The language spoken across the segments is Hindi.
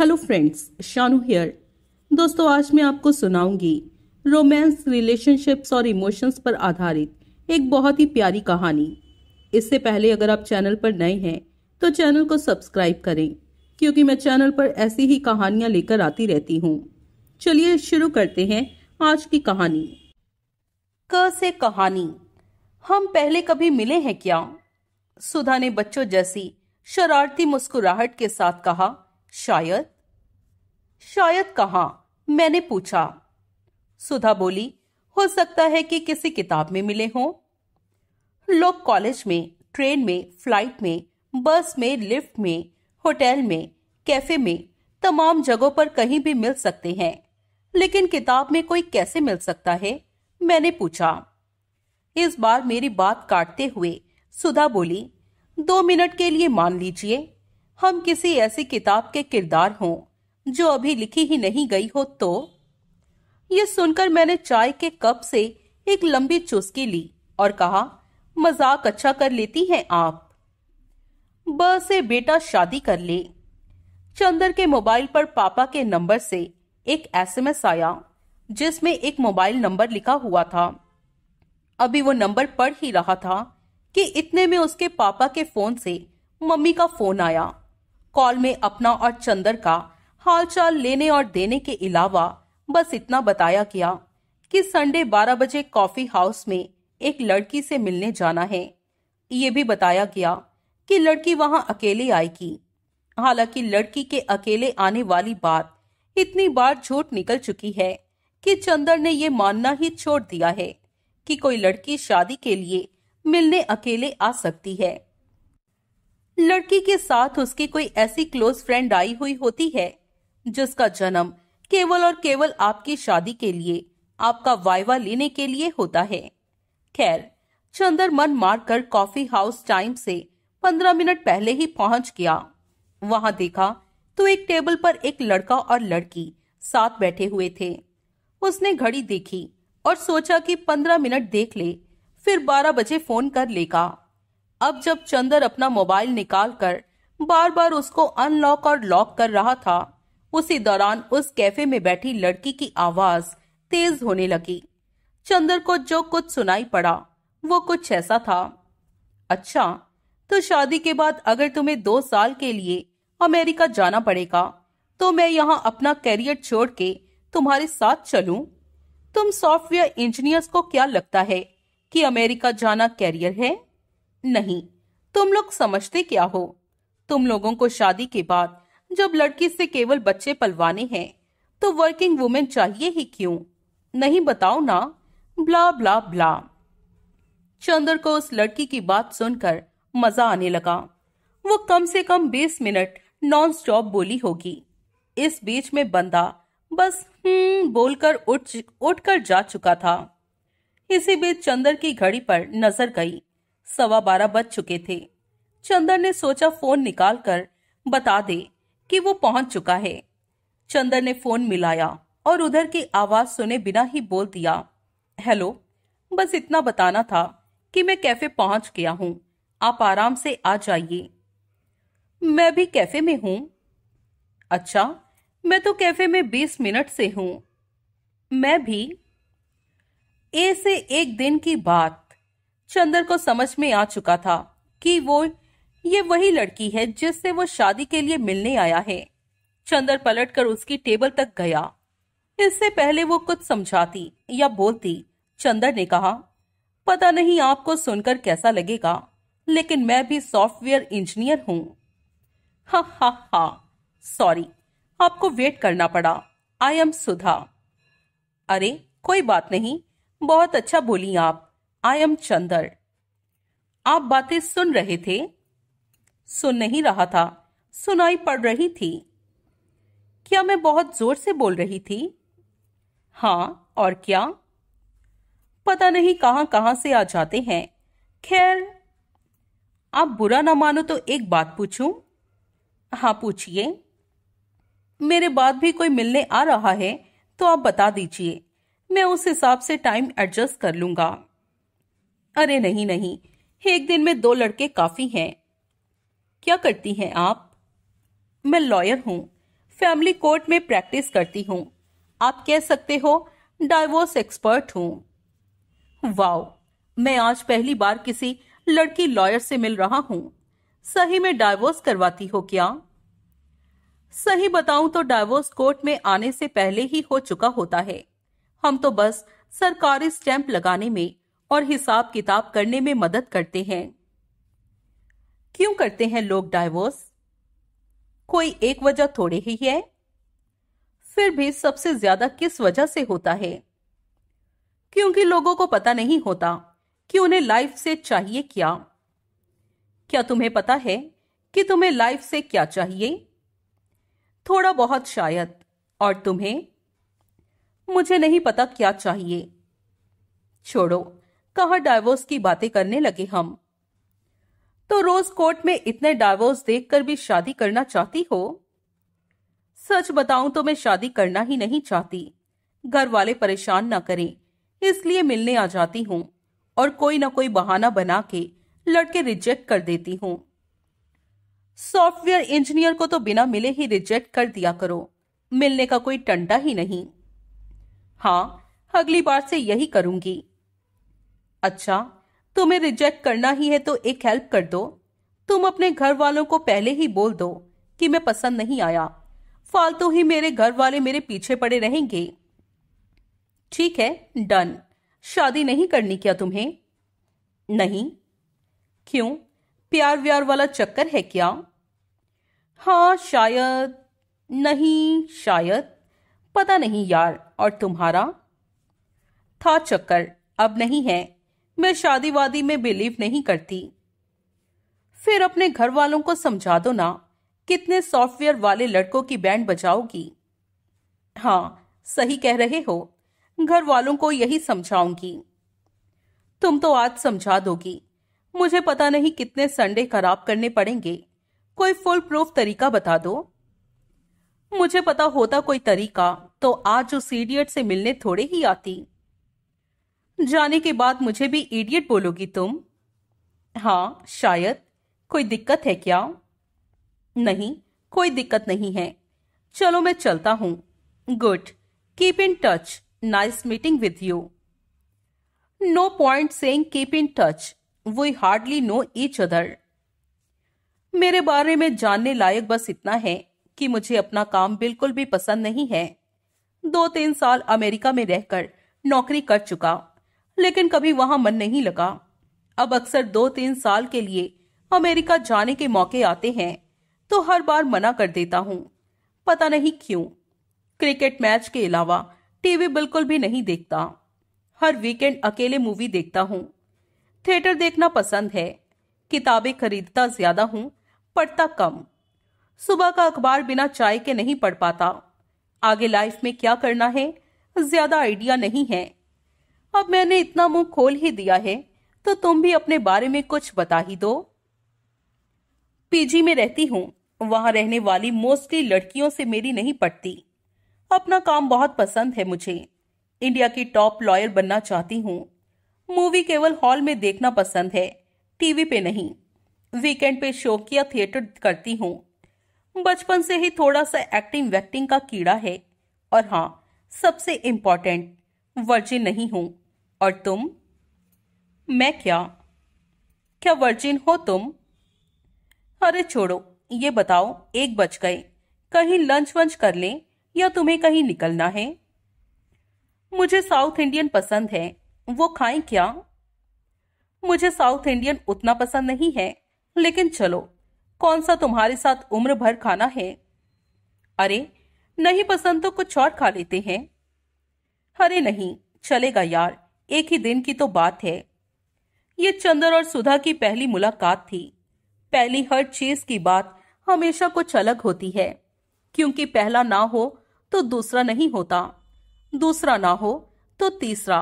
हेलो फ्रेंड्स शानू हेयर दोस्तों आज मैं आपको सुनाऊंगी रोमांस रिलेशनशिप्स और इमोशंस पर आधारित एक बहुत ही प्यारी कहानी इससे पहले अगर आप चैनल पर नए हैं तो चैनल को सब्सक्राइब करें क्योंकि मैं चैनल पर ऐसी ही कहानियां लेकर आती रहती हूँ चलिए शुरू करते हैं आज की कहानी क से कहानी हम पहले कभी मिले हैं क्या सुधा ने बच्चों जैसी शरारती मुस्कुराहट के साथ कहा शायद शायद कहा मैंने पूछा सुधा बोली हो सकता है कि किसी किताब में मिले हों लोग कॉलेज में ट्रेन में फ्लाइट में बस में लिफ्ट में होटल में कैफे में तमाम जगहों पर कहीं भी मिल सकते हैं लेकिन किताब में कोई कैसे मिल सकता है मैंने पूछा इस बार मेरी बात काटते हुए सुधा बोली दो मिनट के लिए मान लीजिए हम किसी ऐसी किताब के किरदार हों जो अभी लिखी ही नहीं गई हो तो ये सुनकर मैंने चाय के कप से एक लंबी चुस्की ली और कहा मजाक अच्छा कर लेती हैं आप बस से बेटा शादी कर ले चंदर के मोबाइल पर पापा के नंबर से एक एसएमएस आया जिसमें एक मोबाइल नंबर लिखा हुआ था अभी वो नंबर पढ़ ही रहा था कि इतने में उसके पापा के फोन से मम्मी का फोन आया कॉल में अपना और चंदर का हालचाल लेने और देने के अलावा बस इतना बताया गया कि संडे 12 बजे कॉफी हाउस में एक लड़की से मिलने जाना है ये भी बताया गया कि लड़की वहां अकेले आएगी हालांकि लड़की के अकेले आने वाली बात इतनी बार झूठ निकल चुकी है कि चंदर ने ये मानना ही छोड़ दिया है कि कोई लड़की शादी के लिए मिलने अकेले आ सकती है लड़की के साथ उसकी कोई ऐसी क्लोज फ्रेंड आई हुई होती है जिसका जन्म केवल और केवल आपकी शादी के लिए आपका वाइवा लेने के लिए होता है खैर चंदर मन मार कर कॉफी हाउस टाइम से पंद्रह मिनट पहले ही पहुंच गया वहां देखा तो एक टेबल पर एक लड़का और लड़की साथ बैठे हुए थे उसने घड़ी देखी और सोचा कि पंद्रह मिनट देख ले फिर बारह बजे फोन कर लेगा अब जब चंदर अपना मोबाइल निकालकर बार बार उसको अनलॉक और लॉक कर रहा था उसी दौरान उस कैफे में बैठी लड़की की आवाज तेज होने लगी चंदर को जो कुछ सुनाई पड़ा वो कुछ ऐसा था अच्छा तो शादी के बाद अगर तुम्हें दो साल के लिए अमेरिका जाना पड़ेगा तो मैं यहाँ अपना कैरियर छोड़ के तुम्हारे साथ चलू तुम सॉफ्टवेयर इंजीनियर्स को क्या लगता है कि अमेरिका जाना कैरियर है नहीं तुम लोग समझते क्या हो तुम लोगों को शादी के बाद जब लड़की से केवल बच्चे पलवाने हैं तो वर्किंग वुमेन चाहिए ही क्यों नहीं बताओ ना ब्ला ब्ला ब्ला चंद्र को उस लड़की की बात सुनकर मजा आने लगा वो कम से कम बीस मिनट नॉन स्टॉप बोली होगी इस बीच में बंदा बस हम्म बोलकर उठ उठकर जा चुका था इसी बीच चंदर की घड़ी पर नजर गई सवा बारह बज चुके थे चंदन ने सोचा फोन निकालकर बता दे कि वो पहुंच चुका है चंदन ने फोन मिलाया और उधर की आवाज सुने बिना ही बोल दिया हेलो बस इतना बताना था कि मैं कैफे पहुंच गया हूं आप आराम से आ जाइए मैं भी कैफे में हूं अच्छा मैं तो कैफे में बीस मिनट से हूं मैं भी ए से एक दिन की बात चंदर को समझ में आ चुका था कि वो ये वही लड़की है जिससे वो शादी के लिए मिलने आया है चंदर पलटकर उसकी टेबल तक गया इससे पहले वो कुछ समझाती या बोलती चंदर ने कहा पता नहीं आपको सुनकर कैसा लगेगा लेकिन मैं भी सॉफ्टवेयर इंजीनियर हूं हा हा हा सॉरी आपको वेट करना पड़ा आई एम सुधा अरे कोई बात नहीं बहुत अच्छा बोली आप आई एम चंदर आप बातें सुन रहे थे सुन नहीं रहा था सुनाई पड़ रही थी क्या मैं बहुत जोर से बोल रही थी हाँ और क्या पता नहीं कहां कहां से आ जाते हैं खैर आप बुरा ना मानो तो एक बात पूछूं? हाँ पूछिए मेरे बाद भी कोई मिलने आ रहा है तो आप बता दीजिए मैं उस हिसाब से टाइम एडजस्ट कर लूंगा अरे नहीं नहीं एक दिन में दो लड़के काफी हैं क्या करती हैं आप मैं लॉयर हूँ फैमिली कोर्ट में प्रैक्टिस करती हूँ आप कह सकते हो डाइवोर्स एक्सपर्ट हूं वाओ मैं आज पहली बार किसी लड़की लॉयर से मिल रहा हूँ सही में डाइवोर्स करवाती हो क्या सही बताऊं तो डाइवोर्स कोर्ट में आने से पहले ही हो चुका होता है हम तो बस सरकारी स्टैंप लगाने में और हिसाब किताब करने में मदद करते हैं क्यों करते हैं लोग डाइवोर्स कोई एक वजह थोड़ी ही है फिर भी सबसे ज्यादा किस वजह से होता है क्योंकि लोगों को पता नहीं होता कि उन्हें लाइफ से चाहिए क्या क्या तुम्हें पता है कि तुम्हें लाइफ से क्या चाहिए थोड़ा बहुत शायद और तुम्हें मुझे नहीं पता क्या चाहिए छोड़ो कहा डायवोर्स की बातें करने लगे हम तो रोज कोर्ट में इतने देख देखकर भी शादी करना चाहती हो सच बताऊं तो मैं शादी करना ही नहीं चाहती घर वाले परेशान ना करें इसलिए मिलने आ जाती हूँ और कोई ना कोई बहाना बना के लड़के रिजेक्ट कर देती हूँ सॉफ्टवेयर इंजीनियर को तो बिना मिले ही रिजेक्ट कर दिया करो मिलने का कोई टंडा ही नहीं हाँ अगली बार से यही करूंगी अच्छा तुम्हें रिजेक्ट करना ही है तो एक हेल्प कर दो तुम अपने घर वालों को पहले ही बोल दो कि मैं पसंद नहीं आया फालतू ही मेरे घर वाले मेरे पीछे पड़े रहेंगे ठीक है डन शादी नहीं करनी क्या तुम्हें नहीं क्यों प्यार व्यार वाला चक्कर है क्या हाँ शायद नहीं शायद पता नहीं यार और तुम्हारा था चक्कर अब नहीं है मैं शादी वादी में बिलीव नहीं करती फिर अपने घर वालों को समझा दो ना कितने सॉफ्टवेयर वाले लड़कों की बैंड बचाओगी हाँ सही कह रहे हो घर वालों को यही समझाऊंगी तुम तो आज समझा दोगी मुझे पता नहीं कितने संडे खराब करने पड़ेंगे कोई फुल प्रूफ तरीका बता दो मुझे पता होता कोई तरीका तो आज उस इडियट से मिलने थोड़े ही आती जाने के बाद मुझे भी इडियट बोलोगी तुम हाँ शायद कोई दिक्कत है क्या नहीं कोई दिक्कत नहीं है चलो मैं चलता हूं good keep in touch nice meeting with you no point saying keep in touch we hardly know each other मेरे बारे में जानने लायक बस इतना है कि मुझे अपना काम बिल्कुल भी पसंद नहीं है दो तीन साल अमेरिका में रहकर नौकरी कर चुका लेकिन कभी वहां मन नहीं लगा अब अक्सर दो तीन साल के लिए अमेरिका जाने के मौके आते हैं तो हर बार मना कर देता हूं पता नहीं क्यों क्रिकेट मैच के अलावा टीवी बिल्कुल भी नहीं देखता हर वीकेंड अकेले मूवी देखता हूँ थिएटर देखना पसंद है किताबें खरीदता ज्यादा हूं पढ़ता कम सुबह का अखबार बिना चाय के नहीं पढ़ पाता आगे लाइफ में क्या करना है ज्यादा आइडिया नहीं है अब मैंने इतना मुंह खोल ही दिया है तो तुम भी अपने बारे में कुछ बता ही दो पीजी में रहती हूँ वहां रहने वाली मोस्टली लड़कियों से मेरी नहीं पटती अपना काम बहुत पसंद है मुझे इंडिया की टॉप लॉयर बनना चाहती हूँ मूवी केवल हॉल में देखना पसंद है टीवी पे नहीं वीकेंड पे शो किया थिएटर करती हूँ बचपन से ही थोड़ा सा एक्टिंग वैक्टिंग का कीड़ा है और हाँ सबसे इम्पोर्टेंट वर्जिन नहीं हूँ और तुम मैं क्या क्या वर्जिन हो तुम अरे छोड़ो ये बताओ एक बज गए कहीं लंच वंच कर ले या तुम्हें कहीं निकलना है मुझे साउथ इंडियन पसंद है वो खाएं क्या मुझे साउथ इंडियन उतना पसंद नहीं है लेकिन चलो कौन सा तुम्हारे साथ उम्र भर खाना है अरे नहीं पसंद तो कुछ और खा लेते हैं अरे नहीं चलेगा यार एक ही दिन की तो बात है ये चंदर और सुधा की पहली मुलाकात थी पहली हर चीज की बात हमेशा कुछ अलग होती है क्योंकि पहला ना हो तो दूसरा नहीं होता दूसरा ना हो तो तीसरा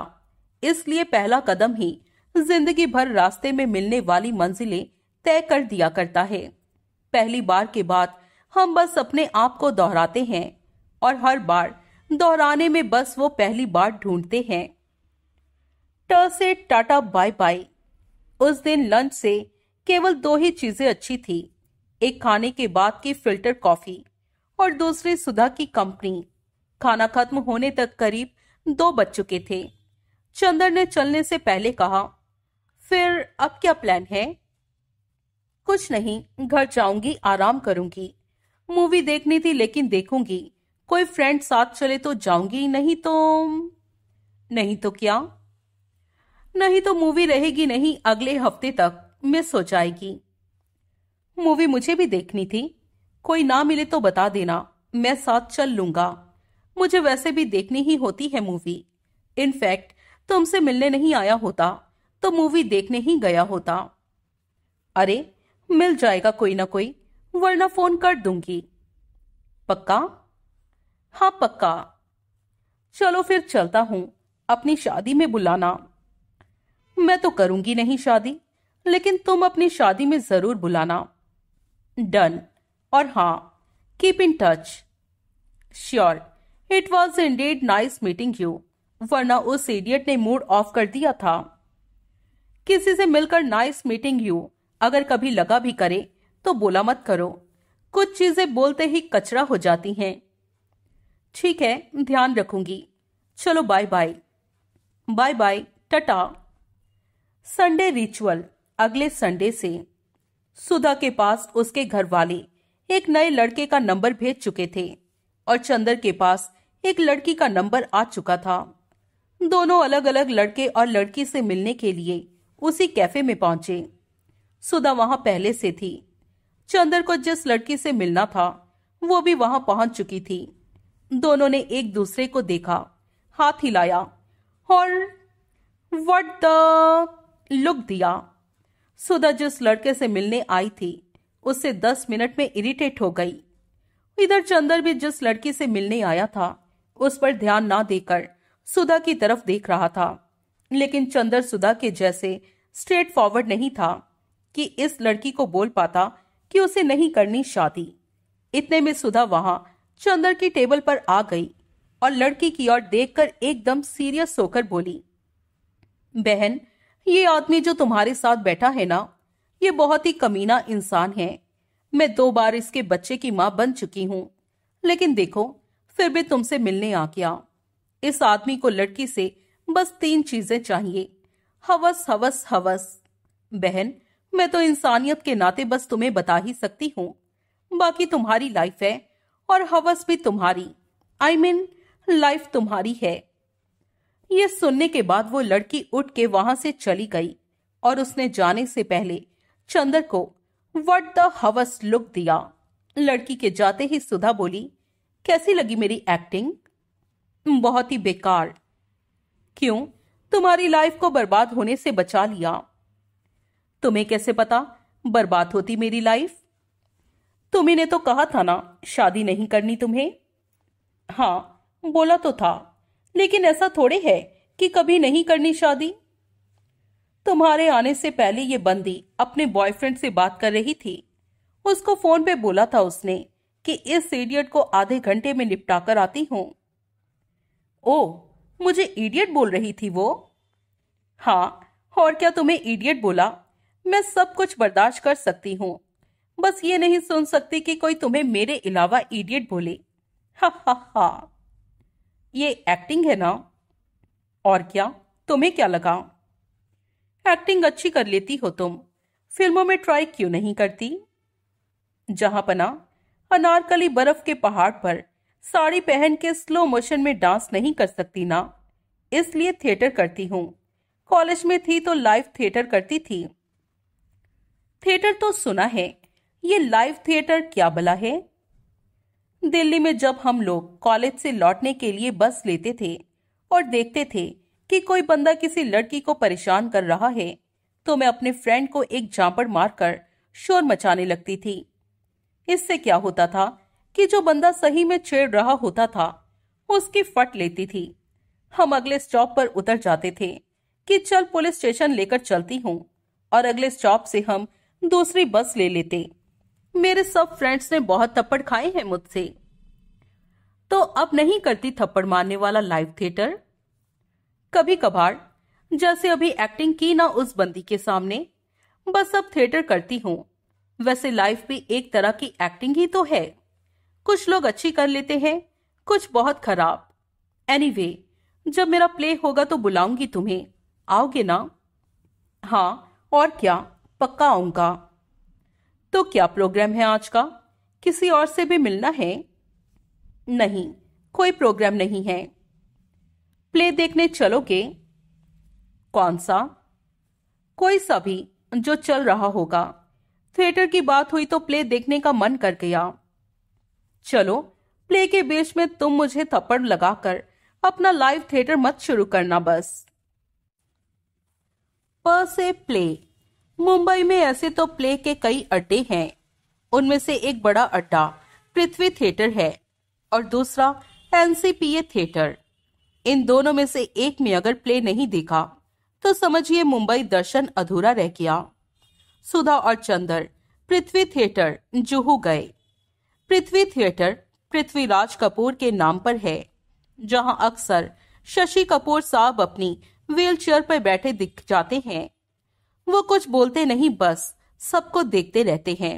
इसलिए पहला कदम ही जिंदगी भर रास्ते में मिलने वाली मंजिलें तय कर दिया करता है पहली बार के बाद हम बस अपने आप को दोहराते हैं और हर बार दोहराने में बस वो पहली बार ढूंढते हैं ट से टाटा बाय बाय उस दिन लंच से केवल दो ही चीजें अच्छी थी एक खाने के बाद की फिल्टर कॉफी और दूसरी सुधा की कंपनी खाना खत्म होने तक करीब दो बज चुके थे चंदर ने चलने से पहले कहा फिर अब क्या प्लान है कुछ नहीं घर जाऊंगी आराम करूंगी मूवी देखनी थी लेकिन देखूंगी कोई फ्रेंड साथ चले तो जाऊंगी नहीं तो नहीं तो क्या नहीं तो मूवी रहेगी नहीं अगले हफ्ते तक मिस हो जाएगी मूवी मुझे भी देखनी थी कोई ना मिले तो बता देना मैं साथ चल लूंगा मुझे वैसे भी देखनी ही होती है मूवी इनफैक्ट तुमसे मिलने नहीं आया होता तो मूवी देखने ही गया होता अरे मिल जाएगा कोई ना कोई वरना फोन कर दूंगी पक्का हाँ पक्का चलो फिर चलता हूं अपनी शादी में बुलाना मैं तो करूंगी नहीं शादी लेकिन तुम अपनी शादी में जरूर बुलाना डन और हाँ keep in touch sure it was indeed nice meeting you वरना उस इडियट ने मूड ऑफ कर दिया था किसी से मिलकर नाइस मीटिंग यू अगर कभी लगा भी करे तो बोला मत करो कुछ चीजें बोलते ही कचरा हो जाती हैं ठीक है ध्यान रखूंगी चलो bye bye bye bye tata Sunday ritual अगले संडे से सुधा के पास उसके घर वाले एक नए लड़के का नंबर भेज चुके थे और चंदर के पास एक लड़की का नंबर आ चुका था दोनों अलग अलग लड़के और लड़की से मिलने के लिए उसी कैफे में पहुंचे सुधा वहां पहले से थी चंदर को जिस लड़की से मिलना था वो भी वहां पहुंच चुकी थी दोनों ने एक दूसरे को देखा हाथ हिलाया और व्हाट द लुक दिया सुधा जिस लड़के से मिलने आई थी उससे दस मिनट में इरिटेट हो गई इधर चंदर भी जिस लड़की से मिलने आया था उस पर ध्यान ना देकर सुधा की तरफ देख रहा था लेकिन चंदर सुधा के जैसे स्ट्रेट फॉरवर्ड नहीं था कि इस लड़की को बोल पाता कि उसे नहीं करनी शादी इतने में सुधा वहां चंदर की टेबल पर आ गई और लड़की की ओर देखकर एकदम सीरियस होकर बोली बहन ये आदमी जो तुम्हारे साथ बैठा है ना ये बहुत ही कमीना इंसान है मैं दो बार इसके बच्चे की माँ बन चुकी हूँ लेकिन देखो फिर भी तुमसे मिलने आ गया इस आदमी को लड़की से बस तीन चीजें चाहिए हवस हवस हवस बहन मैं तो इंसानियत के नाते बस तुम्हें बता ही सकती हूँ बाकी तुम्हारी लाइफ है और हवस भी तुम्हारी I I mean mean, life तुम्हारी है ये सुनने के बाद वो लड़की उठ के वहां से चली गई और उसने जाने से पहले चंदर को वट द हवस लुक दिया लड़की के जाते ही सुधा बोली कैसी लगी मेरी एक्टिंग बहुत ही बेकार क्यों तुम्हारी लाइफ को बर्बाद होने से बचा लिया तुम्हें कैसे पता बर्बाद होती मेरी लाइफ तुम्हें तो कहा था ना शादी नहीं करनी तुम्हें हाँ बोला तो था लेकिन ऐसा थोड़े है कि कभी नहीं करनी शादी तुम्हारे आने से पहले ये बंदी अपने बॉयफ्रेंड से बात कर रही थी उसको फोन पे बोला था उसने कि इस इडियट को आधे घंटे में निपटा कर आती हूं ओ मुझे इडियट बोल रही थी वो हाँ और क्या तुम्हें इडियट बोला मैं सब कुछ बर्दाश्त कर सकती हूँ बस ये नहीं सुन सकती कि कोई तुम्हें मेरे अलावा इडियट बोले हा हा हा ये एक्टिंग है ना और क्या तुम्हें क्या लगा एक्टिंग अच्छी कर लेती हो तुम फिल्मों में ट्राई क्यों नहीं करती जहां पना अनारकली बर्फ के पहाड़ पर साड़ी पहन के स्लो मोशन में डांस नहीं कर सकती ना इसलिए थिएटर करती हूँ कॉलेज में थी तो लाइव थिएटर करती थी थिएटर तो सुना है ये लाइव थिएटर क्या बला है दिल्ली में जब हम लोग कॉलेज से लौटने के लिए बस लेते थे और देखते थे कि कोई बंदा किसी लड़की को परेशान कर रहा है तो मैं अपने फ्रेंड को एक झापड़ मारकर शोर मचाने लगती थी इससे क्या होता था कि जो बंदा सही में छेड़ रहा होता था उसकी फट लेती थी हम अगले स्टॉप पर उतर जाते थे कि चल पुलिस स्टेशन लेकर चलती हूँ और अगले स्टॉप से हम दूसरी बस ले लेते मेरे सब फ्रेंड्स ने बहुत थप्पड़ खाए हैं मुझसे तो अब नहीं करती थप्पड़ मारने वाला लाइव थिएटर कभी कभार जैसे अभी एक्टिंग की ना उस बंदी के सामने बस अब थिएटर करती हूँ वैसे लाइफ भी एक तरह की एक्टिंग ही तो है कुछ लोग अच्छी कर लेते हैं कुछ बहुत खराब एनी anyway, जब मेरा प्ले होगा तो बुलाऊंगी तुम्हें आओगे ना हाँ और क्या पक्का आऊंगा तो क्या प्रोग्राम है आज का किसी और से भी मिलना है नहीं कोई प्रोग्राम नहीं है प्ले देखने चलोगे कौन सा कोई सा भी जो चल रहा होगा थिएटर की बात हुई तो प्ले देखने का मन कर गया चलो प्ले के बीच में तुम मुझे थप्पड़ लगाकर अपना लाइव थिएटर मत शुरू करना बस पर से प्ले मुंबई में ऐसे तो प्ले के कई अड्डे हैं उनमें से एक बड़ा अड्डा पृथ्वी थिएटर है और दूसरा एनसीपीए थिएटर इन दोनों में से एक में अगर प्ले नहीं देखा तो समझिए मुंबई दर्शन अधूरा रह गया सुधा और चंदर पृथ्वी थिएटर जुहू गए पृथ्वी थिएटर पृथ्वीराज कपूर के नाम पर है जहां अक्सर शशि कपूर साहब अपनी व्हीलचेयर पर बैठे दिख जाते हैं वो कुछ बोलते नहीं बस सबको देखते रहते हैं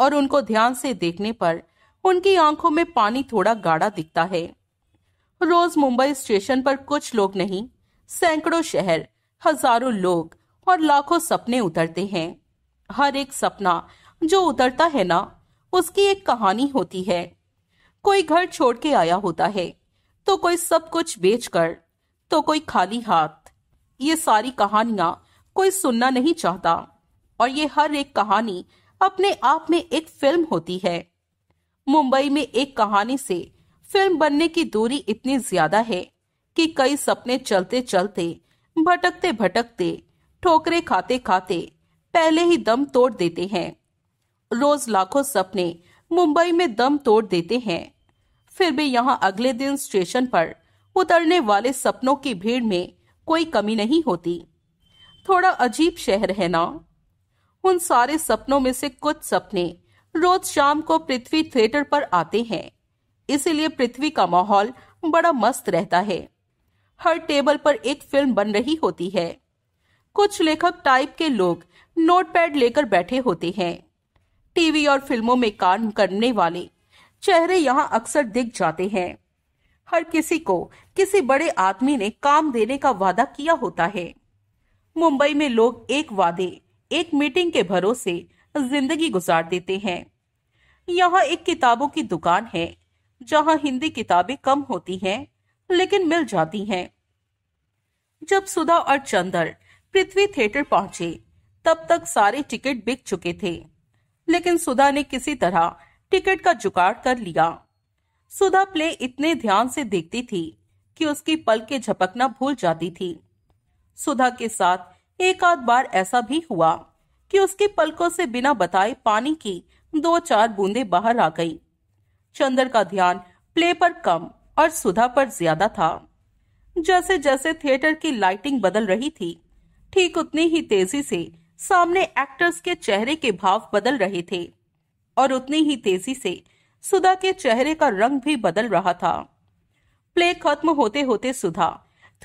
और उनको ध्यान से देखने पर उनकी आंखों में पानी थोड़ा गाढ़ा दिखता है रोज मुंबई स्टेशन पर कुछ लोग नहीं सैकड़ों शहर हजारों लोग और लाखों सपने उतरते हैं हर एक सपना जो उतरता है ना उसकी एक कहानी होती है कोई घर छोड़ के आया होता है तो कोई सब कुछ बेचकर तो कोई खाली हाथ ये सारी कहानियां कोई सुनना नहीं चाहता और ये हर एक कहानी अपने आप में एक फिल्म होती है मुंबई में एक कहानी से फिल्म बनने की दूरी इतनी ज्यादा है कि कई सपने चलते चलते भटकते भटकते ठोकरे खाते खाते पहले ही दम तोड़ देते हैं रोज लाखों सपने मुंबई में दम तोड़ देते हैं फिर भी यहाँ अगले दिन स्टेशन पर उतरने वाले सपनों की भीड़ में कोई कमी नहीं होती थोड़ा अजीब शहर है ना उन सारे सपनों में से कुछ सपने रोज शाम को पृथ्वी थिएटर पर आते हैं इसीलिए पृथ्वी का माहौल बड़ा मस्त रहता है हर टेबल पर एक फिल्म बन रही होती है कुछ लेखक टाइप के लोग नोटपैड लेकर बैठे होते हैं टीवी और फिल्मों में काम करने वाले चेहरे यहाँ अक्सर दिख जाते हैं हर किसी को किसी बड़े आदमी ने काम देने का वादा किया होता है मुंबई में लोग एक वादे एक मीटिंग के भरोसे जिंदगी गुजार देते हैं यहाँ एक किताबों की दुकान है जहाँ हिंदी किताबें कम होती हैं लेकिन मिल जाती हैं जब सुधा और चंदर पृथ्वी थिएटर पहुंचे तब तक सारे टिकट बिक चुके थे लेकिन सुधा ने किसी तरह टिकट का जुगाड़ कर लिया सुधा प्ले इतने ध्यान से देखती थी कि उसकी पल के झपकना भूल जाती थी सुधा के साथ एक आध बार ऐसा भी हुआ कि उसके पलकों से बिना बताए पानी की दो चार बूंदे बाहर आ गई चंद्र का ध्यान प्ले पर कम और सुधा पर ज्यादा था जैसे जैसे थिएटर की लाइटिंग बदल रही थी ठीक उतनी ही तेजी से सामने एक्टर्स के चेहरे के भाव बदल रहे थे और उतनी ही तेजी से सुधा के चेहरे का रंग भी बदल रहा था प्ले खत्म होते होते सुधा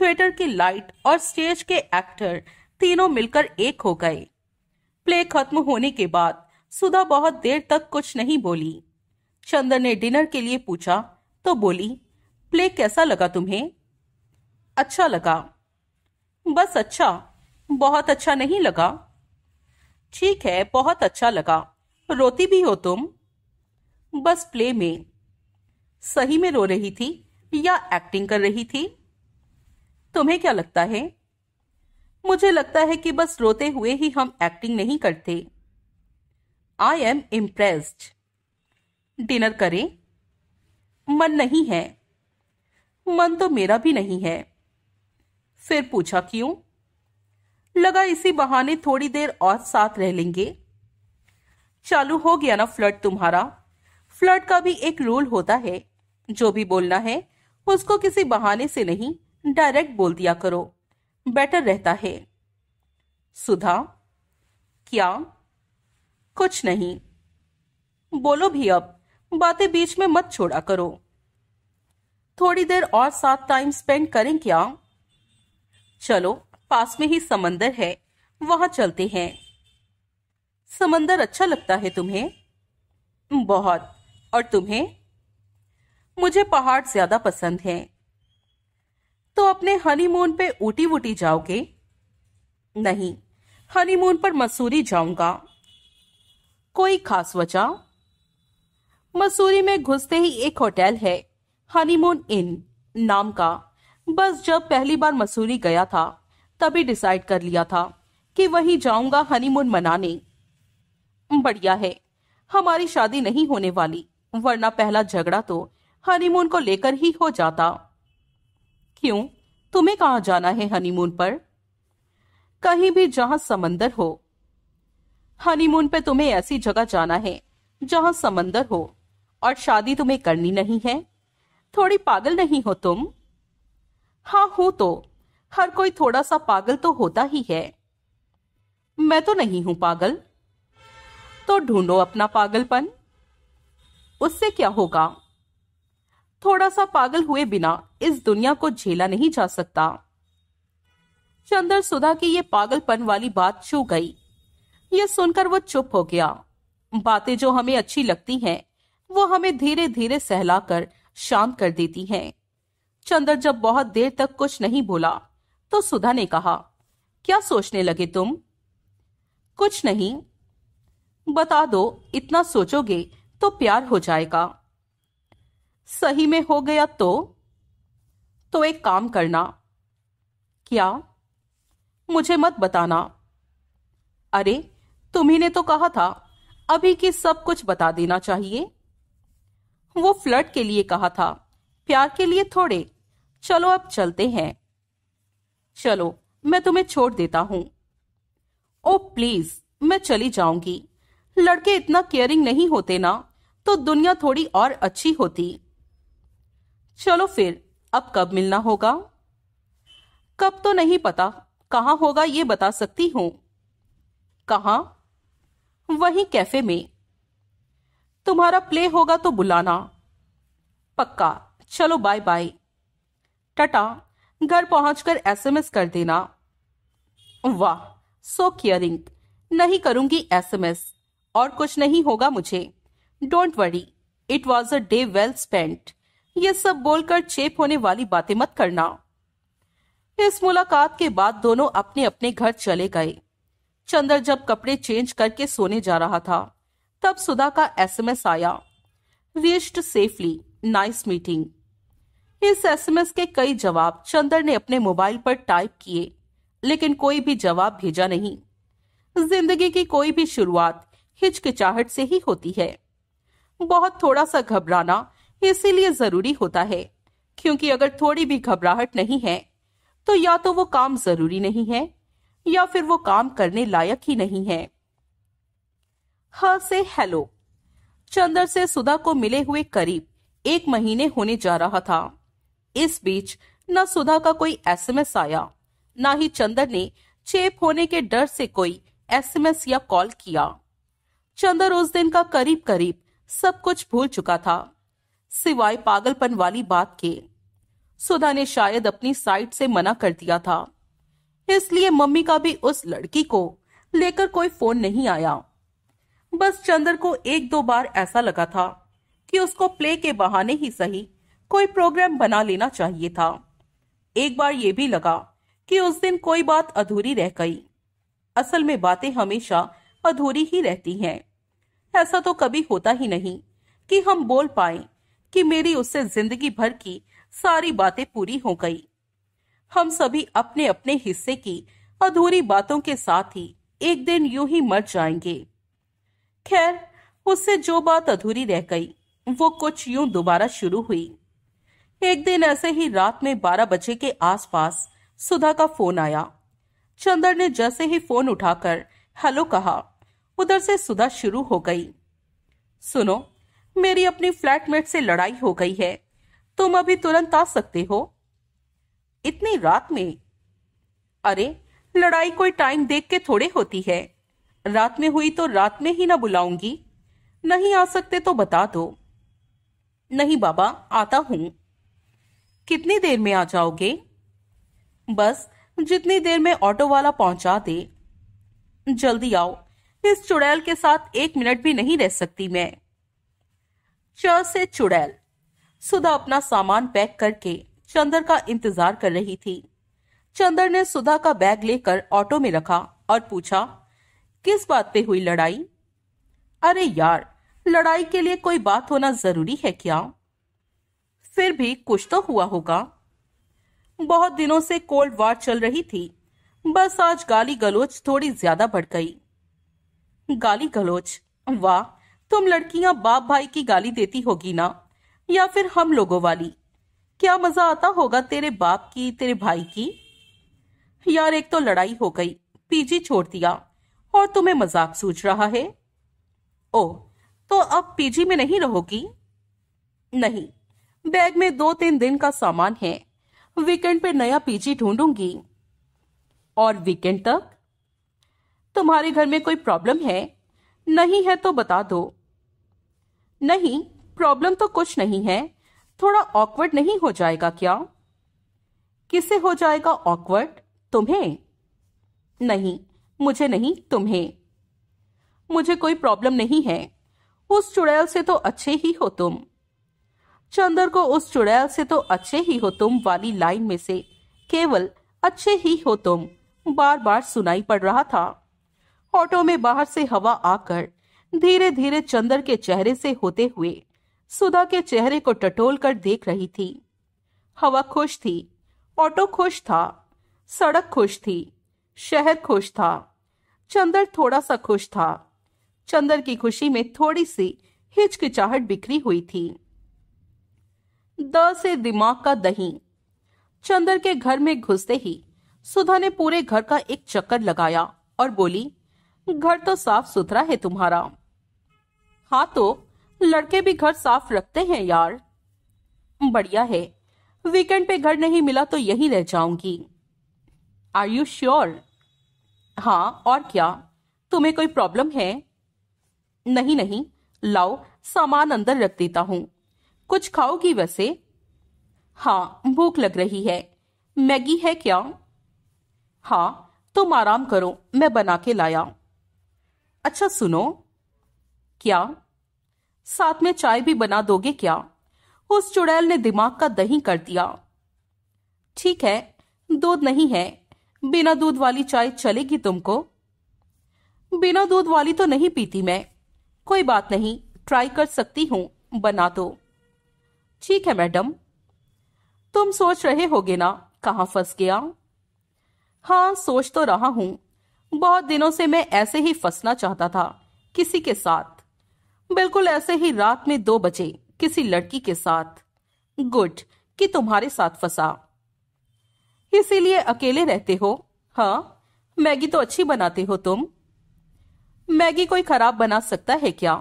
थिएटर की लाइट और स्टेज के एक्टर तीनों मिलकर एक हो गए प्ले खत्म होने के बाद सुधा बहुत देर तक कुछ नहीं बोली चंदन ने डिनर के लिए पूछा तो बोली प्ले कैसा लगा तुम्हें अच्छा लगा बस अच्छा बहुत अच्छा नहीं लगा ठीक है बहुत अच्छा लगा रोती भी हो तुम बस प्ले में सही में रो रही थी या एक्टिंग कर रही थी तुम्हें क्या लगता है मुझे लगता है कि बस रोते हुए ही हम एक्टिंग नहीं करते आई एम इम्प्रेस्ड डिनर करें मन नहीं है मन तो मेरा भी नहीं है फिर पूछा क्यों लगा इसी बहाने थोड़ी देर और साथ रह लेंगे चालू हो गया ना फ्लड तुम्हारा फ्लड का भी एक रूल होता है जो भी बोलना है उसको किसी बहाने से नहीं डायरेक्ट बोल दिया करो बेटर रहता है सुधा क्या कुछ नहीं बोलो भी अब बातें बीच में मत छोड़ा करो थोड़ी देर और साथ टाइम स्पेंड करें क्या चलो पास में ही समंदर है वहां चलते हैं समंदर अच्छा लगता है तुम्हें बहुत और तुम्हें मुझे पहाड़ ज्यादा पसंद हैं तो अपने हनीमून पे ऊटी वूटी जाओगे नहीं हनीमून पर मसूरी जाऊंगा कोई खास वजह मसूरी में घुसते ही एक होटल है हनीमून इन नाम का बस जब पहली बार मसूरी गया था तभी डिसाइड कर लिया था कि वहीं जाऊंगा हनीमून मनाने बढ़िया है हमारी शादी नहीं होने वाली वरना पहला झगड़ा तो हनीमून को लेकर ही हो जाता क्यों तुम्हें कहा जाना है हनीमून पर कहीं भी जहां समंदर हो हनीमून पे तुम्हें ऐसी जगह जाना है जहां समंदर हो और शादी तुम्हें करनी नहीं है थोड़ी पागल नहीं हो तुम हां हो तो हर कोई थोड़ा सा पागल तो होता ही है मैं तो नहीं हूं पागल तो ढूंढो अपना पागलपन उससे क्या होगा थोड़ा सा पागल हुए बिना इस दुनिया को झेला नहीं जा सकता चंदर सुधा की ये पागलपन वाली बात छू गई यह सुनकर वो चुप हो गया बातें जो हमें अच्छी लगती हैं वो हमें धीरे धीरे सहलाकर शांत कर देती हैं चंदर जब बहुत देर तक कुछ नहीं बोला तो सुधा ने कहा क्या सोचने लगे तुम कुछ नहीं बता दो इतना सोचोगे तो प्यार हो जाएगा सही में हो गया तो तो एक काम करना क्या मुझे मत बताना अरे तुम्ही ने तो कहा था अभी की सब कुछ बता देना चाहिए वो फ्लर्ट के लिए कहा था प्यार के लिए थोड़े चलो अब चलते हैं चलो मैं तुम्हें छोड़ देता हूं ओ प्लीज मैं चली जाऊंगी लड़के इतना केयरिंग नहीं होते ना तो दुनिया थोड़ी और अच्छी होती चलो फिर अब कब मिलना होगा कब तो नहीं पता कहा होगा ये बता सकती हूं कहा वही कैफे में तुम्हारा प्ले होगा तो बुलाना पक्का चलो बाय बाय टटा घर पहुंचकर एसएमएस कर देना वाह सो केयरिंग नहीं करूंगी एसएमएस और कुछ नहीं होगा मुझे don't worry it was a day well spent ये सब बोलकर चेप होने वाली बातें मत करना इस मुलाकात के बाद दोनों अपने अपने घर चले गए चंदर जब कपड़े चेंज करके सोने जा रहा था तब सुधा का एसएमएस आया रिस्ट सेफली नाइस मीटिंग इस एसएमएस के कई जवाब चंदर ने अपने मोबाइल पर टाइप किए लेकिन कोई भी जवाब भेजा नहीं जिंदगी की कोई भी शुरुआत हिचकिचाहट से ही होती है बहुत थोड़ा सा घबराना इसीलिए जरूरी होता है क्योंकि अगर थोड़ी भी घबराहट नहीं है तो या तो वो काम जरूरी नहीं है या फिर वो काम करने लायक ही नहीं है ह से हेलो चंदर से सुधा को मिले हुए करीब एक महीने होने जा रहा था इस बीच न सुधा का कोई एसएमएस आया न ही चंदर ने चेप होने के डर से कोई एसएमएस या कॉल किया चंदर उस दिन का करीब करीब सब कुछ भूल चुका था सिवाय पागलपन वाली बात के सुधा ने शायद अपनी साइड से मना कर दिया था इसलिए मम्मी का भी उस लड़की को लेकर कोई फोन नहीं आया बस चंद्र को एक दो बार ऐसा लगा था कि उसको प्ले के बहाने ही सही कोई प्रोग्राम बना लेना चाहिए था एक बार ये भी लगा कि उस दिन कोई बात अधूरी रह गई असल में बातें हमेशा अधूरी ही रहती हैं ऐसा तो कभी होता ही नहीं कि हम बोल पाए कि मेरी उससे जिंदगी भर की सारी बातें पूरी हो गई हम सभी अपने अपने हिस्से की अधूरी बातों के साथ ही एक दिन यूं ही मर जाएंगे खैर उससे जो बात अधूरी रह गई वो कुछ यूं दोबारा शुरू हुई एक दिन ऐसे ही रात में बारह बजे के आसपास सुधा का फोन आया चंदर ने जैसे ही फोन उठाकर हेलो कहा उधर से सुधा शुरू हो गई सुनो मेरी अपनी फ्लैटमेट से लड़ाई हो गई है तुम अभी तुरंत आ सकते हो इतनी रात में अरे लड़ाई कोई टाइम देख के थोड़े होती है रात में हुई तो रात में ही ना बुलाऊंगी नहीं आ सकते तो बता दो नहीं बाबा आता हूं कितनी देर में आ जाओगे बस जितनी देर में ऑटो वाला पहुंचा दे जल्दी आओ इस चुड़ैल के साथ एक मिनट भी नहीं रह सकती मैं चर से चुड़ैल सुधा अपना सामान पैक करके चंदर का इंतजार कर रही थी चंदर ने सुधा का बैग लेकर ऑटो में रखा और पूछा किस बात पे हुई लड़ाई अरे यार लड़ाई के लिए कोई बात होना जरूरी है क्या फिर भी कुछ तो हुआ होगा बहुत दिनों से कोल्ड वार चल रही थी बस आज गाली गलोच थोड़ी ज्यादा बढ़ गई गाली गलोच वाह तुम लड़कियां बाप भाई की गाली देती होगी ना या फिर हम लोगों वाली क्या मजा आता होगा तेरे बाप की तेरे भाई की यार एक तो लड़ाई हो गई पीजी छोड़ दिया और तुम्हें मजाक सूझ रहा है ओ तो अब पीजी में नहीं रहोगी नहीं बैग में दो तीन दिन का सामान है वीकेंड पे नया पीजी ढूंढूंगी और वीकेंड तक तुम्हारे घर में कोई प्रॉब्लम है नहीं है तो बता दो नहीं प्रॉब्लम तो कुछ नहीं है थोड़ा ऑकवर्ड नहीं हो जाएगा क्या किसे हो जाएगा ऑकवर्ड तुम्हें नहीं मुझे नहीं तुम्हें मुझे कोई प्रॉब्लम नहीं है उस चुड़ैल से तो अच्छे ही हो तुम चंदर को उस चुड़ैल से तो अच्छे ही हो तुम वाली लाइन में से केवल अच्छे ही हो तुम बार बार सुनाई पड़ रहा था ऑटो में बाहर से हवा आकर धीरे धीरे चंदर के चेहरे से होते हुए सुधा के चेहरे को टटोल कर देख रही थी हवा खुश थी ऑटो खुश था सड़क खुश थी शहर खुश था चंदर थोड़ा सा खुश था चंदर की खुशी में थोड़ी सी हिचकिचाहट बिखरी हुई थी द से दिमाग का दही चंदर के घर में घुसते ही सुधा ने पूरे घर का एक चक्कर लगाया और बोली घर तो साफ सुथरा है तुम्हारा हाँ तो लड़के भी घर साफ रखते हैं यार बढ़िया है वीकेंड पे घर नहीं मिला तो यहीं रह जाऊंगी आर यू श्योर हाँ और क्या तुम्हें कोई प्रॉब्लम है नहीं नहीं लाओ सामान अंदर रख देता हूं कुछ खाओगी वैसे हाँ भूख लग रही है मैगी है क्या हाँ तुम आराम करो मैं बना के लाया अच्छा सुनो क्या साथ में चाय भी बना दोगे क्या उस चुड़ैल ने दिमाग का दही कर दिया ठीक है दूध नहीं है बिना दूध वाली चाय चलेगी तुमको बिना दूध वाली तो नहीं पीती मैं कोई बात नहीं ट्राई कर सकती हूँ बना दो ठीक है मैडम तुम सोच रहे होगे ना कहा फंस गया हाँ सोच तो रहा हूं बहुत दिनों से मैं ऐसे ही फंसना चाहता था किसी के साथ बिल्कुल ऐसे ही रात में दो बजे किसी लड़की के साथ गुड कि तुम्हारे साथ फंसा इसीलिए अकेले रहते हो हाँ मैगी तो अच्छी बनाते हो तुम मैगी कोई खराब बना सकता है क्या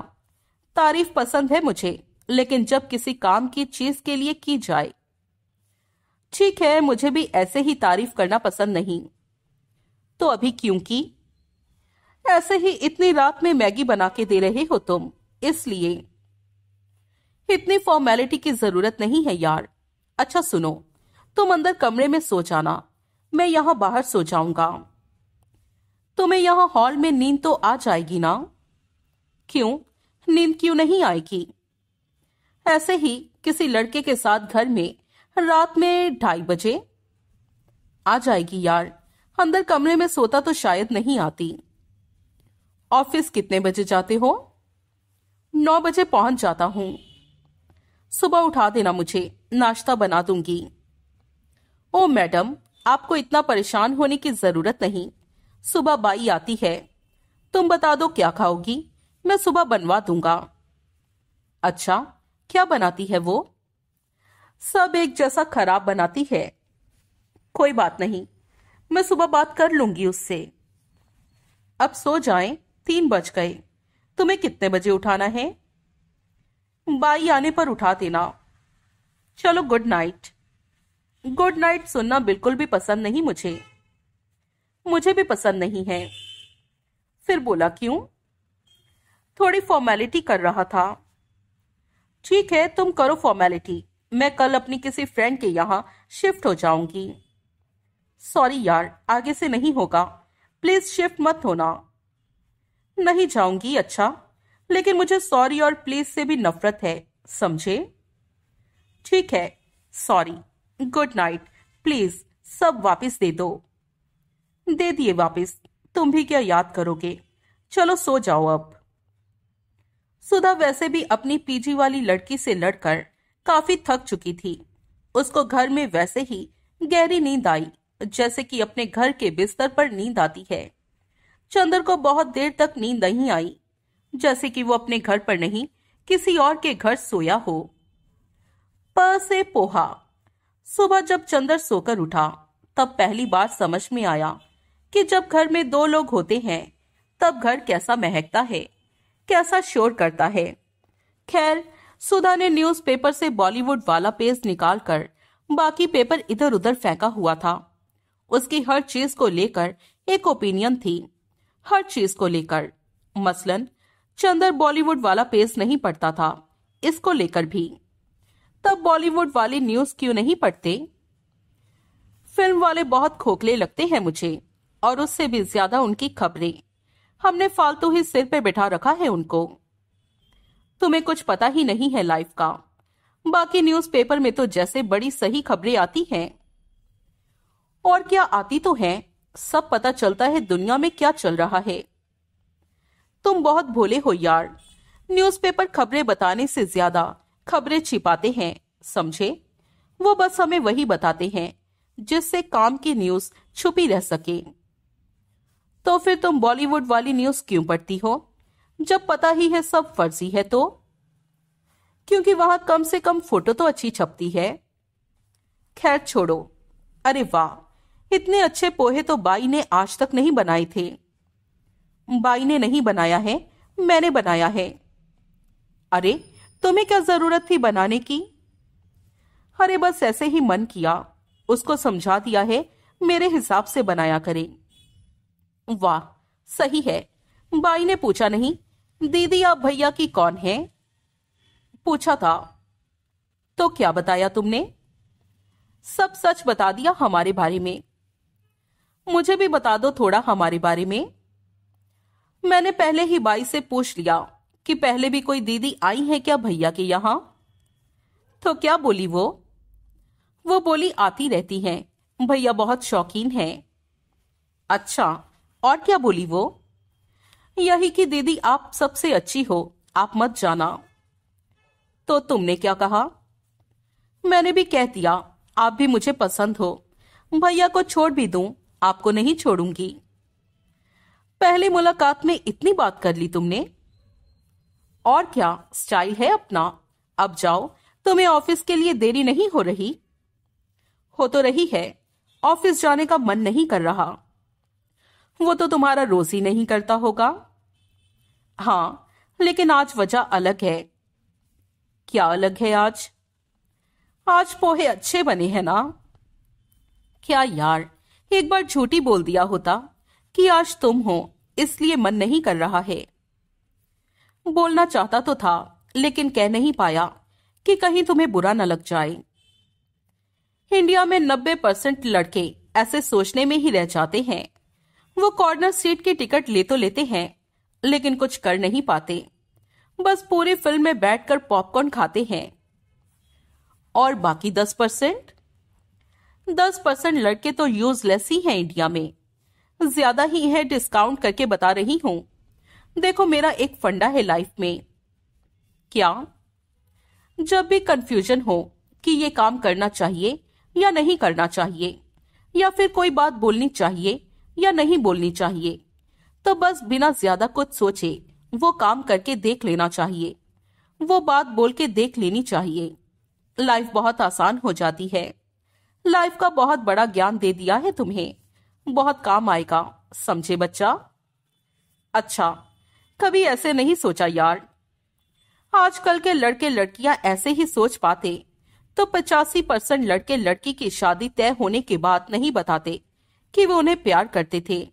तारीफ पसंद है मुझे लेकिन जब किसी काम की चीज के लिए की जाए ठीक है मुझे भी ऐसे ही तारीफ करना पसंद नहीं तो अभी क्योंकि ऐसे ही इतनी रात में मैगी बना के दे रहे हो तुम इसलिए इतनी फॉर्मेलिटी की जरूरत नहीं है यार अच्छा सुनो तुम अंदर कमरे में सो जाना मैं यहां बाहर सो जाऊंगा तुम्हें यहां हॉल में नींद तो आ जाएगी ना क्यों नींद क्यों नहीं आएगी ऐसे ही किसी लड़के के साथ घर में रात में ढाई बजे आ जाएगी यार अंदर कमरे में सोता तो शायद नहीं आती ऑफिस कितने बजे जाते हो नौ बजे पहुंच जाता हूं सुबह उठा देना मुझे नाश्ता बना दूंगी ओ मैडम आपको इतना परेशान होने की जरूरत नहीं सुबह बाई आती है तुम बता दो क्या खाओगी मैं सुबह बनवा दूंगा अच्छा क्या बनाती है वो सब एक जैसा खराब बनाती है कोई बात नहीं मैं सुबह बात कर लूंगी उससे अब सो जाएं, तीन बज गए तुम्हें कितने बजे उठाना है बाई आने पर उठा देना चलो गुड नाइट गुड नाइट सुनना बिल्कुल भी पसंद नहीं मुझे मुझे भी पसंद नहीं है फिर बोला क्यों थोड़ी फॉर्मेलिटी कर रहा था ठीक है तुम करो फॉर्मेलिटी मैं कल अपनी किसी फ्रेंड के यहां शिफ्ट हो जाऊंगी सॉरी यार आगे से नहीं होगा प्लीज शिफ्ट मत होना नहीं जाऊंगी अच्छा लेकिन मुझे सॉरी और प्लीज से भी नफरत है समझे ठीक है सॉरी गुड नाइट प्लीज सब वापस दे दो दे दिए वापस तुम भी क्या याद करोगे चलो सो जाओ अब सुधा वैसे भी अपनी पीजी वाली लड़की से लड़कर काफी थक चुकी थी उसको घर में वैसे ही गहरी नींद आई जैसे कि अपने घर के बिस्तर पर नींद आती है चंदर को बहुत देर तक नींद नहीं आई जैसे कि वो अपने घर पर नहीं किसी और के घर सोया हो प से पोहा सुबह जब चंदर सोकर उठा तब पहली बार समझ में आया कि जब घर में दो लोग होते हैं तब घर कैसा महकता है कैसा शोर करता है खैर सुधा ने न्यूज़पेपर से बॉलीवुड वाला पेज निकालकर बाकी पेपर इधर उधर फेंका हुआ था उसकी हर चीज को लेकर एक ओपिनियन थी हर चीज को लेकर मसलन चंदर बॉलीवुड वाला पेज नहीं पढ़ता था इसको लेकर भी तब बॉलीवुड वाले न्यूज क्यों नहीं पढ़ते फिल्म वाले बहुत खोखले लगते हैं मुझे और उससे भी ज्यादा उनकी खबरें हमने फालतू ही सिर पे बैठा रखा है उनको तुम्हें कुछ पता ही नहीं है लाइफ का बाकी न्यूज़पेपर में तो जैसे बड़ी सही खबरें आती हैं और क्या आती तो हैं सब पता चलता है दुनिया में क्या चल रहा है तुम बहुत भोले हो यार न्यूज़पेपर खबरें बताने से ज्यादा खबरें छिपाते हैं समझे वो बस हमें वही बताते हैं जिससे काम की न्यूज छुपी रह सके तो फिर तुम बॉलीवुड वाली न्यूज क्यों पढ़ती हो जब पता ही है सब फर्जी है तो क्योंकि वहां कम से कम फोटो तो अच्छी छपती है खैर छोड़ो अरे वाह इतने अच्छे पोहे तो बाई ने आज तक नहीं बनाए थे बाई ने नहीं बनाया है मैंने बनाया है अरे तुम्हें क्या जरूरत थी बनाने की अरे बस ऐसे ही मन किया उसको समझा दिया है मेरे हिसाब से बनाया करे वाह सही है बाई ने पूछा नहीं दीदी आप भैया की कौन है पूछा था तो क्या बताया तुमने सब सच बता दिया हमारे बारे में मुझे भी बता दो थोड़ा हमारे बारे में मैंने पहले ही बाई से पूछ लिया कि पहले भी कोई दीदी आई है क्या भैया के यहां तो क्या बोली वो वो बोली आती रहती हैं भैया बहुत शौकीन हैं अच्छा और क्या बोली वो यही कि दीदी आप सबसे अच्छी हो आप मत जाना तो तुमने क्या कहा मैंने भी कह दिया आप भी मुझे पसंद हो भैया को छोड़ भी दूं आपको नहीं छोड़ूंगी पहली मुलाकात में इतनी बात कर ली तुमने और क्या स्टाइल है अपना अब जाओ तुम्हें ऑफिस के लिए देरी नहीं हो रही हो तो रही है ऑफिस जाने का मन नहीं कर रहा वो तो तुम्हारा रोज ही नहीं करता होगा हाँ लेकिन आज वजह अलग है क्या अलग है आज आज पोहे अच्छे बने हैं ना क्या यार एक बार झूठी बोल दिया होता कि आज तुम हो इसलिए मन नहीं कर रहा है बोलना चाहता तो था लेकिन कह नहीं पाया कि कहीं तुम्हें बुरा न लग जाए इंडिया में 90 परसेंट लड़के ऐसे सोचने में ही रह जाते हैं वो कॉर्नर सीट की टिकट ले तो लेते हैं लेकिन कुछ कर नहीं पाते बस पूरी फिल्म में बैठकर पॉपकॉर्न खाते हैं और बाकी दस परसेंट दस परसेंट लड़के तो यूजलेस ही हैं इंडिया में ज्यादा ही है डिस्काउंट करके बता रही हूं देखो मेरा एक फंडा है लाइफ में क्या जब भी कंफ्यूजन हो कि ये काम करना चाहिए या नहीं करना चाहिए या फिर कोई बात बोलनी चाहिए या नहीं बोलनी चाहिए तो बस बिना ज्यादा कुछ सोचे वो काम करके देख लेना चाहिए वो बात बोल के देख लेनी चाहिए लाइफ बहुत आसान हो जाती है लाइफ का बहुत बड़ा ज्ञान दे दिया है तुम्हें बहुत काम आएगा समझे बच्चा अच्छा कभी ऐसे नहीं सोचा यार आजकल के लड़के लड़कियां ऐसे ही सोच पाते तो पचासी परसेंट लड़के लड़की की शादी तय होने के बाद नहीं बताते कि वो उन्हें प्यार करते थे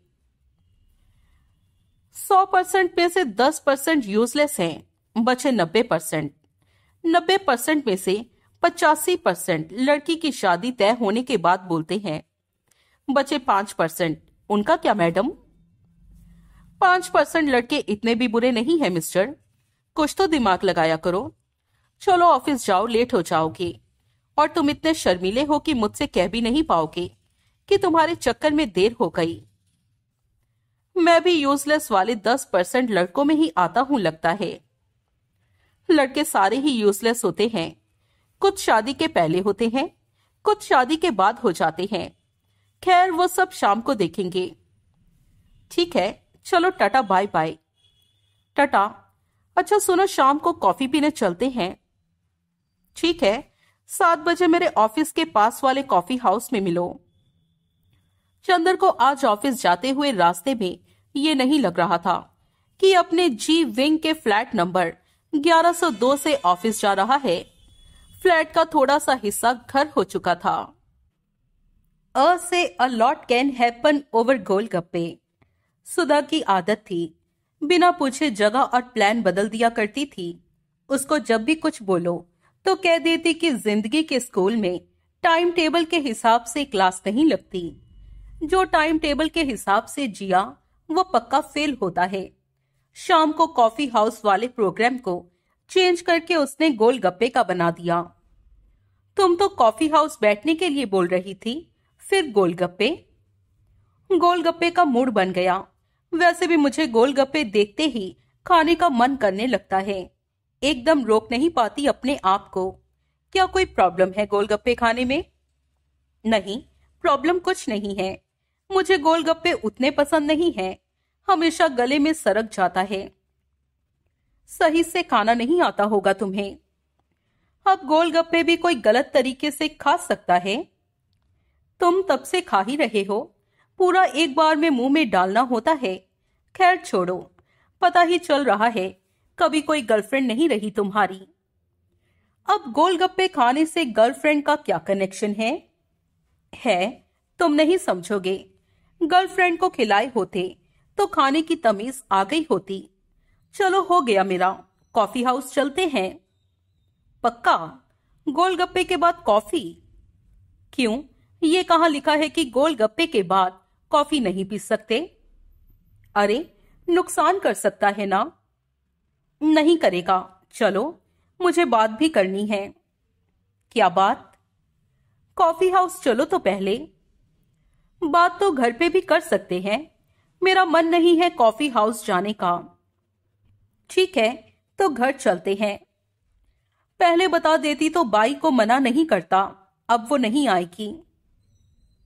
सौ परसेंट में से दस परसेंट यूजलेस हैं बचे नब्बे परसेंट नब्बे परसेंट में से पचासी परसेंट लड़की की शादी तय होने के बाद बोलते हैं बचे पांच परसेंट उनका क्या मैडम पांच परसेंट लड़के इतने भी बुरे नहीं है मिस्टर कुछ तो दिमाग लगाया करो चलो ऑफिस जाओ लेट हो जाओगे और तुम इतने शर्मीले हो कि मुझसे कह भी नहीं पाओगे कि तुम्हारे चक्कर में देर हो गई मैं भी यूजलेस वाले दस परसेंट लड़कों में ही आता हूं लगता है लड़के सारे ही यूजलेस होते हैं कुछ शादी के पहले होते हैं कुछ शादी के बाद हो जाते हैं खैर वो सब शाम को देखेंगे ठीक है चलो टाटा बाय बाय टाटा अच्छा सुनो शाम को कॉफी पीने चलते हैं ठीक है सात बजे मेरे ऑफिस के पास वाले कॉफी हाउस में मिलो चंदर को आज ऑफिस जाते हुए रास्ते में ये नहीं लग रहा था कि अपने जी विंग के फ्लैट नंबर 1102 से ऑफिस जा रहा है फ्लैट का थोड़ा सा हिस्सा घर हो चुका था uh so a lot can happen over golgappe Sudha की आदत थी बिना पूछे जगह और प्लान बदल दिया करती थी उसको जब भी कुछ बोलो तो कह देती कि जिंदगी के स्कूल में टाइम टेबल के हिसाब से क्लास नहीं लगती जो टाइम टेबल के हिसाब से जिया वो पक्का फेल होता है शाम को कॉफी हाउस वाले प्रोग्राम को चेंज करके उसने गोल गप्पे का बना दिया तुम तो कॉफी हाउस बैठने के लिए बोल रही थी फिर गोलगप्पे गोलगप्पे का मूड बन गया वैसे भी मुझे गोलगप्पे देखते ही खाने का मन करने लगता है एकदम रोक नहीं पाती अपने आप को क्या कोई प्रॉब्लम है गोलगप्पे खाने में नहीं प्रॉब्लम कुछ नहीं है मुझे गोलगप्पे उतने पसंद नहीं है हमेशा गले में सरक जाता है सही से खाना नहीं आता होगा तुम्हें अब गोलगप्पे भी कोई गलत तरीके से खा सकता है तुम तब से खा ही रहे हो पूरा एक बार में मुंह में डालना होता है खैर छोड़ो पता ही चल रहा है कभी कोई गर्लफ्रेंड नहीं रही तुम्हारी अब गोलगप्पे खाने से गर्लफ्रेंड का क्या कनेक्शन है है तुम नहीं समझोगे गर्लफ्रेंड को खिलाए होते तो खाने की तमीज आ गई होती चलो हो गया मेरा कॉफी हाउस चलते हैं पक्का गोलगप्पे के बाद कॉफी क्यों ये कहा लिखा है कि गोलगप्पे के बाद कॉफी नहीं पी सकते अरे नुकसान कर सकता है ना नहीं करेगा चलो मुझे बात भी करनी है क्या बात कॉफी हाउस चलो तो पहले बात तो घर पे भी कर सकते हैं मेरा मन नहीं है कॉफी हाउस जाने का ठीक है तो घर चलते हैं पहले बता देती तो बाई को मना नहीं करता अब वो नहीं आएगी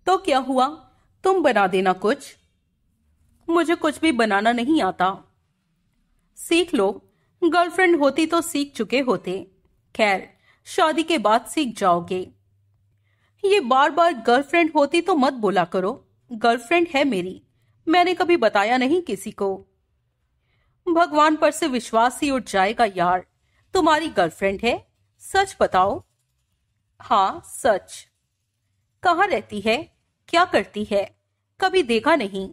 तो क्या हुआ तुम बना देना कुछ मुझे कुछ भी बनाना नहीं आता सीख लो गर्लफ्रेंड होती तो सीख चुके होते खैर शादी के बाद सीख जाओगे ये बार बार गर्लफ्रेंड होती तो मत बोला करो गर्लफ्रेंड है मेरी मैंने कभी बताया नहीं किसी को भगवान पर से विश्वास ही उठ जाएगा यार तुम्हारी गर्लफ्रेंड है सच बताओ हाँ सच कहा रहती है क्या करती है कभी देखा नहीं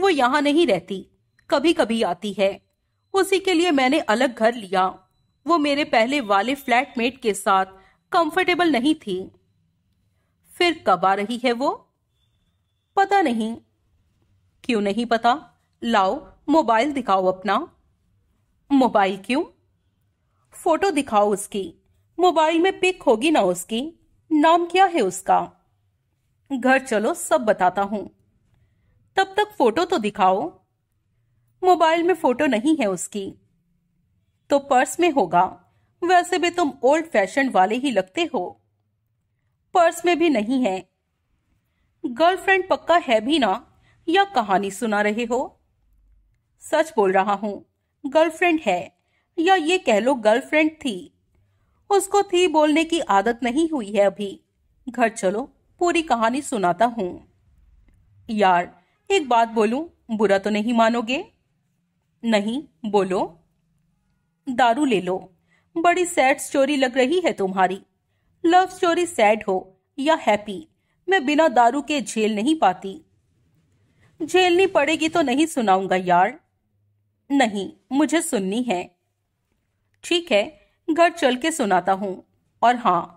वो यहां नहीं रहती कभी कभी आती है उसी के लिए मैंने अलग घर लिया वो मेरे पहले वाले फ्लैटमेट के साथ कंफर्टेबल नहीं थी फिर कब आ रही है वो पता नहीं क्यों नहीं पता लाओ मोबाइल दिखाओ अपना मोबाइल क्यों फोटो दिखाओ उसकी मोबाइल में पिक होगी ना उसकी नाम क्या है उसका घर चलो सब बताता हूं तब तक फोटो तो दिखाओ मोबाइल में फोटो नहीं है उसकी तो पर्स में होगा वैसे भी तुम ओल्ड फैशन वाले ही लगते हो पर्स में भी नहीं है गर्लफ्रेंड पक्का है भी ना या कहानी सुना रहे हो सच बोल रहा हूँ गर्लफ्रेंड है या ये कह लो गर्लफ्रेंड थी उसको थी बोलने की आदत नहीं हुई है अभी घर चलो पूरी कहानी सुनाता हूँ यार एक बात बोलू बुरा तो नहीं मानोगे नहीं बोलो दारू ले लो बड़ी सैड स्टोरी लग रही है तुम्हारी लव स्टोरी सैड हो या हैप्पी मैं बिना दारू के झेल नहीं पाती झेलनी पड़ेगी तो नहीं सुनाऊंगा यार नहीं मुझे सुननी है ठीक है घर चल के सुनाता हूं और हाँ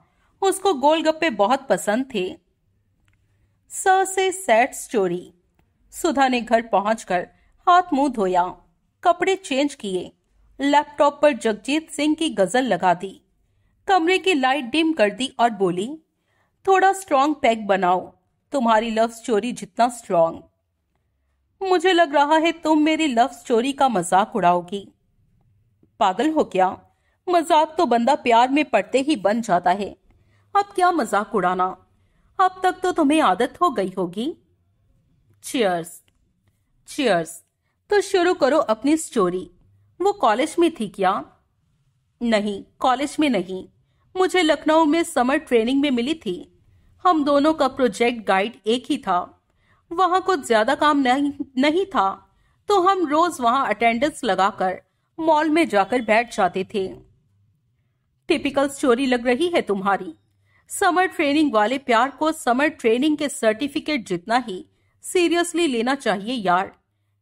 उसको गोलगप्पे बहुत पसंद थे स से सैड स्टोरी सुधा ने घर पहुंचकर हाथ मुंह धोया कपड़े चेंज किए लैपटॉप पर जगजीत सिंह की गजल लगा दी कमरे की लाइट डिम कर दी और बोली थोड़ा स्ट्रांग पैक बनाओ तुम्हारी लव स्टोरी जितना स्ट्रांग मुझे लग रहा है तुम मेरी लव स्टोरी का मजाक उड़ाओगी पागल हो क्या मजाक तो बंदा प्यार में पड़ते ही बन जाता है अब क्या मजाक उड़ाना अब तक तो तुम्हें आदत हो गई होगी चीयर्स चीयर्स तो शुरू करो अपनी स्टोरी वो कॉलेज में थी क्या नहीं कॉलेज में नहीं मुझे लखनऊ में समर ट्रेनिंग में मिली थी हम दोनों का प्रोजेक्ट गाइड एक ही था वहां कुछ ज्यादा काम नहीं नहीं था तो हम रोज वहां अटेंडेंस लगाकर मॉल में जाकर बैठ जाते थे टिपिकल स्टोरी लग रही है तुम्हारी समर ट्रेनिंग वाले प्यार को समर ट्रेनिंग के सर्टिफिकेट जितना ही सीरियसली लेना चाहिए यार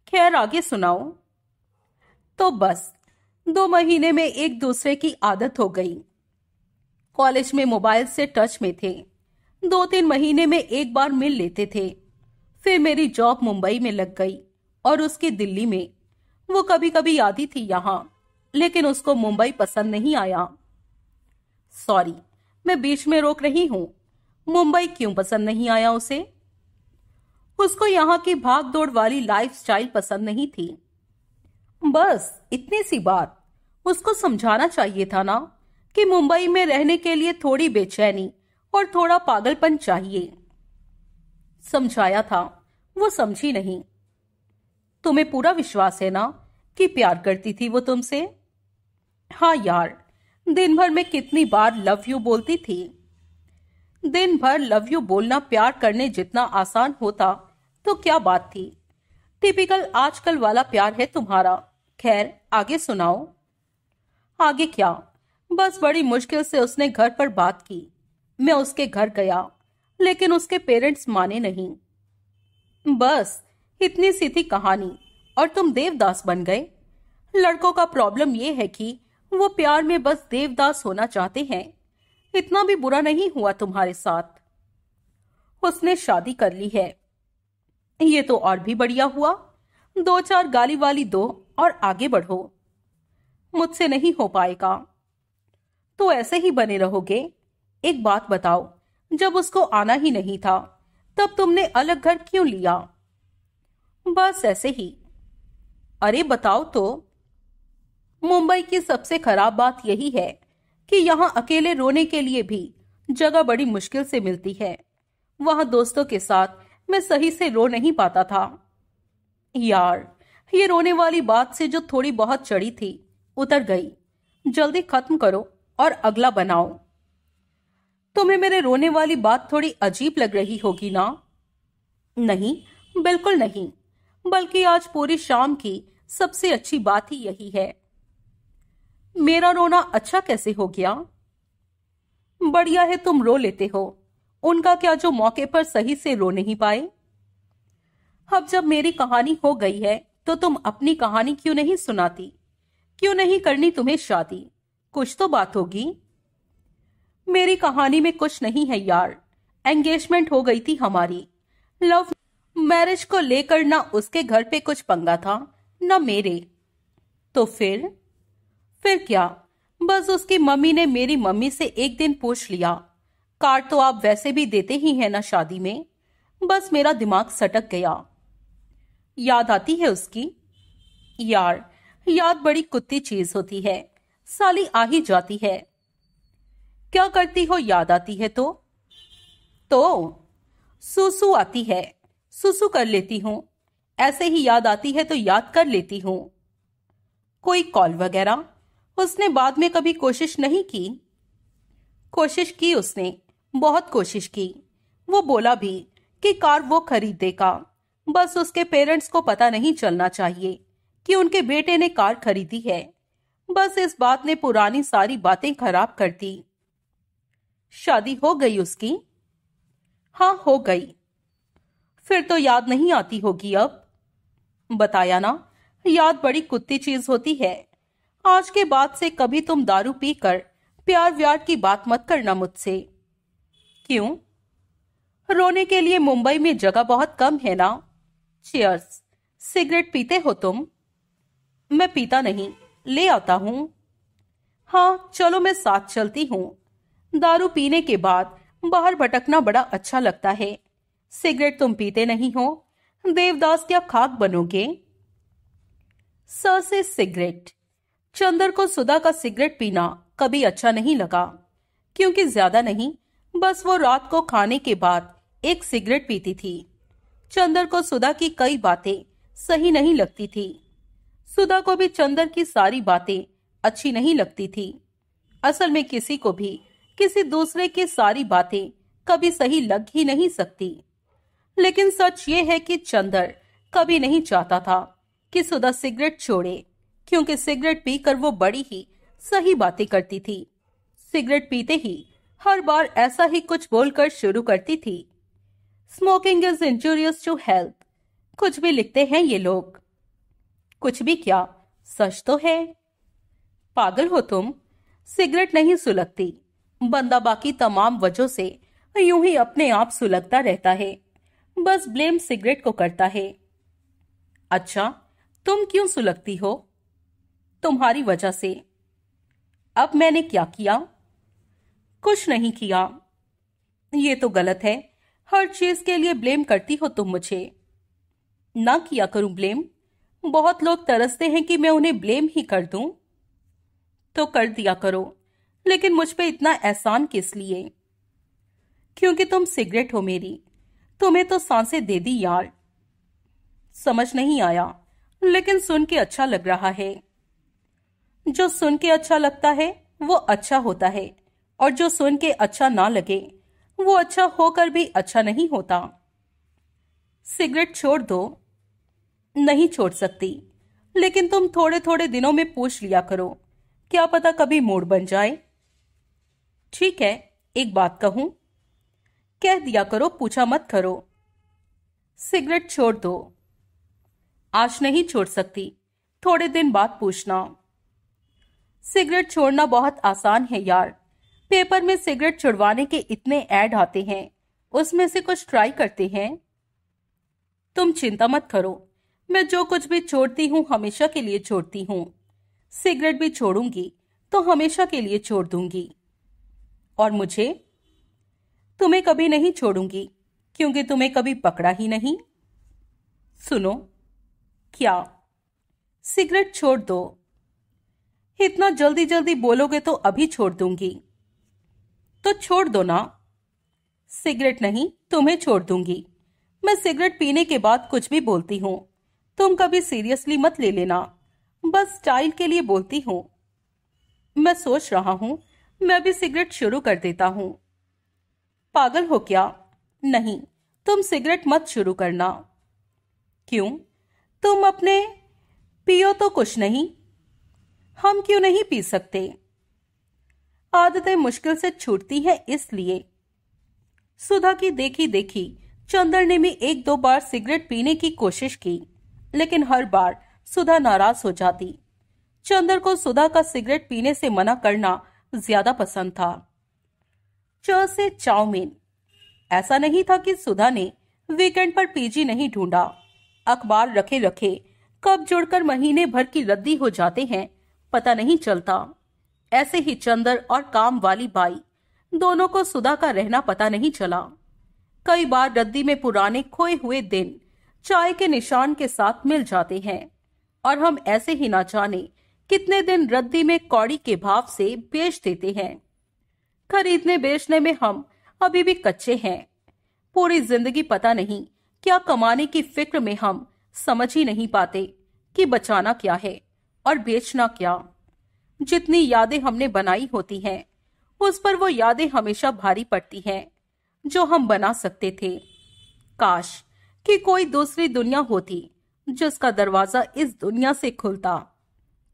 खैर आगे सुनाओ तो बस दो महीने में एक दूसरे की आदत हो गई कॉलेज में मोबाइल से टच में थे दो तीन महीने में एक बार मिल लेते थे फिर मेरी जॉब मुंबई में लग गई और उसकी दिल्ली में वो कभी कभी आती थी यहाँ लेकिन उसको मुंबई पसंद नहीं आया सॉरी मैं बीच में रोक रही हूँ मुंबई क्यों पसंद नहीं आया उसे उसको यहाँ की भाग दौड़ वाली स्टाइल पसंद नहीं थी बस इतनी सी बात उसको समझाना चाहिए था ना कि मुंबई में रहने के लिए थोड़ी बेचैनी और थोड़ा पागलपन चाहिए समझाया था वो समझी नहीं तुम्हें पूरा विश्वास है ना कि प्यार करती थी वो तुमसे हाँ यार दिन भर में कितनी बार लव यू बोलती थी दिन भर लव यू बोलना प्यार करने जितना आसान होता तो क्या बात थी टिपिकल आजकल वाला प्यार है तुम्हारा खैर आगे सुनाओ आगे क्या बस बड़ी मुश्किल से उसने घर पर बात की मैं उसके घर गया लेकिन उसके पेरेंट्स माने नहीं बस इतनी सी थी कहानी और तुम देवदास बन गए लड़कों का प्रॉब्लम यह है कि वो प्यार में बस देवदास होना चाहते हैं इतना भी बुरा नहीं हुआ तुम्हारे साथ उसने शादी कर ली है ये तो और भी बढ़िया हुआ दो चार गाली वाली दो और आगे बढ़ो मुझसे नहीं हो पाएगा तो ऐसे ही बने रहोगे एक बात बताओ जब उसको आना ही नहीं था तब तुमने अलग घर क्यों लिया बस ऐसे ही अरे बताओ तो मुंबई की सबसे खराब बात यही है कि यहाँ अकेले रोने के लिए भी जगह बड़ी मुश्किल से मिलती है वहां दोस्तों के साथ मैं सही से रो नहीं पाता था यार ये रोने वाली बात से जो थोड़ी बहुत चढ़ी थी उतर गई जल्दी खत्म करो और अगला बनाओ तुम्हें मेरे रोने वाली बात थोड़ी अजीब लग रही होगी ना नहीं बिल्कुल नहीं बल्कि आज पूरी शाम की सबसे अच्छी बात ही यही है मेरा रोना अच्छा कैसे हो गया बढ़िया है तुम रो लेते हो उनका क्या जो मौके पर सही से रो नहीं पाए अब जब मेरी कहानी हो गई है तो तुम अपनी कहानी क्यों नहीं सुनाती क्यों नहीं करनी तुम्हें शादी कुछ तो बात होगी मेरी कहानी में कुछ नहीं है यार एंगेजमेंट हो गई थी हमारी लव मैरिज को लेकर ना उसके घर पे कुछ पंगा था ना मेरे तो फिर फिर क्या बस उसकी मम्मी ने मेरी मम्मी से एक दिन पूछ लिया कार्ड तो आप वैसे भी देते ही हैं ना शादी में बस मेरा दिमाग सटक गया याद आती है उसकी यार याद बड़ी कुत्ती चीज होती है साली आ ही जाती है क्या करती हो याद आती है तो तो सुसु आती है सुसु कर लेती हूँ ऐसे ही याद आती है तो याद कर लेती हूँ कोई कॉल वगैरह उसने बाद में कभी कोशिश नहीं की कोशिश की उसने बहुत कोशिश की वो बोला भी कि कार वो खरीद देगा बस उसके पेरेंट्स को पता नहीं चलना चाहिए कि उनके बेटे ने कार खरीदी है बस इस बात ने पुरानी सारी बातें खराब कर दी शादी हो गई उसकी हाँ हो गई फिर तो याद नहीं आती होगी अब बताया ना याद बड़ी कुत्ती चीज होती है आज के बाद से कभी तुम दारू पीकर प्यार व्यार की बात मत करना मुझसे क्यों रोने के लिए मुंबई में जगह बहुत कम है ना चेयर्स सिगरेट पीते हो तुम मैं पीता नहीं ले आता हूं हाँ चलो मैं साथ चलती हूँ दारू पीने के बाद बाहर भटकना बड़ा अच्छा लगता है सिगरेट तुम पीते नहीं हो देवदास क्या खाक बनोगे सर से सिगरेट चंदर को सुधा का सिगरेट पीना कभी अच्छा नहीं लगा क्योंकि ज्यादा नहीं बस वो रात को खाने के बाद एक सिगरेट पीती थी चंदर को सुधा की कई बातें सही नहीं लगती थी सुधा को भी चंदर की सारी बातें अच्छी नहीं लगती थी असल में किसी को भी किसी दूसरे की सारी बातें कभी सही लग ही नहीं सकती लेकिन सच ये है कि चंदर कभी नहीं चाहता था कि सुधा सिगरेट छोड़े क्योंकि सिगरेट पीकर वो बड़ी ही सही बातें करती थी सिगरेट पीते ही हर बार ऐसा ही कुछ बोलकर शुरू करती थी smoking is injurious to health कुछ भी लिखते हैं ये लोग कुछ भी क्या सच तो है पागल हो तुम सिगरेट नहीं सुलगती बंदा बाकी तमाम वजह से यूं ही अपने आप सुलगता रहता है बस ब्लेम सिगरेट को करता है अच्छा तुम क्यों सुलगती हो तुम्हारी वजह से अब मैंने क्या किया कुछ नहीं किया ये तो गलत है हर चीज के लिए ब्लेम करती हो तुम मुझे ना किया करूं ब्लेम बहुत लोग तरसते हैं कि मैं उन्हें ब्लेम ही कर दूं तो कर दिया करो लेकिन मुझ पे इतना एहसान किस लिए क्योंकि तुम सिगरेट हो मेरी तुम्हें तो सांसें दे दी यार समझ नहीं आया लेकिन सुन के अच्छा लग रहा है जो सुन के अच्छा लगता है वो अच्छा होता है और जो सुन के अच्छा ना लगे वो अच्छा होकर भी अच्छा नहीं होता सिगरेट छोड़ दो नहीं छोड़ सकती लेकिन तुम थोड़े थोड़े दिनों में पूछ लिया करो क्या पता कभी मूड बन जाए ठीक है एक बात कहूं कह दिया करो पूछा मत करो सिगरेट छोड़ दो आज नहीं छोड़ सकती थोड़े दिन बाद पूछना सिगरेट छोड़ना बहुत आसान है यार पेपर में सिगरेट छुड़वाने के इतने ऐड आते हैं उसमें से कुछ ट्राई करते हैं तुम चिंता मत करो मैं जो कुछ भी छोड़ती हूँ हमेशा के लिए छोड़ती हूँ सिगरेट भी छोड़ूंगी तो हमेशा के लिए छोड़ दूंगी और मुझे तुम्हें कभी नहीं छोड़ूंगी क्योंकि तुम्हें कभी पकड़ा ही नहीं सुनो क्या सिगरेट छोड़ दो इतना जल्दी जल्दी बोलोगे तो अभी छोड़ दूंगी तो छोड़ दो ना सिगरेट नहीं तुम्हें छोड़ दूंगी मैं सिगरेट पीने के बाद कुछ भी बोलती हूं तुम कभी सीरियसली मत ले लेना बस स्टाइल के लिए बोलती हूं मैं सोच रहा हूं मैं भी सिगरेट शुरू कर देता हूँ पागल हो क्या नहीं तुम सिगरेट मत शुरू करना क्यों तुम अपने पियो तो कुछ नहीं हम क्यों नहीं पी सकते आदतें मुश्किल से छूटती हैं इसलिए सुधा की देखी देखी चंद्र ने भी एक दो बार सिगरेट पीने की कोशिश की लेकिन हर बार सुधा नाराज हो जाती चंदर को सुधा का सिगरेट पीने से मना करना ज्यादा पसंद था च से चाउमीन ऐसा नहीं था कि सुधा ने वीकेंड पर पीजी नहीं ढूंढा अखबार रखे रखे कब जुड़कर महीने भर की रद्दी हो जाते हैं पता नहीं चलता ऐसे ही चंदर और काम वाली बाई दोनों को सुधा का रहना पता नहीं चला कई बार रद्दी में पुराने खोए हुए दिन चाय के निशान के साथ मिल जाते हैं और हम ऐसे ही ना जाने कितने दिन रद्दी में कौड़ी के भाव से बेच देते हैं खरीदने बेचने में हम अभी भी कच्चे हैं पूरी जिंदगी पता नहीं क्या कमाने की फिक्र में हम समझ ही नहीं पाते कि बचाना क्या है और बेचना क्या जितनी यादें हमने बनाई होती हैं उस पर वो यादें हमेशा भारी पड़ती हैं जो हम बना सकते थे काश कि कोई दूसरी दुनिया होती जिसका दरवाजा इस दुनिया से खुलता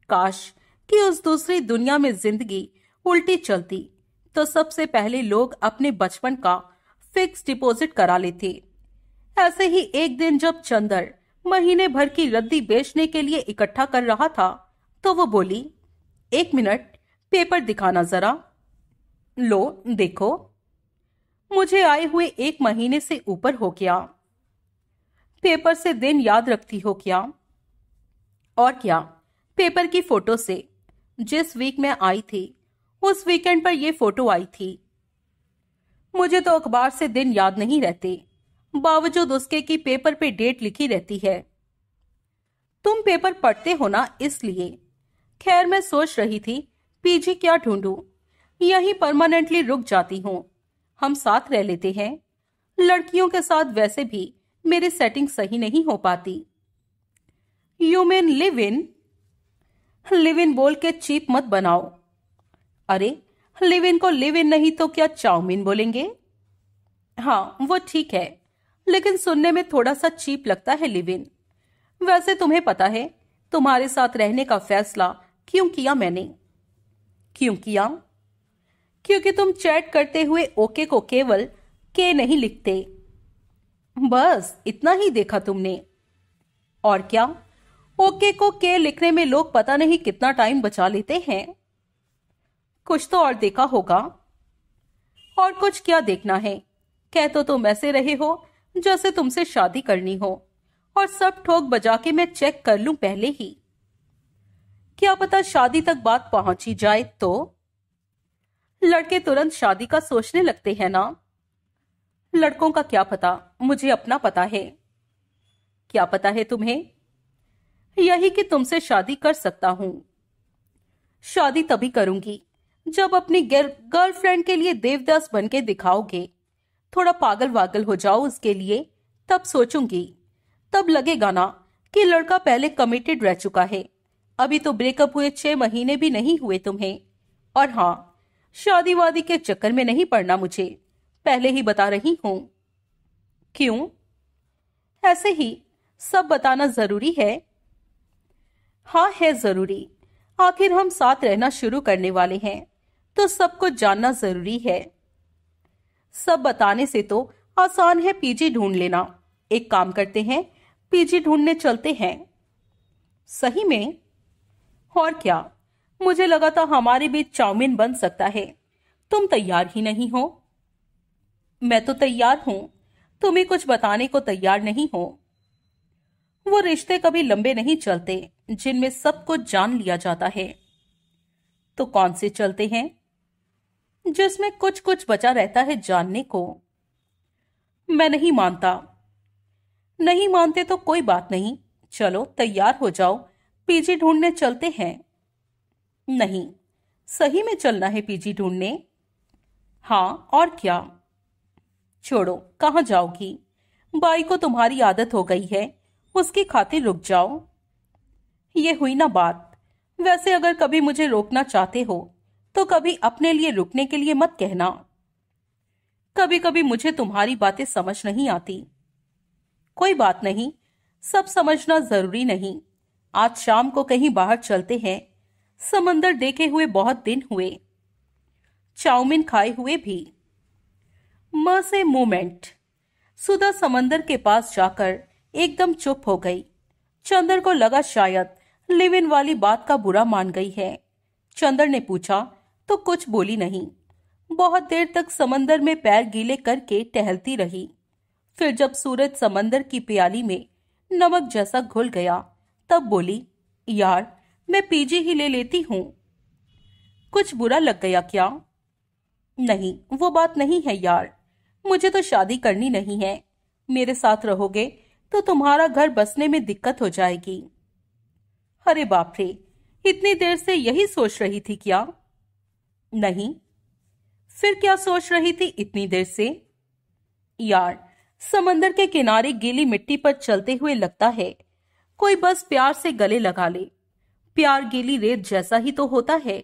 काश कि उस दूसरी दुनिया में जिंदगी उल्टी चलती तो सबसे पहले लोग अपने बचपन का फिक्स डिपॉजिट करा लेते ऐसे ही एक दिन जब चंदर महीने भर की रद्दी बेचने के लिए इकट्ठा कर रहा था तो वो बोली एक मिनट पेपर दिखाना जरा लो देखो मुझे आए हुए एक महीने से ऊपर हो गया पेपर से दिन याद रखती हो क्या और क्या पेपर की फोटो से जिस वीक में आई थी उस वीकेंड पर यह फोटो आई थी मुझे तो अखबार से दिन याद नहीं रहते बावजूद उसके कि पेपर पे डेट लिखी रहती है तुम पेपर पढ़ते हो ना इसलिए खैर मैं सोच रही थी पीजी क्या ढूंढूं? यही परमानेंटली रुक जाती हूँ हम साथ रह लेते हैं लड़कियों के साथ वैसे भी मेरी सेटिंग सही नहीं हो पाती you men live in live in बोल के चीप मत बनाओ अरे लिव इन को लिव इन नहीं तो क्या चाउमीन बोलेंगे हाँ वो ठीक है लेकिन सुनने में थोड़ा सा चीप लगता है लिव इन वैसे तुम्हें पता है तुम्हारे साथ रहने का फैसला क्यों किया मैंने क्यों किया क्योंकि तुम चैट करते हुए ओके को केवल के नहीं लिखते बस इतना ही देखा तुमने और क्या ओके को के लिखने में लोग पता नहीं कितना टाइम बचा लेते हैं कुछ तो और देखा होगा और कुछ क्या देखना है कह तो तुम ऐसे रहे हो जैसे तुमसे शादी करनी हो और सब ठोक बजा के मैं चेक कर लू पहले ही क्या पता शादी तक बात पहुंची जाए तो लड़के तुरंत शादी का सोचने लगते हैं ना लड़कों का क्या पता मुझे अपना पता है क्या पता है तुम्हें यही कि तुमसे शादी कर सकता हूँ शादी तभी करूंगी जब अपनी गर्लफ्रेंड के लिए देवदास बन के दिखाओगे थोड़ा पागल वागल हो जाओ उसके लिए तब सोचूंगी तब लगेगा ना कि लड़का पहले कमिटेड रह चुका है अभी तो ब्रेकअप हुए छह महीने भी नहीं हुए तुम्हें और हाँ शादी वादी के चक्कर में नहीं पड़ना मुझे पहले ही बता रही हूं क्यों ऐसे ही सब बताना जरूरी है हाँ है जरूरी आखिर हम साथ रहना शुरू करने वाले हैं तो सबको जानना जरूरी है सब बताने से तो आसान है पीजी ढूंढ लेना एक काम करते हैं पीजी ढूंढने चलते हैं सही में और क्या मुझे लगा था हमारे बीच चाउमीन बन सकता है तुम तैयार ही नहीं हो मैं तो तैयार हूं तुम्हें कुछ बताने को तैयार नहीं हो वो रिश्ते कभी लंबे नहीं चलते जिनमें सब कुछ जान लिया जाता है तो कौन से चलते हैं जिसमें कुछ कुछ बचा रहता है जानने को मैं नहीं मानता नहीं मानते तो कोई बात नहीं चलो तैयार हो जाओ पीजी ढूंढने चलते हैं नहीं सही में चलना है पीजी ढूंढने हाँ और क्या छोड़ो कहा जाओगी बाई को तुम्हारी आदत हो गई है उसकी खातिर रुक जाओ ये हुई ना बात वैसे अगर कभी मुझे रोकना चाहते हो तो कभी अपने लिए रुकने के लिए मत कहना कभी कभी मुझे तुम्हारी बातें समझ नहीं आती कोई बात नहीं सब समझना जरूरी नहीं आज शाम को कहीं बाहर चलते हैं समंदर देखे हुए बहुत दिन हुए चाउमिन खाए हुए भी म से मोमेंट सुधा समंदर के पास जाकर एकदम चुप हो गई चंदर को लगा शायद लिव इन वाली बात का बुरा मान गई है चंदर ने पूछा तो कुछ बोली नहीं बहुत देर तक समंदर में पैर गीले करके टहलती रही फिर जब सूरज समंदर की प्याली में नमक जैसा घुल गया तब बोली यार मैं पीजी ही ले लेती हूँ कुछ बुरा लग गया क्या नहीं वो बात नहीं है यार मुझे तो शादी करनी नहीं है मेरे साथ रहोगे तो तुम्हारा घर बसने में दिक्कत हो जाएगी अरे बाप रे इतनी देर से यही सोच रही थी क्या नहीं फिर क्या सोच रही थी इतनी देर से यार समंदर के किनारे गीली मिट्टी पर चलते हुए लगता है कोई बस प्यार से गले लगा ले प्यार गीली रेत जैसा ही तो होता है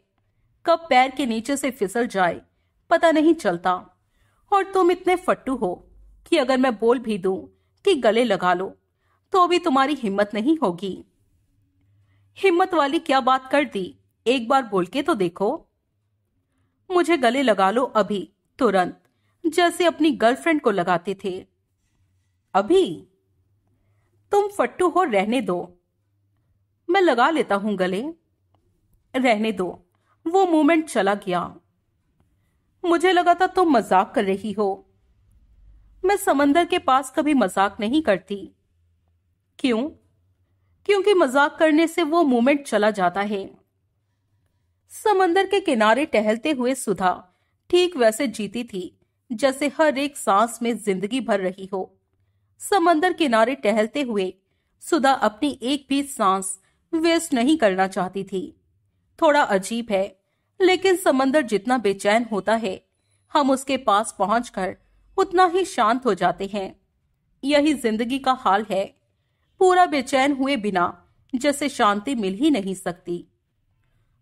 कब पैर के नीचे से फिसल जाए पता नहीं चलता और तुम इतने फट्टू हो कि अगर मैं बोल भी दूं कि गले लगा लो तो अभी तुम्हारी हिम्मत नहीं होगी हिम्मत वाली क्या बात कर दी एक बार बोल के तो देखो मुझे गले लगा लो अभी तुरंत जैसे अपनी गर्लफ्रेंड को लगाते थे अभी तुम फट्टू हो रहने दो मैं लगा लेता हूं गले रहने दो वो मोमेंट चला गया मुझे लगा था तुम मजाक कर रही हो मैं समंदर के पास कभी मजाक नहीं करती क्यों क्योंकि मजाक करने से वो मोमेंट चला जाता है समंदर के किनारे टहलते हुए सुधा ठीक वैसे जीती थी जैसे हर एक सांस में जिंदगी भर रही हो समंदर किनारे टहलते हुए सुधा अपनी एक भी सांस वेस्ट नहीं करना चाहती थी थोड़ा अजीब है लेकिन समंदर जितना बेचैन होता है हम उसके पास पहुंचकर उतना ही शांत हो जाते हैं यही जिंदगी का हाल है पूरा बेचैन हुए बिना जैसे शांति मिल ही नहीं सकती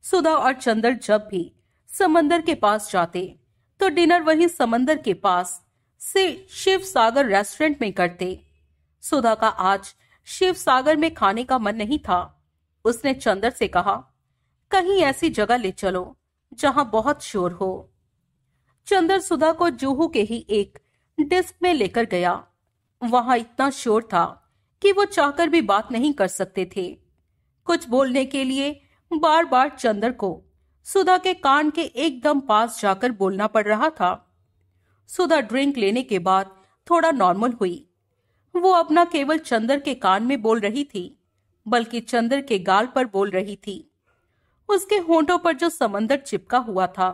सुधा और चंदर जब भी समंदर के पास जाते तो डिनर वही समंदर के पास से शिव सागर रेस्टोरेंट में करते सुधा का आज शिव सागर में खाने का मन नहीं था उसने चंदर से कहा कहीं ऐसी जगह ले चलो जहां बहुत शोर हो चंदर सुधा को जूहू के ही एक डिस्क में लेकर गया वहां इतना शोर था कि वो चाहकर भी बात नहीं कर सकते थे कुछ बोलने के लिए बार बार चंदर को सुधा के कान के एकदम पास जाकर बोलना पड़ रहा था सुधा ड्रिंक लेने के बाद थोड़ा नॉर्मल हुई वो अपना केवल चंदर के कान में बोल रही थी बल्कि चंदर के गाल पर बोल रही थी उसके होंठों पर जो समंदर चिपका हुआ था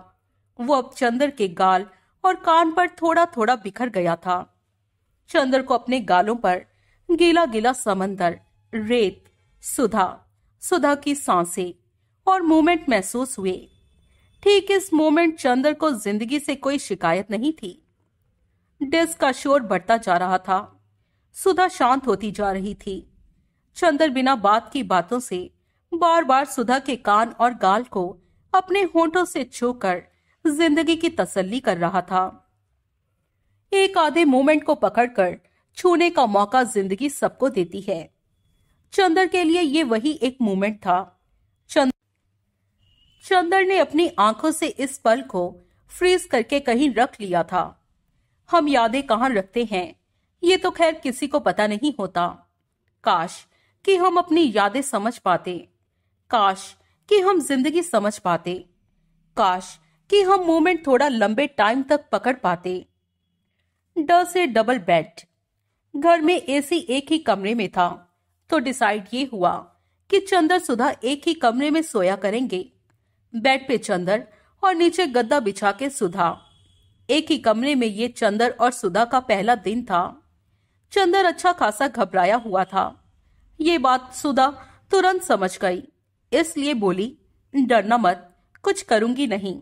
वो अब चंदर के गाल और कान पर थोड़ा थोड़ा बिखर गया था चंदर को अपने गालों पर गीला गीला समंदर रेत सुधा सुधा की सांसें और मोमेंट महसूस हुए ठीक इस मोमेंट चंद्र को जिंदगी से कोई शिकायत नहीं थी डेस्क का शोर बढ़ता जा रहा था सुधा शांत होती जा रही थी चंद्र बिना बात की बातों से बार बार सुधा के कान और गाल को अपने होंठों से छूकर जिंदगी की तसल्ली कर रहा था एक आधे मोमेंट को पकड़कर छूने का मौका जिंदगी सबको देती है चंदर के लिए ये वही एक मोमेंट था चंदर ने अपनी आंखों से इस पल को फ्रीज करके कहीं रख लिया था हम यादें कहां रखते हैं ये तो खैर किसी को पता नहीं होता काश कि हम अपनी यादें समझ पाते काश कि हम जिंदगी समझ पाते काश कि हम मोमेंट थोड़ा लंबे टाइम तक पकड़ पाते डर से डबल बेड घर में एसी एक ही कमरे में था तो डिसाइड ये हुआ कि चंदर सुधा एक ही कमरे में सोया करेंगे बेड पे चंदर और नीचे गद्दा बिछा के सुधा एक ही कमरे में ये चंदर और सुधा का पहला दिन था चंदर अच्छा खासा घबराया हुआ था ये बात सुधा तुरंत समझ गई इसलिए बोली डरना मत कुछ करूंगी नहीं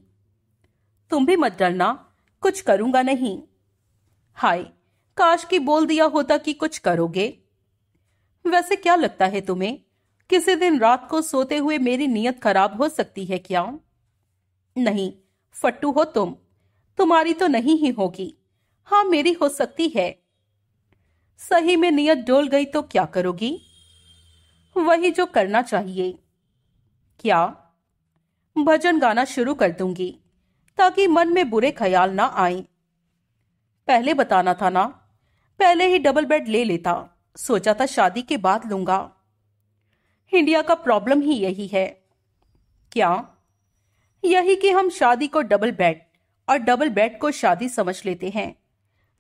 तुम भी मत डरना कुछ करूंगा नहीं हाय काश कि बोल दिया होता कि कुछ करोगे वैसे क्या लगता है तुम्हें किसी दिन रात को सोते हुए मेरी नीयत खराब हो सकती है क्या नहीं फट्टू हो तुम तुम्हारी तो नहीं ही होगी हाँ मेरी हो सकती है सही में नियत डोल गई तो क्या करोगी वही जो करना चाहिए क्या भजन गाना शुरू कर दूंगी ताकि मन में बुरे ख्याल ना आए पहले बताना था ना पहले ही डबल बेड ले लेता सोचा था शादी के बाद लूंगा इंडिया का प्रॉब्लम ही यही है क्या यही कि हम शादी को डबल बेड और डबल बेड को शादी समझ लेते हैं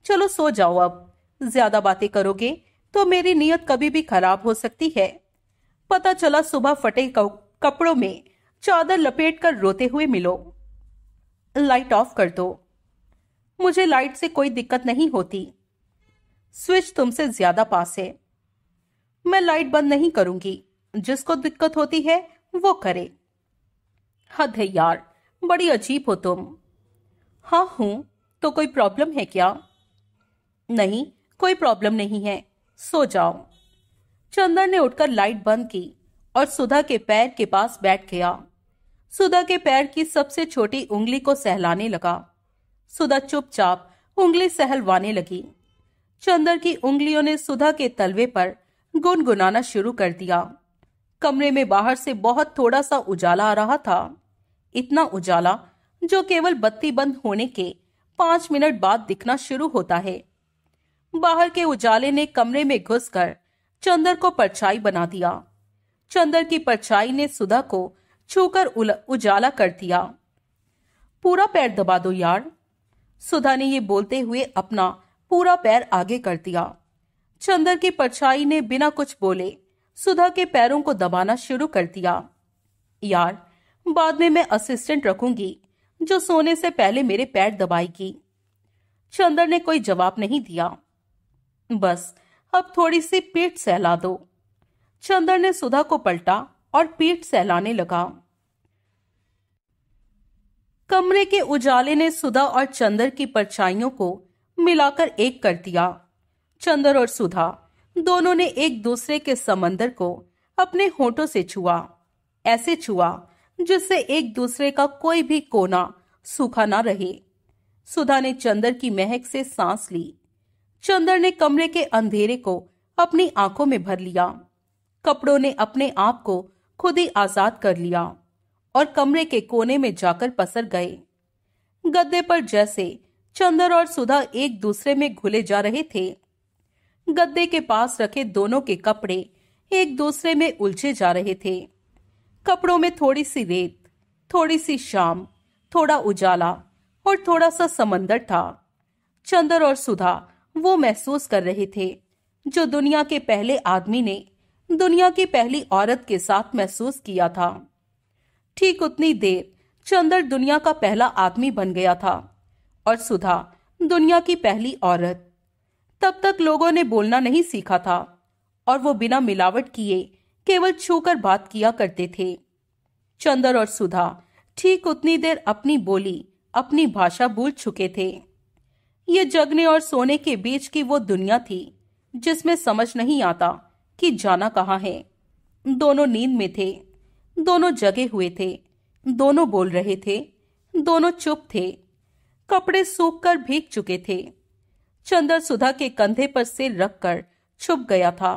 चलो सो जाओ अब ज्यादा बातें करोगे तो मेरी नियत कभी भी खराब हो सकती है पता चला सुबह फटे कपड़ों में चादर लपेट कर रोते हुए मिलो लाइट ऑफ कर दो मुझे लाइट से कोई दिक्कत नहीं होती स्विच तुमसे ज्यादा पास है मैं लाइट बंद नहीं करूंगी जिसको दिक्कत होती है वो करे हद है यार बड़ी अजीब हो तुम हाँ हूं तो कोई प्रॉब्लम है क्या नहीं कोई प्रॉब्लम नहीं है सो जाओ चंदन ने उठकर लाइट बंद की और सुधा के पैर के पास बैठ गया सुधा के पैर की सबसे छोटी उंगली को सहलाने लगा सुधा चुपचाप उंगली सहलवाने लगी चंदर की उंगलियों ने सुधा के तलवे पर गुनगुनाना शुरू कर दिया कमरे में बाहर से बहुत थोड़ा सा उजाला आ रहा था इतना उजाला जो केवल बत्ती बंद होने के पांच मिनट बाद दिखना शुरू होता है बाहर के उजाले ने कमरे में घुसकर चंदर को परछाई बना दिया चंदर की परछाई ने सुधा को छूकर उजाला कर दिया पूरा पैर दबा दो यार सुधा ने ये बोलते हुए अपना पूरा पैर आगे कर दिया चंदर की परछाई ने बिना कुछ बोले सुधा के पैरों को दबाना शुरू कर दिया यार बाद में मैं असिस्टेंट रखूंगी जो सोने से पहले मेरे पैर दबाएगी चंदर ने कोई जवाब नहीं दिया बस अब थोड़ी सी पीठ सहला दो चंदर ने सुधा को पलटा और पीठ सहलाने लगा कमरे के उजाले ने सुधा और चंदर की परछाइयों को मिलाकर एक कर दिया चंदर और सुधा दोनों ने एक दूसरे के समंदर को अपने होठों से छुआ ऐसे छुआ जिससे एक दूसरे का कोई भी कोना सूखा ना रहे सुधा ने चंदर की महक से सांस ली चंदर ने कमरे के अंधेरे को अपनी आंखों में भर लिया कपड़ों ने अपने आप को खुद ही आजाद कर लिया और कमरे के कोने में जाकर पसर गए गद्दे पर जैसे चंदर और सुधा एक दूसरे में घुले जा रहे थे गद्दे के पास रखे दोनों के कपड़े एक दूसरे में उलझे जा रहे थे कपड़ों में थोड़ी सी रेत थोड़ी सी शाम थोड़ा उजाला और थोड़ा सा समंदर था चंदर और सुधा वो महसूस कर रहे थे जो दुनिया के पहले आदमी ने दुनिया की पहली औरत के साथ महसूस किया था ठीक उतनी देर चंदर दुनिया का पहला आदमी बन गया था और सुधा दुनिया की पहली औरत तब तक लोगों ने बोलना नहीं सीखा था और वो बिना मिलावट किए केवल छूकर बात किया करते थे चंदर और सुधा ठीक उतनी देर अपनी बोली अपनी भाषा भूल चुके थे ये जगने और सोने के बीच की वो दुनिया थी जिसमें समझ नहीं आता कि जाना कहाँ है दोनों नींद में थे दोनों जगे हुए थे दोनों बोल रहे थे दोनों चुप थे कपड़े सूखकर भीग चुके थे चंदर सुधा के कंधे पर सिर रखकर छुप गया था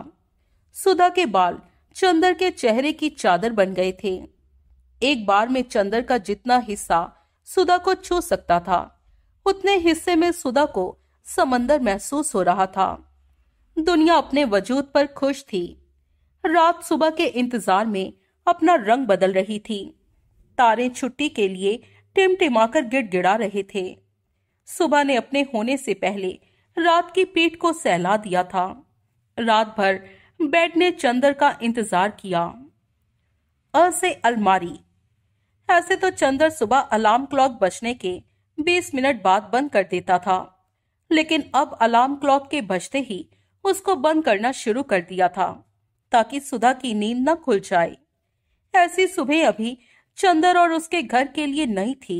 सुधा के बाल चंदर के चेहरे की चादर बन गए थे एक बार में चंदर का जितना हिस्सा सुधा को छू सकता था उतने हिस्से में सुधा को समंदर महसूस हो रहा था दुनिया अपने वजूद पर खुश थी रात सुबह के इंतजार में अपना रंग बदल रही थी तारे छुट्टी के लिए टिमटिमाकर गिड़गिड़ा रहे थे सुबह ने अपने होने से पहले रात की पीठ को सहला दिया था रात भर बेड ने चंदर का इंतजार किया असे अलमारी ऐसे तो चंदर सुबह अलार्म क्लॉक बजने के 20 मिनट बाद बंद कर देता था लेकिन अब अलार्म क्लॉक के बजते ही उसको बंद करना शुरू कर दिया था ताकि सुधा की नींद न खुल जाए ऐसी सुबह अभी चंदर और उसके घर के लिए नहीं थी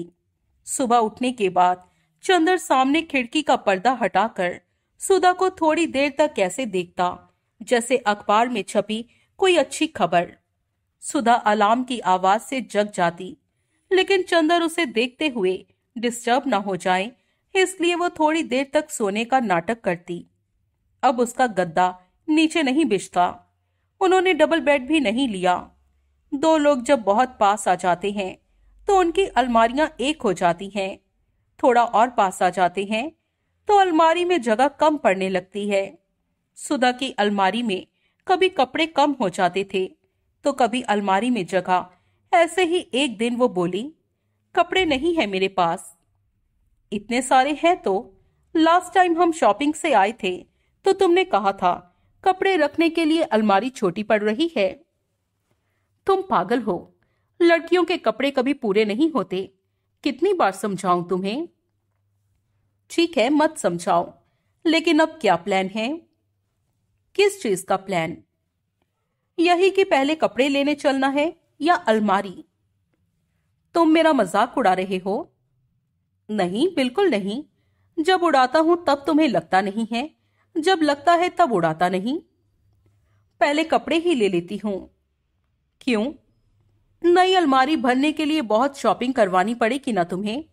सुबह उठने के बाद चंदर सामने खिड़की का पर्दा हटाकर सुधा को थोड़ी देर तक कैसे देखता जैसे अखबार में छपी कोई अच्छी खबर सुधा अलार्म की आवाज से जग जाती लेकिन चंदर उसे देखते हुए डिस्टर्ब ना हो जाए इसलिए वो थोड़ी देर तक सोने का नाटक करती अब उसका गद्दा नीचे नहीं बिछता उन्होंने डबल बेड भी नहीं लिया दो लोग जब बहुत पास आ जाते हैं तो उनकी अलमारियां एक हो जाती हैं थोड़ा और पास आ जाते हैं तो अलमारी में जगह कम पड़ने लगती है सुधा की अलमारी में कभी कपड़े कम हो जाते थे तो कभी अलमारी में जगह ऐसे ही एक दिन वो बोली कपड़े नहीं है मेरे पास इतने सारे हैं तो लास्ट टाइम हम शॉपिंग से आए थे तो तुमने कहा था कपड़े रखने के लिए अलमारी छोटी पड़ रही है तुम पागल हो लड़कियों के कपड़े कभी पूरे नहीं होते कितनी बार समझाऊं तुम्हें ठीक है मत समझाओ लेकिन अब क्या प्लान है किस चीज का प्लान यही कि पहले कपड़े लेने चलना है या अलमारी तुम मेरा मजाक उड़ा रहे हो नहीं बिल्कुल नहीं जब उड़ाता हूं तब तुम्हें लगता नहीं है जब लगता है तब उड़ाता नहीं पहले कपड़े ही ले लेती हूं क्यों नई अलमारी भरने के लिए बहुत शॉपिंग करवानी पड़ेगी ना तुम्हें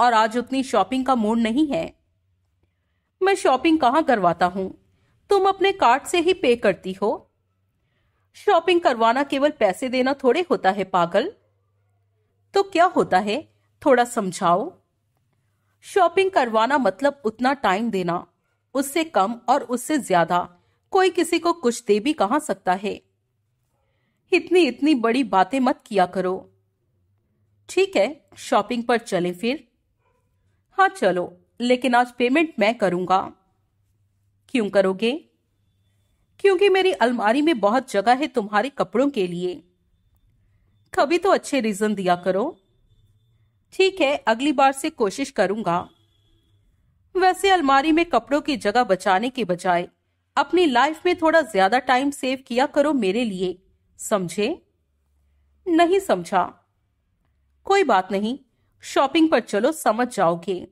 और आज उतनी शॉपिंग का मूड नहीं है मैं शॉपिंग कहां करवाता हूं तुम अपने कार्ड से ही पे करती हो शॉपिंग करवाना केवल पैसे देना थोड़े होता है पागल तो क्या होता है थोड़ा समझाओ शॉपिंग करवाना मतलब उतना टाइम देना उससे कम और उससे ज्यादा कोई किसी को कुछ दे भी कहा सकता है इतनी इतनी बड़ी बातें मत किया करो ठीक है शॉपिंग पर चले फिर हाँ चलो लेकिन आज पेमेंट मैं करूंगा क्यों करोगे क्योंकि मेरी अलमारी में बहुत जगह है तुम्हारे कपड़ों के लिए कभी तो अच्छे रीजन दिया करो ठीक है अगली बार से कोशिश करूंगा वैसे अलमारी में कपड़ों की जगह बचाने के बजाय अपनी लाइफ में थोड़ा ज्यादा टाइम सेव किया करो मेरे लिए समझे नहीं समझा कोई बात नहीं शॉपिंग पर चलो समझ जाओगे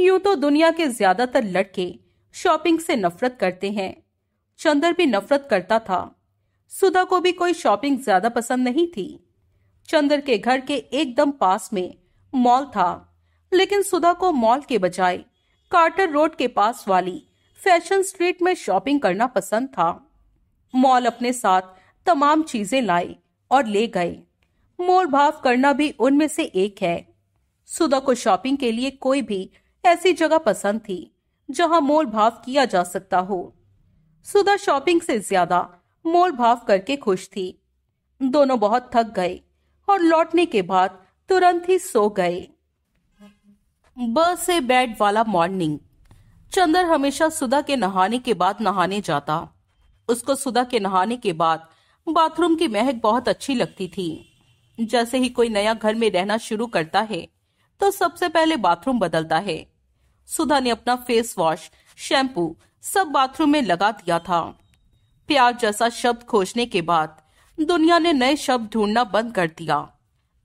यूं तो दुनिया के ज्यादातर लड़के शॉपिंग से नफरत करते हैं चंदर भी नफरत करता था सुधा को भी कोई शॉपिंग ज्यादा पसंद नहीं थी चंदर के घर के एकदम पास में मॉल था लेकिन सुधा को मॉल के बजाय कार्टर रोड के पास वाली फैशन स्ट्रीट में शॉपिंग करना पसंद था मॉल अपने साथ तमाम चीजें लाई और ले गए मोल भाव करना भी उनमें से एक है सुधा को शॉपिंग के लिए कोई भी ऐसी जगह पसंद थी जहां मोल भाव किया जा सकता हो सुधा शॉपिंग से ज्यादा मोल भाव करके खुश थी दोनों बहुत थक गए और लौटने के बाद तुरंत ही सो गए बस से बेड वाला मॉर्निंग चंदर हमेशा सुधा के नहाने के बाद नहाने जाता उसको सुधा के नहाने के बाद बाथरूम की महक बहुत अच्छी लगती थी जैसे ही कोई नया घर में रहना शुरू करता है तो सबसे पहले बाथरूम बदलता है सुधा ने अपना फेस वॉश शैम्पू सब बाथरूम में लगा दिया था प्यार जैसा शब्द खोजने के बाद दुनिया ने नए शब्द ढूंढना बंद कर दिया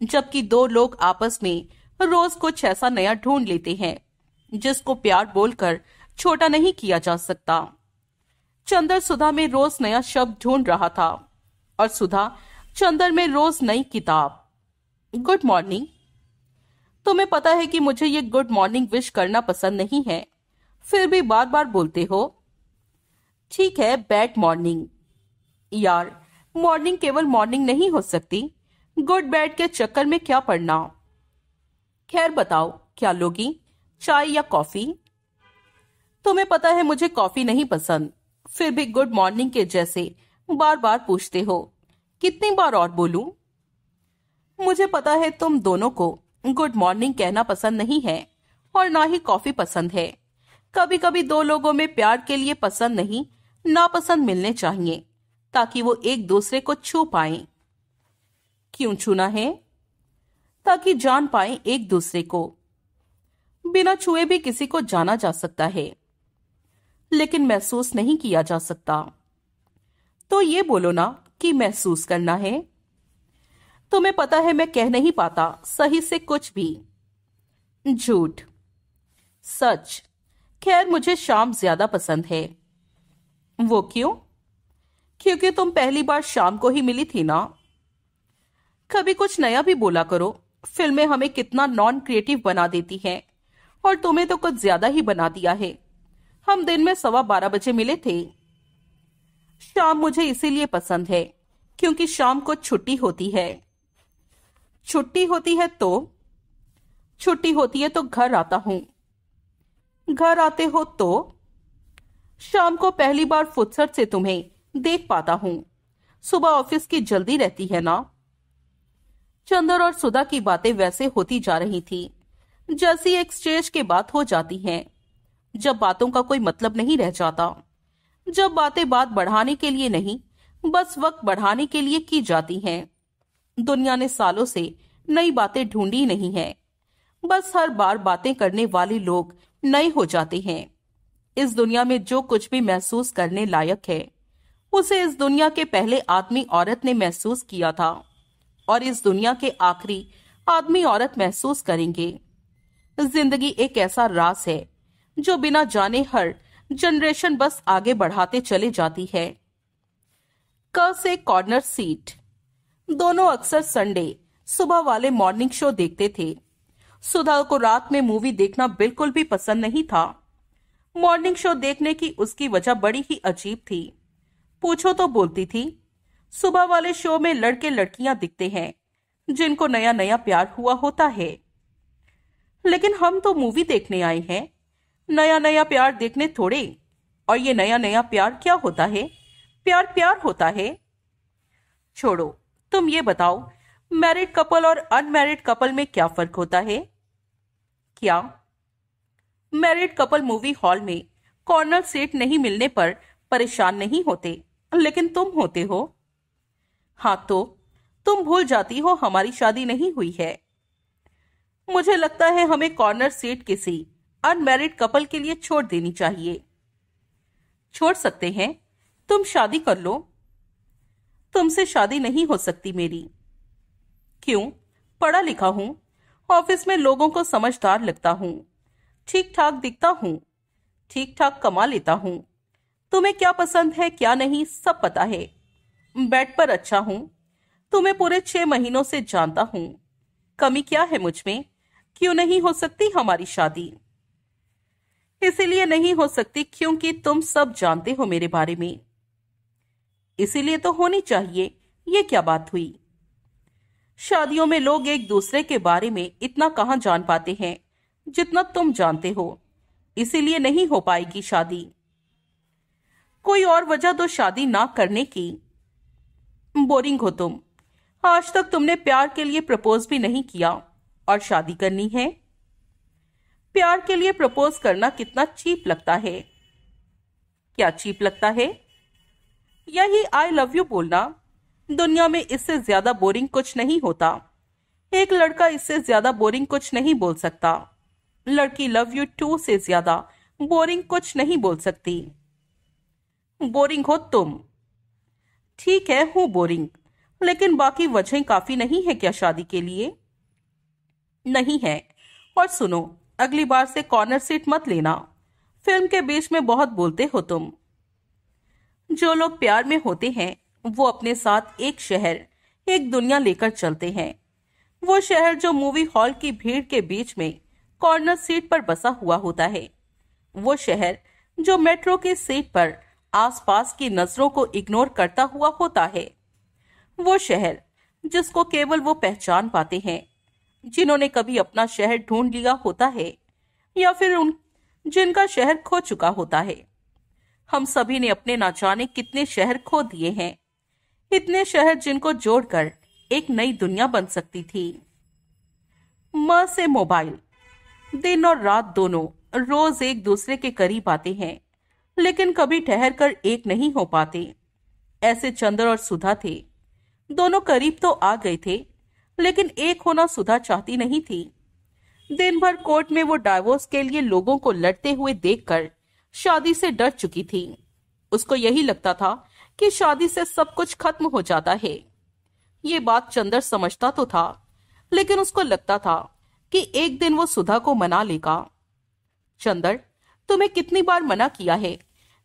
जबकि दो लोग आपस में रोज कुछ ऐसा नया ढूंढ लेते हैं जिसको प्यार बोलकर छोटा नहीं किया जा सकता चंद्र सुधा में रोज नया शब्द ढूंढ रहा था और सुधा चंदर में रोज नई किताब गुड मॉर्निंग तुम्हें पता है कि मुझे ये गुड मॉर्निंग विश करना पसंद नहीं है फिर भी बार बार बोलते हो ठीक है बैड मॉर्निंग यार मॉर्निंग केवल मॉर्निंग नहीं हो सकती गुड बैड के चक्कर में क्या पढ़ना खैर बताओ क्या लोगी चाय या कॉफी तुम्हें पता है मुझे कॉफी नहीं पसंद फिर भी गुड मॉर्निंग के जैसे बार बार पूछते हो कितनी बार और बोलू मुझे पता है तुम दोनों को गुड मॉर्निंग कहना पसंद नहीं है और ना ही कॉफी पसंद है कभी कभी दो लोगों में प्यार के लिए पसंद नहीं नापसंद मिलने चाहिए ताकि वो एक दूसरे को छू पाए क्यों छूना है ताकि जान पाए एक दूसरे को बिना छुए भी किसी को जाना जा सकता है लेकिन महसूस नहीं किया जा सकता तो ये बोलो ना कि महसूस करना है तुम्हें पता है मैं कह नहीं पाता सही से कुछ भी झूठ सच खैर मुझे शाम ज्यादा पसंद है वो क्यों क्योंकि तुम पहली बार शाम को ही मिली थी ना कभी कुछ नया भी बोला करो फिल्में हमें कितना नॉन क्रिएटिव बना देती हैं और तुम्हें तो कुछ ज्यादा ही बना दिया है हम दिन में सवा बारह बजे मिले थे शाम मुझे इसीलिए पसंद है क्योंकि शाम को छुट्टी होती है छुट्टी होती है तो छुट्टी होती है तो घर आता हूं घर आते हो तो शाम को पहली बार फुर्सत से तुम्हें देख पाता हूँ सुबह ऑफिस की जल्दी रहती है ना चंदर और सुधा की बातें वैसे होती जा रही थी जैसी एक्सचेंज के बात हो जाती हैं जब बातों का कोई मतलब नहीं रह जाता जब बातें बात बढ़ाने के लिए नहीं बस वक्त बढ़ाने के लिए की जाती हैं दुनिया ने सालों से नई बातें ढूंढी नहीं है बस हर बार बातें करने वाले लोग नए हो जाते हैं इस दुनिया में जो कुछ भी महसूस करने लायक है उसे इस दुनिया के पहले आदमी औरत ने महसूस किया था और इस दुनिया के आखिरी आदमी औरत महसूस करेंगे जिंदगी एक ऐसा रास है जो बिना जाने हर जनरेशन बस आगे बढ़ाते चले जाती है क से कॉर्नर सीट दोनों अक्सर संडे सुबह वाले मॉर्निंग शो देखते थे सुधा को रात में मूवी देखना बिल्कुल भी पसंद नहीं था मॉर्निंग शो देखने की उसकी वजह बड़ी ही अजीब थी पूछो तो बोलती थी सुबह वाले शो में लड़के लड़कियां दिखते हैं जिनको नया नया प्यार हुआ होता है लेकिन हम तो मूवी देखने आए हैं नया नया प्यार देखने थोड़े और ये नया नया प्यार क्या होता है प्यार प्यार होता है छोड़ो तुम ये बताओ मैरिड कपल और अनमैरिड कपल में क्या फर्क होता है क्या मैरिड कपल मूवी हॉल में कॉर्नर सीट नहीं मिलने पर परेशान नहीं होते लेकिन तुम होते हो हाँ तो तुम भूल जाती हो हमारी शादी नहीं हुई है मुझे लगता है हमें कॉर्नर सीट किसी अनमेरिड कपल के लिए छोड़ देनी चाहिए छोड़ सकते हैं तुम शादी कर लो तुमसे शादी नहीं हो सकती मेरी क्यों पढ़ा लिखा हूं ऑफिस में लोगों को समझदार लगता हूं ठीक ठाक दिखता हूं ठीक ठाक कमा लेता हूं तुम्हें क्या पसंद है क्या नहीं सब पता है बेड पर अच्छा हूं तुम्हें पूरे छह महीनों से जानता हूं कमी क्या है मुझ में क्यों नहीं हो सकती हमारी शादी इसीलिए नहीं हो सकती क्योंकि तुम सब जानते हो मेरे बारे में इसीलिए तो होनी चाहिए ये क्या बात हुई शादियों में लोग एक दूसरे के बारे में इतना कहां जान पाते हैं जितना तुम जानते हो इसीलिए नहीं हो पाएगी शादी कोई और वजह तो शादी ना करने की बोरिंग हो तुम आज तक तुमने प्यार के लिए प्रपोज भी नहीं किया और शादी करनी है प्यार के लिए प्रपोज करना कितना चीप लगता है क्या चीप लगता है यही आई लव यू बोलना दुनिया में इससे ज्यादा बोरिंग कुछ नहीं होता एक लड़का इससे ज्यादा बोरिंग कुछ नहीं बोल सकता लड़की लव यू टू से ज्यादा बोरिंग कुछ नहीं बोल सकती बोरिंग हो तुम ठीक है हूं बोरिंग लेकिन बाकी वजह काफी नहीं है क्या शादी के लिए नहीं है और सुनो अगली बार से कॉर्नर सीट मत लेना फिल्म के बीच में बहुत बोलते हो तुम जो लोग प्यार में होते हैं वो अपने साथ एक शहर एक दुनिया लेकर चलते हैं वो शहर जो मूवी हॉल की भीड़ के बीच में कॉर्नर सीट पर बसा हुआ होता है वो शहर जो मेट्रो की सीट पर आसपास की नजरों को इग्नोर करता हुआ होता है वो शहर जिसको केवल वो पहचान पाते हैं जिन्होंने कभी अपना शहर ढूंढ लिया होता है या फिर उन जिनका शहर खो चुका होता है हम सभी ने अपने ना जाने कितने शहर खो दिए हैं इतने शहर जिनको जोड़कर एक नई दुनिया बन सकती थी म से मोबाइल दिन और रात दोनों रोज एक दूसरे के करीब आते हैं लेकिन कभी ठहर कर एक नहीं हो पाते ऐसे चंद्र और सुधा थे दोनों करीब तो आ गए थे लेकिन एक होना सुधा चाहती नहीं थी दिन भर कोर्ट में वो डायवोर्स के लिए लोगों को लड़ते हुए देखकर शादी से डर चुकी थी उसको यही लगता था कि शादी से सब कुछ खत्म हो जाता है ये बात चंदर समझता तो था लेकिन उसको लगता था कि एक दिन वो सुधा को मना लेगा चंदर तुम्हें कितनी बार मना किया है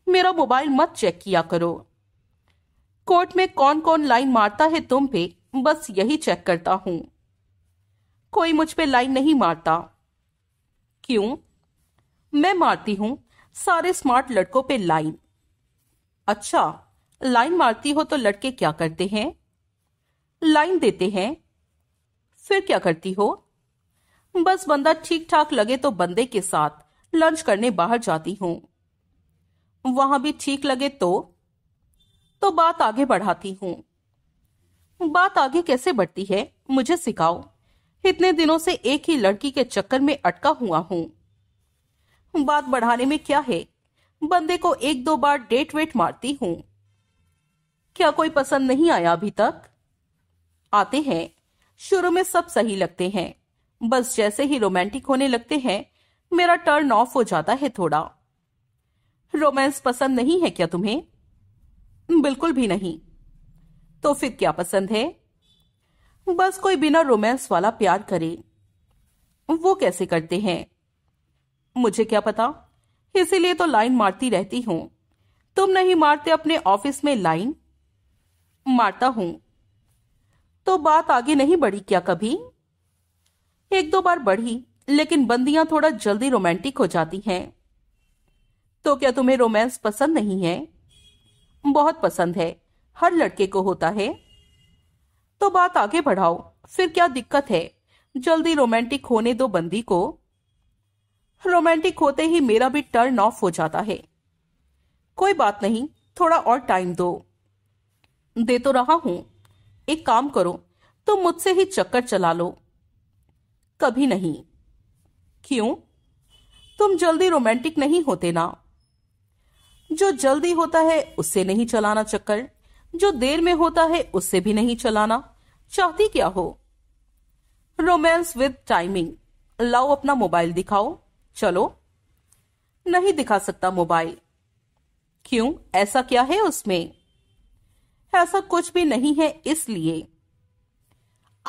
मेरा मोबाइल मत चेक किया करो कोर्ट में कौन कौन लाइन मारता है तुम पे बस यही चेक करता हूं कोई मुझ पे लाइन नहीं मारता क्यों मैं मारती हूं सारे स्मार्ट लड़कों पे लाइन अच्छा लाइन मारती हो तो लड़के क्या करते हैं लाइन देते हैं फिर क्या करती हो बस बंदा ठीक ठाक लगे तो बंदे के साथ लंच करने बाहर जाती हूं वहां भी ठीक लगे तो तो बात आगे बढ़ाती हूं बात आगे कैसे बढ़ती है मुझे सिखाओ इतने दिनों से एक ही लड़की के चक्कर में अटका हुआ हूं बात बढ़ाने में क्या है बंदे को एक दो बार डेट वेट मारती हूं क्या कोई पसंद नहीं आया अभी तक आते हैं शुरू में सब सही लगते हैं बस जैसे ही रोमांटिक होने लगते हैं मेरा टर्न ऑफ हो जाता है थोड़ा रोमांस पसंद नहीं है क्या तुम्हें बिल्कुल भी नहीं तो फिर क्या पसंद है बस कोई बिना रोमांस वाला प्यार करे वो कैसे करते हैं मुझे क्या पता इसीलिए तो लाइन मारती रहती हूं तुम नहीं मारते अपने ऑफिस में लाइन मारता हूं तो बात आगे नहीं बढ़ी क्या कभी एक दो बार बढ़ी लेकिन बंदियां थोड़ा जल्दी रोमांटिक हो जाती हैं तो क्या तुम्हें रोमांस पसंद नहीं है बहुत पसंद है हर लड़के को होता है तो बात आगे बढ़ाओ फिर क्या दिक्कत है जल्दी रोमांटिक होने दो बंदी को रोमांटिक होते ही मेरा भी टर्न ऑफ हो जाता है कोई बात नहीं थोड़ा और टाइम दो दे तो रहा हूं एक काम करो तुम तो मुझसे ही चक्कर चला लो कभी नहीं क्यों तुम जल्दी रोमांटिक नहीं होते ना जो जल्दी होता है उससे नहीं चलाना चक्कर जो देर में होता है उससे भी नहीं चलाना चाहती क्या हो रोमांस विद टाइमिंग लाओ अपना मोबाइल दिखाओ चलो नहीं दिखा सकता मोबाइल क्यों ऐसा क्या है उसमें ऐसा कुछ भी नहीं है इसलिए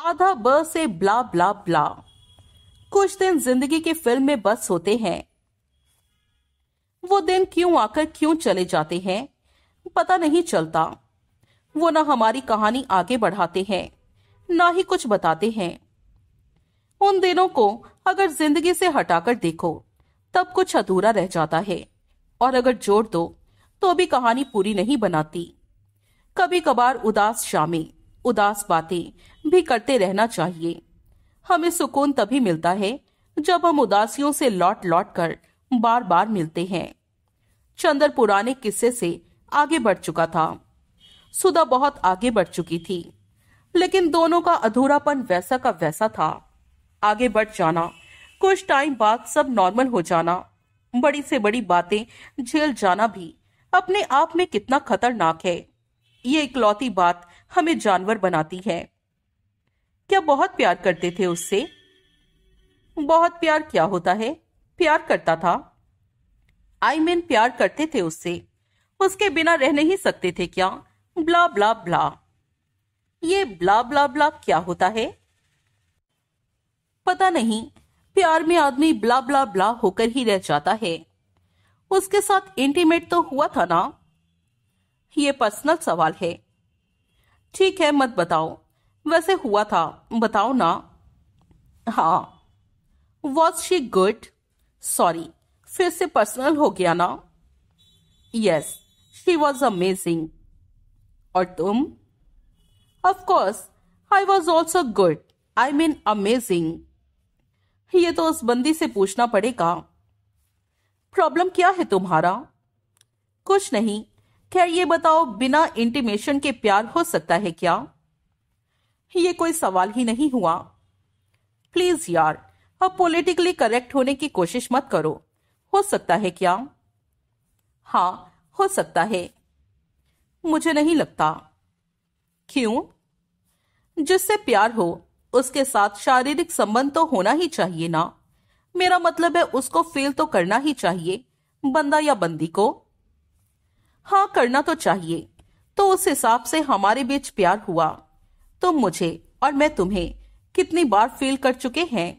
आधा ब से ब्ला ब्ला ब्ला कुछ दिन जिंदगी की फिल्म में बस होते हैं वो दिन क्यों आकर क्यों चले जाते हैं पता नहीं चलता वो ना हमारी कहानी आगे बढ़ाते हैं ना ही कुछ बताते हैं उन दिनों को अगर जिंदगी से हटाकर देखो तब कुछ अधूरा रह जाता है और अगर जोड़ दो तो भी कहानी पूरी नहीं बनाती कभी कभार उदास शामें उदास बातें भी करते रहना चाहिए हमें सुकून तभी मिलता है जब हम उदासियों से लौट लौट कर बार बार मिलते हैं चंद्र पुराने किस्से से आगे बढ़ चुका था सुधा बहुत आगे बढ़ चुकी थी लेकिन दोनों का अधूरापन वैसा का वैसा था आगे बढ़ जाना कुछ टाइम बाद सब नॉर्मल हो जाना बड़ी से बड़ी बातें झेल जाना भी अपने आप में कितना खतरनाक है ये इकलौती बात हमें जानवर बनाती है क्या बहुत प्यार करते थे उससे बहुत प्यार क्या होता है प्यार करता था आई I मीन mean, प्यार करते थे उससे उसके बिना रह नहीं सकते थे क्या ब्ला ब्ला ब्ला ये ब्ला ब्ला ब्ला क्या होता है पता नहीं प्यार में आदमी ब्ला ब्ला ब्ला होकर ही रह जाता है उसके साथ इंटीमेट तो हुआ था ना ये पर्सनल सवाल है ठीक है मत बताओ वैसे हुआ था बताओ ना हाँ वॉज शी गुड सॉरी फिर से पर्सनल हो गया ना यस शी वॉज अमेजिंग और तुम of course I was also good I mean amazing ये तो उस बंदी से पूछना पड़ेगा प्रॉब्लम क्या है तुम्हारा कुछ नहीं खैर ये बताओ बिना इंटीमेशन के प्यार हो सकता है क्या ये कोई सवाल ही नहीं हुआ प्लीज यार अब पॉलिटिकली करेक्ट होने की कोशिश मत करो हो सकता है क्या हाँ हो सकता है मुझे नहीं लगता क्यों जिससे प्यार हो उसके साथ शारीरिक संबंध तो होना ही चाहिए ना मेरा मतलब है उसको फेल तो करना ही चाहिए बंदा या बंदी को हाँ करना तो चाहिए तो उस हिसाब से हमारे बीच प्यार हुआ तुम तो मुझे और मैं तुम्हें कितनी बार फेल कर चुके हैं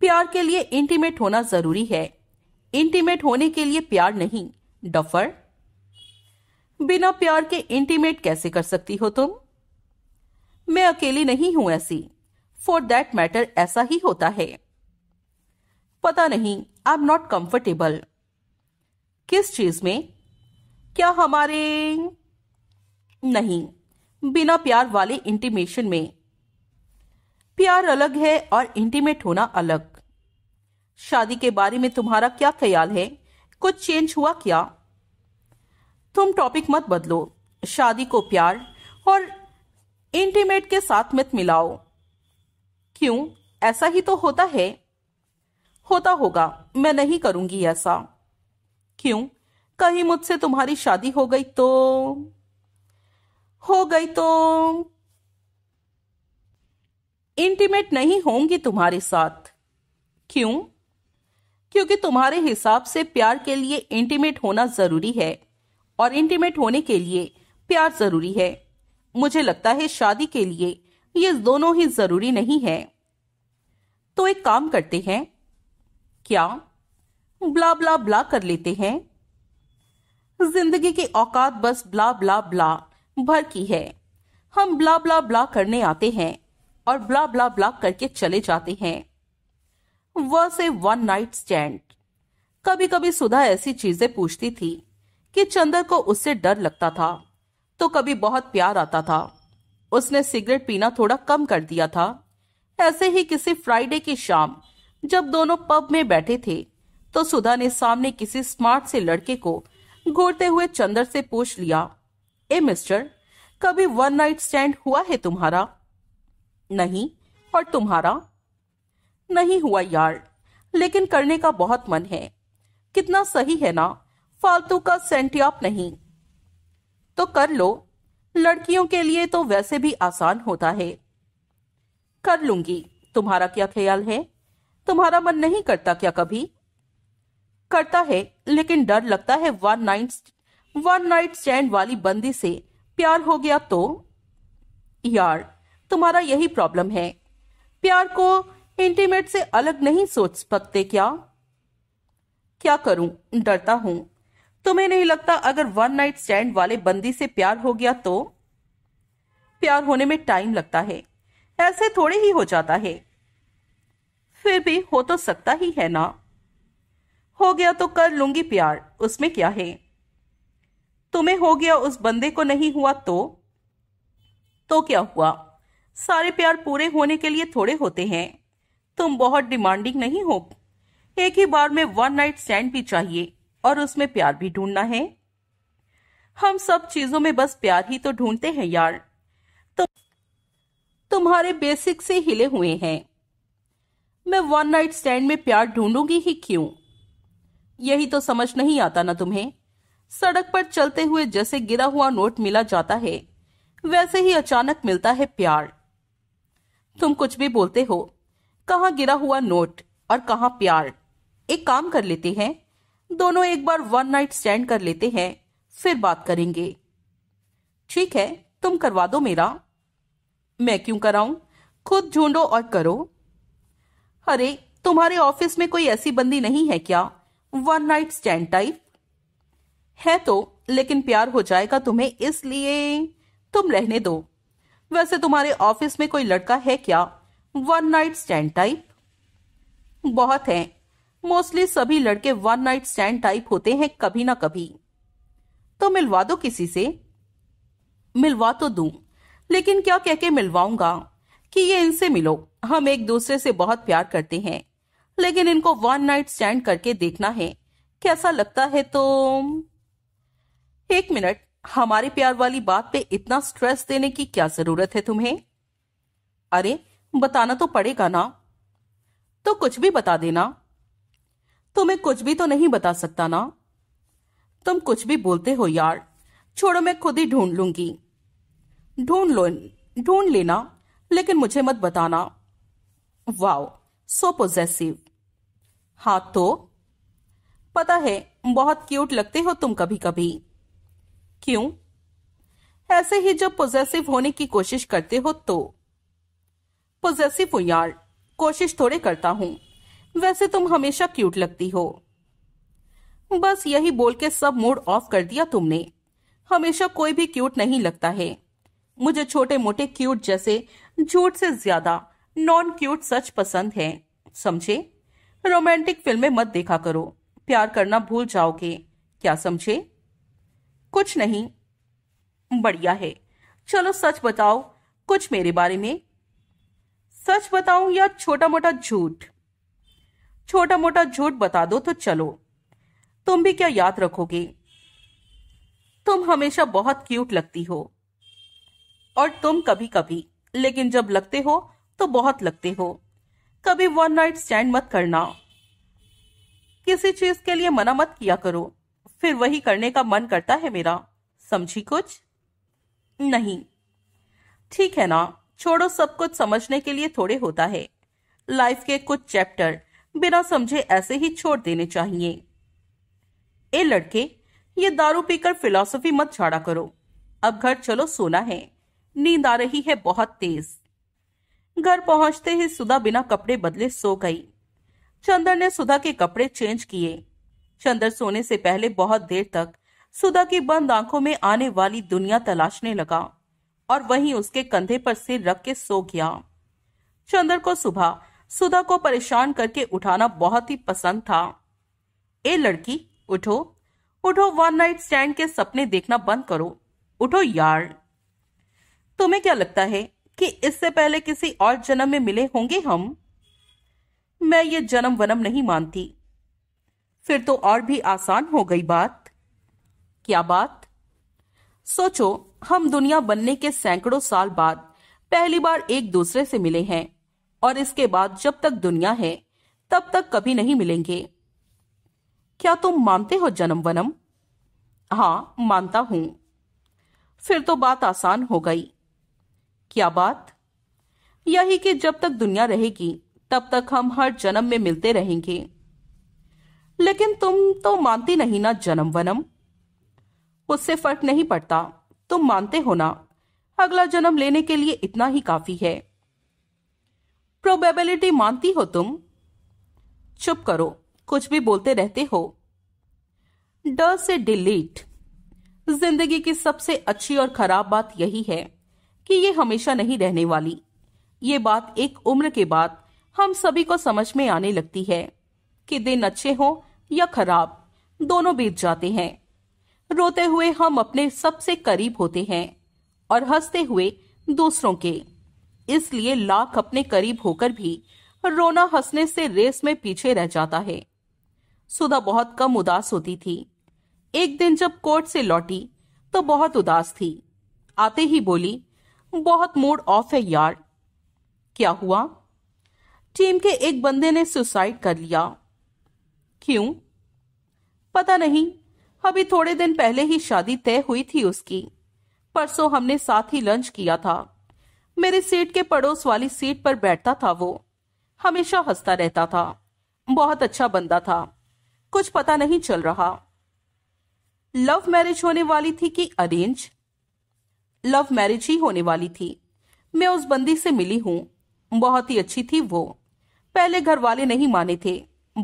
प्यार के लिए इंटीमेट होना जरूरी है इंटीमेट होने के लिए प्यार नहीं डफर बिना प्यार के इंटीमेट कैसे कर सकती हो तुम मैं अकेली नहीं हूं ऐसी फॉर दैट मैटर ऐसा ही होता है पता नहीं आई एम नॉट कंफर्टेबल किस चीज में क्या हमारे नहीं बिना प्यार वाले इंटीमेशन में प्यार अलग है और इंटीमेट होना अलग शादी के बारे में तुम्हारा क्या ख्याल है कुछ चेंज हुआ क्या तुम टॉपिक मत बदलो शादी को प्यार और इंटीमेट के साथ मत मिलाओ क्यों ऐसा ही तो होता है होता होगा मैं नहीं करूंगी ऐसा क्यों कहीं मुझसे तुम्हारी शादी हो गई तो हो गई तो इंटीमेट नहीं होंगी तुम्हारे साथ क्यों क्योंकि तुम्हारे हिसाब से प्यार के लिए इंटीमेट होना जरूरी है और इंटीमेट होने के लिए प्यार जरूरी है मुझे लगता है शादी के लिए ये दोनों ही जरूरी नहीं है तो एक काम करते हैं क्या ब्ला ब्ला ब्ला कर लेते हैं जिंदगी की औकात बस ब्ला ब्ला ब्ला भर की है हम ब्ला ब्ला ब्ला करने आते हैं और ब्ला ब्ला ब्ला करके चले जाते हैं वह से वन नाइट स्टैंड कभी कभी सुधा ऐसी चीजें पूछती थी कि चंदर को उससे डर लगता था तो कभी बहुत प्यार आता था उसने सिगरेट पीना थोड़ा कम कर दिया था ऐसे ही किसी फ्राइडे की शाम जब दोनों पब में बैठे थे तो सुधा ने सामने किसी स्मार्ट से लड़के को घूरते हुए चंदर से पूछ लिया ए मिस्टर कभी वन नाइट स्टैंड हुआ है तुम्हारा नहीं और तुम्हारा नहीं हुआ यार लेकिन करने का बहुत मन है कितना सही है ना फालतू का सेंटियाप नहीं तो कर लो लड़कियों के लिए तो वैसे भी आसान होता है कर लूंगी तुम्हारा क्या ख्याल है तुम्हारा मन नहीं करता क्या कभी करता है लेकिन डर लगता है one night one night stand वाली बंदी से प्यार हो गया तो यार तुम्हारा यही प्रॉब्लम है प्यार को इंटीमेट से अलग नहीं सोच सकते क्या क्या करूं डरता हूं तुम्हें नहीं लगता अगर वन नाइट स्टैंड वाले बंदी से प्यार हो गया तो प्यार होने में टाइम लगता है ऐसे थोड़े ही हो जाता है फिर भी हो तो सकता ही है ना हो गया तो कर लूंगी प्यार उसमें क्या है तुम्हें हो गया उस बंदे को नहीं हुआ तो तो क्या हुआ सारे प्यार पूरे होने के लिए थोड़े होते हैं तुम बहुत डिमांडिंग नहीं हो एक ही बार में वन नाइट स्टैंड भी चाहिए और उसमें प्यार भी ढूंढना है हम सब चीजों में बस प्यार ही तो ढूंढते हैं यार तो तुम्हारे बेसिक से हिले हुए हैं मैं वन नाइट स्टैंड में प्यार ढूंढूंगी ही क्यों यही तो समझ नहीं आता ना तुम्हें सड़क पर चलते हुए जैसे गिरा हुआ नोट मिला जाता है वैसे ही अचानक मिलता है प्यार तुम कुछ भी बोलते हो कहा गिरा हुआ नोट और कहा प्यार एक काम कर लेते हैं दोनों एक बार वन नाइट स्टैंड कर लेते हैं फिर बात करेंगे ठीक है तुम करवा दो मेरा मैं क्यों कराऊं खुद ढूंढो और करो अरे तुम्हारे ऑफिस में कोई ऐसी बंदी नहीं है क्या वन नाइट स्टैंड टाइप है तो लेकिन प्यार हो जाएगा तुम्हें इसलिए तुम रहने दो वैसे तुम्हारे ऑफिस में कोई लड़का है क्या वन नाइट स्टैंड टाइप बहुत है मोस्टली सभी लड़के वन नाइट स्टैंड टाइप होते हैं कभी ना कभी तो मिलवा दो किसी से मिलवा तो दू लेकिन क्या कह के मिलवाऊंगा कि ये इनसे मिलो हम एक दूसरे से बहुत प्यार करते हैं लेकिन इनको वन नाइट स्टैंड करके देखना है कैसा लगता है तो एक मिनट हमारे प्यार वाली बात पे इतना स्ट्रेस देने की क्या जरूरत है तुम्हें अरे बताना तो पड़ेगा ना तो कुछ भी बता देना तुम्हें कुछ भी तो नहीं बता सकता ना तुम कुछ भी बोलते हो यार छोड़ो मैं खुद ही ढूंढ लूंगी ढूंढ लो ढूंढ लेना लेकिन मुझे मत बताना वाओ सो पोजेसिव हाँ तो पता है बहुत क्यूट लगते हो तुम कभी कभी क्यों ऐसे ही जब पोजेसिव होने की कोशिश करते हो तो पोजेसिव हो यार कोशिश थोड़े करता हूं वैसे तुम हमेशा क्यूट लगती हो बस यही बोल के सब मूड ऑफ कर दिया तुमने हमेशा कोई भी क्यूट नहीं लगता है मुझे छोटे मोटे क्यूट जैसे झूठ से ज्यादा नॉन क्यूट सच पसंद है समझे रोमांटिक फिल्में मत देखा करो प्यार करना भूल जाओगे क्या समझे कुछ नहीं बढ़िया है चलो सच बताओ कुछ मेरे बारे में सच बताऊं या छोटा मोटा झूठ छोटा मोटा झूठ बता दो तो चलो तुम भी क्या याद रखोगे तुम हमेशा बहुत क्यूट लगती हो और तुम कभी कभी लेकिन जब लगते हो तो बहुत लगते हो कभी वन नाइट स्टैंड मत करना किसी चीज के लिए मना मत किया करो फिर वही करने का मन करता है मेरा समझी कुछ नहीं ठीक है ना छोड़ो सब कुछ समझने के लिए थोड़े होता है लाइफ के कुछ चैप्टर बिना समझे ऐसे ही छोड़ देने चाहिए ए लड़के ये दारू पीकर फिलॉसफी मत झाड़ा करो अब घर चलो सोना है नींद आ रही है बहुत तेज घर पहुंचते ही सुधा बिना कपड़े बदले सो गई चंदर ने सुधा के कपड़े चेंज किए चंदर सोने से पहले बहुत देर तक सुधा की बंद आंखों में आने वाली दुनिया तलाशने लगा और वहीं उसके कंधे पर सिर रख के सो गया चंदर को सुबह सुधा को परेशान करके उठाना बहुत ही पसंद था ए लड़की उठो उठो वन नाइट स्टैंड के सपने देखना बंद करो उठो यार तुम्हें क्या लगता है कि इससे पहले किसी और जन्म में मिले होंगे हम मैं ये जन्म वनम नहीं मानती फिर तो और भी आसान हो गई बात क्या बात सोचो हम दुनिया बनने के सैकड़ों साल बाद पहली बार एक दूसरे से मिले हैं और इसके बाद जब तक दुनिया है तब तक कभी नहीं मिलेंगे क्या तुम मानते हो जन्म वनम हां मानता हूं फिर तो बात आसान हो गई क्या बात यही कि जब तक दुनिया रहेगी तब तक हम हर जन्म में मिलते रहेंगे लेकिन तुम तो मानती नहीं ना जन्म वनम उससे फर्क नहीं पड़ता तुम मानते हो ना अगला जन्म लेने के लिए इतना ही काफी है प्रोबेबिलिटी मानती हो तुम चुप करो कुछ भी बोलते रहते हो डर से डिलीट जिंदगी की सबसे अच्छी और खराब बात यही है कि ये हमेशा नहीं रहने वाली ये बात एक उम्र के बाद हम सभी को समझ में आने लगती है कि दिन अच्छे हो या खराब दोनों बीत जाते हैं रोते हुए हम अपने सबसे करीब होते हैं और हंसते हुए दूसरों के इसलिए लाख अपने करीब होकर भी रोना हंसने से रेस में पीछे रह जाता है सुधा बहुत कम उदास होती थी एक दिन जब कोर्ट से लौटी तो बहुत उदास थी आते ही बोली बहुत मूड ऑफ है यार क्या हुआ टीम के एक बंदे ने सुसाइड कर लिया क्यों पता नहीं अभी थोड़े दिन पहले ही शादी तय हुई थी उसकी परसों हमने साथ ही लंच किया था मेरे सीट के पड़ोस वाली सीट पर बैठता था वो हमेशा हंसता रहता था बहुत अच्छा बंदा था कुछ पता नहीं चल रहा लव मैरिज होने वाली थी कि अरेंज लव मैरिज ही होने वाली थी मैं उस बंदी से मिली हूं बहुत ही अच्छी थी वो पहले घर वाले नहीं माने थे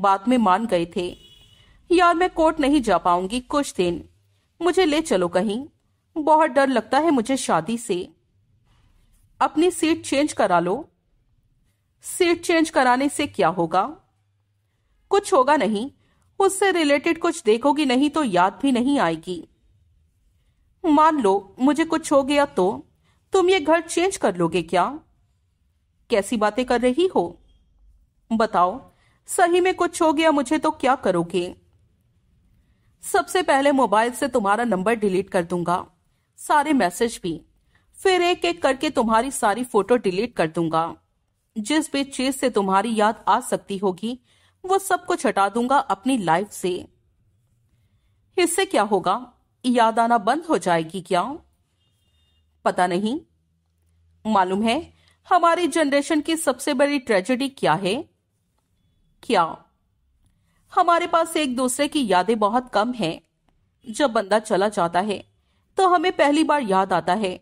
बाद में मान गए थे यार मैं कोर्ट नहीं जा पाऊंगी कुछ दिन मुझे ले चलो कहीं बहुत डर लगता है मुझे शादी से अपनी सीट चेंज करा लो सीट चेंज कराने से क्या होगा कुछ होगा नहीं उससे रिलेटेड कुछ देखोगी नहीं तो याद भी नहीं आएगी मान लो मुझे कुछ हो गया तो तुम ये घर चेंज कर लोगे क्या कैसी बातें कर रही हो बताओ सही में कुछ हो गया मुझे तो क्या करोगे सबसे पहले मोबाइल से तुम्हारा नंबर डिलीट कर दूंगा सारे मैसेज भी फिर एक एक करके तुम्हारी सारी फोटो डिलीट कर दूंगा जिस भी चीज से तुम्हारी याद आ सकती होगी वो सब कुछ हटा दूंगा अपनी लाइफ से इससे क्या होगा याद आना बंद हो जाएगी क्या पता नहीं मालूम है हमारी जनरेशन की सबसे बड़ी ट्रेजेडी क्या है क्या हमारे पास एक दूसरे की यादें बहुत कम हैं। जब बंदा चला जाता है तो हमें पहली बार याद आता है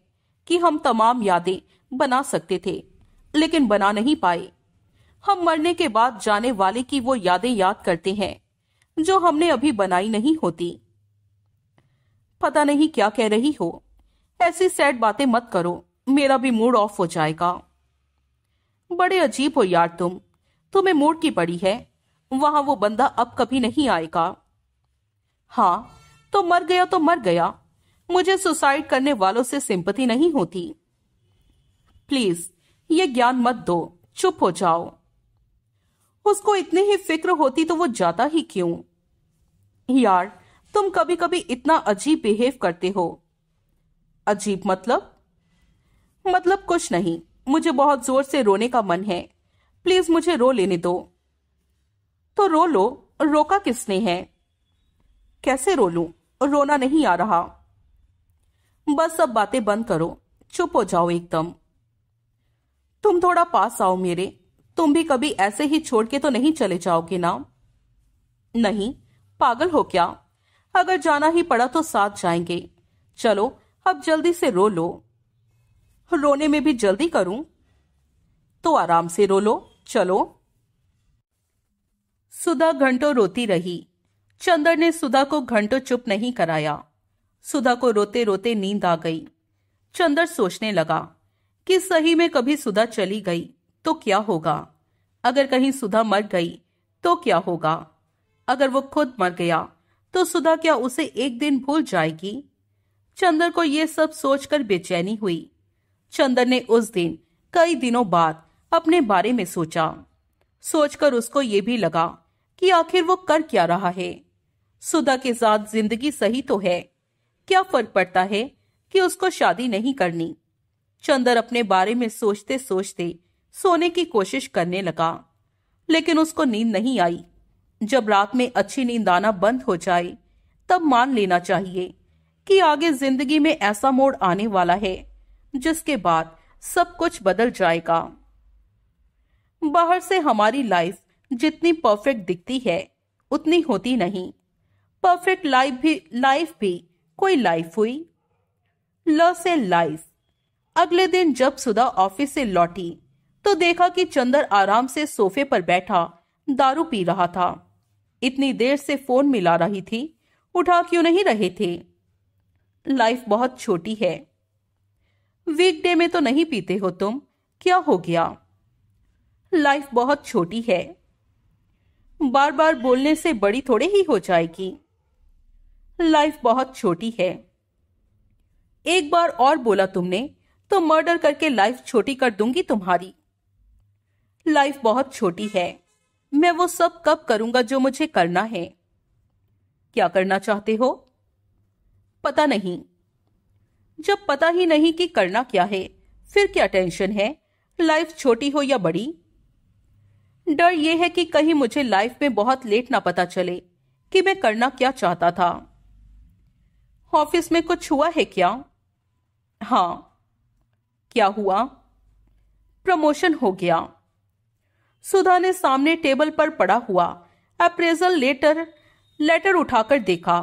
कि हम तमाम यादें बना सकते थे लेकिन बना नहीं पाए हम मरने के बाद जाने वाले की वो यादें याद करते हैं जो हमने अभी बनाई नहीं होती पता नहीं क्या कह रही हो ऐसी सैड बातें मत करो मेरा भी मूड ऑफ हो जाएगा बड़े अजीब हो यार तुम तुम्हें मूड की पड़ी है वहां वो बंदा अब कभी नहीं आएगा हाँ तो मर गया तो मर गया मुझे सुसाइड करने वालों से सिंपति नहीं होती प्लीज ये ज्ञान मत दो चुप हो जाओ उसको इतनी ही फिक्र होती तो वो जाता ही क्यों यार तुम कभी कभी इतना अजीब बिहेव करते हो अजीब मतलब मतलब कुछ नहीं मुझे बहुत जोर से रोने का मन है प्लीज मुझे रो लेने दो तो रो लो रोका किसने है कैसे रो लू रोना नहीं आ रहा बस सब बातें बंद करो चुप हो जाओ एकदम तुम थोड़ा पास आओ मेरे तुम भी कभी ऐसे ही छोड़ के तो नहीं चले जाओगे ना नहीं पागल हो क्या अगर जाना ही पड़ा तो साथ जाएंगे चलो अब जल्दी से रो लो रोने में भी जल्दी करूं तो आराम से रो लो चलो सुधा घंटों रोती रही चंदर ने सुधा को घंटों चुप नहीं कराया सुधा को रोते रोते नींद आ गई चंदर सोचने लगा कि सही में कभी सुधा चली गई तो क्या होगा अगर कहीं सुधा मर गई तो क्या होगा अगर वो खुद मर गया तो सुधा क्या उसे एक दिन भूल जाएगी चंदर को यह सब सोचकर बेचैनी हुई चंदर ने उस दिन कई दिनों बाद अपने बारे में सोचा सोचकर उसको ये भी लगा कि आखिर वो कर क्या रहा है सुधा के साथ जिंदगी सही तो है क्या फर्क पड़ता है कि उसको शादी नहीं करनी चंदर अपने बारे में सोचते सोचते सोने की कोशिश करने लगा लेकिन उसको नींद नहीं आई जब रात में अच्छी नींद आना बंद हो जाए तब मान लेना चाहिए कि आगे जिंदगी में ऐसा मोड़ आने वाला है जिसके बाद सब कुछ बदल जाएगा बाहर से हमारी लाइफ जितनी परफेक्ट दिखती है उतनी होती नहीं परफेक्ट लाइफ भी लाइफ भी कोई लाइफ हुई लस से लाइफ अगले दिन जब सुधा ऑफिस से लौटी तो देखा कि चंदर आराम से सोफे पर बैठा दारू पी रहा था इतनी देर से फोन मिला रही थी उठा क्यों नहीं रहे थे लाइफ बहुत छोटी है वीकडे में तो नहीं पीते हो तुम क्या हो गया लाइफ बहुत छोटी है बार बार बोलने से बड़ी थोड़े ही हो जाएगी लाइफ बहुत छोटी है एक बार और बोला तुमने तो मर्डर करके लाइफ छोटी कर दूंगी तुम्हारी लाइफ बहुत छोटी है मैं वो सब कब करूंगा जो मुझे करना है क्या करना चाहते हो पता नहीं जब पता ही नहीं कि करना क्या है फिर क्या टेंशन है लाइफ छोटी हो या बड़ी डर यह है कि कहीं मुझे लाइफ में बहुत लेट ना पता चले कि मैं करना क्या चाहता था ऑफिस में कुछ हुआ है क्या हाँ क्या हुआ प्रमोशन हो गया सुधा ने सामने टेबल पर पड़ा हुआ अप्रेजल लेटर लेटर उठाकर देखा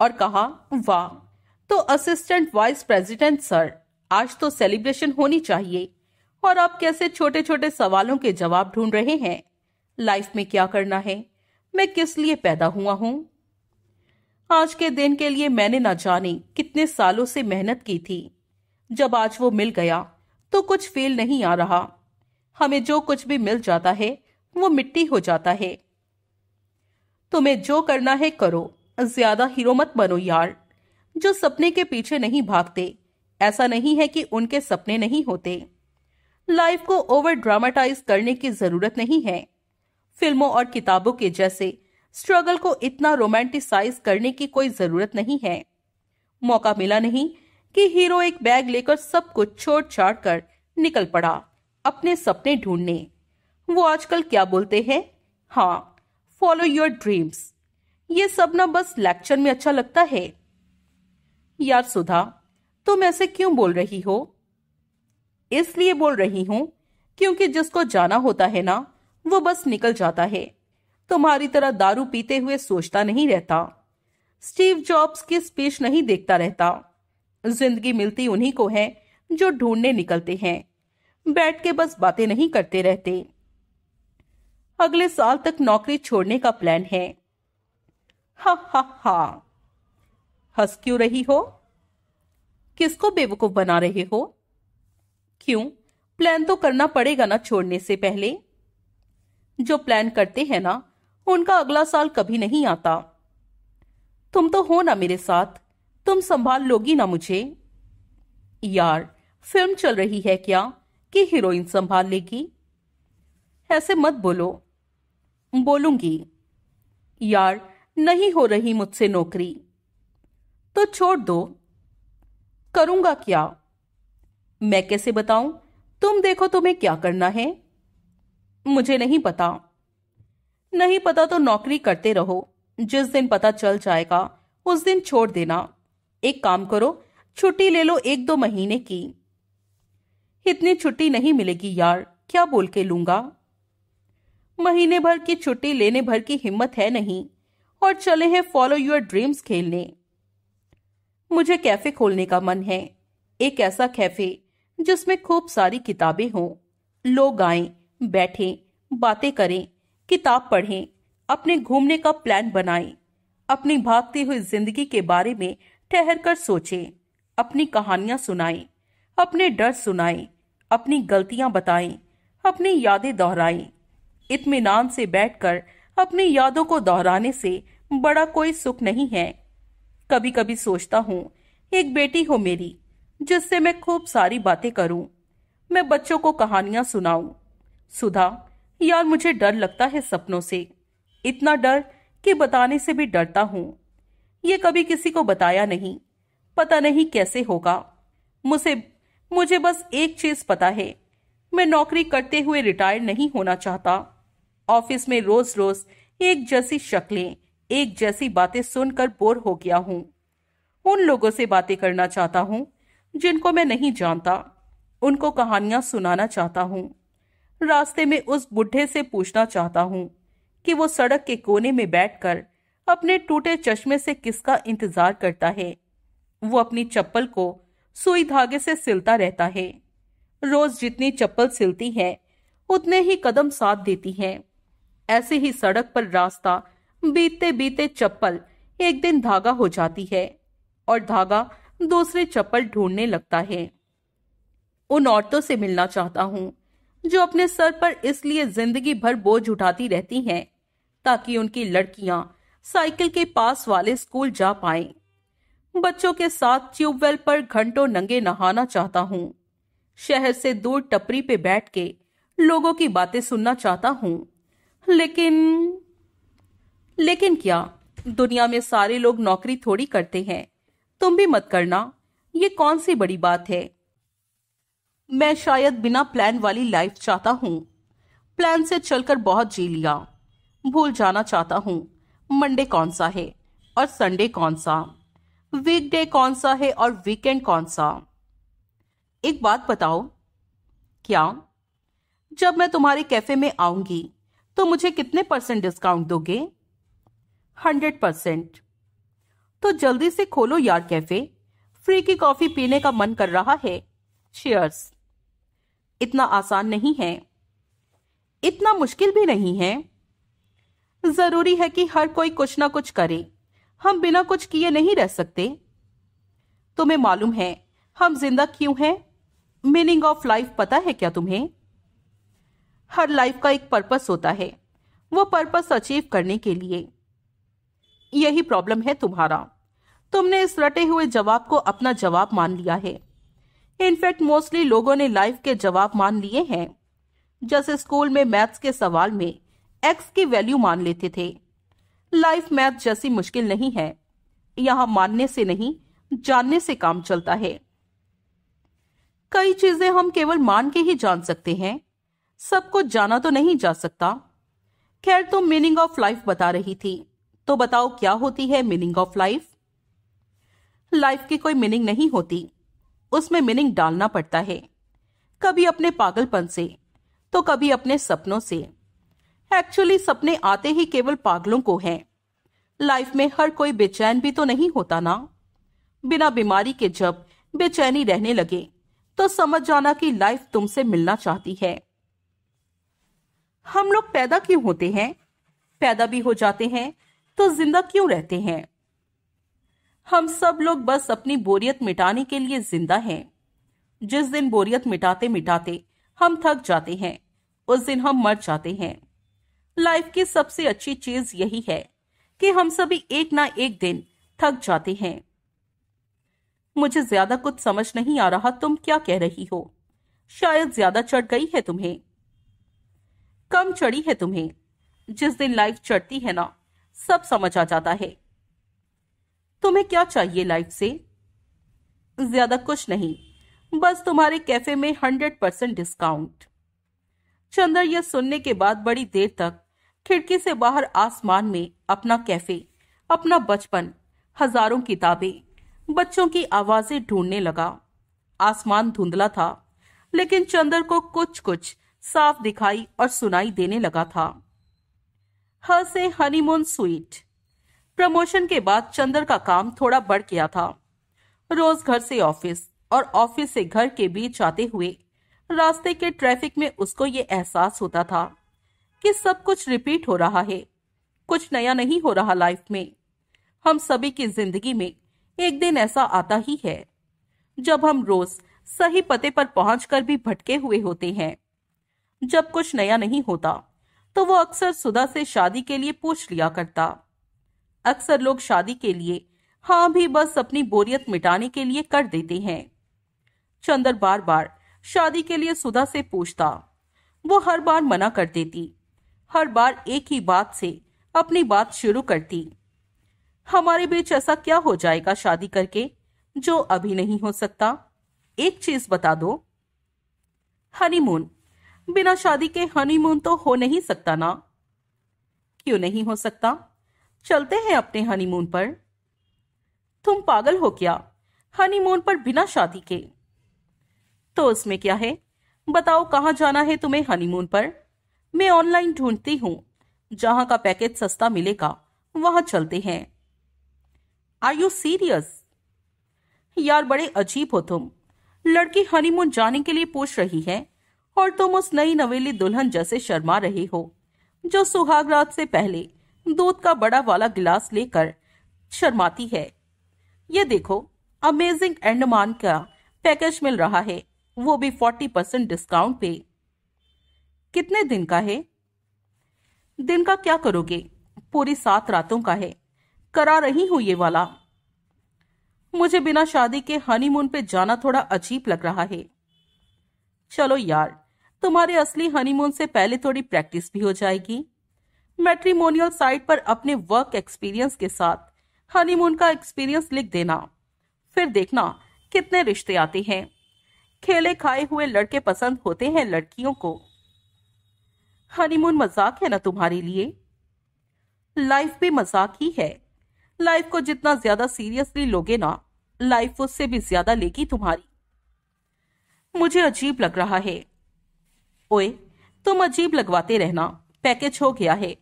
और कहा वाह तो असिस्टेंट वाइस प्रेसिडेंट सर आज तो सेलिब्रेशन होनी चाहिए और आप कैसे छोटे छोटे सवालों के जवाब ढूंढ रहे हैं लाइफ में क्या करना है मैं किस लिए पैदा हुआ हूं आज के दिन के लिए मैंने न जाने कितने सालों से मेहनत की थी जब आज वो मिल गया तो कुछ फेल नहीं आ रहा हमें जो कुछ भी मिल जाता है वो मिट्टी हो जाता है तुम्हें जो करना है करो ज्यादा हीरो मत बनो यार जो सपने के पीछे नहीं भागते ऐसा नहीं है कि उनके सपने नहीं होते लाइफ को ओवर ड्रामाटाइज करने की जरूरत नहीं है फिल्मों और किताबों के जैसे स्ट्रगल को इतना रोमांटिसाइज करने की कोई जरूरत नहीं है मौका मिला नहीं कि हीरो एक बैग लेकर सब कुछ छोड़ छाड़ कर निकल पड़ा अपने सपने ढूंढने वो आजकल क्या बोलते हैं हाँ फॉलो योर ड्रीम्स ये सब ना बस लेक्चर में अच्छा लगता है यार सुधा तुम ऐसे क्यों बोल रही हो इसलिए बोल रही हूं क्योंकि जिसको जाना होता है ना वो बस निकल जाता है तुम्हारी तरह दारू पीते हुए सोचता नहीं रहता स्टीव जॉब्स की स्पीच नहीं देखता रहता जिंदगी मिलती उन्हीं को है जो ढूंढने निकलते हैं बैठ के बस बातें नहीं करते रहते अगले साल तक नौकरी छोड़ने का प्लान है हा हा हा हंस क्यों रही हो किसको बेवकूफ बना रहे हो क्यों प्लान तो करना पड़ेगा ना छोड़ने से पहले जो प्लान करते हैं ना उनका अगला साल कभी नहीं आता तुम तो हो ना मेरे साथ तुम संभाल लोगी ना मुझे यार फिल्म चल रही है क्या कि हीरोइन संभाल लेगी ऐसे मत बोलो बोलूंगी यार नहीं हो रही मुझसे नौकरी तो छोड़ दो करूंगा क्या मैं कैसे बताऊं तुम देखो तुम्हें क्या करना है मुझे नहीं पता नहीं पता तो नौकरी करते रहो जिस दिन पता चल जाएगा उस दिन छोड़ देना एक काम करो छुट्टी ले लो एक दो महीने की इतनी छुट्टी नहीं मिलेगी यार क्या बोल के लूंगा महीने भर की छुट्टी लेने भर की हिम्मत है नहीं और चले हैं फॉलो योर ड्रीम्स खेलने मुझे कैफे खोलने का मन है एक ऐसा कैफे जिसमें खूब सारी किताबें हों लोग आए बैठे बातें करें किताब पढ़ें अपने घूमने का प्लान बनाएं अपनी भागती हुई जिंदगी के बारे में ठहर कर सोचें अपनी कहानियां सुनाएं अपने डर सुनाएं अपनी गलतियां बताएं अपनी यादें दोहराएं इत्मीनान से बैठकर अपनी यादों को दोहराने से बड़ा कोई सुख नहीं है कभी कभी सोचता हूँ एक बेटी हो मेरी जिससे मैं खूब सारी बातें करूं मैं बच्चों को कहानियां सुनाऊं सुधा यार मुझे डर लगता है सपनों से इतना डर कि बताने से भी डरता हूं ये कभी किसी को बताया नहीं पता नहीं कैसे होगा मुझे मुझे बस एक चीज पता है मैं नौकरी करते हुए रिटायर नहीं होना चाहता ऑफिस में रोज रोज एक जैसी शक्लें एक जैसी बातें सुनकर बोर हो गया हूँ उन लोगों से बातें करना चाहता हूँ जिनको मैं नहीं जानता उनको कहानियां सुनाना चाहता हूँ रास्ते में उस बुढ़े से पूछना चाहता हूँ कि वो सड़क के कोने में बैठकर अपने टूटे चश्मे से किसका इंतजार करता है वो अपनी चप्पल को सुई धागे से सिलता रहता है रोज जितनी चप्पल सिलती है उतने ही कदम साथ देती है ऐसे ही सड़क पर रास्ता बीतते बीते चप्पल एक दिन धागा हो जाती है और धागा दूसरे चप्पल ढूंढने लगता है उन औरतों से मिलना चाहता हूँ जो अपने सर पर इसलिए जिंदगी भर बोझ उठाती रहती हैं ताकि उनकी लड़कियां साइकिल के पास वाले स्कूल जा पाए बच्चों के साथ ट्यूबवेल पर घंटों नंगे नहाना चाहता हूँ शहर से दूर टपरी पे बैठ के लोगों की बातें सुनना चाहता हूँ लेकिन लेकिन क्या दुनिया में सारे लोग नौकरी थोड़ी करते हैं तुम भी मत करना ये कौन सी बड़ी बात है मैं शायद बिना प्लान वाली लाइफ चाहता हूँ प्लान से चलकर बहुत जी लिया भूल जाना चाहता हूँ मंडे कौन सा है और संडे कौन सा वीकडे कौन सा है और वीकेंड कौन सा एक बात बताओ क्या जब मैं तुम्हारे कैफे में आऊंगी तो मुझे कितने परसेंट डिस्काउंट दोगे हंड्रेड परसेंट तो जल्दी से खोलो यार कैफे फ्री की कॉफी पीने का मन कर रहा है शेयर्स इतना आसान नहीं है इतना मुश्किल भी नहीं है जरूरी है कि हर कोई कुछ ना कुछ करे हम बिना कुछ किए नहीं रह सकते तुम्हें मालूम है हम जिंदा क्यों हैं मीनिंग ऑफ लाइफ पता है क्या तुम्हें हर लाइफ का एक पर्पस होता है वो पर्पस अचीव करने के लिए यही प्रॉब्लम है तुम्हारा तुमने इस रटे हुए जवाब को अपना जवाब मान लिया है इनफैक्ट मोस्टली लोगों ने लाइफ के जवाब मान लिए हैं जैसे स्कूल में मैथ्स के सवाल में एक्स की वैल्यू मान लेते थे लाइफ मैथ जैसी मुश्किल नहीं है यहां मानने से नहीं जानने से काम चलता है कई चीजें हम केवल मान के ही जान सकते हैं सब कुछ जाना तो नहीं जा सकता खैर तुम तो मीनिंग ऑफ लाइफ बता रही थी तो बताओ क्या होती है मीनिंग ऑफ लाइफ लाइफ की कोई मीनिंग नहीं होती उसमें मीनिंग डालना पड़ता है कभी अपने पागलपन से तो कभी अपने सपनों से एक्चुअली सपने आते ही केवल पागलों को हैं लाइफ में हर कोई बेचैन भी तो नहीं होता ना बिना बीमारी के जब बेचैनी रहने लगे तो समझ जाना कि लाइफ तुमसे मिलना चाहती है हम लोग पैदा क्यों होते हैं पैदा भी हो जाते हैं तो जिंदा क्यों रहते हैं हम सब लोग बस अपनी बोरियत मिटाने के लिए जिंदा हैं जिस दिन बोरियत मिटाते मिटाते हम थक जाते हैं उस दिन हम मर जाते हैं लाइफ की सबसे अच्छी चीज यही है कि हम सभी एक ना एक दिन थक जाते हैं मुझे ज्यादा कुछ समझ नहीं आ रहा तुम क्या कह रही हो शायद ज्यादा चढ़ गई है तुम्हें कम चढ़ी है तुम्हें जिस दिन लाइफ चढ़ती है ना सब समझ आ जाता है तुम्हें क्या चाहिए लाइफ से ज्यादा कुछ नहीं बस तुम्हारे कैफे में हंड्रेड परसेंट डिस्काउंट चंद्र यह सुनने के बाद बड़ी देर तक खिड़की से बाहर आसमान में अपना कैफे अपना बचपन हजारों किताबें बच्चों की आवाजें ढूंढने लगा आसमान धुंधला था लेकिन चंद्र को कुछ कुछ साफ दिखाई और सुनाई देने लगा था ह से हनीमून स्वीट प्रमोशन के बाद चंद्र का काम थोड़ा बढ़ गया था रोज घर से ऑफिस और ऑफिस से घर के बीच आते हुए रास्ते के ट्रैफिक में उसको ये एहसास होता था कि सब कुछ रिपीट हो रहा है कुछ नया नहीं हो रहा लाइफ में हम सभी की जिंदगी में एक दिन ऐसा आता ही है जब हम रोज सही पते पर पहुंचकर भी भटके हुए होते हैं जब कुछ नया नहीं होता तो वो अक्सर सुधा से शादी के लिए पूछ लिया करता अक्सर लोग शादी के लिए हाँ भी बस अपनी बोरियत मिटाने के लिए कर देते हैं चंदर बार बार शादी के लिए सुधा से पूछता वो हर बार मना कर देती हर बार एक ही बात से अपनी बात शुरू करती हमारे बीच ऐसा क्या हो जाएगा शादी करके जो अभी नहीं हो सकता एक चीज बता दो हनीमून बिना शादी के हनीमून तो हो नहीं सकता ना क्यों नहीं हो सकता चलते हैं अपने हनीमून पर तुम पागल हो क्या हनीमून पर बिना शादी के तो उसमें क्या है बताओ कहाँ जाना है तुम्हें हनीमून पर मैं ऑनलाइन ढूंढती हूँ जहां का पैकेज सस्ता मिलेगा वहां चलते हैं आर यू सीरियस यार बड़े अजीब हो तुम लड़की हनीमून जाने के लिए पूछ रही है और तुम उस नई नवेली दुल्हन जैसे शर्मा रहे हो जो सुहागरात से पहले दूध का बड़ा वाला गिलास लेकर शर्माती है ये देखो अमेजिंग एंडमान का पैकेज मिल रहा है वो भी फोर्टी परसेंट डिस्काउंट पे कितने दिन का है दिन का क्या करोगे पूरी सात रातों का है करा रही हूं ये वाला मुझे बिना शादी के हनीमून पे जाना थोड़ा अजीब लग रहा है चलो यार तुम्हारे असली हनीमून से पहले थोड़ी प्रैक्टिस भी हो जाएगी मैट्रीमोनियल साइट पर अपने वर्क एक्सपीरियंस के साथ हनीमून का एक्सपीरियंस लिख देना फिर देखना कितने रिश्ते आते हैं खेले खाए हुए लड़के पसंद होते हैं लड़कियों को हनीमून मजाक है ना तुम्हारे लिए लाइफ भी मजाक ही है लाइफ को जितना ज्यादा सीरियसली लोगे ना लाइफ उससे भी ज्यादा लेगी तुम्हारी मुझे अजीब लग रहा है ओए तुम अजीब लगवाते रहना पैकेज हो गया है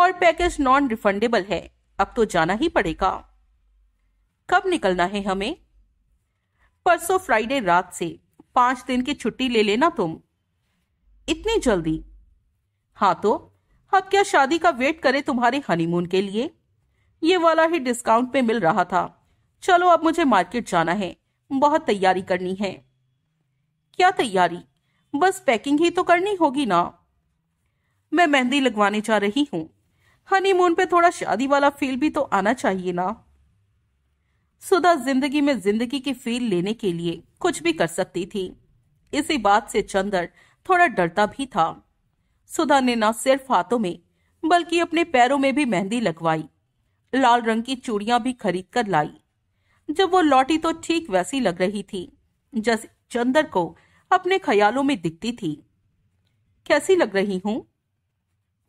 और पैकेज नॉन रिफंडेबल है अब तो जाना ही पड़ेगा कब निकलना है हमें परसों फ्राइडे रात से पांच दिन की छुट्टी ले लेना तुम इतनी जल्दी हाँ तो अब क्या शादी का वेट करें तुम्हारे हनीमून के लिए ये वाला ही डिस्काउंट पे मिल रहा था चलो अब मुझे मार्केट जाना है बहुत तैयारी करनी है क्या तैयारी बस पैकिंग ही तो करनी होगी ना मैं मेहंदी लगवाने जा रही हूँ हनीमून पे थोड़ा शादी वाला फील भी तो आना चाहिए ना सुधा जिंदगी में जिंदगी की फील लेने के लिए कुछ भी कर सकती थी इसी बात से चंदर थोड़ा डरता भी था सुधा ने न सिर्फ हाथों में बल्कि अपने पैरों में भी मेहंदी लगवाई लाल रंग की चूड़ियां भी खरीद कर लाई जब वो लौटी तो ठीक वैसी लग रही थी जैसे चंदर को अपने ख्यालों में दिखती थी कैसी लग रही हूं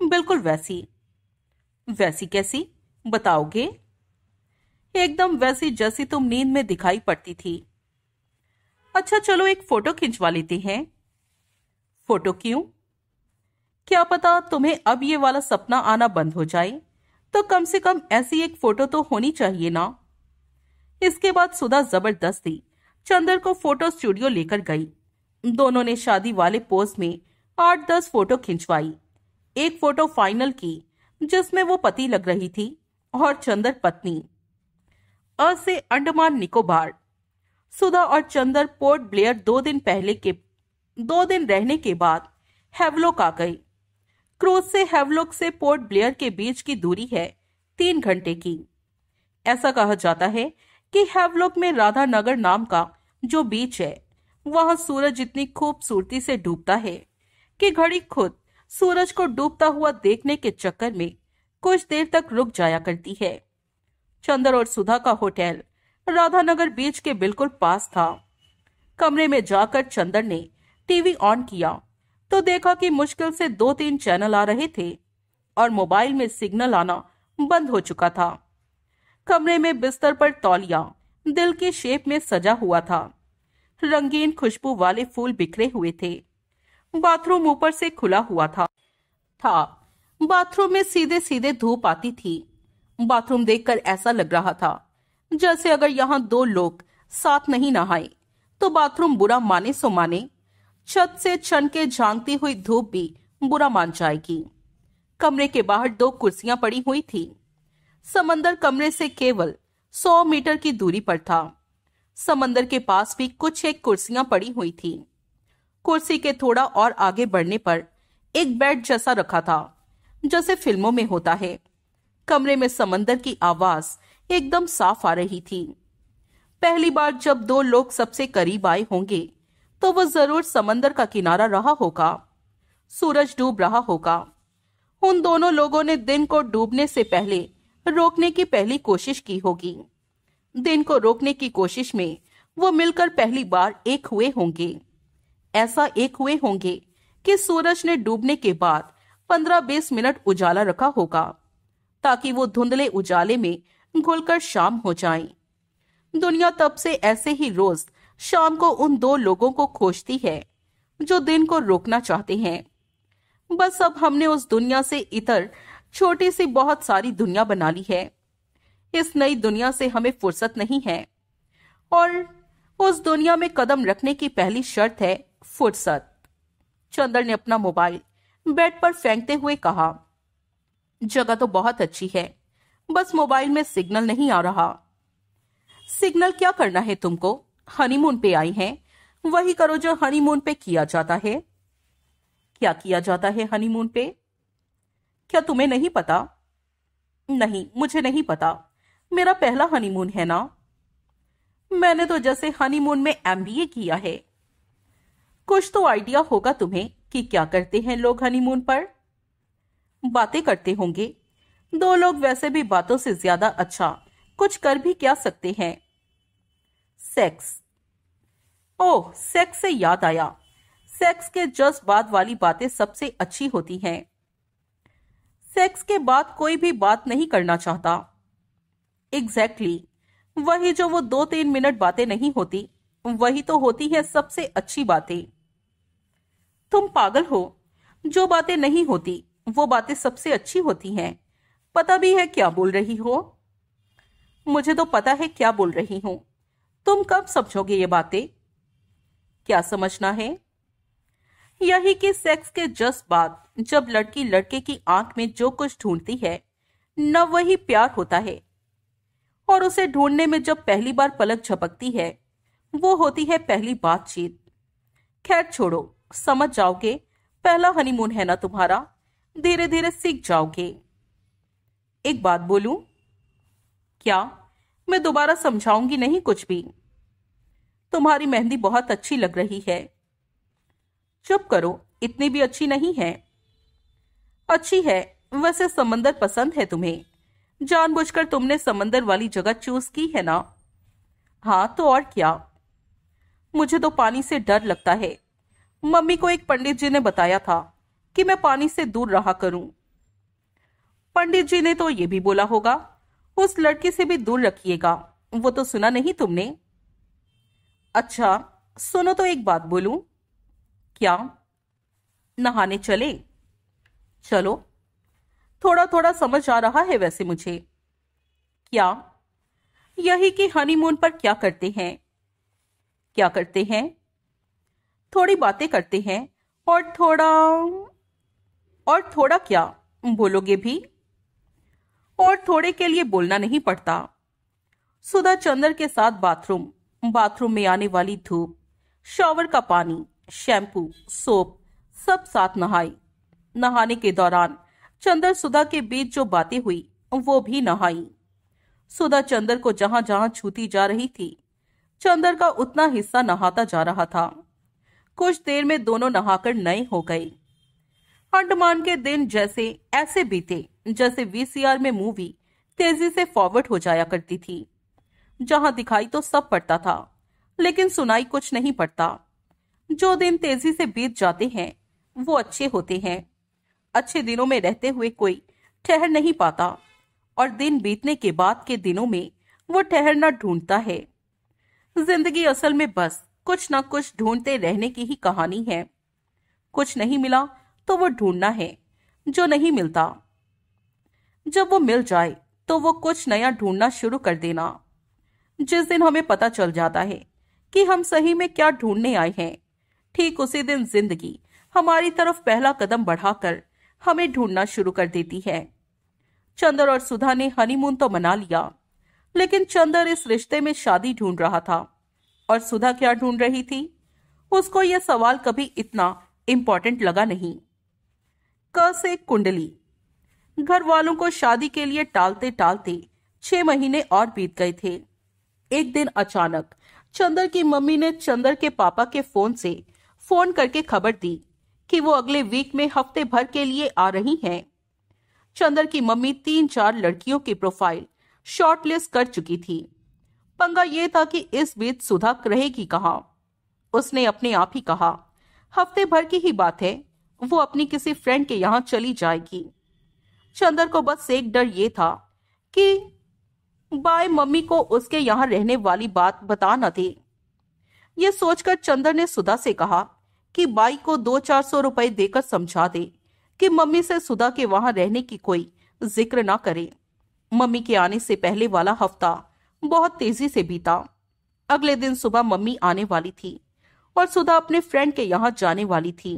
बिल्कुल वैसी वैसी कैसी बताओगे एकदम वैसी जैसी तुम नींद में दिखाई पड़ती थी अच्छा चलो एक फोटो खिंचवा लेते हैं फोटो क्यों क्या पता तुम्हें अब ये वाला सपना आना बंद हो जाए तो कम से कम ऐसी एक फोटो तो होनी चाहिए ना इसके बाद सुधा जबरदस्ती चंदर को फोटो स्टूडियो लेकर गई दोनों ने शादी वाले पोज में आठ दस फोटो खिंचवाई एक फोटो फाइनल की जिसमें वो पति लग रही थी और चंदर पत्नी अ से अंडमान निकोबार सुधा और चंदर पोर्ट ब्लेयर दो दिन पहले के दो दिन रहने के बाद हेवलोक आ गई क्रूज से हेवलोक से पोर्ट ब्लेयर के बीच की दूरी है तीन घंटे की ऐसा कहा जाता है कि हेवलोक में राधा नगर नाम का जो बीच है वहां सूरज इतनी खूबसूरती से डूबता है कि घड़ी खुद सूरज को डूबता हुआ देखने के चक्कर में कुछ देर तक रुक जाया करती है चंदर और सुधा का होटल राधानगर बीच के बिल्कुल पास था कमरे में जाकर चंदर ने टीवी ऑन किया तो देखा कि मुश्किल से दो तीन चैनल आ रहे थे और मोबाइल में सिग्नल आना बंद हो चुका था कमरे में बिस्तर पर तौलिया दिल के शेप में सजा हुआ था रंगीन खुशबू वाले फूल बिखरे हुए थे बाथरूम ऊपर से खुला हुआ था था बाथरूम में सीधे सीधे धूप आती थी बाथरूम देखकर ऐसा लग रहा था जैसे अगर यहाँ दो लोग साथ नहीं नहाए तो बाथरूम बुरा माने सो माने छत से छन के झांकती हुई धूप भी बुरा मान जाएगी कमरे के बाहर दो कुर्सियां पड़ी हुई थी समंदर कमरे से केवल सौ मीटर की दूरी पर था समंदर के पास भी कुछ एक कुर्सियां पड़ी हुई थी कुर्सी के थोड़ा और आगे बढ़ने पर एक बेड जैसा रखा था जैसे फिल्मों में होता है कमरे में समंदर की आवाज एकदम साफ आ रही थी पहली बार जब दो लोग सबसे करीब आए होंगे तो वह जरूर समंदर का किनारा रहा होगा सूरज डूब रहा होगा उन दोनों लोगों ने दिन को डूबने से पहले रोकने की पहली कोशिश की होगी दिन को रोकने की कोशिश में वो मिलकर पहली बार एक हुए होंगे ऐसा एक हुए होंगे कि सूरज ने डूबने के बाद पंद्रह बीस मिनट उजाला रखा होगा ताकि वो धुंधले उजाले में घुलकर शाम हो जाए दुनिया तब से ऐसे ही रोज शाम को उन दो लोगों को खोजती है जो दिन को रोकना चाहते हैं बस अब हमने उस दुनिया से इतर छोटी सी बहुत सारी दुनिया बना ली है इस नई दुनिया से हमें फुर्सत नहीं है और उस दुनिया में कदम रखने की पहली शर्त है फुर्सत चंदर ने अपना मोबाइल बेड पर फेंकते हुए कहा जगह तो बहुत अच्छी है बस मोबाइल में सिग्नल नहीं आ रहा सिग्नल क्या करना है तुमको हनीमून पे आई हैं वही करो जो हनीमून पे किया जाता है क्या किया जाता है हनीमून पे क्या तुम्हें नहीं पता नहीं मुझे नहीं पता मेरा पहला हनीमून है ना मैंने तो जैसे हनीमून में एमबीए किया है कुछ तो आइडिया होगा तुम्हें कि क्या करते हैं लोग हनीमून पर बातें करते होंगे दो लोग वैसे भी बातों से ज्यादा अच्छा कुछ कर भी क्या सकते हैं सेक्स ओह सेक्स से याद आया सेक्स के जस्ट बाद वाली बातें सबसे अच्छी होती हैं सेक्स के बाद कोई भी बात नहीं करना चाहता एग्जैक्टली exactly, वही जो वो दो तीन मिनट बातें नहीं होती वही तो होती है सबसे अच्छी बातें तुम पागल हो जो बातें नहीं होती वो बातें सबसे अच्छी होती हैं पता भी है क्या बोल रही हो मुझे तो पता है क्या बोल रही हूं तुम कब समझोगे ये बातें क्या समझना है यही कि सेक्स के जस्ट बाद जब लड़की लड़के की आंख में जो कुछ ढूंढती है न वही प्यार होता है और उसे ढूंढने में जब पहली बार पलक झपकती है वो होती है पहली बातचीत खैर छोड़ो समझ जाओगे पहला हनीमून है ना तुम्हारा धीरे धीरे सीख जाओगे एक बात बोलू क्या मैं दोबारा समझाऊंगी नहीं कुछ भी तुम्हारी मेहंदी बहुत अच्छी लग रही है चुप करो इतनी भी अच्छी नहीं है अच्छी है वैसे समंदर पसंद है तुम्हें जानबूझकर तुमने समंदर वाली जगह चूज की है ना हाँ तो और क्या मुझे तो पानी से डर लगता है मम्मी को एक पंडित जी ने बताया था कि मैं पानी से दूर रहा करूं पंडित जी ने तो ये भी बोला होगा उस लड़की से भी दूर रखिएगा वो तो सुना नहीं तुमने अच्छा सुनो तो एक बात बोलू क्या नहाने चले चलो थोड़ा थोड़ा समझ आ रहा है वैसे मुझे क्या यही कि हनीमून पर क्या करते हैं क्या करते हैं थोड़ी बातें करते हैं और थोड़ा और थोड़ा क्या बोलोगे भी और थोड़े के लिए बोलना नहीं पड़ता सुधा चंद्र के साथ बाथरूम बाथरूम में आने वाली धूप शॉवर का पानी शैम्पू सोप सब साथ नहाई नहाने के दौरान चंदर सुधा के बीच जो बातें हुई वो भी नहाई सुधा चंदर को जहां जहां छूती जा रही थी चंदर का उतना हिस्सा नहाता जा रहा था कुछ देर में दोनों नहाकर नए हो गए अंडमान के दिन जैसे ऐसे बीते जैसे वीसीआर में मूवी तेजी से फॉरवर्ड हो जाया करती थी जहां दिखाई तो सब पड़ता था लेकिन सुनाई कुछ नहीं पड़ता जो दिन तेजी से बीत जाते हैं वो अच्छे होते हैं अच्छे दिनों में रहते हुए कोई ठहर नहीं पाता और दिन बीतने के बाद के दिनों में वो ठहरना ढूंढता है जिंदगी असल में बस कुछ ना कुछ ढूंढते रहने की ही कहानी है कुछ नहीं मिला तो वो ढूंढना है जो नहीं मिलता जब वो मिल जाए तो वो कुछ नया ढूंढना शुरू कर देना जिस दिन हमें पता चल जाता है कि हम सही में क्या ढूंढने आए हैं ठीक उसी दिन जिंदगी हमारी तरफ पहला कदम बढ़ाकर हमें ढूंढना शुरू कर देती है चंदर और सुधा ने हनीमून तो मना लिया लेकिन चंदर इस रिश्ते में शादी ढूंढ रहा था और सुधा क्या ढूंढ रही थी उसको यह सवाल कभी इतना इंपॉर्टेंट लगा नहीं क से कुंडली घर वालों को शादी के लिए टालते टालते छह महीने और बीत गए थे एक दिन अचानक चंदर की मम्मी ने चंदर के पापा के फोन से फोन करके खबर दी कि वो अगले वीक में हफ्ते भर के लिए आ रही हैं। चंदर की मम्मी तीन चार लड़कियों की प्रोफाइल शॉर्टलिस्ट कर चुकी थी पंगा यह था कि इस बीच सुधा रहेगी कहा उसने अपने आप ही कहा हफ्ते भर की ही बात है वो अपनी किसी फ्रेंड के यहाँ चली जाएगी चंदर को बस एक डर ये था कि बाय मम्मी को उसके यहाँ रहने वाली बात बता न थी ये सोचकर चंदर ने सुधा से कहा कि बाई को दो चार सौ रुपए देकर समझा दे कि मम्मी से सुधा के वहां रहने की कोई जिक्र ना करे मम्मी के आने से पहले वाला हफ्ता बहुत तेजी से बीता अगले दिन सुबह मम्मी आने वाली थी और सुधा अपने फ्रेंड के यहां जाने वाली थी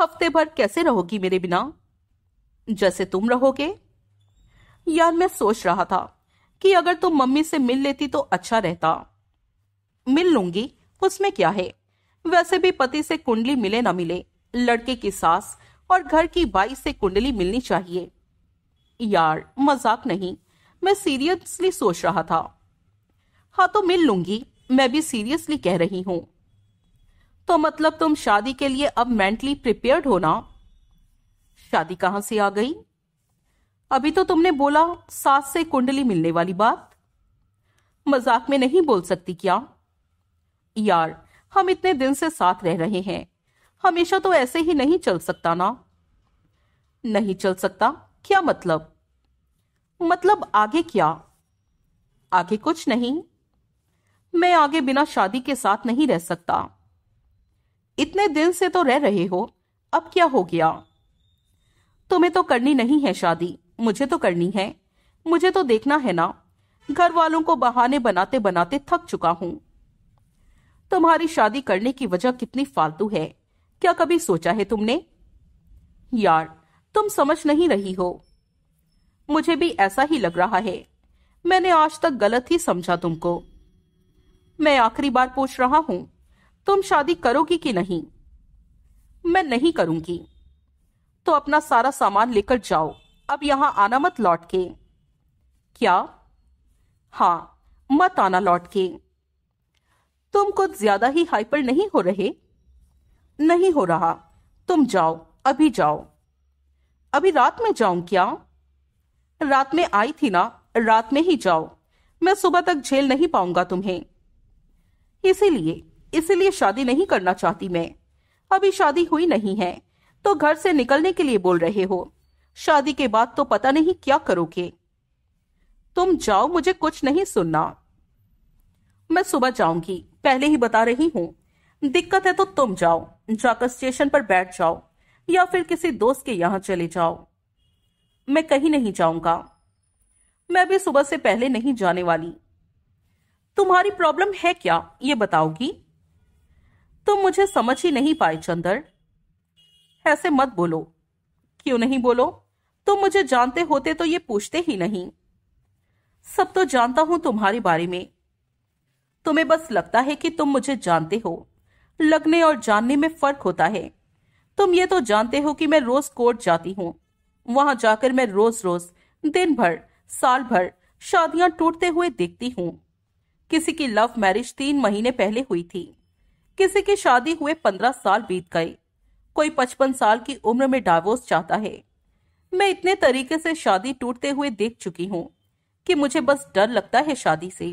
हफ्ते भर कैसे रहोगी मेरे बिना जैसे तुम रहोगे यार मैं सोच रहा था कि अगर तुम मम्मी से मिल लेती तो अच्छा रहता मिल लूंगी उसमें क्या है वैसे भी पति से कुंडली मिले ना मिले लड़के की सास और घर की बाई से कुंडली मिलनी चाहिए यार मजाक नहीं मैं सीरियसली सोच रहा था हाँ तो मिल लूंगी मैं भी सीरियसली कह रही हूं तो मतलब तुम शादी के लिए अब मेंटली प्रिपेयर्ड हो ना शादी कहां से आ गई अभी तो तुमने बोला सास से कुंडली मिलने वाली बात मजाक में नहीं बोल सकती क्या यार हम इतने दिन से साथ रह रहे हैं हमेशा तो ऐसे ही नहीं चल सकता ना नहीं चल सकता क्या मतलब मतलब आगे क्या आगे कुछ नहीं मैं आगे बिना शादी के साथ नहीं रह सकता इतने दिन से तो रह रहे हो अब क्या हो गया तुम्हें तो करनी नहीं है शादी मुझे तो करनी है मुझे तो देखना है ना घर वालों को बहाने बनाते बनाते थक चुका हूं तुम्हारी शादी करने की वजह कितनी फालतू है क्या कभी सोचा है तुमने यार तुम समझ नहीं रही हो मुझे भी ऐसा ही लग रहा है मैंने आज तक गलत ही समझा तुमको मैं आखिरी बार पूछ रहा हूं तुम शादी करोगी कि नहीं मैं नहीं करूंगी तो अपना सारा सामान लेकर जाओ अब यहां आना मत लौट के क्या हां मत आना लौट के तुम कुछ ज्यादा ही हाइपर नहीं हो रहे नहीं हो रहा तुम जाओ अभी जाओ अभी रात में जाऊं क्या रात में आई थी ना रात में ही जाओ मैं सुबह तक झेल नहीं पाऊंगा तुम्हें इसीलिए इसीलिए शादी नहीं करना चाहती मैं अभी शादी हुई नहीं है तो घर से निकलने के लिए बोल रहे हो शादी के बाद तो पता नहीं क्या करोगे तुम जाओ मुझे कुछ नहीं सुनना मैं सुबह जाऊंगी पहले ही बता रही हूं दिक्कत है तो तुम जाओ जाकर स्टेशन पर बैठ जाओ या फिर किसी दोस्त के यहां चले जाओ मैं कहीं नहीं जाऊंगा मैं भी सुबह से पहले नहीं जाने वाली तुम्हारी प्रॉब्लम है क्या ये बताओगी तुम मुझे समझ ही नहीं पाए चंदर ऐसे मत बोलो क्यों नहीं बोलो तुम मुझे जानते होते तो ये पूछते ही नहीं सब तो जानता हूं तुम्हारे बारे में तुम्हें बस लगता है कि तुम मुझे जानते हो लगने और जानने में फर्क होता है तुम ये तो जानते हो कि मैं रोज कोर्ट जाती हूं वहां जाकर मैं रोज रोज दिन भर साल भर शादियां टूटते हुए देखती हूँ किसी की लव मैरिज तीन महीने पहले हुई थी किसी की शादी हुए पंद्रह साल बीत गए कोई पचपन साल की उम्र में डाइवोर्स चाहता है मैं इतने तरीके से शादी टूटते हुए देख चुकी हूँ कि मुझे बस डर लगता है शादी से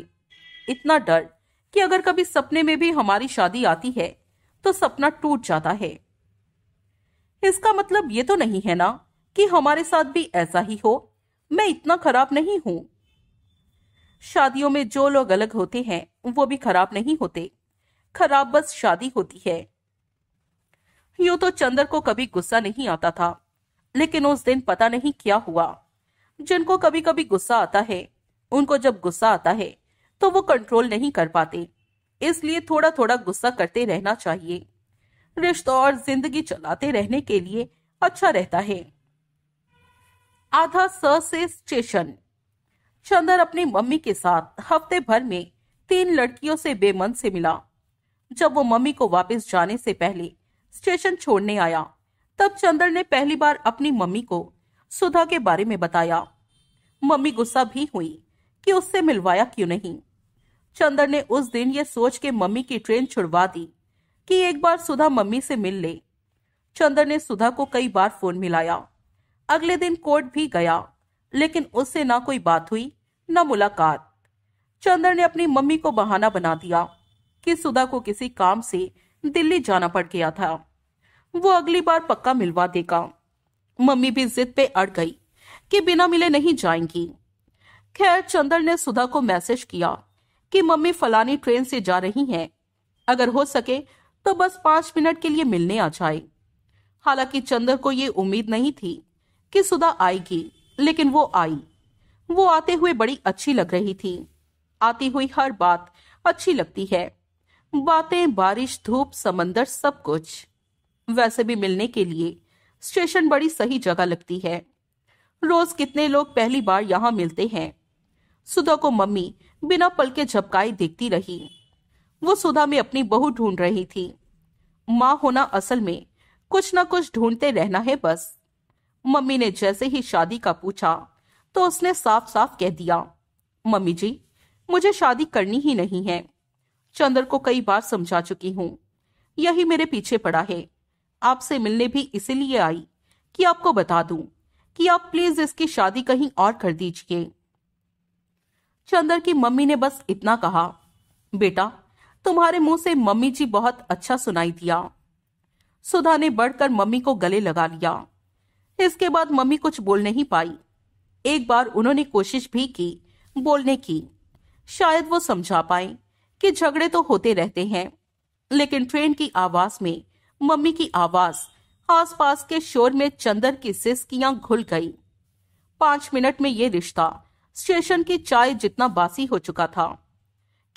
इतना डर कि अगर कभी सपने में भी हमारी शादी आती है तो सपना टूट जाता है इसका मतलब ये तो नहीं है ना कि हमारे साथ भी ऐसा ही हो मैं इतना खराब नहीं हूं शादियों में जो लोग अलग होते हैं वो भी खराब नहीं होते खराब बस शादी होती है यूं तो चंदर को कभी गुस्सा नहीं आता था लेकिन उस दिन पता नहीं क्या हुआ जिनको कभी कभी गुस्सा आता है उनको जब गुस्सा आता है तो वो कंट्रोल नहीं कर पाते इसलिए थोड़ा थोड़ा गुस्सा करते रहना चाहिए रिश्तों और जिंदगी चलाते रहने के लिए अच्छा रहता है आधा स से स्टेशन चंदर अपनी मम्मी के साथ हफ्ते भर में तीन लड़कियों से बेमन से मिला जब वो मम्मी को वापस जाने से पहले स्टेशन छोड़ने आया तब चंदर ने पहली बार अपनी मम्मी को सुधा के बारे में बताया मम्मी गुस्सा भी हुई कि उससे मिलवाया क्यों नहीं चंदर ने उस दिन ये सोच के मम्मी की ट्रेन छुड़वा दी कि एक बार सुधा मम्मी से मिल ले चंदर ने सुधा को कई बार फोन मिलाया अगले दिन कोर्ट भी गया लेकिन उससे ना कोई बात हुई ना मुलाकात चंद्र ने अपनी मम्मी को बहाना बना दिया कि सुधा को किसी काम से दिल्ली जाना पड़ गया था वो अगली बार पक्का मिलवा देगा मम्मी भी जिद पे अड़ गई कि बिना मिले नहीं जाएंगी खैर चंद्र ने सुधा को मैसेज किया कि मम्मी फलानी ट्रेन से जा रही हैं अगर हो सके तो बस पांच मिनट के लिए मिलने आ जाए हालांकि चंद्र को ये उम्मीद नहीं थी कि सुधा आएगी लेकिन वो आई वो आते हुए बड़ी अच्छी लग रही थी आती हुई हर बात अच्छी लगती है बातें बारिश धूप समंदर सब कुछ वैसे भी मिलने के लिए स्टेशन बड़ी सही जगह लगती है रोज कितने लोग पहली बार यहां मिलते हैं सुधा को मम्मी बिना पल के झपकाए देखती रही वो सुधा में अपनी बहू ढूंढ रही थी माँ होना असल में कुछ ना कुछ ढूंढते रहना है बस मम्मी ने जैसे ही शादी का पूछा तो उसने साफ साफ कह दिया मम्मी जी मुझे शादी करनी ही नहीं है चंद्र को कई बार समझा चुकी हूँ यही मेरे पीछे पड़ा है आपसे मिलने भी इसीलिए आई कि आपको बता दूं कि आप प्लीज इसकी शादी कहीं और कर दीजिए चंद्र की मम्मी ने बस इतना कहा बेटा तुम्हारे मुंह से मम्मी जी बहुत अच्छा सुनाई दिया सुधा ने बढ़कर मम्मी को गले लगा लिया इसके बाद मम्मी कुछ बोल नहीं पाई एक बार उन्होंने कोशिश भी की बोलने की शायद वो समझा पाए कि झगड़े तो होते रहते हैं लेकिन ट्रेन की आवाज में मम्मी की आवाज आसपास के शोर में चंदर की सिस्कियां घुल गई पांच मिनट में ये रिश्ता स्टेशन की चाय जितना बासी हो चुका था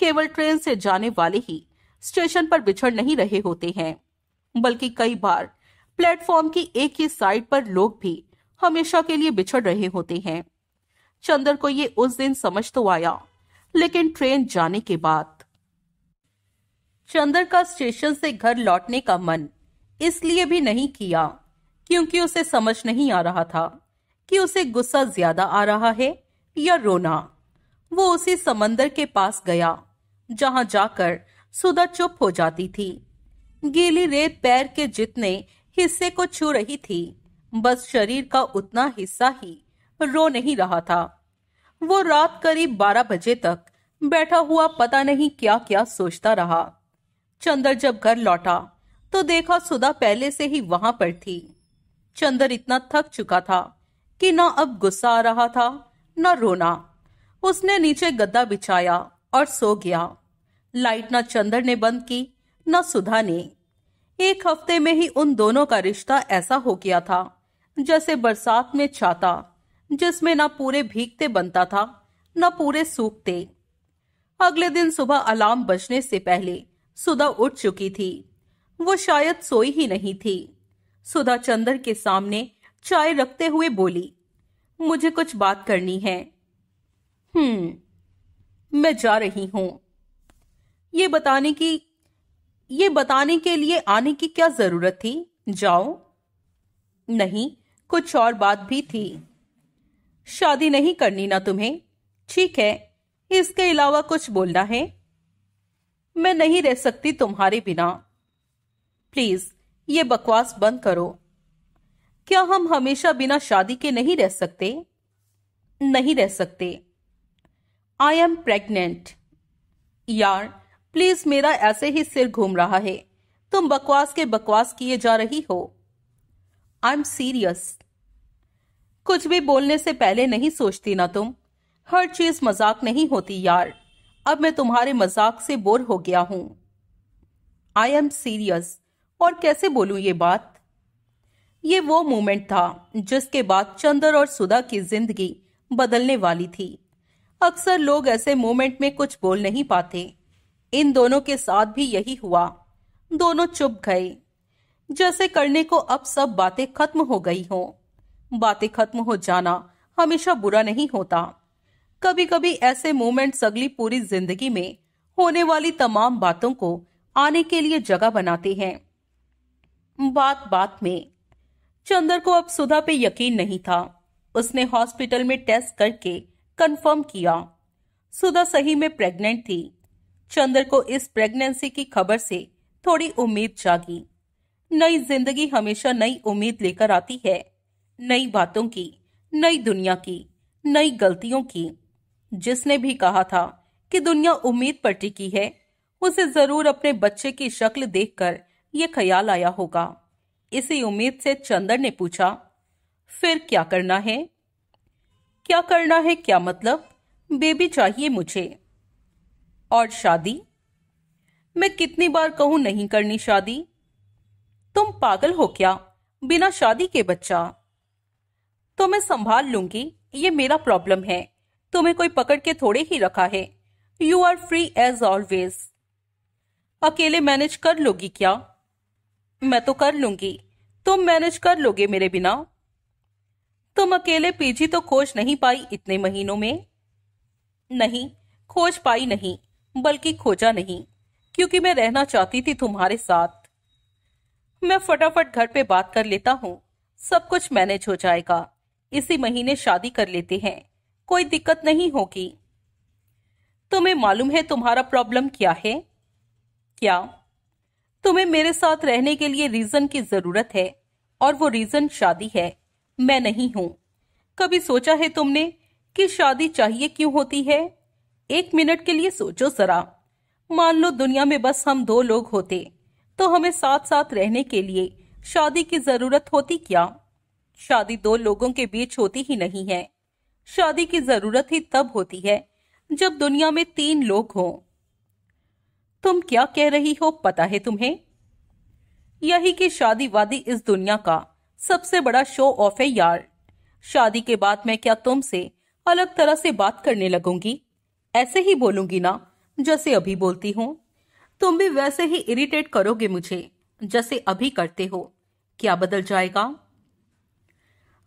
केवल ट्रेन से जाने वाले ही स्टेशन पर बिछड़ नहीं रहे होते हैं बल्कि कई बार प्लेटफॉर्म की एक ही साइड पर लोग भी हमेशा के लिए बिछड़ रहे होते हैं चंदर को ये उस दिन समझ तो आया लेकिन ट्रेन जाने के बाद चंदर का स्टेशन से घर लौटने का मन इसलिए भी नहीं किया क्योंकि उसे समझ नहीं आ रहा था कि उसे गुस्सा ज्यादा आ रहा है या रोना वो उसी समंदर के पास गया जहां जाकर सुधा चुप हो जाती थी गीली रेत पैर के जितने हिस्से को छू रही थी बस शरीर का उतना हिस्सा ही रो नहीं रहा था वो रात करीब बारह बजे तक बैठा हुआ पता नहीं क्या क्या सोचता रहा चंदर जब घर लौटा तो देखा सुधा पहले से ही वहां पर थी चंदर इतना थक चुका था कि ना अब गुस्सा आ रहा था ना रोना उसने नीचे गद्दा बिछाया और सो गया लाइट ना चंदर ने बंद की ना सुधा ने एक हफ्ते में ही उन दोनों का रिश्ता ऐसा हो गया था जैसे बरसात में छाता जिसमें ना पूरे भीगते बनता था न पूरे सूखते अगले दिन सुबह अलार्म बजने से पहले सुधा उठ चुकी थी वो शायद सोई ही नहीं थी सुधा चंदर के सामने चाय रखते हुए बोली मुझे कुछ बात करनी है हम्म मैं जा रही हूं ये बताने की ये बताने के लिए आने की क्या जरूरत थी जाओ नहीं कुछ और बात भी थी शादी नहीं करनी ना तुम्हें ठीक है इसके अलावा कुछ बोलना है मैं नहीं रह सकती तुम्हारे बिना प्लीज ये बकवास बंद करो क्या हम हमेशा बिना शादी के नहीं रह सकते नहीं रह सकते आई एम प्रेग्नेंट यार प्लीज मेरा ऐसे ही सिर घूम रहा है तुम बकवास के बकवास किए जा रही हो आई एम सीरियस कुछ भी बोलने से पहले नहीं सोचती ना तुम हर चीज मजाक नहीं होती यार अब मैं तुम्हारे मजाक से बोर हो गया हूं आई एम सीरियस और कैसे बोलू ये बात ये वो मोमेंट था जिसके बाद चंदर और सुधा की जिंदगी बदलने वाली थी अक्सर लोग ऐसे मोमेंट में कुछ बोल नहीं पाते इन दोनों के साथ भी यही हुआ दोनों चुप गए जैसे करने को अब सब बातें खत्म हो गई हो बातें खत्म हो जाना हमेशा बुरा नहीं होता कभी कभी ऐसे मोमेंट्स अगली पूरी जिंदगी में होने वाली तमाम बातों को आने के लिए जगह बनाते हैं बात बात में चंदर को अब सुधा पे यकीन नहीं था उसने हॉस्पिटल में टेस्ट करके कंफर्म किया सुधा सही में प्रेग्नेंट थी चंद्र को इस प्रेगनेंसी की खबर से थोड़ी उम्मीद जागी नई जिंदगी हमेशा नई उम्मीद लेकर आती है नई बातों की नई दुनिया की नई गलतियों की जिसने भी कहा था कि दुनिया उम्मीद पर टिकी है उसे जरूर अपने बच्चे की शक्ल देखकर ये ख्याल आया होगा इसी उम्मीद से चंद्र ने पूछा फिर क्या करना है क्या करना है क्या मतलब बेबी चाहिए मुझे और शादी मैं कितनी बार कहूं नहीं करनी शादी तुम पागल हो क्या बिना शादी के बच्चा तो मैं संभाल लूंगी ये मेरा प्रॉब्लम है तुम्हें कोई पकड़ के थोड़े ही रखा है you are free as always अकेले मैनेज कर लोगी क्या मैं तो कर लूंगी तुम मैनेज कर लोगे मेरे बिना तुम अकेले पीजी तो खोज नहीं पाई इतने महीनों में नहीं खोज पाई नहीं बल्कि खोजा नहीं क्योंकि मैं रहना चाहती थी तुम्हारे साथ मैं फटाफट घर पे बात कर लेता हूँ सब कुछ मैनेज हो जाएगा इसी महीने शादी कर लेते हैं कोई दिक्कत नहीं होगी तुम्हें मालूम है तुम्हारा प्रॉब्लम क्या है क्या तुम्हें मेरे साथ रहने के लिए रीजन की जरूरत है और वो रीजन शादी है मैं नहीं हूं कभी सोचा है तुमने कि शादी चाहिए क्यों होती है एक मिनट के लिए सोचो जरा मान लो दुनिया में बस हम दो लोग होते तो हमें साथ साथ रहने के लिए शादी की जरूरत होती क्या शादी दो लोगों के बीच होती ही नहीं है शादी की जरूरत ही तब होती है जब दुनिया में तीन लोग हों तुम क्या कह रही हो पता है तुम्हें यही कि शादीवादी इस दुनिया का सबसे बड़ा शो ऑफ है यार शादी के बाद मैं क्या तुमसे अलग तरह से बात करने लगूंगी ऐसे ही बोलूंगी ना जैसे अभी बोलती हूँ तुम भी वैसे ही इरिटेट करोगे मुझे जैसे अभी करते हो क्या बदल जाएगा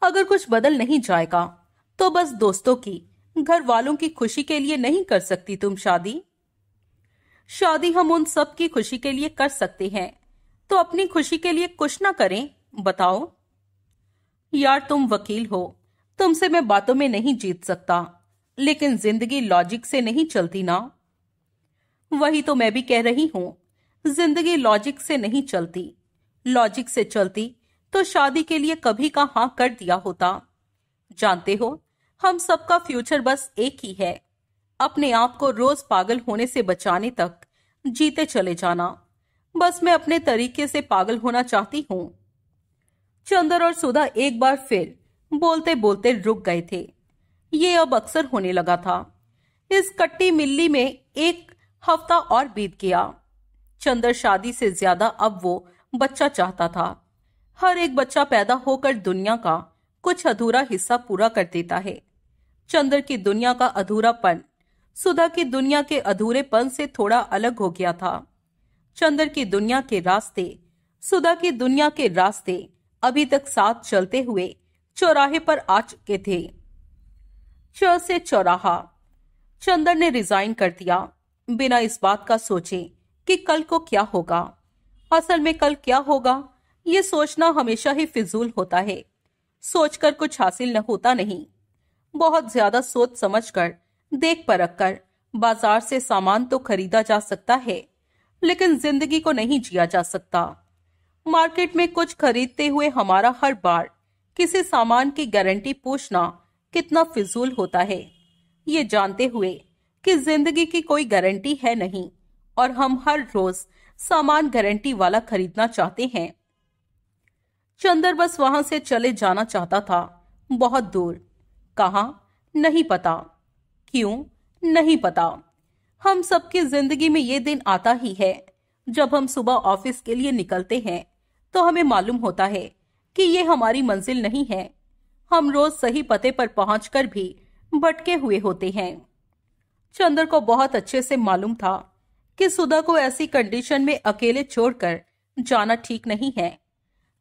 अगर कुछ बदल नहीं जाएगा तो बस दोस्तों की घर वालों की खुशी के लिए नहीं कर सकती तुम शादी शादी हम उन सब की खुशी के लिए कर सकते हैं तो अपनी खुशी के लिए कुछ ना करें बताओ यार तुम वकील हो तुमसे मैं बातों में नहीं जीत सकता लेकिन जिंदगी लॉजिक से नहीं चलती ना वही तो मैं भी कह रही हूं जिंदगी लॉजिक से नहीं चलती लॉजिक से चलती तो शादी के लिए कभी का हां कर दिया होता जानते हो हम सबका फ्यूचर बस एक ही है अपने आप को रोज पागल होने से बचाने तक जीते चले जाना बस मैं अपने तरीके से पागल होना चाहती हूँ चंदर और सुधा एक बार फिर बोलते बोलते रुक गए थे ये अब अक्सर होने लगा था इस कट्टी मिल्ली में एक हफ्ता और बीत गया चंद्र शादी से ज्यादा अब वो बच्चा चाहता था हर एक बच्चा पैदा होकर दुनिया का कुछ अधूरा हिस्सा पूरा कर देता है चंद्र की दुनिया का अधूरापन सुधा की दुनिया के अधूरेपन से थोड़ा अलग हो गया था चंद्र की दुनिया के रास्ते सुधा की दुनिया के रास्ते अभी तक साथ चलते हुए चौराहे पर आ चुके थे चौसे से चौराहा चंदन ने रिजाइन कर दिया बिना इस बात का सोचे कि कल को क्या होगा असल में कल क्या होगा ये सोचना हमेशा ही फिजूल होता है सोचकर कुछ हासिल न होता नहीं बहुत ज्यादा सोच समझकर देख परख कर बाजार से सामान तो खरीदा जा सकता है लेकिन जिंदगी को नहीं जिया जा सकता मार्केट में कुछ खरीदते हुए हमारा हर बार किसी सामान की गारंटी पूछना कितना फिजूल होता है ये जानते हुए कि जिंदगी की कोई गारंटी है नहीं और हम हर रोज सामान गारंटी वाला खरीदना चाहते हैं चंदर बस वहां से चले जाना चाहता था बहुत दूर कहा नहीं पता क्यों नहीं पता हम सबके जिंदगी में ये दिन आता ही है जब हम सुबह ऑफिस के लिए निकलते हैं तो हमें मालूम होता है कि ये हमारी मंजिल नहीं है हम रोज सही पते पर पहुंचकर भी भटके हुए होते हैं चंद्र को बहुत अच्छे से मालूम था कि सुधा को ऐसी कंडीशन में अकेले छोड़कर जाना ठीक नहीं है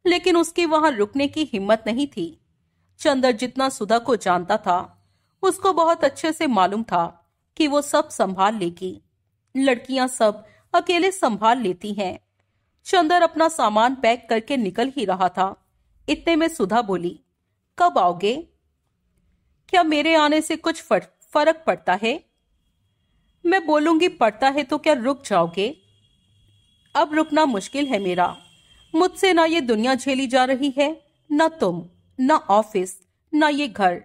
लेकिन उसकी वहां रुकने की हिम्मत नहीं थी चंद्र जितना सुधा को जानता था उसको बहुत अच्छे से मालूम था कि वो सब संभाल लेगी लड़कियां सब अकेले संभाल लेती हैं चंदर अपना सामान पैक करके निकल ही रहा था इतने में सुधा बोली कब आओगे क्या मेरे आने से कुछ फर्क पड़ता है मैं बोलूंगी पड़ता है तो क्या रुक जाओगे अब रुकना मुश्किल है मेरा मुझसे ना ये दुनिया झेली जा रही है ना तुम ना ऑफिस ना ये घर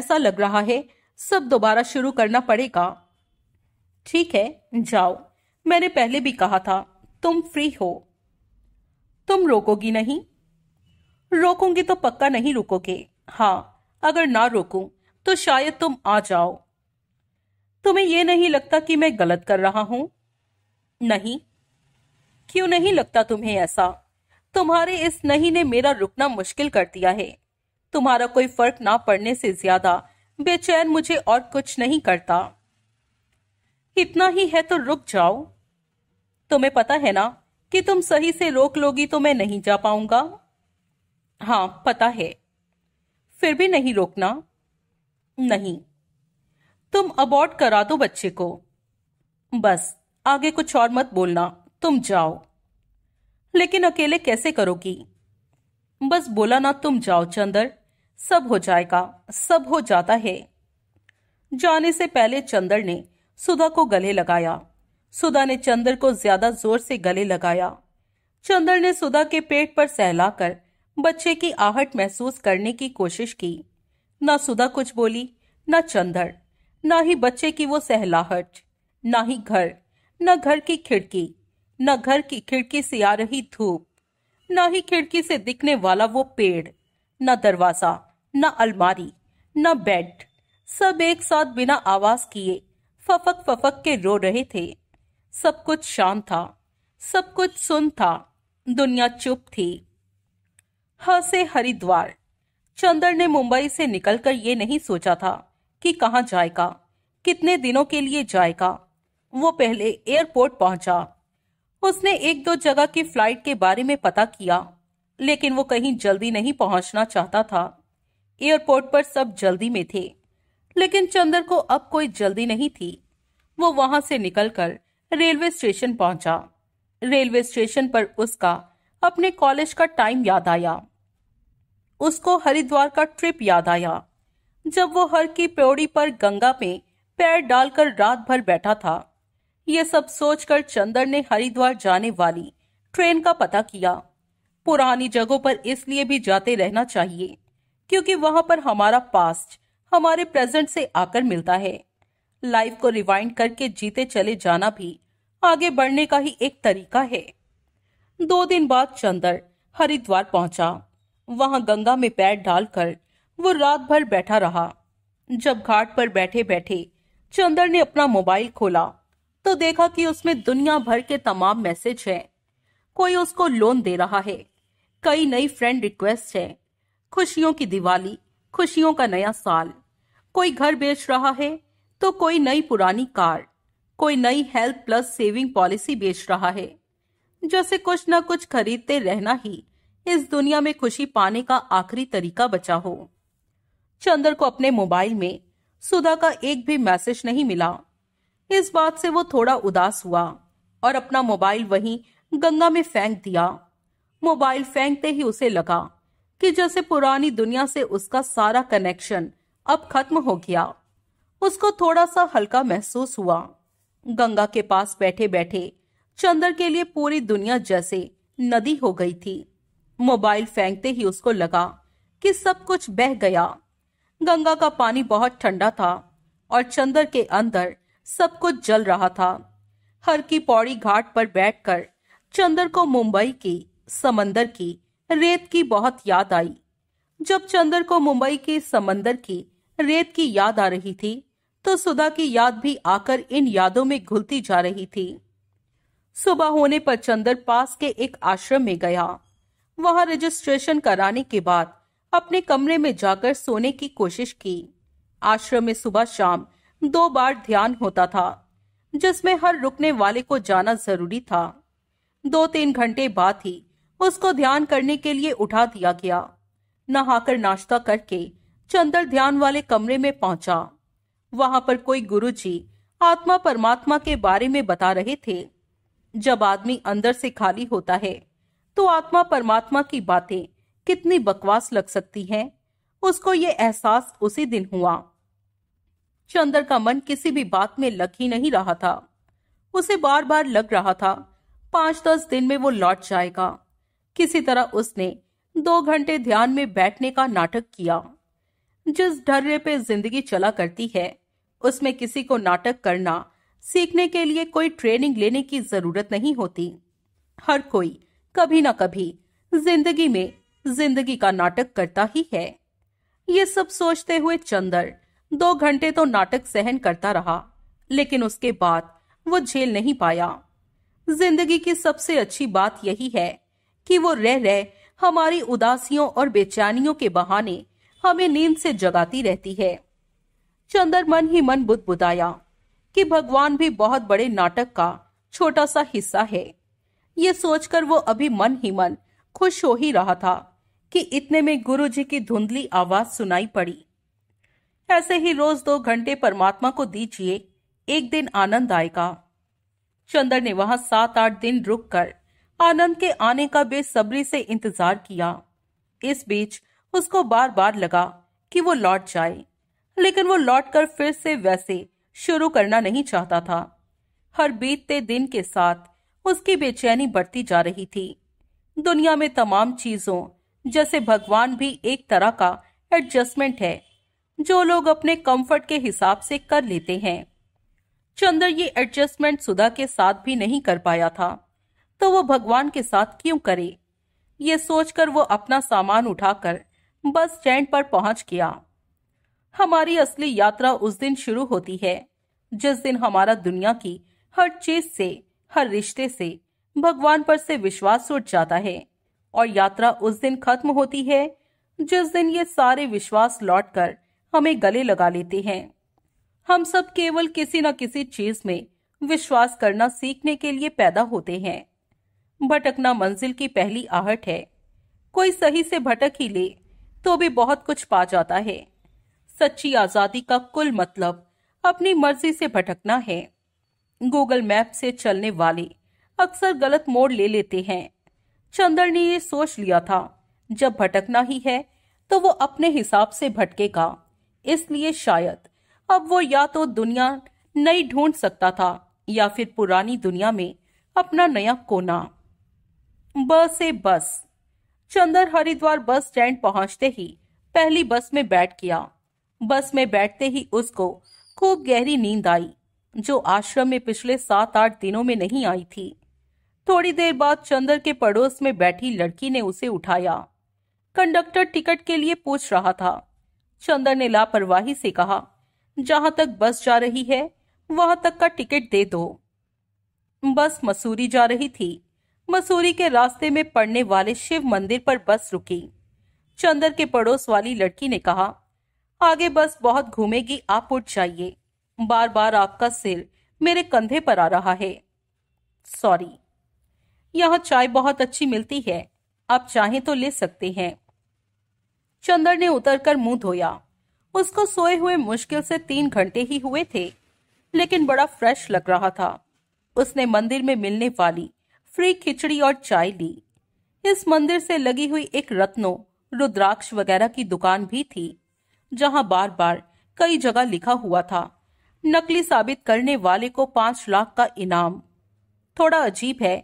ऐसा लग रहा है सब दोबारा शुरू करना पड़ेगा ठीक है जाओ मैंने पहले भी कहा था तुम फ्री हो तुम रोकोगी नहीं रोकूंगी तो पक्का नहीं रुकोगे हाँ अगर ना रोकूं तो शायद तुम आ जाओ तुम्हें यह नहीं लगता कि मैं गलत कर रहा हूं नहीं क्यों नहीं लगता तुम्हें ऐसा तुम्हारे इस नहीं ने मेरा रुकना मुश्किल कर दिया है तुम्हारा कोई फर्क ना पड़ने से ज्यादा बेचैन मुझे और कुछ नहीं करता इतना ही है तो रुक जाओ तुम्हें पता है ना कि तुम सही से रोक लोगी तो मैं नहीं जा पाऊंगा हाँ पता है फिर भी नहीं रोकना नहीं तुम अबॉर्ट करा दो बच्चे को बस आगे कुछ और मत बोलना तुम जाओ लेकिन अकेले कैसे करोगी बस बोला ना तुम जाओ चंदर सब हो जाएगा सब हो जाता है जाने से पहले चंदर ने सुधा को गले लगाया सुधा ने चंदर को ज्यादा जोर से गले लगाया चंदर ने सुधा के पेट पर सहलाकर बच्चे की आहट महसूस करने की कोशिश की ना सुधा कुछ बोली ना चंदर ना ही बच्चे की वो सहलाहट ना ही घर न घर की खिड़की न घर की खिड़की से आ रही धूप न ही खिड़की से दिखने वाला वो पेड़ न दरवाजा न अलमारी न बेड सब एक साथ बिना आवाज किए फफक फफक के रो रहे थे सब कुछ शांत था सब कुछ सुन था दुनिया चुप थी ह से हरिद्वार चंदर ने मुंबई से निकलकर ये नहीं सोचा था कि कहाँ जाएगा कितने दिनों के लिए जाएगा वो पहले एयरपोर्ट पहुंचा उसने एक दो जगह की फ्लाइट के बारे में पता किया लेकिन वो कहीं जल्दी नहीं पहुंचना चाहता था एयरपोर्ट पर सब जल्दी में थे लेकिन चंदर को अब कोई जल्दी नहीं थी वो वहां से निकलकर रेलवे स्टेशन पहुंचा रेलवे स्टेशन पर उसका अपने कॉलेज का टाइम याद आया उसको हरिद्वार का ट्रिप याद आया जब वो हर की प्योड़ी पर गंगा में पैर डालकर रात भर बैठा था ये सब सोचकर चंदर ने हरिद्वार जाने वाली ट्रेन का पता किया पुरानी जगहों पर इसलिए भी जाते रहना चाहिए क्योंकि वहां पर हमारा पास्ट हमारे प्रेजेंट से आकर मिलता है लाइफ को रिवाइंड करके जीते चले जाना भी आगे बढ़ने का ही एक तरीका है दो दिन बाद चंदर हरिद्वार पहुंचा वहां गंगा में पैर डालकर वो रात भर बैठा रहा जब घाट पर बैठे बैठे चंदर ने अपना मोबाइल खोला तो देखा कि उसमें दुनिया भर के तमाम मैसेज हैं। कोई उसको लोन दे रहा है कई नई फ्रेंड रिक्वेस्ट है खुशियों की दिवाली खुशियों का नया साल कोई घर बेच रहा है तो कोई नई पुरानी कार कोई नई हेल्थ प्लस सेविंग पॉलिसी बेच रहा है जैसे कुछ ना कुछ खरीदते रहना ही इस दुनिया में खुशी पाने का आखिरी तरीका बचा हो चंदर को अपने मोबाइल में सुधा का एक भी मैसेज नहीं मिला इस बात से वो थोड़ा उदास हुआ और अपना मोबाइल वहीं गंगा में फेंक दिया मोबाइल फेंकते ही उसे लगा कि जैसे पुरानी दुनिया से उसका सारा कनेक्शन अब खत्म हो गया उसको थोड़ा सा हल्का महसूस हुआ गंगा के पास बैठे बैठे चंद्र के लिए पूरी दुनिया जैसे नदी हो गई थी मोबाइल फेंकते ही उसको लगा कि सब कुछ बह गया गंगा का पानी बहुत ठंडा था और चंदर के अंदर सब कुछ जल रहा था हर की पौड़ी घाट पर बैठकर चंदर को मुंबई की समंदर की रेत की बहुत याद आई जब चंदर को मुंबई के समंदर की रेत की याद आ रही थी तो सुधा की याद भी आकर इन यादों में घुलती जा रही थी सुबह होने पर चंदर पास के एक आश्रम में गया वहां रजिस्ट्रेशन कराने के बाद अपने कमरे में जाकर सोने की कोशिश की आश्रम में सुबह शाम दो बार ध्यान होता था जिसमें हर रुकने वाले को जाना जरूरी था दो तीन घंटे बाद ही उसको ध्यान करने के लिए उठा दिया गया नहाकर नाश्ता करके चंदर ध्यान वाले कमरे में पहुंचा वहां पर कोई गुरुजी आत्मा परमात्मा के बारे में बता रहे थे जब आदमी अंदर से खाली होता है तो आत्मा परमात्मा की बातें कितनी बकवास लग सकती हैं उसको ये एहसास उसी दिन हुआ चंद्र का मन किसी भी बात में लग ही नहीं रहा था उसे बार बार लग रहा था पांच दस दिन में वो लौट जाएगा किसी तरह उसने दो घंटे ध्यान में बैठने का नाटक किया जिस ढर्रे पे जिंदगी चला करती है उसमें किसी को नाटक करना सीखने के लिए कोई ट्रेनिंग लेने की जरूरत नहीं होती हर कोई कभी ना कभी जिंदगी में जिंदगी का नाटक करता ही है ये सब सोचते हुए चंदर दो घंटे तो नाटक सहन करता रहा लेकिन उसके बाद वो झेल नहीं पाया जिंदगी की सबसे अच्छी बात यही है कि वो रह रह हमारी उदासियों और बेचैनियों के बहाने हमें नींद से जगाती रहती है चंदर मन ही मन बुद्ध बुदाया कि भगवान भी बहुत बड़े नाटक का छोटा सा हिस्सा है ये सोचकर वो अभी मन ही मन खुश हो ही रहा था कि इतने में गुरु जी की धुंधली आवाज सुनाई पड़ी ऐसे ही रोज दो घंटे परमात्मा को दीजिए एक दिन आनंद आएगा चंदर ने वहां सात आठ दिन रुककर आनंद के आने का बेसब्री से इंतजार किया इस बीच उसको बार बार लगा कि वो लौट जाए लेकिन वो लौटकर फिर से वैसे शुरू करना नहीं चाहता था हर बीतते दिन के साथ उसकी बेचैनी बढ़ती जा रही थी दुनिया में तमाम चीजों जैसे भगवान भी एक तरह का एडजस्टमेंट है जो लोग अपने कंफर्ट के हिसाब से कर लेते हैं चंद्र ये एडजस्टमेंट सुधा के साथ भी नहीं कर पाया था तो वो भगवान के साथ क्यों करे ये सोचकर वो अपना सामान उठाकर बस स्टैंड पर पहुंच गया हमारी असली यात्रा उस दिन शुरू होती है जिस दिन हमारा दुनिया की हर चीज से हर रिश्ते से भगवान पर से विश्वास उठ जाता है और यात्रा उस दिन खत्म होती है जिस दिन ये सारे विश्वास लौटकर हमें गले लगा लेते हैं हम सब केवल किसी न किसी चीज में विश्वास करना सीखने के लिए पैदा होते हैं भटकना मंजिल की पहली आहट है कोई सही से भटक ही ले तो भी बहुत कुछ पा जाता है सच्ची आजादी का कुल मतलब अपनी मर्जी से भटकना है गूगल मैप से चलने वाले अक्सर गलत मोड़ ले लेते हैं चंदर ने ये सोच लिया था जब भटकना ही है तो वो अपने हिसाब से भटकेगा इसलिए शायद अब वो या तो दुनिया नई ढूंढ सकता था या फिर पुरानी दुनिया में अपना नया कोना बस ए बस चंदर हरिद्वार बस स्टैंड पहुंचते ही पहली बस में बैठ गया बस में बैठते ही उसको खूब गहरी नींद आई जो आश्रम में पिछले सात आठ दिनों में नहीं आई थी थोड़ी देर बाद चंदर के पड़ोस में बैठी लड़की ने उसे उठाया कंडक्टर टिकट के लिए पूछ रहा था चंदर ने लापरवाही से कहा जहां तक बस जा रही है वहां तक का टिकट दे दो बस मसूरी जा रही थी मसूरी के रास्ते में पड़ने वाले शिव मंदिर पर बस रुकी चंदर के पड़ोस वाली लड़की ने कहा आगे बस बहुत घूमेगी आप उठ जाइए बार बार आपका सिर मेरे कंधे पर आ रहा है सॉरी यहाँ चाय बहुत अच्छी मिलती है आप चाहें तो ले सकते हैं चंदर ने उतरकर मुंह धोया उसको सोए हुए मुश्किल से तीन घंटे ही हुए थे लेकिन बड़ा फ्रेश लग रहा था उसने मंदिर में मिलने वाली फ्री खिचड़ी और चाय ली इस मंदिर से लगी हुई एक रत्नों रुद्राक्ष वगैरह की दुकान भी थी जहां बार बार कई जगह लिखा हुआ था नकली साबित करने वाले को पांच लाख का इनाम थोड़ा अजीब है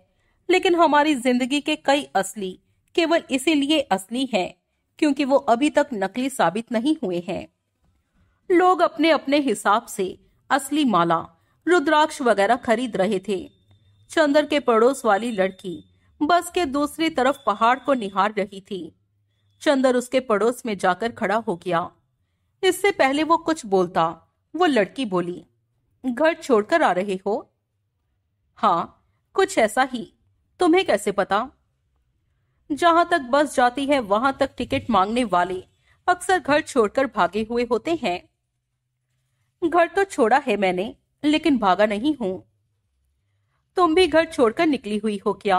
लेकिन हमारी जिंदगी के कई असली केवल इसीलिए असली हैं क्योंकि वो अभी तक नकली साबित नहीं हुए हैं लोग अपने अपने हिसाब से असली माला रुद्राक्ष वगैरह खरीद रहे थे चंदर के पड़ोस वाली लड़की बस के दूसरी तरफ पहाड़ को निहार रही थी चंदर उसके पड़ोस में जाकर खड़ा हो गया इससे पहले वो कुछ बोलता वो लड़की बोली घर छोड़कर आ रहे हो हाँ कुछ ऐसा ही तुम्हें कैसे पता जहां तक बस जाती है वहां तक टिकट मांगने वाले अक्सर घर छोड़कर भागे हुए होते हैं घर तो छोड़ा है मैंने लेकिन भागा नहीं हूं तुम भी घर छोड़कर निकली हुई हो क्या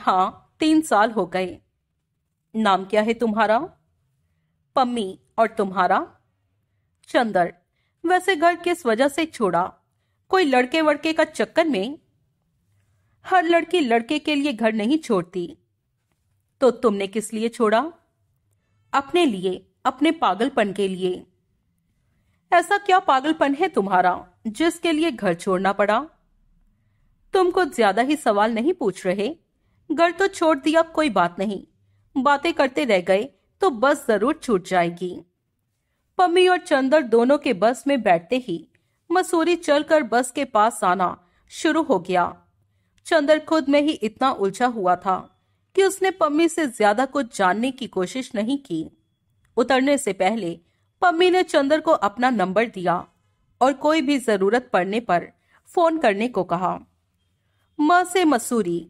हाँ तीन साल हो गए नाम क्या है तुम्हारा पम्मी और तुम्हारा चंदर वैसे घर किस वजह से छोड़ा कोई लड़के वड़के का चक्कर में हर लड़की लड़के के लिए घर नहीं छोड़ती तो तुमने किस लिए छोड़ा अपने लिए अपने पागलपन के लिए ऐसा क्या पागलपन है तुम्हारा जिसके लिए घर छोड़ना पड़ा तुम कुछ ज्यादा ही सवाल नहीं पूछ रहे घर तो छोड़ दिया कोई बात नहीं बातें करते रह गए तो बस जरूर छूट जाएगी पम्मी और चंदर दोनों के बस में बैठते ही मसूरी चलकर बस के पास आना शुरू हो गया चंदर खुद में ही इतना उलझा हुआ था कि उसने पम्मी से ज्यादा कुछ जानने की कोशिश नहीं की उतरने से पहले पम्मी ने चंदर को अपना नंबर दिया और कोई भी जरूरत पड़ने पर फोन करने को कहा म से मसूरी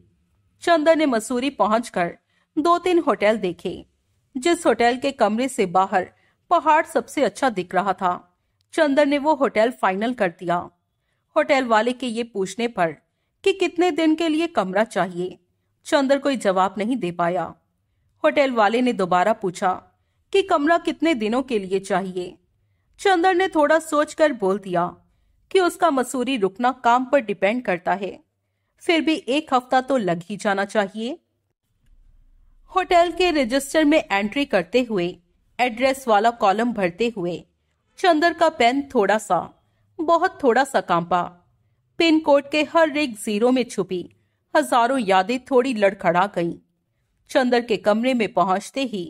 चंदर ने मसूरी पहुंचकर दो तीन होटल देखे जिस होटल के कमरे से बाहर पहाड़ सबसे अच्छा दिख रहा था चंदर ने वो होटल फाइनल कर दिया होटल वाले के ये पूछने पर कि कितने दिन के लिए कमरा चाहिए चंदर कोई जवाब नहीं दे पाया होटल वाले ने दोबारा पूछा कि कमरा कितने दिनों के लिए चाहिए चंदर ने थोड़ा सोचकर बोल दिया कि उसका मसूरी रुकना काम पर डिपेंड करता है फिर भी एक हफ्ता तो लग ही जाना चाहिए होटल के रजिस्टर में एंट्री करते हुए एड्रेस वाला कॉलम भरते हुए चंदर का पेन थोड़ा सा बहुत थोड़ा सा कांपा पिन कोड के हर एक जीरो में छुपी हजारों यादें थोड़ी लड़खड़ा गईं। चंदर के कमरे में पहुंचते ही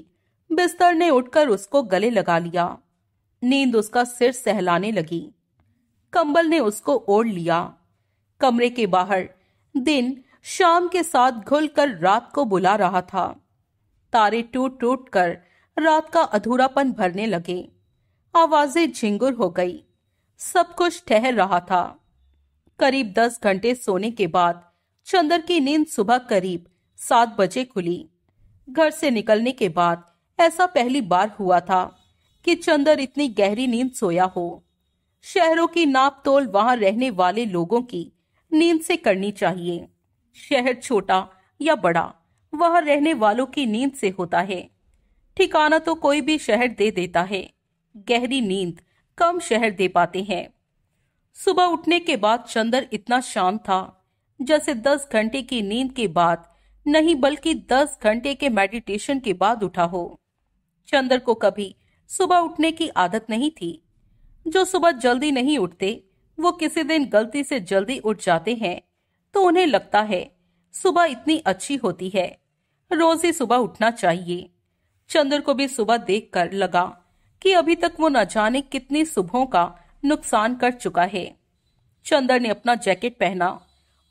बिस्तर ने उठकर उसको गले लगा लिया नींद उसका सिर सहलाने लगी कंबल ने उसको ओढ़ लिया कमरे के बाहर दिन शाम के साथ घुलकर रात को बुला रहा था तारे टूट टूट कर रात का अधूरापन भरने लगे आवाजें झिंगुर हो गई सब कुछ ठहर रहा था करीब दस घंटे सोने के बाद चंदर की नींद सुबह करीब सात बजे खुली घर से निकलने के बाद ऐसा पहली बार हुआ था कि चंदर इतनी गहरी नींद सोया हो शहरों की नाप तोल वहां रहने वाले लोगों की नींद से करनी चाहिए शहर छोटा या बड़ा वहां रहने वालों की नींद से होता है ठिकाना तो कोई भी शहर दे देता है गहरी नींद कम शहर दे पाते हैं सुबह उठने के बाद चंदर इतना शांत था जैसे दस घंटे की नींद के बाद नहीं बल्कि दस घंटे के मेडिटेशन के बाद उठा हो चंदर को कभी सुबह उठने की आदत नहीं थी जो सुबह जल्दी नहीं उठते वो किसी दिन गलती से जल्दी उठ जाते हैं तो उन्हें लगता है सुबह इतनी अच्छी होती है रोज ही सुबह उठना चाहिए चंद्र को भी सुबह देख कर लगा कि अभी तक वो न जाने कितनी सुबहों का नुकसान कर चुका है चंदर ने अपना जैकेट पहना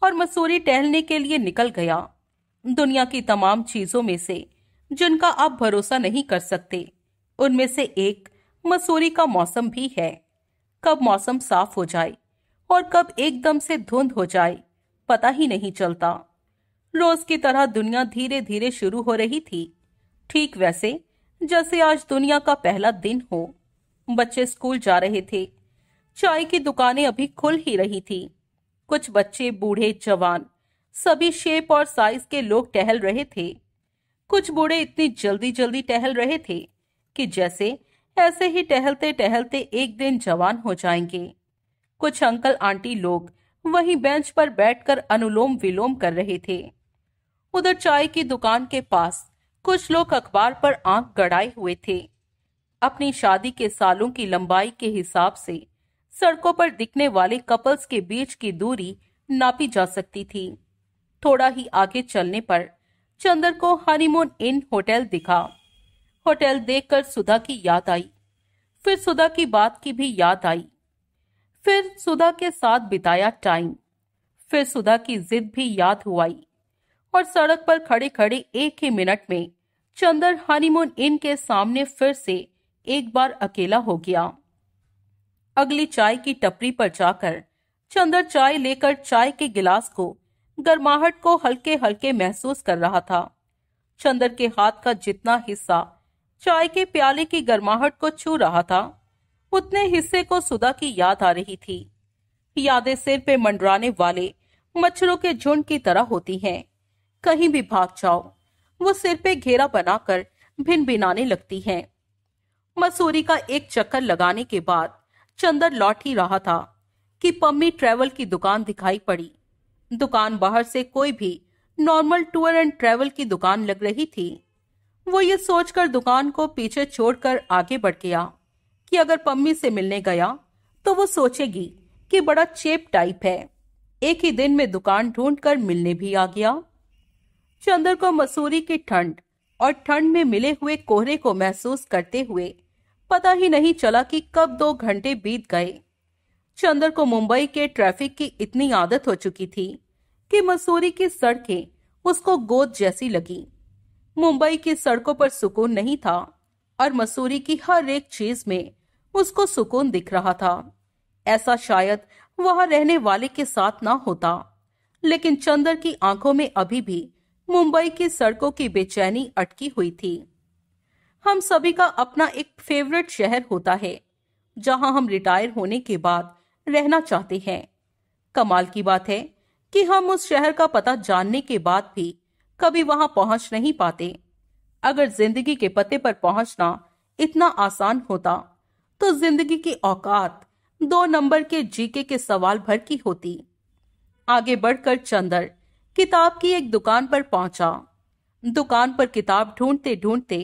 और मसूरी टहलने के लिए निकल गया दुनिया की तमाम चीजों में से जिनका आप भरोसा नहीं कर सकते उनमें से एक मसूरी का मौसम भी है कब मौसम साफ हो जाए और कब एकदम से धुंध हो जाए पता ही नहीं चलता रोज की तरह दुनिया धीरे धीरे शुरू हो रही थी ठीक वैसे जैसे आज दुनिया का पहला दिन हो बच्चे स्कूल जा रहे थे चाय की दुकानें अभी खुल ही रही थी कुछ बच्चे बूढ़े जवान सभी शेप और साइज के लोग टहल रहे थे कुछ बूढ़े इतनी जल्दी जल्दी टहल रहे थे कि जैसे ऐसे ही टहलते टहलते एक दिन जवान हो जाएंगे कुछ अंकल आंटी लोग वहीं बेंच पर बैठकर अनुलोम विलोम कर रहे थे उधर चाय की दुकान के पास कुछ लोग अखबार पर आंख गड़ाए हुए थे अपनी शादी के सालों की लंबाई के हिसाब से सड़कों पर दिखने वाले कपल्स के बीच की दूरी नापी जा सकती थी थोड़ा ही आगे चलने पर चंद्र को हनीमून इन होटल दिखा होटल देखकर सुधा की याद आई फिर सुधा की बात की भी याद आई फिर सुधा के साथ बिताया टाइम फिर सुधा की जिद भी याद हुआई और सड़क पर खड़े खड़े एक ही मिनट में चंदर हनीमून इन के सामने फिर से एक बार अकेला हो गया अगली चाय की टपरी पर जाकर चंदर चाय लेकर चाय के गिलास को गर्माहट को हल्के हल्के महसूस कर रहा था चंदर के हाथ का जितना हिस्सा चाय के प्याले की गर्माहट को छू रहा था उतने हिस्से को सुधा की याद आ रही थी यादें सिर पे मंडराने वाले मच्छरों के झुंड की तरह होती हैं कहीं भी भाग जाओ वो सिर पे घेरा बनाकर भिन भिनाने लगती हैं। मसूरी का एक चक्कर लगाने के बाद चंदर लौट ही रहा था कि पम्मी ट्रेवल की दुकान दिखाई पड़ी दुकान बाहर से कोई भी नॉर्मल टूर एंड ट्रेवल की दुकान लग रही थी वो ये सोचकर दुकान को पीछे छोड़कर आगे बढ़ गया कि अगर पम्मी से मिलने गया तो वो सोचेगी कि बड़ा चेप टाइप है एक ही दिन में दुकान ढूंढकर मिलने भी आ गया चंद्र को मसूरी की ठंड और ठंड में मिले हुए कोहरे को महसूस करते हुए पता ही नहीं चला कि कब दो घंटे बीत गए चंद्र को मुंबई के ट्रैफिक की इतनी आदत हो चुकी थी कि मसूरी की सड़कें उसको गोद जैसी लगी मुंबई की सड़कों पर सुकून नहीं था और मसूरी की हर एक चीज में उसको सुकून दिख रहा था ऐसा शायद वहां रहने वाले के साथ ना होता लेकिन चंद्र की आंखों में अभी भी मुंबई की सड़कों की बेचैनी अटकी हुई थी हम सभी का अपना एक फेवरेट शहर होता है जहां हम रिटायर होने के बाद रहना चाहते हैं कमाल की बात है कि हम उस शहर का पता जानने के बाद भी कभी वहां पहुंच नहीं पाते अगर जिंदगी के पते पर पहुंचना इतना आसान होता तो जिंदगी की औकात दो नंबर के जीके के सवाल भर की होती आगे बढ़कर चंदर किताब की एक दुकान पर पहुंचा दुकान पर किताब ढूंढते ढूंढते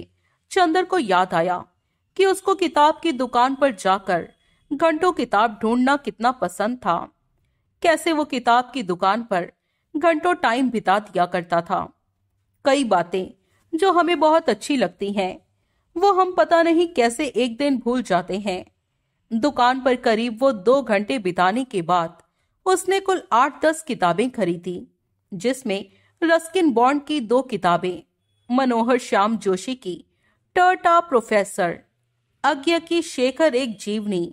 चंदर को याद आया कि उसको किताब की दुकान पर जाकर घंटों किताब ढूंढना कितना पसंद था कैसे वो किताब की दुकान पर घंटों टाइम बिता दिया करता था कई बातें जो हमें बहुत अच्छी लगती हैं वो हम पता नहीं कैसे एक दिन भूल जाते हैं दुकान पर करीब वो दो घंटे बिताने के बाद उसने कुल आठ दस किताबें खरीदी जिसमें रस्किन बॉन्ड की दो किताबें मनोहर श्याम जोशी की टर्टा प्रोफेसर अज्ञ की शेखर एक जीवनी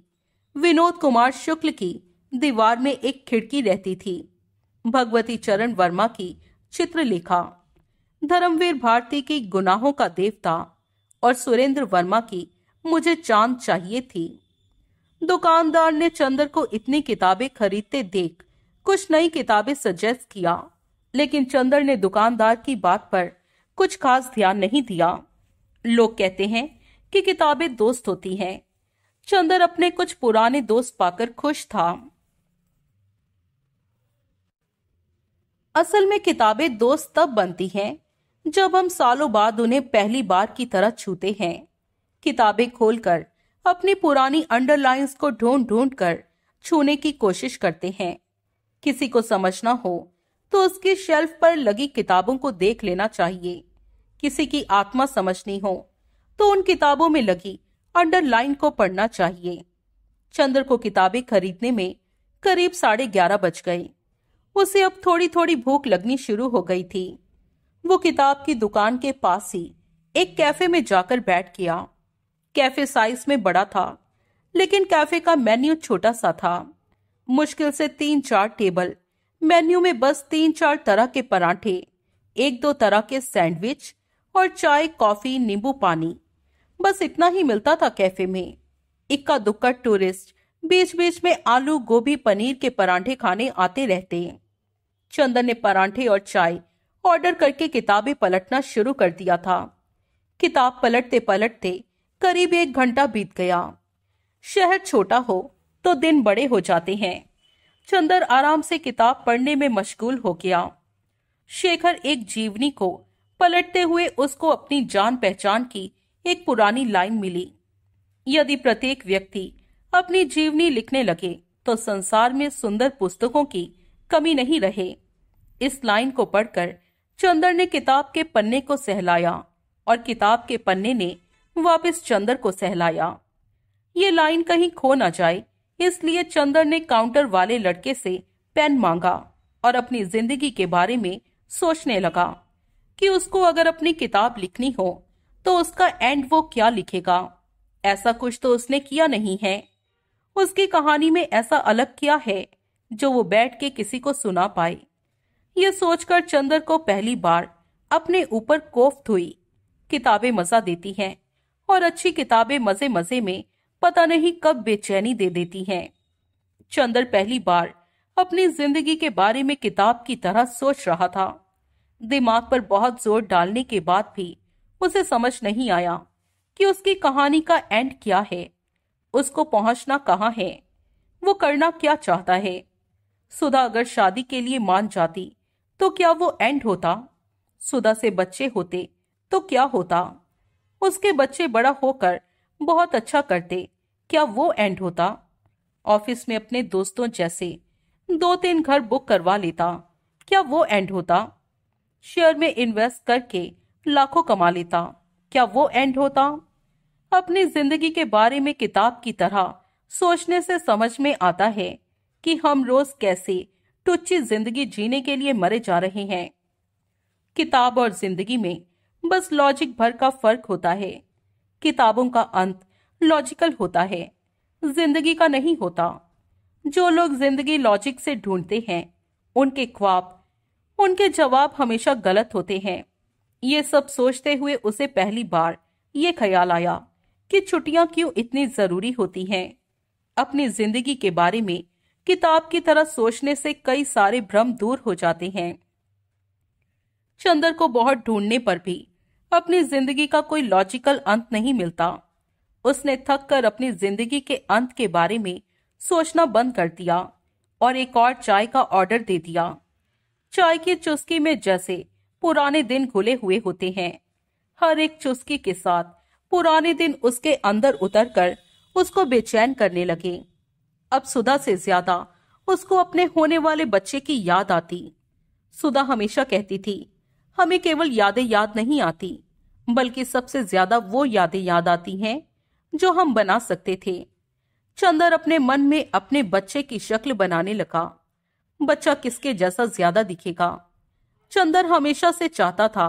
विनोद कुमार शुक्ल की दीवार में एक खिड़की रहती थी भगवती चरण वर्मा की चित्रलेखा धर्मवीर भारती की गुनाहों का देवता और सुरेंद्र वर्मा की मुझे चांद चाहिए थी दुकानदार ने चंद्र को इतनी किताबें खरीदते देख कुछ नई किताबें सजेस्ट किया लेकिन चंदर ने दुकानदार की बात पर कुछ खास ध्यान नहीं दिया लोग कहते हैं कि किताबें दोस्त होती हैं चंदर अपने कुछ पुराने दोस्त पाकर खुश था असल में किताबें दोस्त तब बनती हैं जब हम सालों बाद उन्हें पहली बार की तरह छूते हैं किताबें खोलकर अपनी पुरानी अंडरलाइंस को ढूंढ ढूंढ कर छूने की कोशिश करते हैं किसी को समझना हो तो उसके शेल्फ पर लगी किताबों को देख लेना चाहिए किसी की आत्मा समझनी हो तो उन किताबों में लगी अंडरलाइन को पढ़ना चाहिए चंद्र को किताबें खरीदने में करीब साढ़े ग्यारह बज गए उसे अब थोड़ी थोड़ी भूख लगनी शुरू हो गई थी वो किताब की दुकान के पास ही एक कैफे में जाकर बैठ गया कैफे साइज में बड़ा था लेकिन कैफे का मेन्यू छोटा सा था मुश्किल से तीन चार टेबल मेन्यू में बस तीन चार तरह के पराठे एक दो तरह के सैंडविच और चाय कॉफी नींबू पानी बस इतना ही मिलता था कैफे में इक्का दुक्का टूरिस्ट बीच बीच में आलू गोभी पनीर के परांठे खाने आते रहते चंदन ने परांठे और चाय ऑर्डर करके किताबें पलटना शुरू कर दिया था किताब पलटते पलटते करीब एक घंटा बीत गया शहर छोटा हो तो दिन बड़े हो जाते हैं चंदर आराम से किताब पढ़ने में मशगूल हो गया शेखर एक जीवनी को पलटते हुए उसको अपनी जान पहचान की एक पुरानी लाइन मिली यदि प्रत्येक व्यक्ति अपनी जीवनी लिखने लगे तो संसार में सुंदर पुस्तकों की कमी नहीं रहे इस लाइन को पढ़कर चंदर ने किताब के पन्ने को सहलाया और किताब के पन्ने ने वापस चंदर को सहलाया ये लाइन कहीं खो ना जाए इसलिए चंदर ने काउंटर वाले लड़के से पेन मांगा और अपनी जिंदगी के बारे में सोचने लगा कि उसको अगर अपनी किताब लिखनी हो तो उसका एंड वो क्या लिखेगा ऐसा कुछ तो उसने किया नहीं है उसकी कहानी में ऐसा अलग क्या है जो वो बैठ के किसी को सुना पाए ये सोचकर चंदर को पहली बार अपने ऊपर कोफ्त हुई किताबें मजा देती हैं और अच्छी किताबें मजे मजे में पता नहीं कब बेचैनी दे देती हैं। चंदर पहली बार अपनी जिंदगी के बारे में किताब की तरह सोच रहा था दिमाग पर बहुत जोर डालने के बाद भी उसे समझ नहीं आया कि उसकी कहानी का एंड क्या है उसको पहुंचना कहाँ है वो करना क्या चाहता है सुधा अगर शादी के लिए मान जाती तो क्या वो एंड होता सुधा से बच्चे होते तो क्या होता उसके बच्चे बड़ा होकर बहुत अच्छा करते क्या वो एंड होता ऑफिस में अपने दोस्तों जैसे दो तीन घर बुक करवा लेता क्या वो एंड होता शेयर में इन्वेस्ट करके लाखों कमा लेता क्या वो एंड होता अपनी जिंदगी के बारे में किताब की तरह सोचने से समझ में आता है कि हम रोज कैसे टुच्ची जिंदगी जीने के लिए मरे जा रहे हैं किताब और जिंदगी में बस लॉजिक भर का फर्क होता है किताबों का अंत लॉजिकल होता है जिंदगी का नहीं होता जो लोग जिंदगी लॉजिक से ढूंढते हैं उनके ख्वाब उनके जवाब हमेशा गलत होते हैं ये सब सोचते हुए उसे पहली बार ये ख्याल आया कि छुट्टियां क्यों इतनी जरूरी होती हैं अपनी जिंदगी के बारे में किताब की तरह सोचने से कई सारे भ्रम दूर हो जाते हैं चंदर को बहुत ढूंढने पर भी अपनी जिंदगी का कोई लॉजिकल अंत नहीं मिलता उसने थक कर अपनी जिंदगी के अंत के बारे में सोचना बंद कर दिया और एक और चाय का ऑर्डर दे दिया चाय की चुस्की में जैसे पुराने दिन घुले हुए होते हैं हर एक चुस्की के साथ पुराने दिन उसके अंदर उतर कर उसको बेचैन करने लगे अब सुधा से ज्यादा उसको अपने होने वाले बच्चे की याद आती सुधा हमेशा कहती थी हमें केवल यादें याद नहीं आती बल्कि सबसे ज्यादा वो यादें याद आती हैं जो हम बना सकते थे चंदर अपने मन में अपने बच्चे की शक्ल बनाने लगा बच्चा किसके जैसा ज्यादा दिखेगा चंदर हमेशा से चाहता था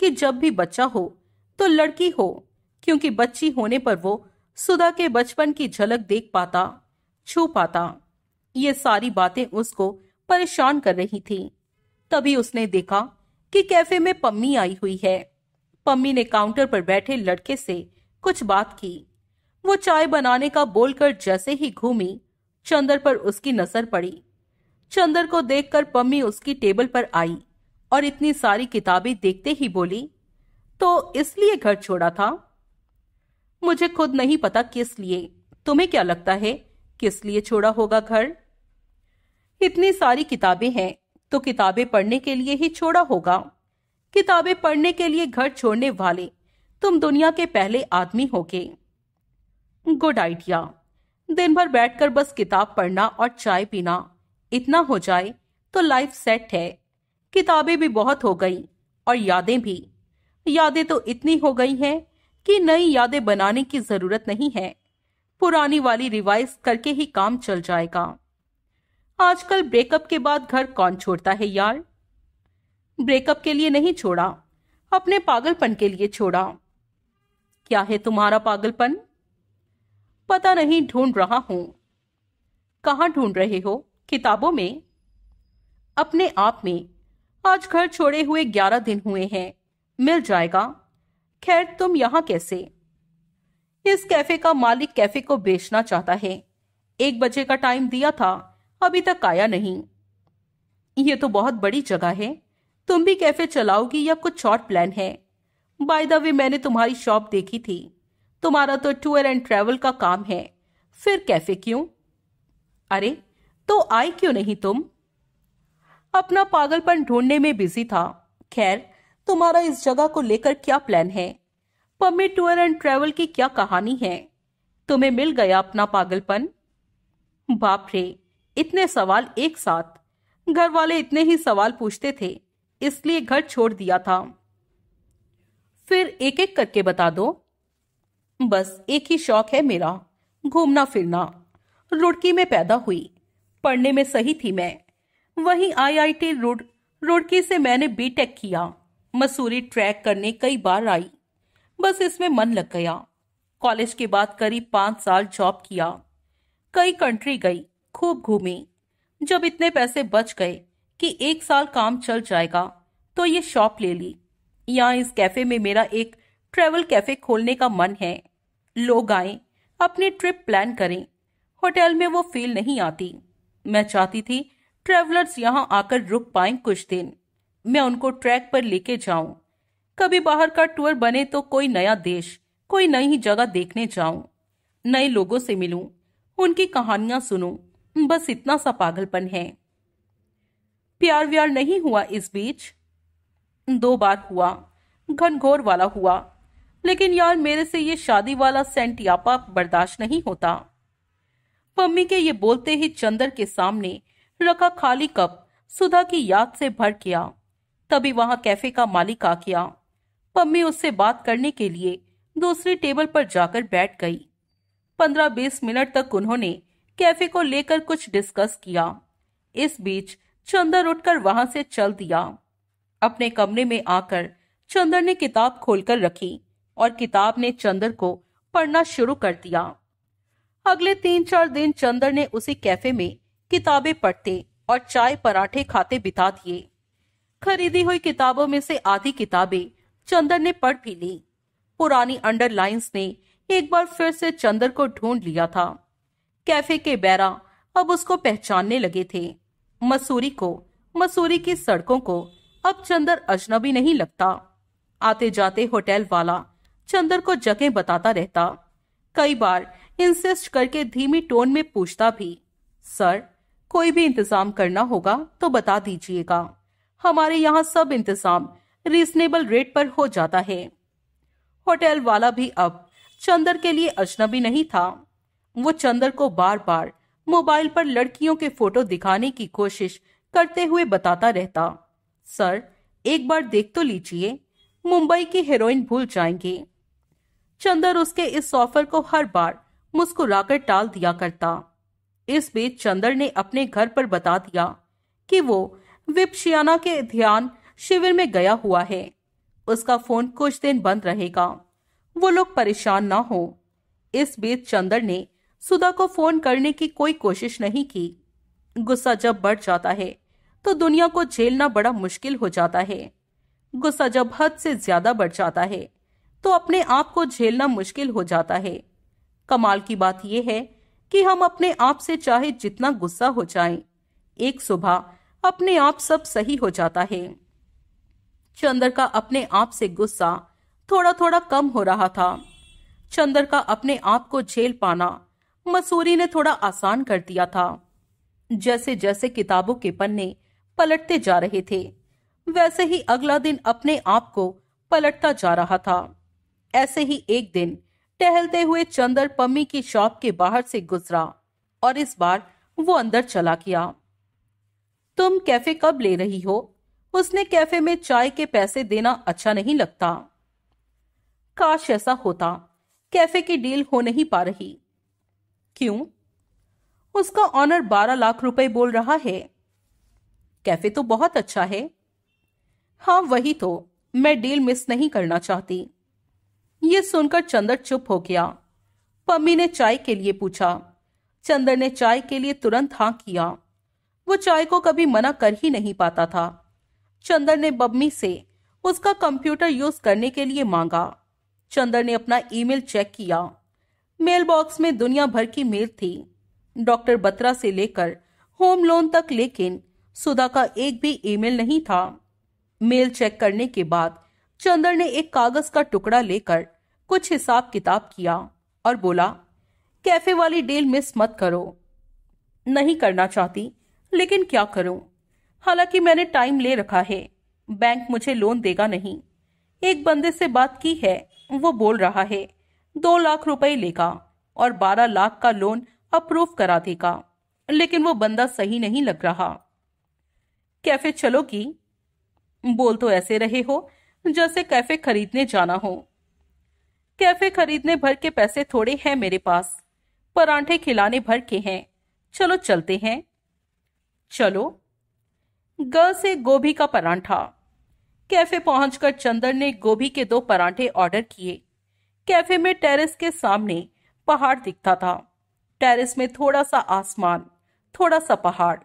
कि जब भी बच्चा हो तो लड़की हो क्योंकि बच्ची होने पर वो सुधा के बचपन की झलक देख पाता छू पाता ये सारी बातें उसको परेशान कर रही थी तभी उसने देखा कि कैफे में पम्मी आई हुई है पम्मी ने काउंटर पर बैठे लड़के से कुछ बात की वो चाय बनाने का बोलकर जैसे ही घूमी चंदर पर उसकी नजर पड़ी चंदर को देखकर पम्मी उसकी टेबल पर आई और इतनी सारी किताबें देखते ही बोली तो इसलिए घर छोड़ा था मुझे खुद नहीं पता किस लिए तुम्हें क्या लगता है किस लिए छोड़ा होगा घर इतनी सारी किताबें हैं तो किताबें पढ़ने के लिए ही छोड़ा होगा किताबें पढ़ने के लिए घर छोड़ने वाले तुम दुनिया के पहले आदमी होगे गुड आइडिया दिन भर बैठकर बस किताब पढ़ना और चाय पीना इतना हो जाए तो लाइफ सेट है किताबें भी बहुत हो गई और यादें भी यादें तो इतनी हो गई हैं कि नई यादें बनाने की जरूरत नहीं है पुरानी वाली रिवाइज करके ही काम चल जाएगा आजकल ब्रेकअप के बाद घर कौन छोड़ता है यार ब्रेकअप के लिए नहीं छोड़ा अपने पागलपन के लिए छोड़ा क्या है तुम्हारा पागलपन पता नहीं ढूंढ रहा हूं कहा ढूंढ रहे हो किताबों में अपने आप में आज घर छोड़े हुए ग्यारह दिन हुए हैं मिल जाएगा खैर तुम यहां कैसे इस कैफे का मालिक कैफे को बेचना चाहता है एक बजे का टाइम दिया था अभी तक आया नहीं ये तो बहुत बड़ी जगह है तुम भी कैफे चलाओगी या कुछ और प्लान है बाय द वे मैंने तुम्हारी शॉप देखी थी तुम्हारा तो टूर एंड ट्रेवल का काम है फिर कैफे क्यों अरे तो आए क्यों नहीं तुम अपना पागलपन ढूंढने में बिजी था खैर तुम्हारा इस जगह को लेकर क्या प्लान है पम्मी टूर एंड ट्रेवल की क्या कहानी है तुम्हें मिल गया अपना पागलपन बाप रे इतने सवाल एक साथ घर वाले इतने ही सवाल पूछते थे इसलिए घर छोड़ दिया था फिर एक एक करके बता दो बस एक ही शौक है मेरा घूमना फिरना रुड़की में पैदा हुई पढ़ने में सही थी मैं वहीं आईआईटी रुड़ रुड़की से मैंने बीटेक किया मसूरी ट्रैक करने कई बार आई बस इसमें मन लग गया कॉलेज के बाद करीब पांच साल जॉब किया कई कंट्री गई खूब घूमी जब इतने पैसे बच गए कि एक साल काम चल जाएगा तो ये शॉप ले ली यहाँ इस कैफे में मेरा एक ट्रेवल कैफे खोलने का मन है लोग आए अपनी ट्रिप प्लान करें होटल में वो फील नहीं आती मैं चाहती थी ट्रेवलर्स यहाँ आकर रुक पाए कुछ दिन मैं उनको ट्रैक पर लेके जाऊं कभी बाहर का टूर बने तो कोई नया देश कोई नई जगह देखने जाऊं नए लोगों से मिलूं उनकी कहानियां सुनूं बस इतना सा पागलपन है प्यार व्यार नहीं हुआ इस बीच दो बार हुआ घनघोर वाला हुआ लेकिन यार मेरे से ये शादी वाला सेंट यापा बर्दाश्त नहीं होता पम्मी के ये बोलते ही चंदर के सामने रखा खाली कप सुधा की याद से भर किया तभी वहां कैफे का मालिक आ गया पम्मी उससे बात करने के लिए दूसरी टेबल पर जाकर बैठ गई पंद्रह बीस मिनट तक उन्होंने कैफे को लेकर कुछ डिस्कस किया इस बीच चंदर उठकर वहां से चल दिया अपने कमरे में आकर चंदर ने किताब खोलकर रखी और किताब ने चंदर को पढ़ना शुरू कर दिया अगले तीन चार दिन चंदर ने उसी कैफे में किताबें पढ़ते और चाय पराठे खाते बिता दिए खरीदी हुई किताबों में से आधी किताबें चंदर ने पढ़ भी ली पुरानी अंडरलाइंस ने एक बार फिर से चंदर को ढूंढ लिया था कैफे के बैरा अब उसको पहचानने लगे थे मसूरी को मसूरी की सड़कों को अब चंदर अजनबी नहीं लगता आते जाते होटल वाला चंदर को जगह बताता रहता कई बार इंसिस्ट करके धीमी टोन में पूछता भी सर कोई भी इंतजाम करना होगा तो बता दीजिएगा हमारे यहाँ सब इंतजाम रीजनेबल रेट पर हो जाता है होटल वाला भी अब चंदर के लिए अजनबी नहीं था वो चंदर को बार बार मोबाइल पर लड़कियों के फोटो दिखाने की कोशिश करते हुए बताता रहता सर एक बार देख तो लीजिए मुंबई की हेरोइन भूल जाएंगे चंदर उसके इस ऑफर को हर बार मुस्कुराकर टाल दिया करता इस बीच चंदर ने अपने घर पर बता दिया कि वो विपशियाना के ध्यान शिविर में गया हुआ है उसका फोन कुछ दिन बंद रहेगा वो लोग परेशान ना हो इस बीच चंदर ने सुधा को फोन करने की कोई कोशिश नहीं की गुस्सा जब बढ़ जाता है तो दुनिया को झेलना बड़ा मुश्किल हो जाता है गुस्सा जब हद से ज्यादा बढ़ जाता है तो अपने आप को झेलना मुश्किल हो जाता है कमाल की बात यह है कि हम अपने आप से चाहे जितना गुस्सा हो जाए एक सुबह अपने आप सब सही हो जाता है चंद्र का अपने आप से गुस्सा थोड़ा थोड़ा कम हो रहा था चंदर का अपने आप को झेल पाना मसूरी ने थोड़ा आसान कर दिया था जैसे जैसे किताबों के पन्ने पलटते जा रहे थे वैसे ही अगला दिन अपने आप को पलटता जा रहा था ऐसे ही एक दिन टहलते हुए चंदर पम्मी की शॉप के बाहर से गुजरा और इस बार वो अंदर चला गया तुम कैफे कब ले रही हो उसने कैफे में चाय के पैसे देना अच्छा नहीं लगता काश ऐसा होता कैफे की डील हो नहीं पा रही क्यों उसका ऑनर बारह लाख रुपए बोल रहा है कैफे तो बहुत अच्छा है हाँ वही तो मैं डील मिस नहीं करना चाहती ये सुनकर चंदर चुप हो गया पम्मी ने चाय के लिए पूछा चंदर ने चाय के लिए तुरंत हाँ किया वो चाय को कभी मना कर ही नहीं पाता था चंदर ने बम्मी से उसका कंप्यूटर यूज करने के लिए मांगा चंदर ने अपना ईमेल चेक किया मेल बॉक्स में दुनिया भर की मेल थी डॉक्टर बत्रा से लेकर होम लोन तक लेकिन सुधा का एक भी ईमेल नहीं था मेल चेक करने के बाद चंदर ने एक कागज का टुकड़ा लेकर कुछ हिसाब किताब किया और बोला कैफे वाली डील मिस मत करो नहीं करना चाहती लेकिन क्या करूं हालांकि मैंने टाइम ले रखा है बैंक मुझे लोन देगा नहीं एक बंदे से बात की है वो बोल रहा है दो लाख रुपए लेगा और बारह लाख का लोन अप्रूव करा देगा लेकिन वो बंदा सही नहीं लग रहा कैफे चलोगी बोल तो ऐसे रहे हो जैसे कैफे खरीदने जाना हो कैफे खरीदने भर के पैसे थोड़े हैं मेरे पास परांठे खिलाने भर के हैं चलो चलते हैं चलो गल से गोभी का परांठा कैफे पहुंचकर चंदन ने गोभी के दो परांठे ऑर्डर किए कैफे में टेरेस के सामने पहाड़ दिखता था टेरेस में थोड़ा सा आसमान थोड़ा सा पहाड़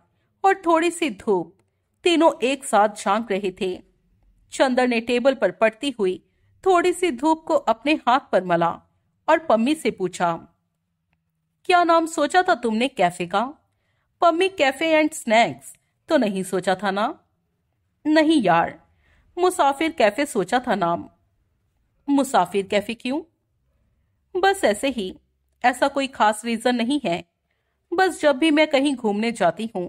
और थोड़ी सी धूप तीनों एक साथ झांक रहे थे चंदर ने टेबल पर पड़ती हुई थोड़ी सी धूप को अपने हाथ पर मला और पम्मी से पूछा क्या नाम सोचा था तुमने कैफे का पम्मी कैफे एंड स्नैक्स तो नहीं सोचा था ना नहीं यार मुसाफिर कैफे सोचा था नाम मुसाफिर कैफे क्यों बस ऐसे ही ऐसा कोई खास रीजन नहीं है बस जब भी मैं कहीं घूमने जाती हूं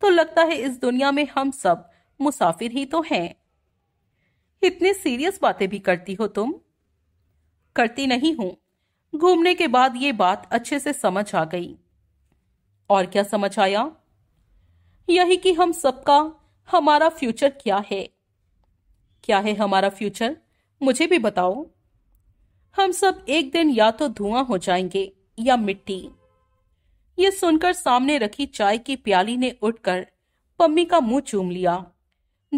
तो लगता है इस दुनिया में हम सब मुसाफिर ही तो हैं इतनी सीरियस बातें भी करती हो तुम करती नहीं हूं घूमने के बाद ये बात अच्छे से समझ आ गई और क्या समझ आया यही कि हम सबका हमारा फ्यूचर क्या है क्या है हमारा फ्यूचर मुझे भी बताओ हम सब एक दिन या तो धुआं हो जाएंगे या मिट्टी ये सुनकर सामने रखी चाय की प्याली ने उठकर पम्मी का मुंह चूम लिया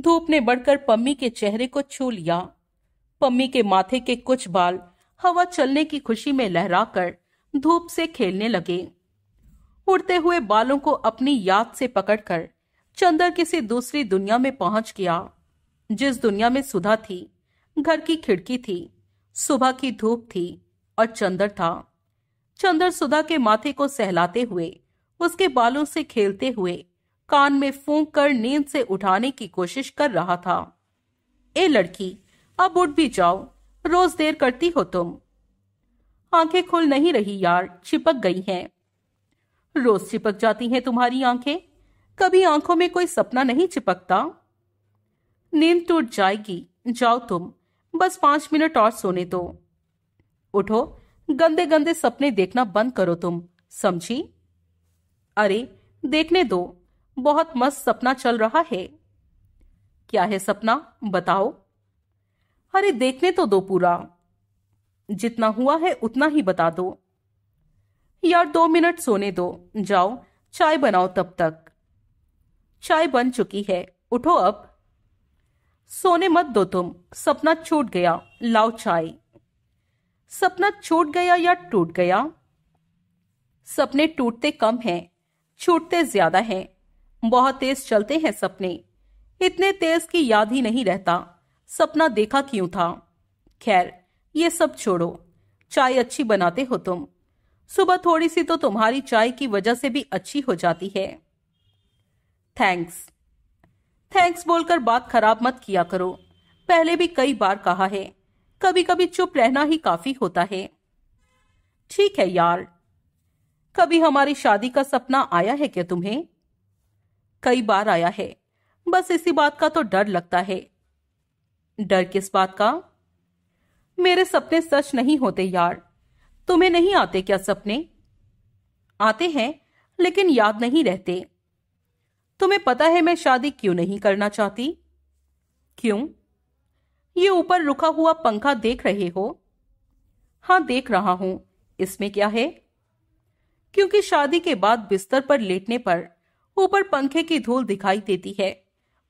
धूप ने बढ़कर पम्मी के चेहरे को छू लिया पम्मी के माथे के कुछ बाल हवा चलने की खुशी में लहराकर धूप से खेलने लगे उड़ते हुए बालों को अपनी याद से पकड़कर चंदर किसी दूसरी दुनिया में पहुंच गया जिस दुनिया में सुधा थी घर की खिड़की थी सुबह की धूप थी और चंदर था चंदर सुधा के माथे को सहलाते हुए उसके बालों से खेलते हुए कान में फूंक कर नींद से उठाने की कोशिश कर रहा था ए लड़की अब उठ भी जाओ रोज देर करती हो तुम आंखें खुल नहीं रही यार चिपक गई हैं रोज चिपक जाती हैं तुम्हारी आंखें कभी आंखों में कोई सपना नहीं चिपकता नींद टूट जाएगी जाओ तुम बस पांच मिनट और सोने दो उठो गंदे गंदे सपने देखना बंद करो तुम समझी अरे देखने दो बहुत मस्त सपना चल रहा है क्या है सपना बताओ अरे देखने तो दो पूरा जितना हुआ है उतना ही बता दो यार दो मिनट सोने दो जाओ चाय बनाओ तब तक चाय बन चुकी है उठो अब सोने मत दो तुम सपना छूट गया लाओ चाय सपना छूट गया या टूट गया सपने टूटते कम हैं छूटते ज्यादा हैं बहुत तेज चलते हैं सपने इतने तेज की याद ही नहीं रहता सपना देखा क्यों था खैर ये सब छोड़ो चाय अच्छी बनाते हो तुम सुबह थोड़ी सी तो तुम्हारी चाय की वजह से भी अच्छी हो जाती है थैंक्स थैंक्स बोलकर बात खराब मत किया करो पहले भी कई बार कहा है कभी कभी चुप रहना ही काफी होता है ठीक है यार कभी हमारी शादी का सपना आया है क्या तुम्हें कई बार आया है बस इसी बात का तो डर लगता है डर किस बात का मेरे सपने सच नहीं होते यार तुम्हें नहीं आते क्या सपने आते हैं लेकिन याद नहीं रहते तुम्हें पता है मैं शादी क्यों नहीं करना चाहती क्यों ये ऊपर रुका हुआ पंखा देख रहे हो हाँ देख रहा हूं इसमें क्या है क्योंकि शादी के बाद बिस्तर पर लेटने पर ऊपर पंखे की धूल दिखाई देती है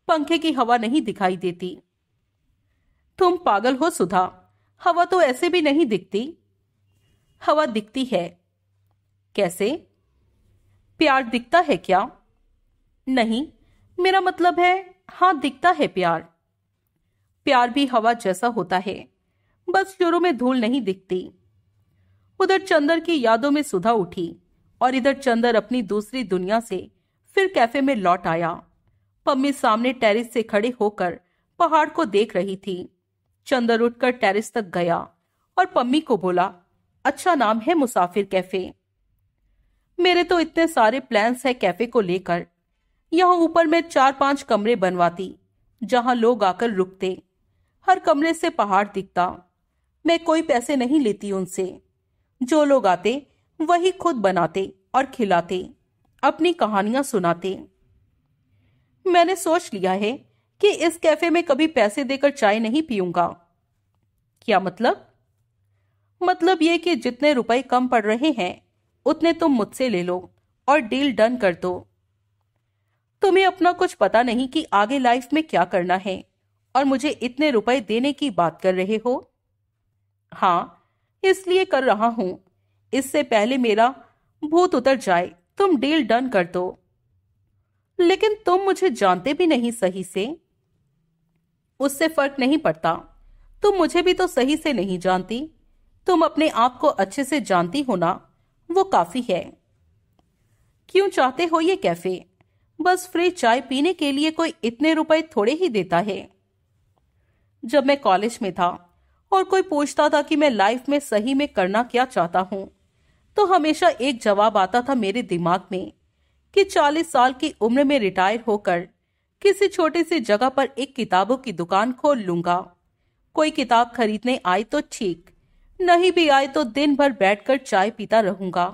पंखे की हवा नहीं दिखाई देती तुम पागल हो सुधा हवा तो ऐसे भी नहीं दिखती हवा दिखती है कैसे प्यार दिखता है क्या नहीं मेरा मतलब है हाँ दिखता है प्यार प्यार भी हवा जैसा होता है बस चोरों में धूल नहीं दिखती उधर चंदर की यादों में सुधा उठी और इधर चंदर अपनी दूसरी दुनिया से फिर कैफे में लौट आया पम्मी सामने टेरिस से खड़े होकर पहाड़ को देख रही थी चंदर उठकर टेरिस तक गया और पम्मी को बोला अच्छा नाम है मुसाफिर कैफे मेरे तो इतने सारे प्लान्स है कैफे को लेकर यहाँ ऊपर में चार पांच कमरे बनवाती जहां लोग आकर रुकते हर कमरे से पहाड़ दिखता मैं कोई पैसे नहीं लेती उनसे जो लोग आते वही खुद बनाते और खिलाते अपनी कहानियां सुनाते मैंने सोच लिया है कि इस कैफे में कभी पैसे देकर चाय नहीं पीऊंगा क्या मतलब मतलब ये कि जितने रुपए कम पड़ रहे हैं उतने तुम मुझसे ले लो और डील डन कर दो तुम्हें अपना कुछ पता नहीं कि आगे लाइफ में क्या करना है और मुझे इतने रुपए देने की बात कर रहे हो हाँ इसलिए कर रहा हूं इससे पहले मेरा भूत उतर जाए तुम डील डन कर दो लेकिन तुम मुझे जानते भी नहीं सही से उससे फर्क नहीं पड़ता तुम मुझे भी तो सही से नहीं जानती तुम अपने आप को अच्छे से जानती हो ना वो काफी है क्यों चाहते हो ये कैफे बस फ्री चाय पीने के लिए कोई इतने रुपए थोड़े ही देता है जब मैं कॉलेज में था और कोई पूछता था कि मैं लाइफ में सही में करना क्या चाहता हूँ तो हमेशा एक जवाब आता था मेरे दिमाग में कि चालीस साल की उम्र में रिटायर होकर किसी छोटे सी जगह पर एक किताबों की दुकान खोल लूंगा कोई किताब खरीदने आए तो ठीक नहीं भी आए तो दिन भर बैठकर चाय पीता रहूंगा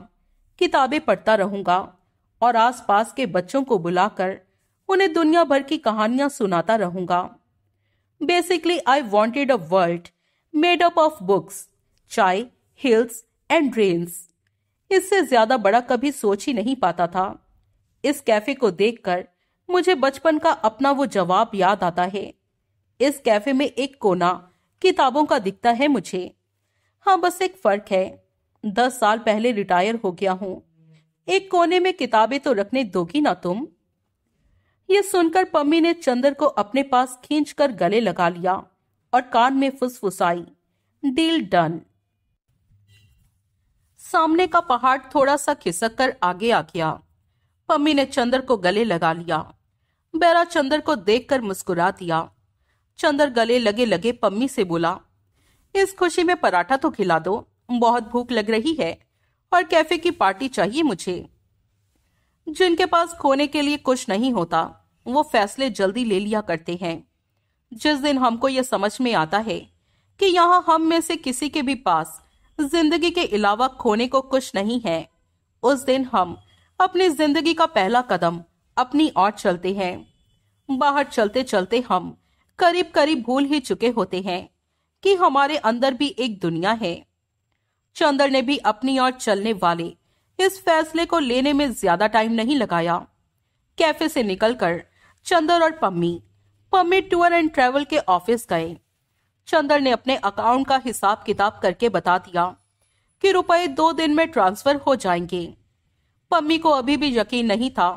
किताबें पढ़ता रहूंगा और आसपास के बच्चों को बुलाकर उन्हें दुनिया भर की कहानियां सुनाता रहूंगा basically I wanted a world made up of books chai hills and drains इससे ज्यादा बड़ा कभी सोच ही नहीं पाता था इस कैफे को देखकर मुझे बचपन का अपना वो जवाब याद आता है इस कैफे में एक कोना किताबों का दिखता है मुझे हाँ बस एक फर्क है दस साल पहले रिटायर हो गया हूं एक कोने में किताबें तो रखने दोगी ना तुम ये सुनकर पम्मी ने चंदर को अपने पास खींचकर गले लगा लिया और कान में फुसफुसाई डील डन सामने का पहाड़ थोड़ा सा खिसक कर आगे आ गया पम्मी ने चंदर को गले लगा लिया बैरा चंदर को देखकर मुस्कुरा दिया चंदर गले लगे लगे पम्मी से बोला इस खुशी में पराठा तो खिला दो बहुत भूख लग रही है और कैफे की पार्टी चाहिए मुझे जिनके पास खोने के लिए कुछ नहीं होता वो फैसले जल्दी ले लिया करते हैं जिस दिन हमको यह समझ में आता है कि यहां हम में से किसी के भी पास जिंदगी के अलावा खोने को कुछ नहीं है उस दिन हम अपनी जिंदगी का पहला कदम अपनी ओर चलते हैं बाहर चलते चलते हम करीब करीब भूल ही चुके होते हैं कि हमारे अंदर भी एक दुनिया है चंदर ने भी अपनी ओर चलने वाले इस फैसले को लेने में ज्यादा टाइम नहीं लगाया कैफे से निकलकर चंदर और Pammi Pammi tour and travel के ऑफिस गए चंदर ने अपने अकाउंट का हिसाब किताब करके बता दिया कि रुपए दो दिन में ट्रांसफर हो जाएंगे पम्मी को अभी भी यकीन नहीं था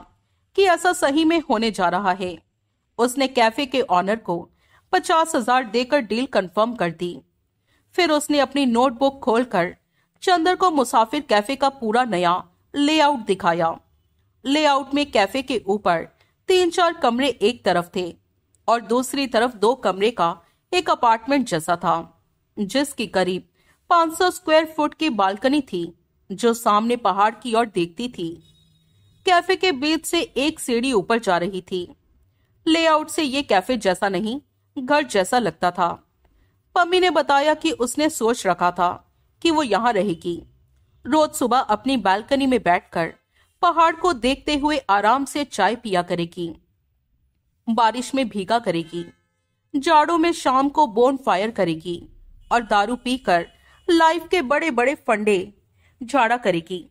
कि ऐसा सही में होने जा रहा है उसने कैफे के ऑनर को पचास हजार देकर डील कंफर्म कर दी फिर उसने अपनी नोटबुक खोलकर चंदर को मुसाफिर कैफे का पूरा नया लेआउट दिखाया लेआउट में कैफे के ऊपर तीन चार कमरे एक तरफ थे और दूसरी तरफ दो कमरे का एक अपार्टमेंट जैसा था जिसकी करीब 500 स्क्वायर फुट की बालकनी थी जो सामने पहाड़ की ओर देखती थी कैफे के बीच से एक सीढ़ी ऊपर जा रही थी लेआउट से ये कैफे जैसा नहीं घर जैसा लगता था पम्मी ने बताया कि उसने सोच रखा था कि वो यहाँ रहेगी रोज सुबह अपनी बालकनी में बैठकर पहाड़ को देखते हुए आराम से चाय पिया करेगी बारिश में भीगा करेगी जाड़ों में शाम को बोन फायर करेगी और दारू पीकर लाइफ के बड़े बड़े फंडे झाड़ा करेगी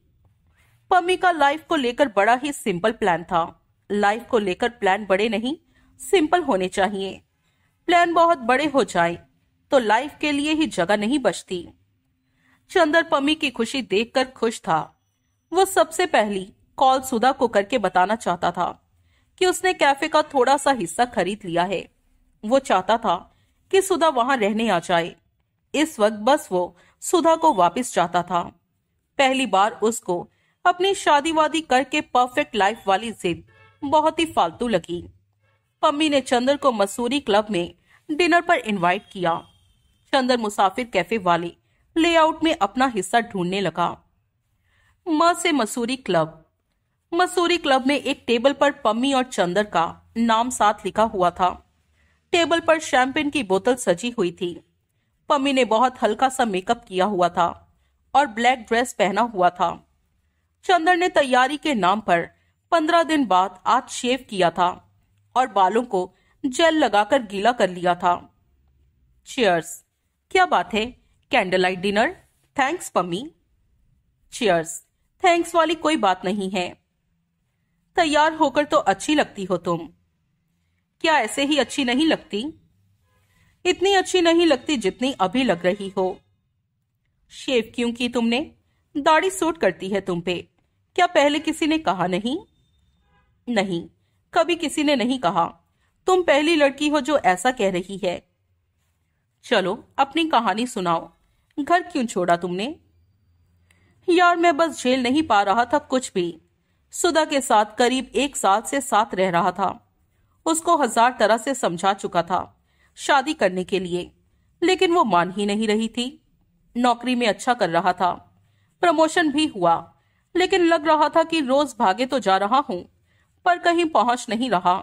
पम्मी का लाइफ को लेकर बड़ा ही सिंपल प्लान था लाइफ को लेकर प्लान बड़े नहीं सिंपल होने चाहिए प्लान बहुत बड़े हो जाए तो लाइफ के लिए ही जगह नहीं बचती चंदर पम्मी की खुशी देखकर खुश था वो सबसे पहली कॉल सुधा को करके बताना चाहता था कि उसने कैफे का थोड़ा सा हिस्सा खरीद लिया है वो चाहता था कि सुधा वहां रहने आ जाए इस वक्त बस वो सुधा को वापस चाहता था पहली बार उसको अपनी शादीवादी करके परफेक्ट लाइफ वाली जिद बहुत ही फालतू लगी पम्मी ने चंदर को मसूरी क्लब में डिनर पर इनवाइट किया चंदर मुसाफिर कैफे वाले लेआउट में अपना हिस्सा ढूंढने लगा म से मसूरी क्लब मसूरी क्लब में एक टेबल पर पम्मी और चंदर का नाम साथ लिखा हुआ था टेबल पर शैंपेन की बोतल सजी हुई थी पम्मी ने बहुत हल्का सा मेकअप किया हुआ था और ब्लैक ड्रेस पहना हुआ था चंदर ने तैयारी के नाम पर पंद्रह दिन बाद आज शेव किया था और बालों को जेल लगाकर गीला कर लिया था चेयर्स क्या बात है candle light dinner thanks Pammi cheers thanks वाली कोई बात नहीं है तैयार होकर तो अच्छी लगती हो तुम क्या ऐसे ही अच्छी नहीं लगती इतनी अच्छी नहीं लगती जितनी अभी लग रही हो शेव क्यों की तुमने दाढ़ी सूट करती है तुम पे क्या पहले किसी ने कहा नहीं नहीं कभी किसी ने नहीं कहा तुम पहली लड़की हो जो ऐसा कह रही है चलो अपनी कहानी सुनाओ घर क्यों छोड़ा तुमने यार मैं बस झेल नहीं पा रहा था कुछ भी सुधा के साथ करीब एक साल से साथ रह रहा था उसको हजार तरह से समझा चुका था शादी करने के लिए लेकिन वो मान ही नहीं रही थी नौकरी में अच्छा कर रहा था प्रमोशन भी हुआ लेकिन लग रहा था कि रोज भागे तो जा रहा हूं पर कहीं पहुंच नहीं रहा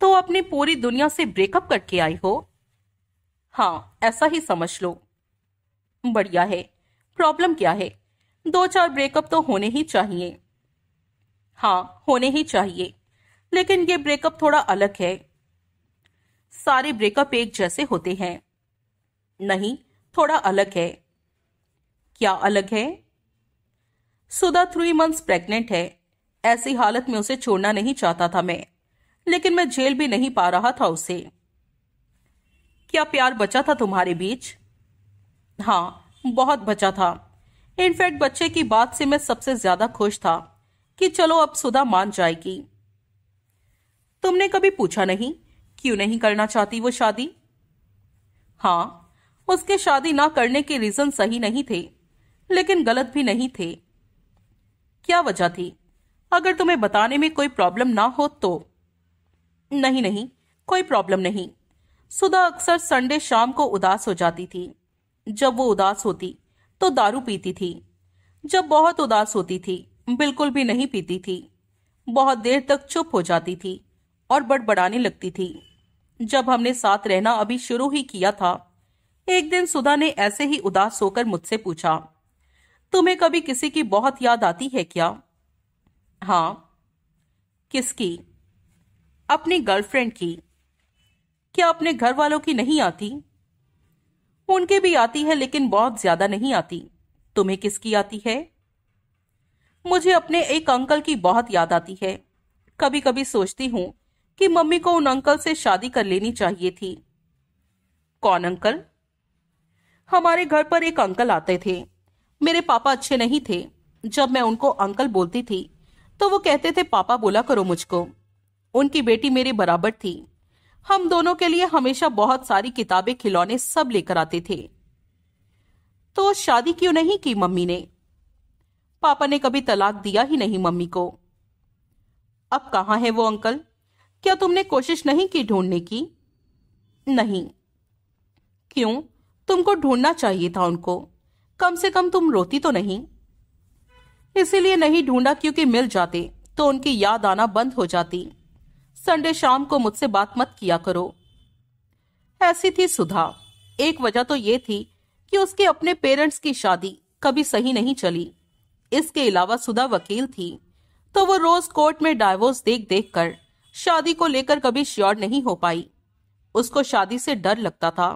तो अपनी पूरी दुनिया से ब्रेकअप करके आई हो हाँ ऐसा ही समझ लो बढ़िया है प्रॉब्लम क्या है दो चार ब्रेकअप तो होने ही चाहिए हाँ होने ही चाहिए लेकिन ये ब्रेकअप थोड़ा अलग है सारे ब्रेकअप एक जैसे होते हैं नहीं थोड़ा अलग है क्या अलग है सुधा थ्री मंथ्स प्रेग्नेंट है ऐसी हालत में उसे छोड़ना नहीं चाहता था मैं लेकिन मैं जेल भी नहीं पा रहा था उसे क्या प्यार बचा था तुम्हारे बीच हाँ बहुत बचा था इनफैक्ट बच्चे की बात से मैं सबसे ज्यादा खुश था कि चलो अब सुधा मान जाएगी तुमने कभी पूछा नहीं क्यों नहीं करना चाहती वो शादी हाँ उसके शादी ना करने के रीजन सही नहीं थे लेकिन गलत भी नहीं थे क्या वजह थी अगर तुम्हें बताने में कोई प्रॉब्लम ना हो तो नहीं नहीं कोई प्रॉब्लम नहीं सुधा अक्सर संडे शाम को उदास हो जाती थी जब वो उदास होती तो दारू पीती थी जब बहुत उदास होती थी बिल्कुल भी नहीं पीती थी बहुत देर तक चुप हो जाती थी और बड़बड़ाने लगती थी जब हमने साथ रहना अभी शुरू ही किया था एक दिन सुधा ने ऐसे ही उदास होकर मुझसे पूछा तुम्हें कभी किसी की बहुत याद आती है क्या हाँ किसकी अपनी गर्लफ्रेंड की क्या अपने घर वालों की नहीं आती उनके भी आती है लेकिन बहुत ज्यादा नहीं आती तुम्हें किसकी आती है मुझे अपने एक अंकल की बहुत याद आती है कभी कभी सोचती हूं कि मम्मी को उन अंकल से शादी कर लेनी चाहिए थी कौन अंकल हमारे घर पर एक अंकल आते थे मेरे पापा अच्छे नहीं थे जब मैं उनको अंकल बोलती थी तो वो कहते थे पापा बोला करो मुझको उनकी बेटी मेरे बराबर थी हम दोनों के लिए हमेशा बहुत सारी किताबें खिलौने सब लेकर आते थे तो शादी क्यों नहीं की मम्मी ने पापा ने कभी तलाक दिया ही नहीं मम्मी को अब कहा है वो अंकल क्या तुमने कोशिश नहीं की ढूंढने की नहीं क्यों तुमको ढूंढना चाहिए था उनको कम से कम तुम रोती तो नहीं इसीलिए नहीं ढूंढा क्योंकि मिल जाते तो उनकी याद आना बंद हो जाती संडे शाम को मुझसे बात मत किया करो ऐसी थी सुधा एक वजह तो ये थी कि उसके अपने पेरेंट्स की शादी कभी सही नहीं चली इसके अलावा सुधा वकील थी तो वो रोज कोर्ट में डायवोर्स देख देख कर शादी को लेकर कभी श्योर नहीं हो पाई उसको शादी से डर लगता था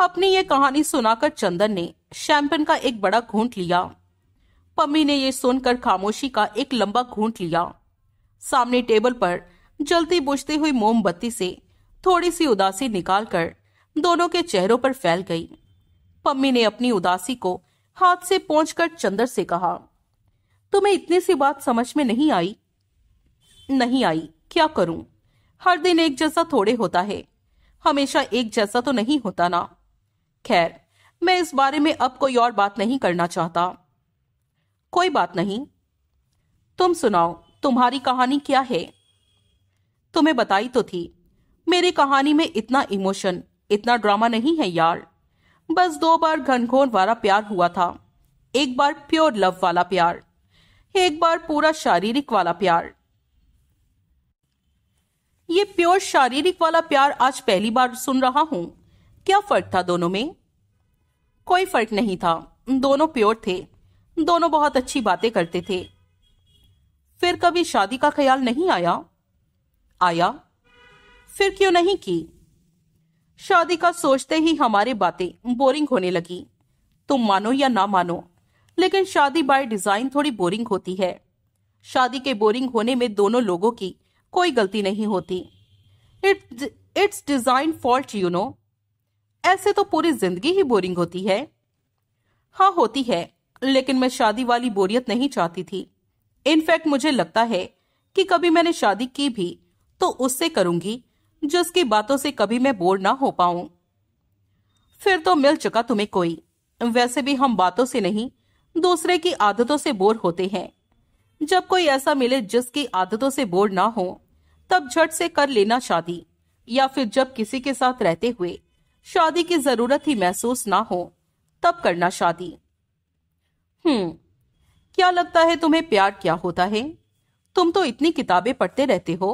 अपनी ये कहानी सुनाकर चंदन ने शैंपेन का एक बड़ा घूंट लिया पम्मी ने यह सुनकर खामोशी का एक लंबा घूंट लिया सामने टेबल पर जलती बुझती हुई मोमबत्ती से थोड़ी सी उदासी निकालकर दोनों के चेहरों पर फैल गई पम्मी ने अपनी उदासी को हाथ से पहुंचकर चंदर से कहा तुम्हें इतनी सी बात समझ में नहीं आई नहीं आई क्या करूं हर दिन एक जैसा थोड़े होता है हमेशा एक जैसा तो नहीं होता ना खैर मैं इस बारे में अब कोई और बात नहीं करना चाहता कोई बात नहीं तुम सुनाओ तुम्हारी कहानी क्या है तुम्हें बताई तो थी मेरी कहानी में इतना इमोशन इतना ड्रामा नहीं है यार बस दो बार घनघोर वाला प्यार हुआ था एक बार प्योर लव वाला प्यार एक बार पूरा शारीरिक वाला प्यार ये प्योर शारीरिक वाला प्यार आज पहली बार सुन रहा हूं क्या फर्क था दोनों में कोई फर्क नहीं था दोनों प्योर थे दोनों बहुत अच्छी बातें करते थे फिर कभी शादी का ख्याल नहीं आया आया फिर क्यों नहीं की शादी का सोचते ही हमारी बातें बोरिंग होने लगी तुम मानो या ना मानो लेकिन शादी बाय डिजाइन थोड़ी बोरिंग होती है शादी के बोरिंग होने में दोनों लोगों की कोई गलती नहीं होती it it's design fault you know ऐसे तो पूरी जिंदगी ही बोरिंग होती है हाँ होती है लेकिन मैं शादी वाली बोरियत नहीं चाहती थी इनफैक्ट मुझे लगता है कि कभी मैंने शादी की भी तो उससे करूंगी जो उसकी बातों से कभी मैं बोर ना हो पाऊं फिर तो मिल चुका तुम्हें कोई वैसे भी हम बातों से नहीं दूसरे की आदतों से बोर होते हैं जब कोई ऐसा मिले जिसकी आदतों से बोर ना हो तब झट से कर लेना शादी या फिर जब किसी के साथ रहते हुए शादी की जरूरत ही महसूस ना हो तब करना शादी हम्म क्या लगता है तुम्हें प्यार क्या होता है तुम तो इतनी किताबें पढ़ते रहते हो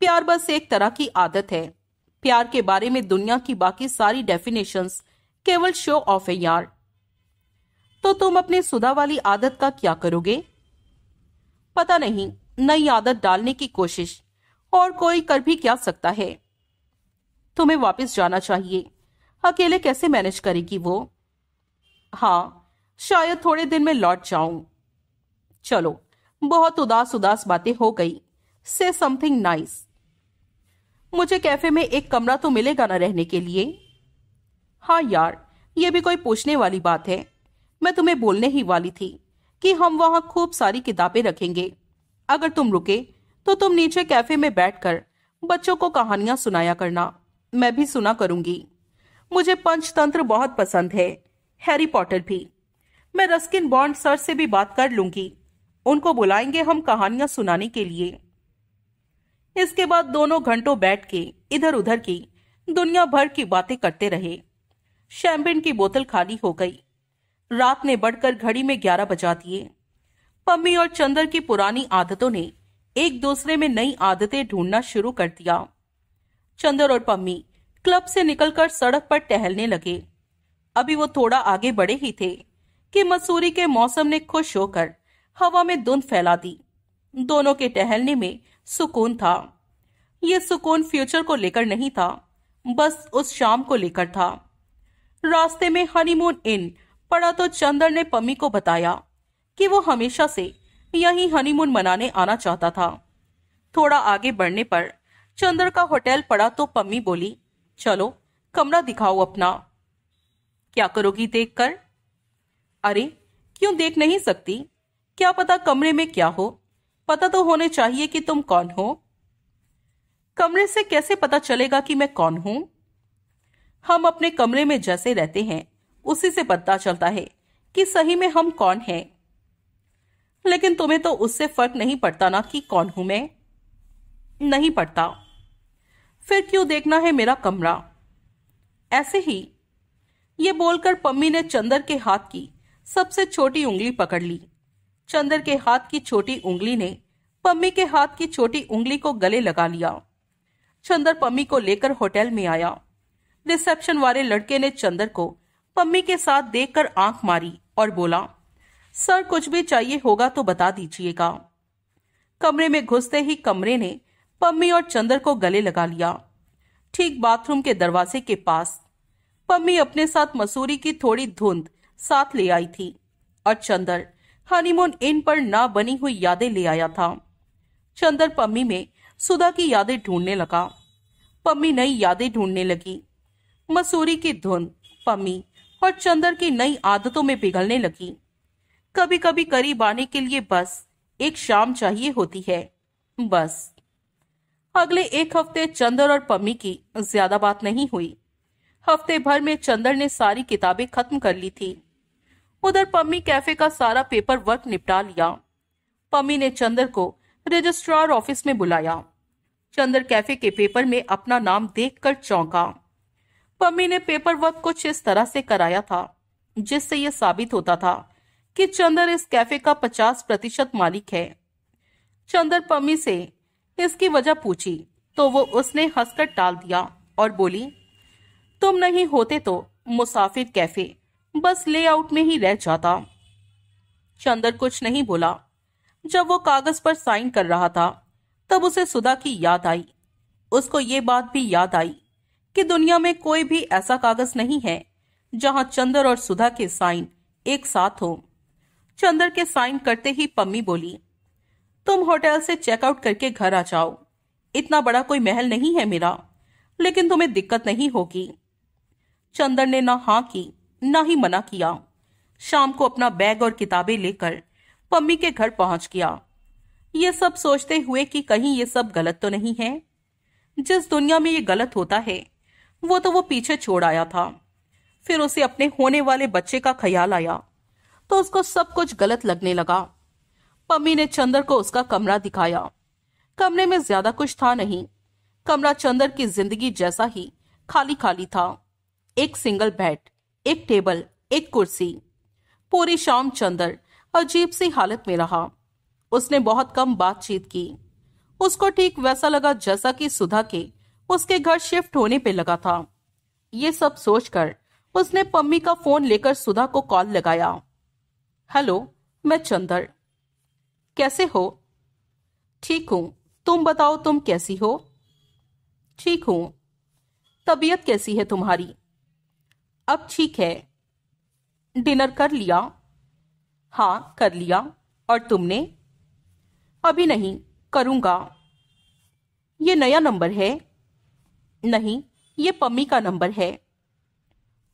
प्यार बस एक तरह की आदत है प्यार के बारे में दुनिया की बाकी सारी डेफिनेशंस केवल शो ऑफ ए यार तो तुम अपने सुधा वाली आदत का क्या करोगे पता नहीं नई आदत डालने की कोशिश और कोई कर भी क्या सकता है तुम्हें वापस जाना चाहिए अकेले कैसे मैनेज करेगी वो हाँ शायद थोड़े दिन में लौट जाऊं चलो बहुत उदास उदास बातें हो गई से समथिंग नाइस मुझे कैफे में एक कमरा तो मिलेगा ना रहने के लिए हाँ यार ये भी कोई पूछने वाली बात है मैं तुम्हें बोलने ही वाली थी कि हम वहां खूब सारी किताबें रखेंगे अगर तुम रुके तो तुम नीचे कैफे में बैठकर बच्चों को कहानियां सुनाया करना मैं भी सुना करूंगी मुझे पंचतंत्र बहुत पसंद है हैरी पॉटर भी मैं रस्किन बॉन्ड सर से भी बात कर लूंगी उनको बुलाएंगे हम कहानियां सुनाने के लिए इसके बाद दोनों घंटों बैठ के इधर उधर की दुनिया भर की बातें करते रहे शैम्पिन की बोतल खाली हो गई रात ने बढ़कर घड़ी में ग्यारह बजा दिए पम्मी और चंदर की पुरानी आदतों ने एक दूसरे में नई आदतें ढूंढना शुरू कर दिया चंदर और पम्मी क्लब से निकलकर सड़क पर टहलने लगे अभी वो थोड़ा आगे बढ़े ही थे कि मसूरी के मौसम ने खुश होकर हवा में धुंध फैला दी दोनों के टहलने में सुकून था यह सुकून फ्यूचर को लेकर नहीं था बस उस शाम को लेकर था रास्ते में हनीमून इन पड़ा तो चंदर ने पम्मी को बताया कि वो हमेशा से यही हनीमून मनाने आना चाहता था थोड़ा आगे बढ़ने पर चंदर का होटल पड़ा तो पम्मी बोली चलो कमरा दिखाओ अपना क्या करोगी देखकर अरे क्यों देख नहीं सकती क्या पता कमरे में क्या हो पता तो होने चाहिए कि तुम कौन हो कमरे से कैसे पता चलेगा कि मैं कौन हूं हम अपने कमरे में जैसे रहते हैं उसी से पता चलता है कि सही में हम कौन हैं लेकिन तुम्हें तो उससे फर्क नहीं पड़ता ना कि कौन हूं मैं नहीं पड़ता फिर क्यों देखना है मेरा कमरा ऐसे ही ये बोलकर पम्मी ने चंदर के हाथ की सबसे छोटी उंगली पकड़ ली चंदर के हाथ की छोटी उंगली ने पम्मी के हाथ की छोटी उंगली को गले लगा लिया चंदर पम्मी को लेकर होटल में आया रिसेप्शन वाले लड़के ने चंदर को पम्मी के साथ देखकर आंख मारी और बोला सर कुछ भी चाहिए होगा तो बता दीजिएगा कमरे में घुसते ही कमरे ने पम्मी और चंदर को गले लगा लिया ठीक बाथरूम के दरवाजे के पास पम्मी अपने साथ मसूरी की थोड़ी धुंध साथ ले आई थी और चंदर हनीमून इन पर ना बनी हुई यादें ले आया था चंदर पम्मी में सुधा की यादें ढूंढने लगा पम्मी नई यादें ढूंढने लगी मसूरी की धुन पम्मी और चंदर की नई आदतों में पिघलने लगी कभी कभी करीब आने के लिए बस एक शाम चाहिए होती है बस अगले एक हफ्ते चंदर और पम्मी की ज्यादा बात नहीं हुई हफ्ते भर में चंदर ने सारी किताबें खत्म कर ली थी उधर पम्मी कैफे का सारा पेपर वर्क निपटा लिया पम्मी ने चंदर को रजिस्ट्रार ऑफिस में बुलाया चंदर कैफे के पेपर में अपना नाम देखकर चौंका पम्मी ने पेपर वर्क कुछ इस तरह से कराया था जिससे यह साबित होता था कि चंदर इस कैफे का पचास प्रतिशत मालिक है चंदर पम्मी से इसकी वजह पूछी तो वो उसने हंसकर टाल दिया और बोली तुम नहीं होते तो मुसाफिर कैफे बस लेआउट में ही रह जाता चंदर कुछ नहीं बोला जब वो कागज पर साइन कर रहा था तब उसे सुधा की याद आई उसको ये बात भी याद आई कि दुनिया में कोई भी ऐसा कागज नहीं है जहां चंदर और सुधा के साइन एक साथ हो चंदर के साइन करते ही पम्मी बोली तुम होटल से चेकआउट करके घर आ जाओ इतना बड़ा कोई महल नहीं है मेरा लेकिन तुम्हें दिक्कत नहीं होगी चंदर ने ना हाँ की ना ही मना किया शाम को अपना बैग और किताबें लेकर पम्मी के घर पहुंच गया ये सब सोचते हुए कि कहीं ये सब गलत तो नहीं है जिस दुनिया में ये गलत होता है वो तो वो पीछे छोड़ आया था फिर उसे अपने होने वाले बच्चे का ख्याल आया तो उसको सब कुछ गलत लगने लगा पम्मी ने चंदर को उसका कमरा दिखाया कमरे में ज्यादा कुछ था नहीं कमरा चंदर की जिंदगी जैसा ही खाली खाली था एक सिंगल बेड एक टेबल एक कुर्सी पूरी शाम चंदर अजीब सी हालत में रहा उसने बहुत कम बातचीत की उसको ठीक वैसा लगा जैसा कि सुधा के उसके घर शिफ्ट होने पे लगा था ये सब सोचकर उसने पम्मी का फोन लेकर सुधा को कॉल लगाया हेलो मैं चंदर कैसे हो ठीक हूं तुम बताओ तुम कैसी हो ठीक हूं तबीयत कैसी है तुम्हारी अब ठीक है डिनर कर लिया हाँ कर लिया और तुमने अभी नहीं करूंगा ये नया नंबर है नहीं ये पम्मी का नंबर है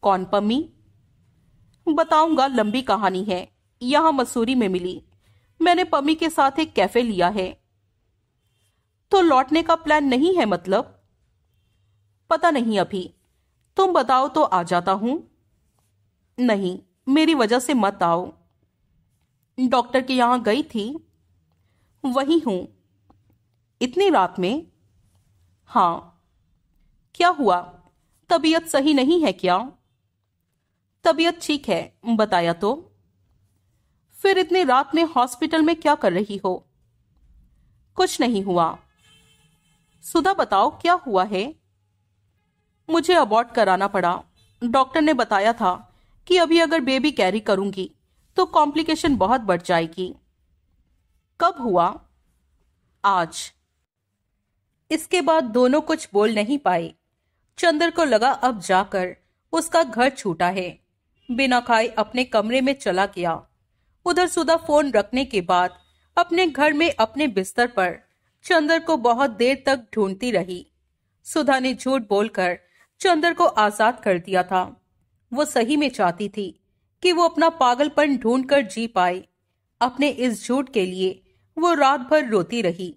कौन पम्मी बताऊंगा लंबी कहानी है यहां मसूरी में मिली मैंने पम्मी के साथ एक कैफे लिया है तो लौटने का प्लान नहीं है मतलब पता नहीं अभी तुम बताओ तो आ जाता हूं नहीं मेरी वजह से मत आओ डॉक्टर के यहां गई थी वही हूं इतनी रात में हाँ क्या हुआ तबीयत सही नहीं है क्या तबीयत ठीक है बताया तो फिर इतनी रात में हॉस्पिटल में क्या कर रही हो कुछ नहीं हुआ सुधा बताओ क्या हुआ है मुझे अबॉर्ट कराना पड़ा डॉक्टर ने बताया था कि अभी अगर बेबी कैरी करूंगी तो कॉम्प्लिकेशन बहुत बढ़ जाएगी कब हुआ आज इसके बाद दोनों कुछ बोल नहीं पाए चंद्र को लगा अब जाकर उसका घर छूटा है बिना खाए अपने कमरे में चला गया उधर सुधा फोन रखने के बाद अपने घर में अपने बिस्तर पर चंद्र को बहुत देर तक ढूंढती रही सुधा ने झूठ बोलकर चंदर को आजाद कर दिया था वो सही में चाहती थी कि वो अपना पागलपन ढूंढकर जी पाए अपने इस झूठ के लिए वो रात भर रोती रही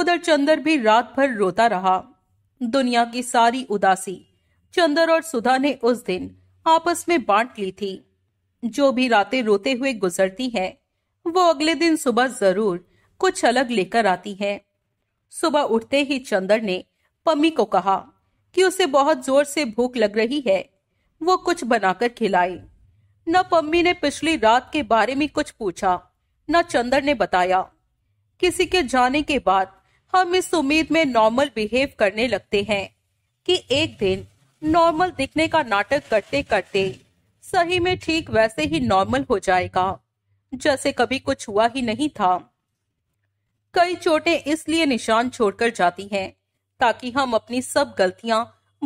उधर चंदर भी रात भर रोता रहा दुनिया की सारी उदासी चंदर और सुधा ने उस दिन आपस में बांट ली थी जो भी रातें रोते हुए गुजरती है वो अगले दिन सुबह जरूर कुछ अलग लेकर आती है सुबह उठते ही चंदर ने पम्मी को कहा कि उसे बहुत जोर से भूख लग रही है वो कुछ बनाकर खिलाई न पम्मी ने पिछली रात के बारे में कुछ पूछा न चंदर ने बताया किसी के जाने के बाद हम इस उम्मीद में नॉर्मल बिहेव करने लगते हैं कि एक दिन नॉर्मल दिखने का नाटक करते करते सही में ठीक वैसे ही नॉर्मल हो जाएगा जैसे कभी कुछ हुआ ही नहीं था कई चोटें इसलिए निशान छोड़कर जाती हैं ताकि हम अपनी सब गलतियां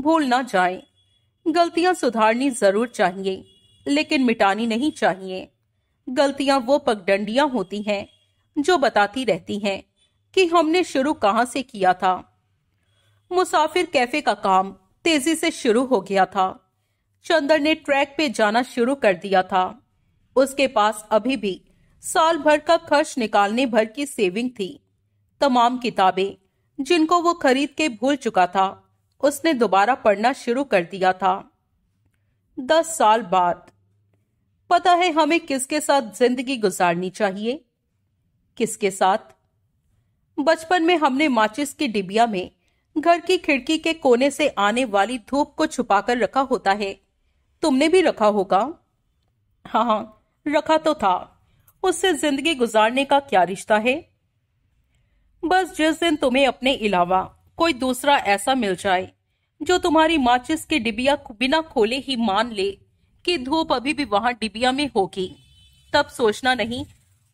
भूल ना जाएं। गलतियां सुधारनी जरूर चाहिए लेकिन मिटानी नहीं चाहिए गलतियां वो पगडंडियां होती हैं जो बताती रहती हैं कि हमने शुरू कहां से किया था मुसाफिर कैफे का काम तेजी से शुरू हो गया था चंदर ने ट्रैक पे जाना शुरू कर दिया था उसके पास अभी भी साल भर का खर्च निकालने भर की सेविंग थी तमाम किताबें जिनको वो खरीद के भूल चुका था उसने दोबारा पढ़ना शुरू कर दिया था दस साल बाद पता है हमें किसके साथ जिंदगी गुजारनी चाहिए किसके साथ बचपन में हमने माचिस की डिबिया में घर की खिड़की के कोने से आने वाली धूप को छुपाकर रखा होता है तुमने भी रखा होगा हाँ हाँ रखा तो था उससे जिंदगी गुजारने का क्या रिश्ता है बस जिस दिन तुम्हें अपने अलावा कोई दूसरा ऐसा मिल जाए जो तुम्हारी माचिस के डिबिया बिना खोले ही मान ले कि धूप अभी भी वहां डिबिया में होगी तब सोचना नहीं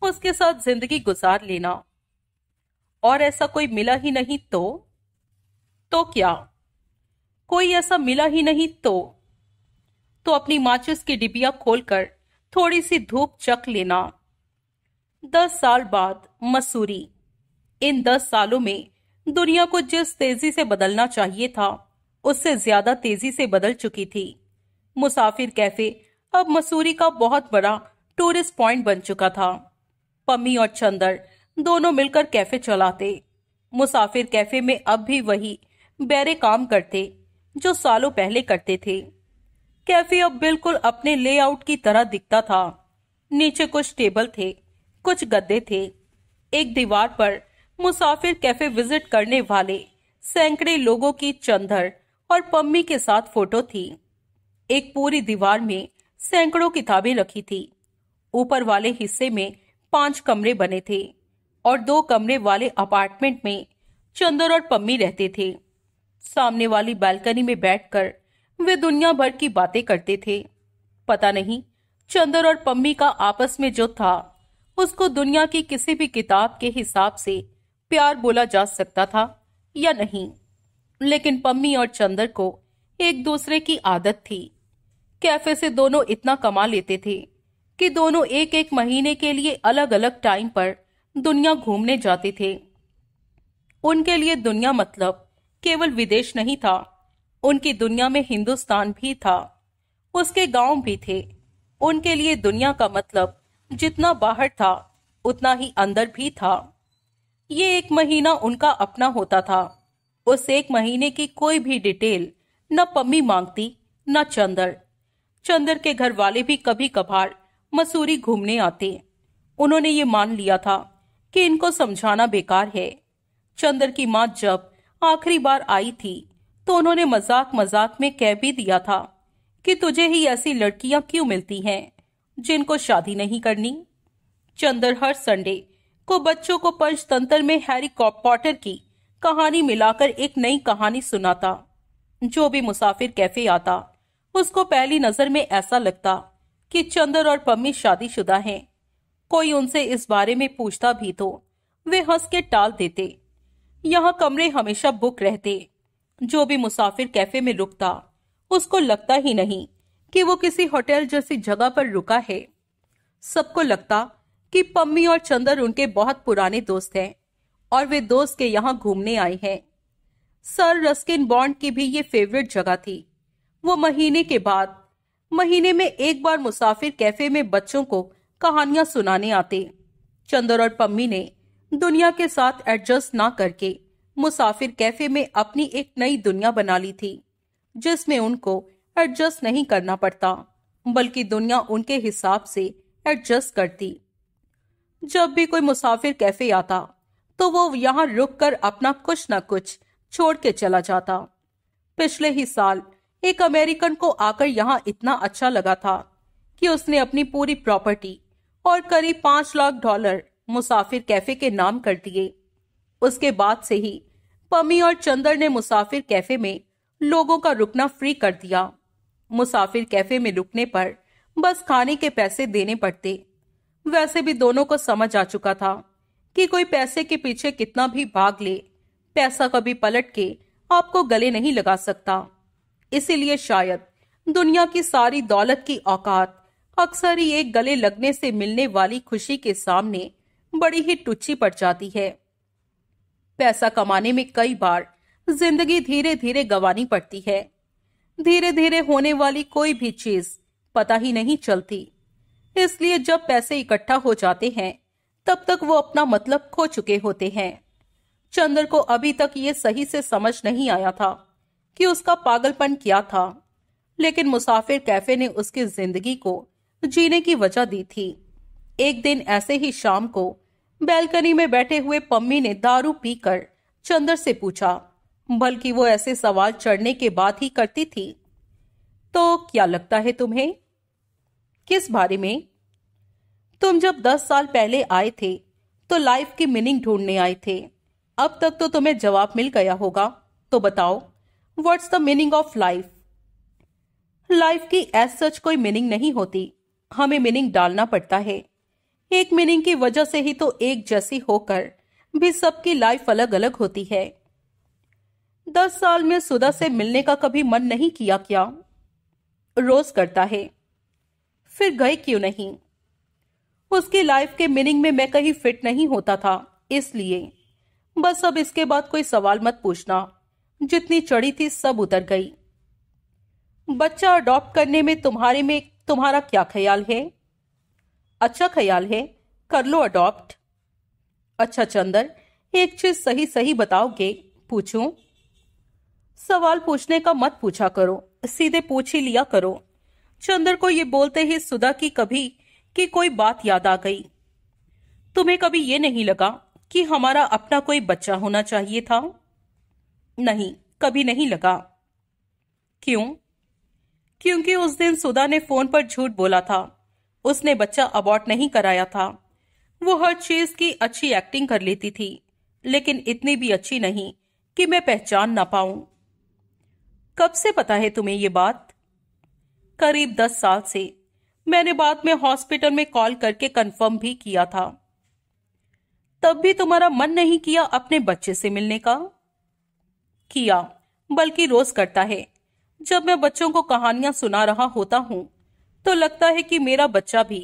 उसके साथ जिंदगी गुजार लेना और ऐसा कोई मिला ही नहीं तो तो क्या कोई ऐसा मिला ही नहीं तो तो अपनी माचिस की डिबिया खोलकर थोड़ी सी धूप चख लेना दस साल बाद मसूरी इन दस सालों में दुनिया को जिस तेजी से बदलना चाहिए था उससे ज्यादा तेजी से बदल चुकी थी मुसाफिर कैफे अब मसूरी का बहुत बड़ा टूरिस्ट पॉइंट बन चुका था पम्मी और चंदर दोनों मिलकर कैफे चलाते मुसाफिर कैफे में अब भी वही बैरे काम करते जो सालों पहले करते थे कैफे अब बिल्कुल अपने लेआउट की तरह दिखता था नीचे कुछ टेबल थे कुछ गद्दे थे एक दीवार पर मुसाफिर कैफे विजिट करने वाले सैकड़े लोगों की चंदर और पम्मी के साथ फोटो थी एक पूरी दीवार में सैकड़ों किताबें रखी थी ऊपर वाले हिस्से में पांच कमरे बने थे और दो कमरे वाले अपार्टमेंट में चंदर और पम्मी रहते थे सामने वाली बालकनी में बैठकर वे दुनिया भर की बातें करते थे पता नहीं चंदर और पम्मी का आपस में जो था उसको दुनिया की किसी भी किताब के हिसाब से प्यार बोला जा सकता था या नहीं लेकिन पम्मी और चंदर को एक दूसरे की आदत थी कैफे से दोनों इतना कमा लेते थे कि दोनों एक एक महीने के लिए अलग अलग टाइम पर दुनिया घूमने जाते थे उनके लिए दुनिया मतलब केवल विदेश नहीं था उनकी दुनिया में हिंदुस्तान भी था उसके गांव भी थे उनके लिए दुनिया का मतलब जितना बाहर था उतना ही अंदर भी था ये एक महीना उनका अपना होता था उस एक महीने की कोई भी डिटेल न पम्मी मांगती न चंदर चंदर के घर वाले भी कभी कभार मसूरी घूमने आते उन्होंने ये मान लिया था कि इनको समझाना बेकार है चंदर की माँ जब आखिरी बार आई थी तो उन्होंने मजाक मजाक में कह भी दिया था कि तुझे ही ऐसी लड़कियां क्यों मिलती हैं जिनको शादी नहीं करनी चंदर हर संडे को बच्चों को पंचतंत्र में हैरी पॉटर की कहानी मिलाकर एक नई कहानी सुनाता जो भी मुसाफिर कैफे आता उसको पहली नजर में ऐसा लगता कि चंदर और पम्मी शादीशुदा हैं कोई उनसे इस बारे में पूछता भी तो वे हंस के टाल देते यहाँ कमरे हमेशा बुक रहते जो भी मुसाफिर कैफे में रुकता उसको लगता ही नहीं कि वो किसी होटल जैसी जगह पर रुका है सबको लगता कि पम्मी और चंदर उनके बहुत पुराने दोस्त हैं और वे दोस्त के यहाँ घूमने आए हैं सर रस्किन बॉन्ड की भी ये फेवरेट जगह थी वो महीने के बाद महीने में एक बार मुसाफिर कैफे में बच्चों को कहानियां सुनाने आते चंदर और पम्मी ने दुनिया के साथ एडजस्ट ना करके मुसाफिर कैफे में अपनी एक नई दुनिया बना ली थी जिसमें उनको एडजस्ट नहीं करना पड़ता बल्कि दुनिया उनके हिसाब से एडजस्ट करती जब भी कोई मुसाफिर कैफे आता तो वो यहाँ रुक कर अपना कुछ न कुछ छोड़ के चला जाता पिछले ही साल एक अमेरिकन को आकर यहाँ इतना अच्छा लगा था कि उसने अपनी पूरी प्रॉपर्टी और करीब पांच लाख डॉलर मुसाफिर कैफे के नाम कर दिए उसके बाद से ही पमी और चंदर ने मुसाफिर कैफे में लोगों का रुकना फ्री कर दिया मुसाफिर कैफे में रुकने पर बस खाने के पैसे देने पड़ते वैसे भी दोनों को समझ आ चुका था कि कोई पैसे के पीछे कितना भी भाग ले पैसा कभी पलट के आपको गले नहीं लगा सकता इसीलिए शायद दुनिया की सारी दौलत की औकात अक्सर ही एक गले लगने से मिलने वाली खुशी के सामने बड़ी ही टुच्ची पड़ जाती है पैसा कमाने में कई बार जिंदगी धीरे धीरे गंवानी पड़ती है धीरे धीरे होने वाली कोई भी चीज पता ही नहीं चलती इसलिए जब पैसे इकट्ठा हो जाते हैं तब तक वो अपना मतलब खो चुके होते हैं चंद्र को अभी तक ये सही से समझ नहीं आया था कि उसका पागलपन क्या था लेकिन मुसाफिर कैफे ने उसकी जिंदगी को जीने की वजह दी थी एक दिन ऐसे ही शाम को बैल्कनी में बैठे हुए पम्मी ने दारू पीकर चंद्र से पूछा बल्कि वो ऐसे सवाल चढ़ने के बाद ही करती थी तो क्या लगता है तुम्हें किस बारे में तुम जब दस साल पहले आए थे तो लाइफ की मीनिंग ढूंढने आए थे अब तक तो तुम्हें जवाब मिल गया होगा तो बताओ what's the meaning of life life की एज सच कोई मीनिंग नहीं होती हमें मीनिंग डालना पड़ता है एक मीनिंग की वजह से ही तो एक जैसी होकर भी सबकी लाइफ अलग अलग होती है दस साल में सुधा से मिलने का कभी मन नहीं किया क्या रोज करता है फिर गए क्यों नहीं उसकी लाइफ के मीनिंग में मैं कहीं फिट नहीं होता था इसलिए बस अब इसके बाद कोई सवाल मत पूछना जितनी चढ़ी थी सब उतर गई बच्चा अडॉप्ट करने में तुम्हारे में तुम्हारा क्या ख्याल है अच्छा ख्याल है कर लो अडॉप्ट अच्छा चंदर एक चीज सही सही बताओगे पूछूं सवाल पूछने का मत पूछा करो सीधे पूछ ही लिया करो चंदर को ये बोलते ही सुधा की कभी की कोई बात याद आ गई तुम्हें कभी ये नहीं लगा कि हमारा अपना कोई बच्चा होना चाहिए था नहीं कभी नहीं लगा क्यों क्योंकि उस दिन सुधा ने फोन पर झूठ बोला था उसने बच्चा अबॉर्ट नहीं कराया था वो हर चीज की अच्छी एक्टिंग कर लेती थी लेकिन इतनी भी अच्छी नहीं कि मैं पहचान ना पाऊं कब से पता है तुम्हें ये बात करीब दस साल से मैंने बाद में हॉस्पिटल में कॉल करके कंफर्म भी किया था तब भी तुम्हारा मन नहीं किया अपने बच्चे से मिलने का किया बल्कि रोज करता है जब मैं बच्चों को कहानियां सुना रहा होता हूँ तो लगता है कि मेरा बच्चा भी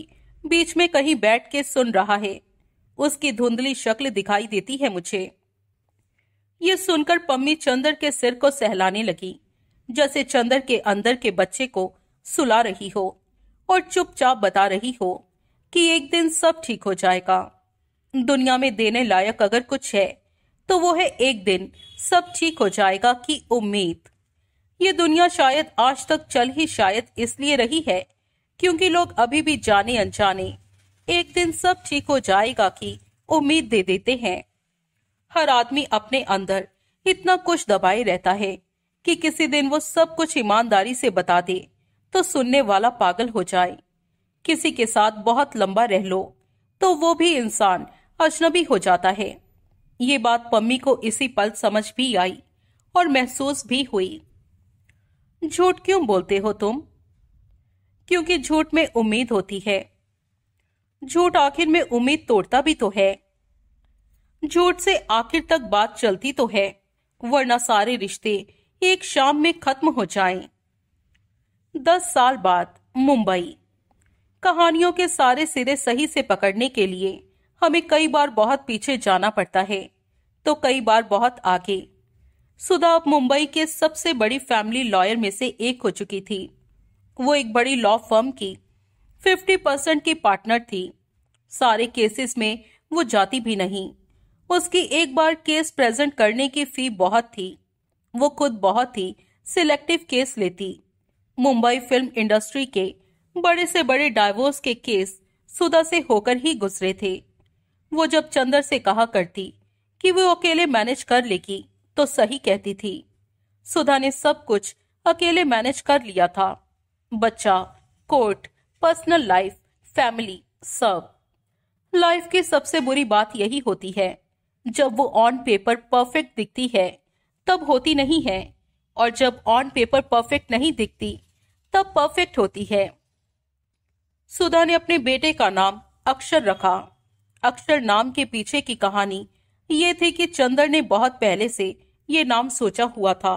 बीच में कहीं बैठ के सुन रहा है उसकी धुंधली शक्ल दिखाई देती है मुझे ये सुनकर पम्मी चंदर के सिर को सहलाने लगी जैसे चंदर के अंदर के बच्चे को सुला रही हो और चुपचाप बता रही हो कि एक दिन सब ठीक हो जाएगा दुनिया में देने लायक अगर कुछ है तो वो है एक दिन सब ठीक हो जाएगा की उम्मीद ये दुनिया शायद आज तक चल ही शायद इसलिए रही है क्योंकि लोग अभी भी जाने अनजाने एक दिन सब ठीक हो जाएगा की उम्मीद दे देते हैं हर आदमी अपने अंदर इतना कुछ दबाए रहता है कि किसी दिन वो सब कुछ ईमानदारी से बता दे तो सुनने वाला पागल हो जाए किसी के साथ बहुत लंबा रह लो तो वो भी इंसान अजनबी हो जाता है ये बात पम्मी को इसी पल समझ भी आई और महसूस भी हुई झूठ क्यों बोलते हो तुम क्योंकि झूठ में उम्मीद होती है झूठ आखिर में उम्मीद तोड़ता भी तो है झूठ से आखिर तक बात चलती तो है वरना सारे रिश्ते एक शाम में खत्म हो जाएं। दस साल बाद मुंबई कहानियों के सारे सिरे सही से पकड़ने के लिए हमें कई बार बहुत पीछे जाना पड़ता है तो कई बार बहुत आगे सुधा अब मुंबई के सबसे बड़ी फैमिली लॉयर में से एक हो चुकी थी वो एक बड़ी लॉ फर्म की 50 परसेंट की पार्टनर थी सारे केसेस में वो जाती भी नहीं उसकी एक बार केस प्रेजेंट करने की फी बहुत थी वो खुद बहुत ही सिलेक्टिव केस लेती मुंबई फिल्म इंडस्ट्री के बड़े से बड़े डायवोर्स के केस सुधा से होकर ही गुजरे थे वो जब चंदर से कहा करती कि वो अकेले मैनेज कर लेगी तो सही कहती थी सुधा ने सब कुछ अकेले मैनेज कर लिया था बच्चा कोर्ट पर्सनल लाइफ फैमिली सब लाइफ की सबसे बुरी बात यही होती है जब वो ऑन पेपर परफेक्ट दिखती है तब होती नहीं है और जब ऑन पेपर परफेक्ट नहीं दिखती तब परफेक्ट होती है सुधा ने अपने बेटे का नाम अक्षर रखा अक्षर नाम के पीछे की कहानी ये थी कि चंदर ने बहुत पहले से ये नाम सोचा हुआ था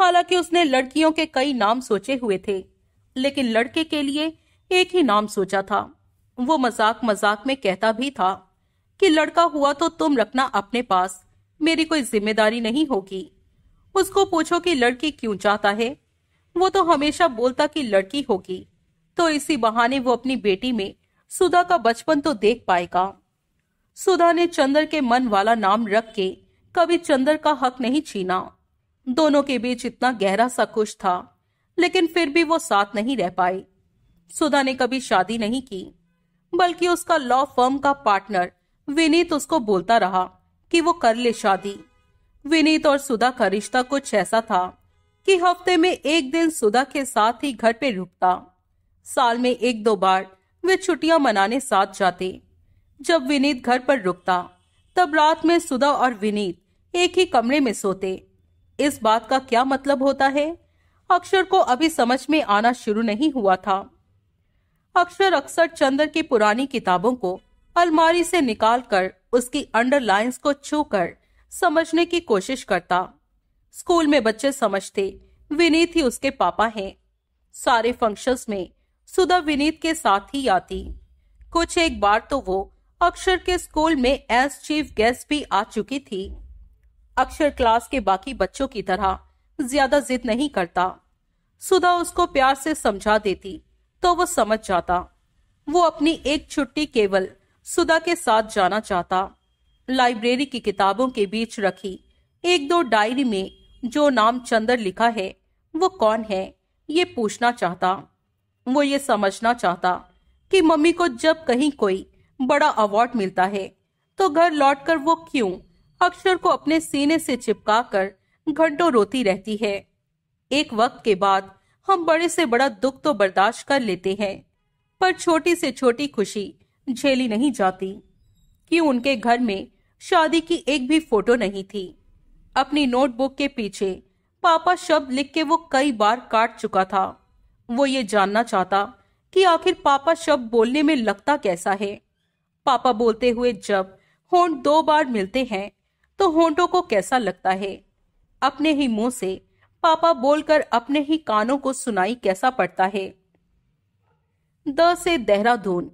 हालांकि उसने लड़कियों के कई नाम सोचे हुए थे लेकिन लड़के के लिए एक ही नाम सोचा था वो मजाक मजाक में कहता भी था कि लड़का हुआ तो तुम रखना अपने पास मेरी कोई जिम्मेदारी नहीं होगी उसको पूछो कि लड़की क्यों चाहता है वो तो हमेशा बोलता कि लड़की होगी तो इसी बहाने वो अपनी बेटी में सुधा का बचपन तो देख पाएगा सुधा ने चंदर के मन वाला नाम रख के कभी चंदर का हक नहीं छीना दोनों के बीच इतना गहरा सा कुछ था लेकिन फिर भी वो साथ नहीं रह पाए सुधा ने कभी शादी नहीं की बल्कि उसका लॉ फर्म का पार्टनर विनीत उसको बोलता रहा कि वो कर ले शादी विनीत और सुधा का रिश्ता कुछ ऐसा था कि हफ्ते में एक दिन सुधा के साथ ही घर पे रुकता साल में एक दो बार वे छुट्टियां मनाने साथ जाते जब विनीत घर पर रुकता तब रात में सुधा और विनीत एक ही कमरे में सोते इस बात का क्या मतलब होता है अक्षर को अभी समझ में आना शुरू नहीं हुआ था अक्षर अक्सर चंद्र की पुरानी किताबों को अलमारी से निकालकर उसकी अंडरलाइंस को छूकर समझने की कोशिश करता स्कूल में बच्चे समझते विनीत ही उसके पापा हैं सारे फंक्शंस में सुधा विनीत के साथ ही आती कुछ एक बार तो वो अक्षर के स्कूल में एस चीफ गेस्ट भी आ चुकी थी अक्षर क्लास के बाकी बच्चों की तरह ज्यादा जिद नहीं करता सुधा उसको प्यार से समझा देती तो वो समझ जाता वो अपनी एक छुट्टी केवल सुधा के साथ जाना चाहता लाइब्रेरी की किताबों के बीच रखी एक दो डायरी में जो नाम चंदर लिखा है वो कौन है ये पूछना चाहता वो ये समझना चाहता कि मम्मी को जब कहीं कोई बड़ा अवार्ड मिलता है तो घर लौटकर वो क्यों अक्षर को अपने सीने से चिपका कर घंटों रोती रहती है एक वक्त के बाद हम बड़े से बड़ा दुख तो बर्दाश्त कर लेते हैं पर छोटी से छोटी खुशी झेली नहीं जाती कि उनके घर में शादी की एक भी फोटो नहीं थी अपनी नोटबुक के पीछे पापा शब्द लिख के वो कई बार काट चुका था वो ये जानना चाहता कि आखिर पापा शब्द बोलने में लगता कैसा है पापा बोलते हुए जब होंठ दो बार मिलते हैं तो होंठों को कैसा लगता है अपने ही मुंह से पापा बोलकर अपने ही कानों को सुनाई कैसा पड़ता है द से देहरादून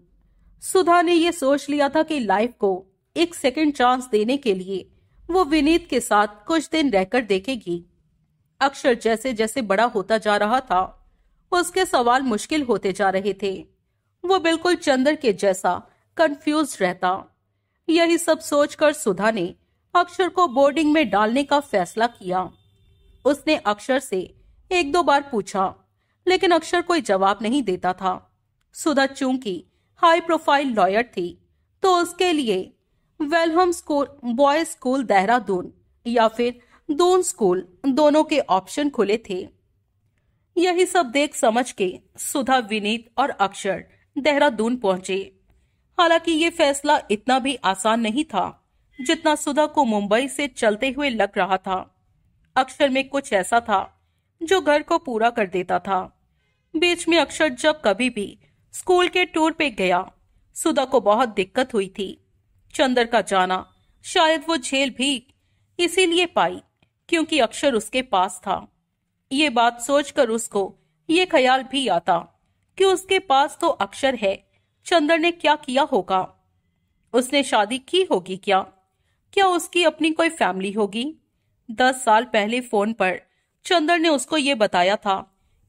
सुधा ने यह सोच लिया था कि लाइफ को एक सेकंड चांस देने के लिए वो विनीत के साथ कुछ दिन रहकर देखेगी अक्षर जैसे जैसे बड़ा होता जा रहा था उसके सवाल मुश्किल होते जा रहे थे वो बिल्कुल चंद्र के जैसा कंफ्यूज रहता यही सब सोचकर सुधा ने अक्षर को बोर्डिंग में डालने का फैसला किया उसने अक्षर से एक दो बार पूछा लेकिन अक्षर कोई जवाब नहीं देता था सुधा चूंकि हाई प्रोफाइल लॉयर थी तो उसके लिए Welham school boy school Dehradun या फिर दून स्कूल दोनों के ऑप्शन खुले थे यही सब देख समझ के सुधा विनीत और अक्षर देहरादून पहुंचे हालांकि ये फैसला इतना भी आसान नहीं था जितना सुधा को मुंबई से चलते हुए लग रहा था अक्षर में कुछ ऐसा था जो घर को पूरा कर देता था बीच में अक्षर जब कभी भी स्कूल के टूर पे गया सुधा को बहुत दिक्कत हुई थी चंदर का जाना शायद वो झेल भी इसीलिए पाई क्योंकि अक्षर उसके पास था ये बात सोचकर उसको ये ख्याल भी आता कि उसके पास तो अक्षर है चंदर ने क्या किया होगा उसने शादी की होगी क्या क्या उसकी अपनी कोई फैमिली होगी दस साल पहले फोन पर चंदर ने उसको ये बताया था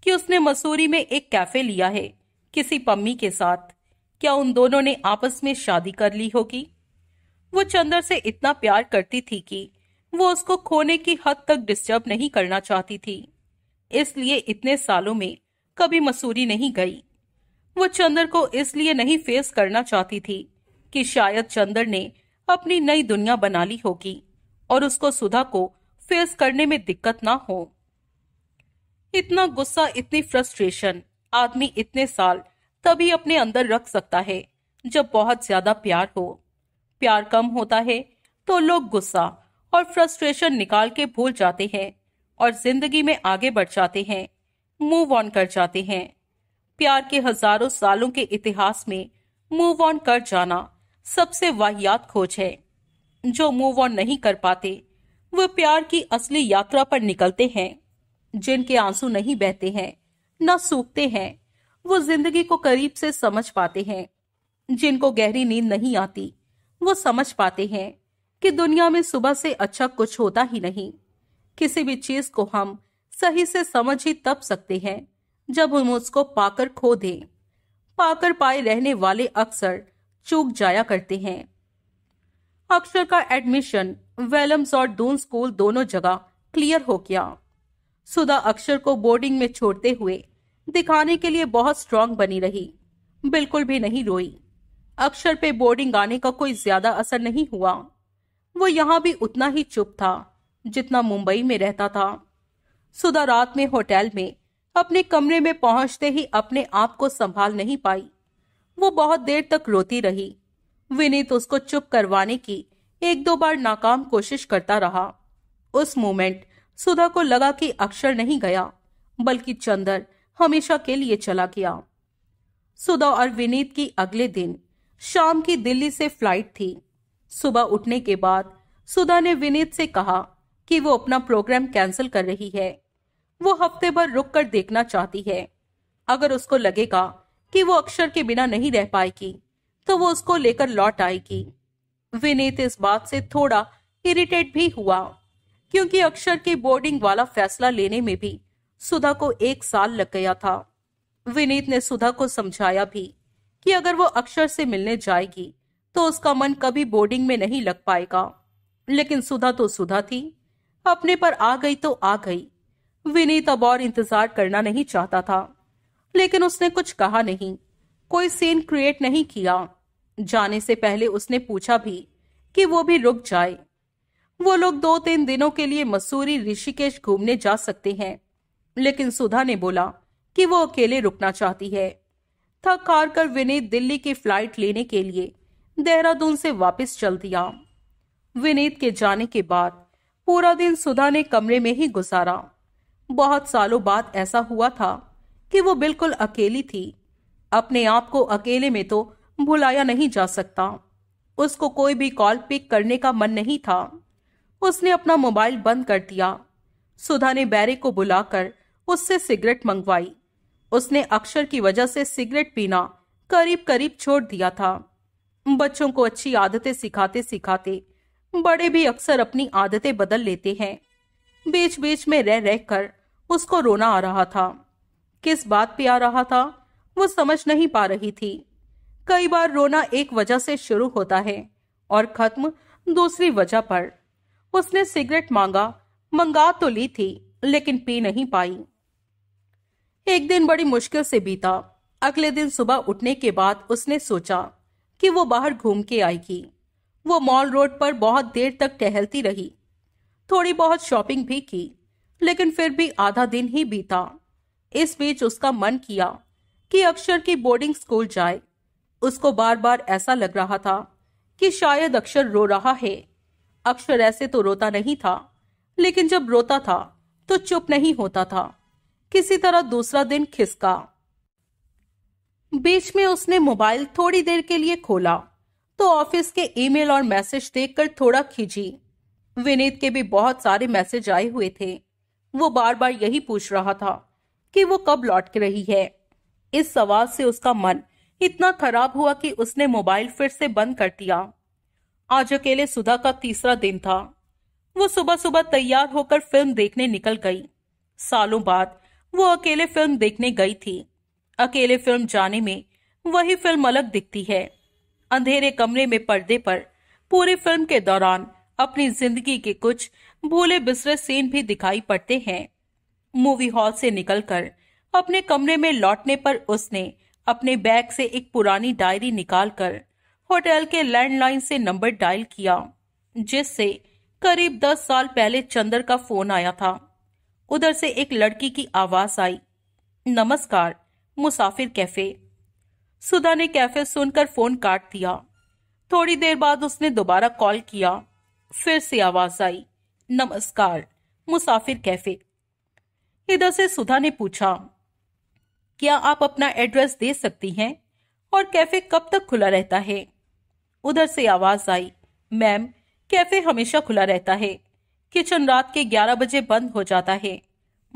कि उसने मसूरी में एक कैफे लिया है किसी पम्मी के साथ क्या उन दोनों ने आपस में शादी कर ली होगी वो चंदर से इतना प्यार करती थी कि वो उसको खोने की हद तक डिस्टर्ब नहीं करना चाहती थी इसलिए इतने सालों में कभी मसूरी नहीं गई वो चंदर को इसलिए नहीं फेस करना चाहती थी कि शायद चंदर ने अपनी नई दुनिया बना ली होगी और उसको सुधा को फेस करने में दिक्कत ना हो इतना गुस्सा इतनी फ्रस्ट्रेशन आदमी इतने साल तभी अपने अंदर रख सकता है जब बहुत ज्यादा प्यार हो प्यार कम होता है तो लोग गुस्सा और फ्रस्ट्रेशन निकाल के भूल जाते हैं और जिंदगी में आगे बढ़ जाते हैं मूव ऑन कर जाते हैं प्यार के हजारों सालों के इतिहास में मूव ऑन कर जाना सबसे वाहियात खोज है जो मूव ऑन नहीं कर पाते वह प्यार की असली यात्रा पर निकलते हैं जिनके आंसू नहीं बहते हैं न सूखते हैं वो जिंदगी को करीब से समझ पाते हैं जिनको गहरी नींद नहीं आती वो समझ पाते हैं कि दुनिया में सुबह से अच्छा कुछ होता ही नहीं किसी भी चीज को हम सही से समझ ही तब सकते हैं जब हम उसको पाकर खो दें पाकर पाए रहने वाले अक्सर चूक जाया करते हैं अक्षर का एडमिशन वेलम्स और दून स्कूल दोनों जगह क्लियर हो गया सुधा अक्षर को बोर्डिंग में छोड़ते हुए दिखाने के लिए बहुत स्ट्रांग बनी रही बिल्कुल भी नहीं रोई अक्षर पे बोर्डिंग आने का कोई ज्यादा असर नहीं हुआ वो यहां भी उतना ही चुप था जितना मुंबई में रहता था सुधा रात में होटल में अपने कमरे में पहुंचते ही अपने आप को संभाल नहीं पाई वो बहुत देर तक रोती रही विनीत उसको चुप करवाने की एक दो बार नाकाम कोशिश करता रहा उस मोमेंट सुधा को लगा कि अक्षर नहीं गया बल्कि चंदर हमेशा के लिए चला गया सुधा और विनीत की अगले दिन शाम की दिल्ली से फ्लाइट थी सुबह उठने के बाद सुधा ने विनीत से कहा कि वो अपना प्रोग्राम कैंसिल कर रही है वो हफ्ते भर रुक कर देखना चाहती है अगर उसको लगेगा कि वो अक्षर के बिना नहीं रह पाएगी तो वो उसको लेकर लौट आएगी विनीत इस बात से थोड़ा इरिटेट भी हुआ क्योंकि अक्षर के बोर्डिंग वाला फैसला लेने में भी सुधा को एक साल लग गया था विनीत ने सुधा को समझाया भी कि अगर वो अक्षर से मिलने जाएगी तो उसका मन कभी बोर्डिंग में नहीं लग पाएगा लेकिन सुधा तो सुधा थी अपने पर आ गई तो आ गई विनीत अब और इंतजार करना नहीं चाहता था लेकिन उसने कुछ कहा नहीं कोई सीन क्रिएट नहीं किया जाने से पहले उसने पूछा भी कि वो भी रुक जाए वो लोग दो तीन दिनों के लिए मसूरी ऋषिकेश घूमने जा सकते हैं लेकिन सुधा ने बोला कि वो अकेले रुकना चाहती है थक हार कर विनय दिल्ली की फ्लाइट लेने के लिए देहरादून से वापस चल दिया विनीत के जाने के बाद पूरा दिन सुधा ने कमरे में ही गुजारा बहुत सालों बाद ऐसा हुआ था कि वो बिल्कुल अकेली थी अपने आप को अकेले में तो भुलाया नहीं जा सकता उसको कोई भी कॉल पिक करने का मन नहीं था उसने अपना मोबाइल बंद कर दिया सुधा ने बैरे को बुलाकर उससे सिगरेट मंगवाई उसने अक्षर की वजह से सिगरेट पीना करीब करीब छोड़ दिया था बच्चों को अच्छी आदतें सिखाते सिखाते बड़े भी अक्सर अपनी आदतें बदल लेते हैं बीच बीच में रह रह कर उसको रोना आ रहा था किस बात पे आ रहा था वो समझ नहीं पा रही थी कई बार रोना एक वजह से शुरू होता है और खत्म दूसरी वजह पर उसने सिगरेट मांगा मंगा तो ली थी लेकिन पी नहीं पाई एक दिन बड़ी मुश्किल से बीता अगले दिन सुबह उठने के बाद उसने सोचा कि वो बाहर घूम के आएगी वो मॉल रोड पर बहुत देर तक टहलती रही थोड़ी बहुत शॉपिंग भी की लेकिन फिर भी आधा दिन ही बीता इस बीच उसका मन किया कि अक्षर की बोर्डिंग स्कूल जाए उसको बार बार ऐसा लग रहा था कि शायद अक्षर रो रहा है अक्षर ऐसे तो रोता नहीं था लेकिन जब रोता था तो चुप नहीं होता था किसी तरह दूसरा दिन खिसका बीच में उसने मोबाइल थोड़ी देर के लिए खोला तो ऑफिस के ईमेल और मैसेज देखकर थोड़ा खींची विनीत के भी बहुत सारे मैसेज आए हुए थे वो बार बार यही पूछ रहा था कि वो कब लौट के रही है इस सवाल से उसका मन इतना खराब हुआ कि उसने मोबाइल फिर से बंद कर दिया आज अकेले सुधा का तीसरा दिन था वो सुबह सुबह तैयार होकर फिल्म देखने निकल गई सालों बाद वो अकेले फिल्म देखने गई थी अकेले फिल्म जाने में वही फिल्म अलग दिखती है अंधेरे कमरे में पर्दे पर पूरी फिल्म के दौरान अपनी जिंदगी के कुछ भूले बिसरे सीन भी दिखाई पड़ते हैं मूवी हॉल से निकलकर अपने कमरे में लौटने पर उसने अपने बैग से एक पुरानी डायरी निकालकर होटल के लैंडलाइन से नंबर डायल किया जिससे करीब दस साल पहले चंदर का फोन आया था उधर से एक लड़की की आवाज आई नमस्कार मुसाफिर कैफे सुधा ने कैफे सुनकर फोन काट दिया थोड़ी देर बाद उसने दोबारा कॉल किया फिर से आवाज आई नमस्कार मुसाफिर कैफे इधर से सुधा ने पूछा क्या आप अपना एड्रेस दे सकती हैं और कैफे कब तक खुला रहता है उधर से आवाज आई मैम कैफे हमेशा खुला रहता है किचन रात के 11 बजे बंद हो जाता है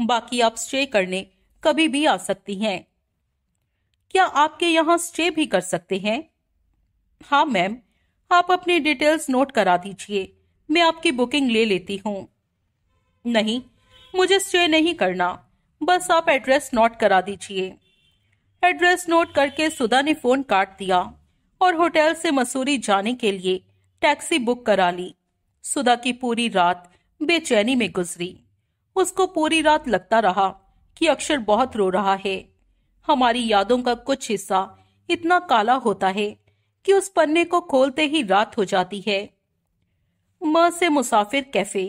बाकी आप स्टे करने कभी भी आ सकती हैं क्या आपके यहाँ स्टे भी कर सकते हैं हाँ मैम आप अपनी डिटेल्स नोट करा दीजिए मैं आपकी बुकिंग ले लेती हूँ नहीं मुझे स्टे नहीं करना बस आप एड्रेस नोट करा दीजिए एड्रेस नोट करके सुधा ने फोन काट दिया और होटल से मसूरी जाने के लिए टैक्सी बुक करा ली सुधा की पूरी रात बेचैनी में गुजरी उसको पूरी रात लगता रहा कि अक्षर बहुत रो रहा है हमारी यादों का कुछ हिस्सा इतना काला होता है कि उस पन्ने को खोलते ही रात हो जाती है म से मुसाफिर कैफे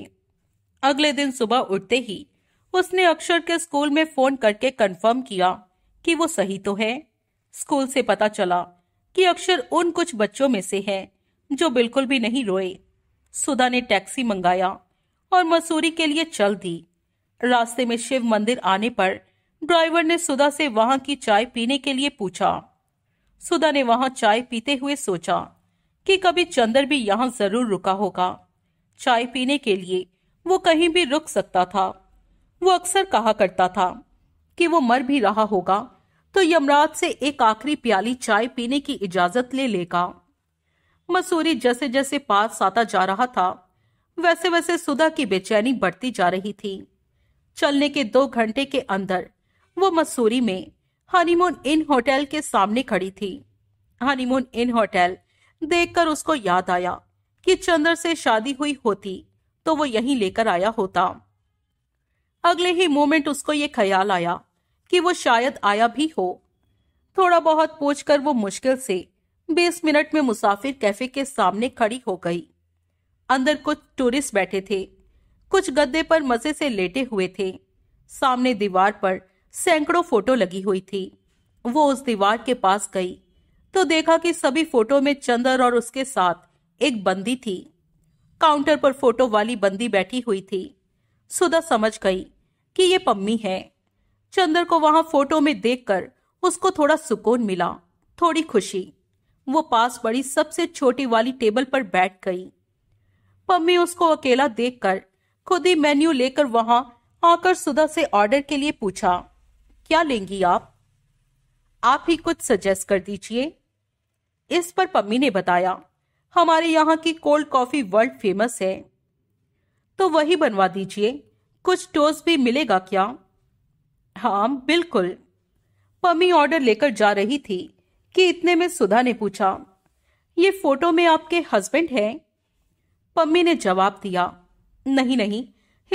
अगले दिन सुबह उठते ही उसने अक्षर के स्कूल में फोन करके कंफर्म किया कि वो सही तो है स्कूल से पता चला कि अक्षर उन कुछ बच्चों में से है जो बिल्कुल भी नहीं रोए सुधा ने टैक्सी मंगाया और मसूरी के लिए चल दी रास्ते में शिव मंदिर आने पर ड्राइवर ने सुधा से वहां की चाय पीने के लिए पूछा सुधा ने वहां चाय पीते हुए सोचा कि कभी चंदर भी यहां जरूर रुका होगा चाय पीने के लिए वो कहीं भी रुक सकता था वो अक्सर कहा करता था कि वो मर भी रहा होगा तो यमराज से एक आखिरी प्याली चाय पीने की इजाजत ले लेगा मसूरी जैसे जैसे पास आता जा रहा था वैसे वैसे सुधा की बेचैनी बढ़ती जा रही थी चलने के दो घंटे के अंदर वो मसूरी में हनीमून इन होटल के सामने खड़ी थी हनीमून इन होटल देखकर उसको याद आया कि चंद्र से शादी हुई होती तो वो यही लेकर आया होता अगले ही मोमेंट उसको ये ख्याल आया कि वो शायद आया भी हो थोड़ा बहुत पूछकर वो मुश्किल से बीस मिनट में मुसाफिर कैफे के सामने खड़ी हो गई अंदर कुछ टूरिस्ट बैठे थे कुछ गद्दे पर मजे से लेटे हुए थे सामने दीवार पर सैकड़ों फोटो लगी हुई थी वो उस दीवार के पास गई तो देखा कि सभी फोटो में चंदर और उसके साथ एक बंदी थी काउंटर पर फोटो वाली बंदी बैठी हुई थी सुधा समझ गई कि ये पम्मी है चंदर को वहां फोटो में देखकर उसको थोड़ा सुकून मिला थोड़ी खुशी वो पास पड़ी सबसे छोटी वाली टेबल पर बैठ गई मम्मी उसको अकेला देखकर खुद ही मेन्यू लेकर वहां आकर सुधा से ऑर्डर के लिए पूछा क्या लेंगी आप आप ही कुछ सजेस्ट कर दीजिए इस पर पम्मी ने बताया हमारे यहाँ की कोल्ड कॉफी वर्ल्ड फेमस है तो वही बनवा दीजिए कुछ टोस्ट भी मिलेगा क्या हाँ बिल्कुल पम्मी ऑर्डर लेकर जा रही थी कि इतने में सुधा ने पूछा ये फोटो में आपके हस्बैंड हैं पम्मी ने जवाब दिया नहीं नहीं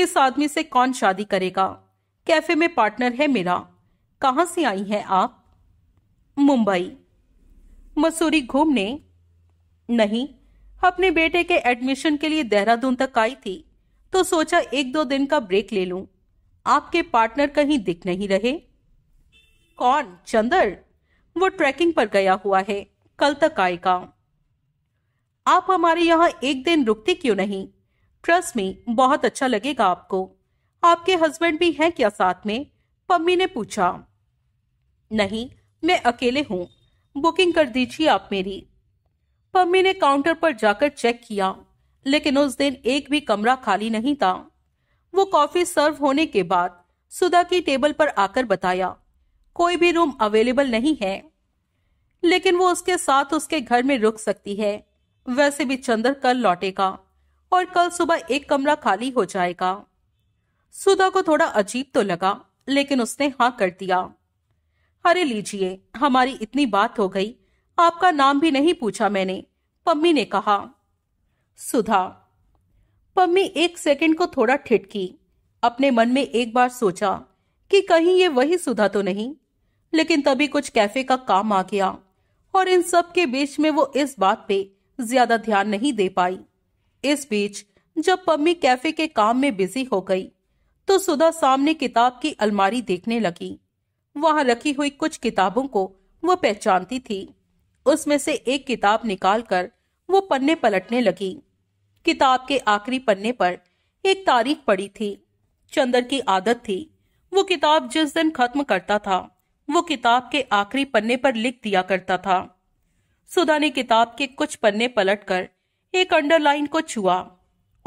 इस आदमी से कौन शादी करेगा कैफे में पार्टनर है मेरा कहाँ से आई हैं आप मुंबई मसूरी घूमने नहीं अपने बेटे के एडमिशन के लिए देहरादून तक आई थी तो सोचा एक दो दिन का ब्रेक ले लूं आपके पार्टनर कहीं दिख नहीं रहे कौन चंदर वो ट्रैकिंग पर गया हुआ है कल तक आएगा आप हमारे यहाँ एक दिन रुकते क्यों नहीं ट्रस्ट में बहुत अच्छा लगेगा आपको आपके हस्बैंड भी हैं क्या साथ में पम्मी ने पूछा नहीं मैं अकेले हूँ बुकिंग कर दीजिए आप मेरी पम्मी ने काउंटर पर जाकर चेक किया लेकिन उस दिन एक भी कमरा खाली नहीं था वो कॉफी सर्व होने के बाद सुधा की टेबल पर आकर बताया कोई भी रूम अवेलेबल नहीं है लेकिन वो उसके साथ उसके घर में रुक सकती है वैसे भी चंद्र कल लौटेगा और कल सुबह एक कमरा खाली हो जाएगा सुधा को थोड़ा अजीब तो लगा लेकिन उसने हाँ कर दिया अरे लीजिए हमारी इतनी बात हो गई आपका नाम भी नहीं पूछा मैंने पम्मी ने कहा सुधा पम्मी एक सेकंड को थोड़ा ठिठकी अपने मन में एक बार सोचा कि कहीं ये वही सुधा तो नहीं लेकिन तभी कुछ कैफे का काम आ गया और इन सब के बीच में वो इस बात पे ज्यादा ध्यान नहीं दे पाई इस बीच जब पम्मी कैफे के काम में बिजी हो गई तो सुधा सामने किताब की अलमारी देखने लगी वहां रखी हुई कुछ किताबों को वो पहचानती थी उसमें से एक किताब निकालकर वो पन्ने पलटने लगी किताब के आखिरी पन्ने पर एक तारीख पड़ी थी चंदर की आदत थी वो किताब जिस दिन खत्म करता था वो किताब के आखिरी पन्ने पर लिख दिया करता था सुधा ने किताब के कुछ पन्ने पलटकर एक अंडरलाइन को छुआ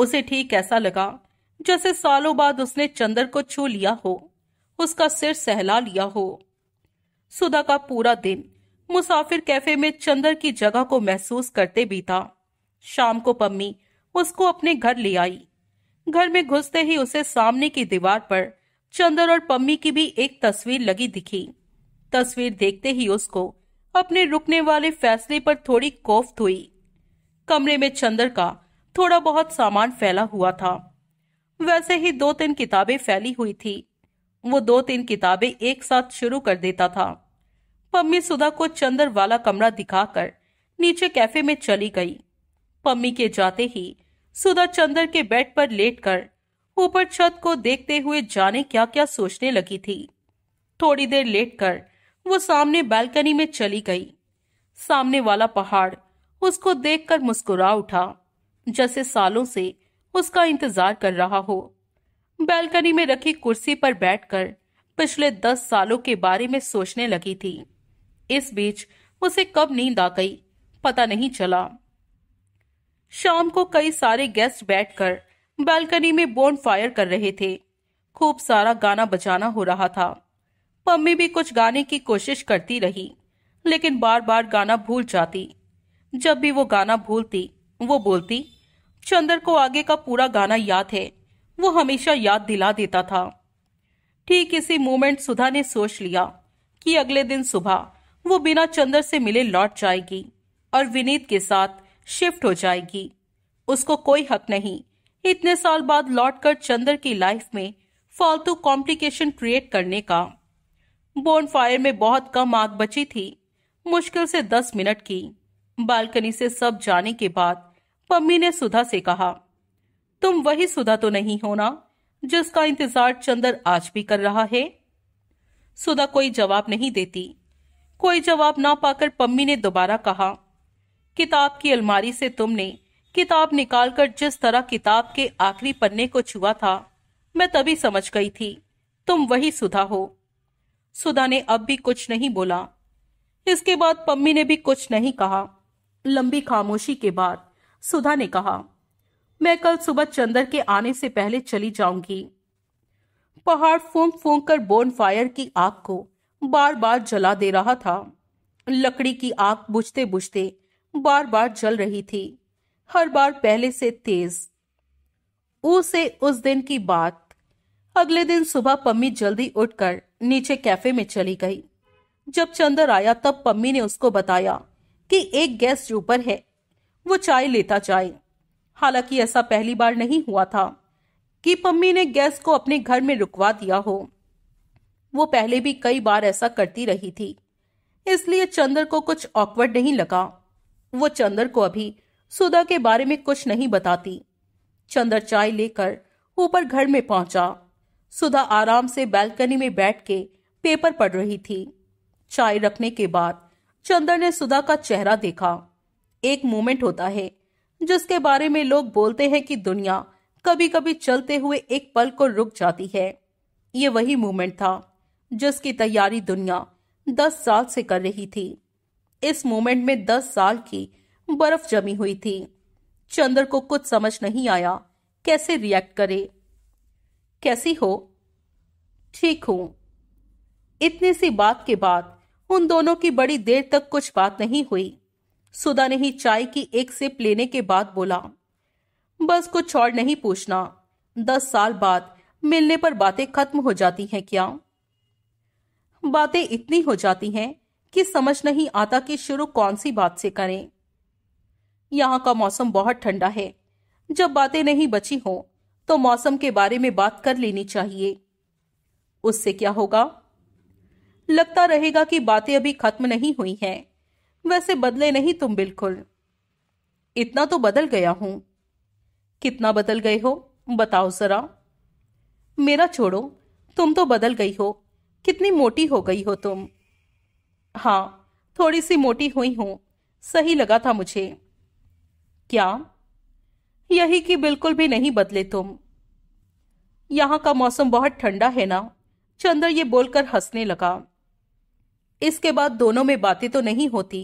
उसे ठीक ऐसा लगा जैसे सालों बाद उसने चंदर को छू लिया हो उसका सिर सहला लिया हो सुधा का पूरा दिन मुसाफिर कैफे में चंदर की जगह को महसूस करते बीता शाम को पम्मी उसको अपने घर ले आई घर में घुसते ही उसे सामने की दीवार पर चंदर और पम्मी की भी एक तस्वीर लगी दिखी तस्वीर देखते ही उसको अपने रुकने वाले फैसले पर थोड़ी कोफ्त हुई कमरे में चंदर का थोड़ा बहुत सामान फैला हुआ था वैसे ही दो तीन किताबें फैली हुई थी वो दो तीन किताबें एक साथ शुरू कर देता था पम्मी सुधा को चंदर वाला कमरा दिखाकर नीचे कैफे में चली गई पम्मी के जाते ही सुधा चंदर के बेड पर लेटकर ऊपर छत को देखते हुए जाने क्या क्या सोचने लगी थी थोड़ी देर लेटकर वो सामने बालकनी में चली गई सामने वाला पहाड़ उसको देखकर मुस्कुरा उठा जैसे सालों से उसका इंतजार कर रहा हो बालकनी में रखी कुर्सी पर बैठकर पिछले दस सालों के बारे में सोचने लगी थी इस बीच उसे कब नींद आ गई पता नहीं चला शाम को कई सारे गेस्ट बैठकर बालकनी में बोन फायर कर रहे थे खूब सारा गाना बजाना हो रहा था मम्मी भी कुछ गाने की कोशिश करती रही लेकिन बार बार गाना भूल जाती जब भी वो गाना भूलती वो बोलती चंदर को आगे का पूरा गाना याद है वो हमेशा याद दिला देता था ठीक इसी मोमेंट सुधा ने सोच लिया कि अगले दिन सुबह वो बिना चंदर से मिले लौट जाएगी और विनीत के साथ शिफ्ट हो जाएगी उसको कोई हक नहीं इतने साल बाद लौटकर चंदर की लाइफ में फालतू कॉम्प्लिकेशन क्रिएट करने का बोन फायर में बहुत कम आग बची थी मुश्किल से दस मिनट की बालकनी से सब जाने के बाद पम्मी ने सुधा से कहा तुम वही सुधा तो नहीं होना जिसका इंतजार चंदर आज भी कर रहा है सुधा कोई जवाब नहीं देती कोई जवाब ना पाकर पम्मी ने दोबारा कहा किताब की अलमारी से तुमने किताब निकालकर जिस तरह किताब के आखिरी पन्ने को छुआ था मैं तभी समझ गई थी तुम वही सुधा हो सुधा ने अब भी कुछ नहीं बोला इसके बाद पम्मी ने भी कुछ नहीं कहा लंबी खामोशी के बाद सुधा ने कहा मैं कल सुबह चंदर के आने से पहले चली जाऊंगी पहाड़ फूंक फूंक कर बोन फायर की आग को बार बार जला दे रहा था लकड़ी की आग बुझते बुझते बार बार जल रही थी हर बार पहले से तेज उसे उस दिन की बात अगले दिन सुबह पम्मी जल्दी उठकर नीचे कैफे में चली गई जब चंदर आया तब पम्मी ने उसको बताया कि एक गेस्ट ऊपर है वो चाय लेता जाए हालांकि ऐसा पहली बार नहीं हुआ था कि पम्मी ने गेस्ट को अपने घर में रुकवा दिया हो वो पहले भी कई बार ऐसा करती रही थी इसलिए चंदर को कुछ ऑकवर्ड नहीं लगा वो चंदर को अभी सुधा के बारे में कुछ नहीं बताती चंदर चाय लेकर ऊपर घर में पहुंचा सुधा आराम से बैल्कनी में बैठ के पेपर पढ़ रही थी चाय रखने के बाद चंदर ने सुधा का चेहरा देखा एक मोमेंट होता है जिसके बारे में लोग बोलते हैं कि दुनिया कभी कभी चलते हुए एक पल को रुक जाती है ये वही मोमेंट था जिसकी तैयारी दुनिया दस साल से कर रही थी इस मोमेंट में दस साल की बर्फ जमी हुई थी चंद्र को कुछ समझ नहीं आया कैसे रिएक्ट करे कैसी हो ठीक हूं इतनी सी बात के बाद उन दोनों की बड़ी देर तक कुछ बात नहीं हुई सुधा ने ही चाय की एक सिप लेने के बाद बोला बस कुछ और नहीं पूछना दस साल बाद मिलने पर बातें खत्म हो जाती हैं क्या बातें इतनी हो जाती हैं कि समझ नहीं आता कि शुरू कौन सी बात से करें यहां का मौसम बहुत ठंडा है जब बातें नहीं बची हों तो मौसम के बारे में बात कर लेनी चाहिए उससे क्या होगा लगता रहेगा कि बातें अभी खत्म नहीं हुई हैं वैसे बदले नहीं तुम बिल्कुल इतना तो बदल गया हूं कितना बदल गए हो बताओ जरा मेरा छोड़ो तुम तो बदल गई हो कितनी मोटी हो गई हो तुम हां थोड़ी सी मोटी हुई हूं सही लगा था मुझे क्या यही कि बिल्कुल भी नहीं बदले तुम यहां का मौसम बहुत ठंडा है ना चंद्र ये बोलकर हंसने लगा इसके बाद दोनों में बातें तो नहीं होती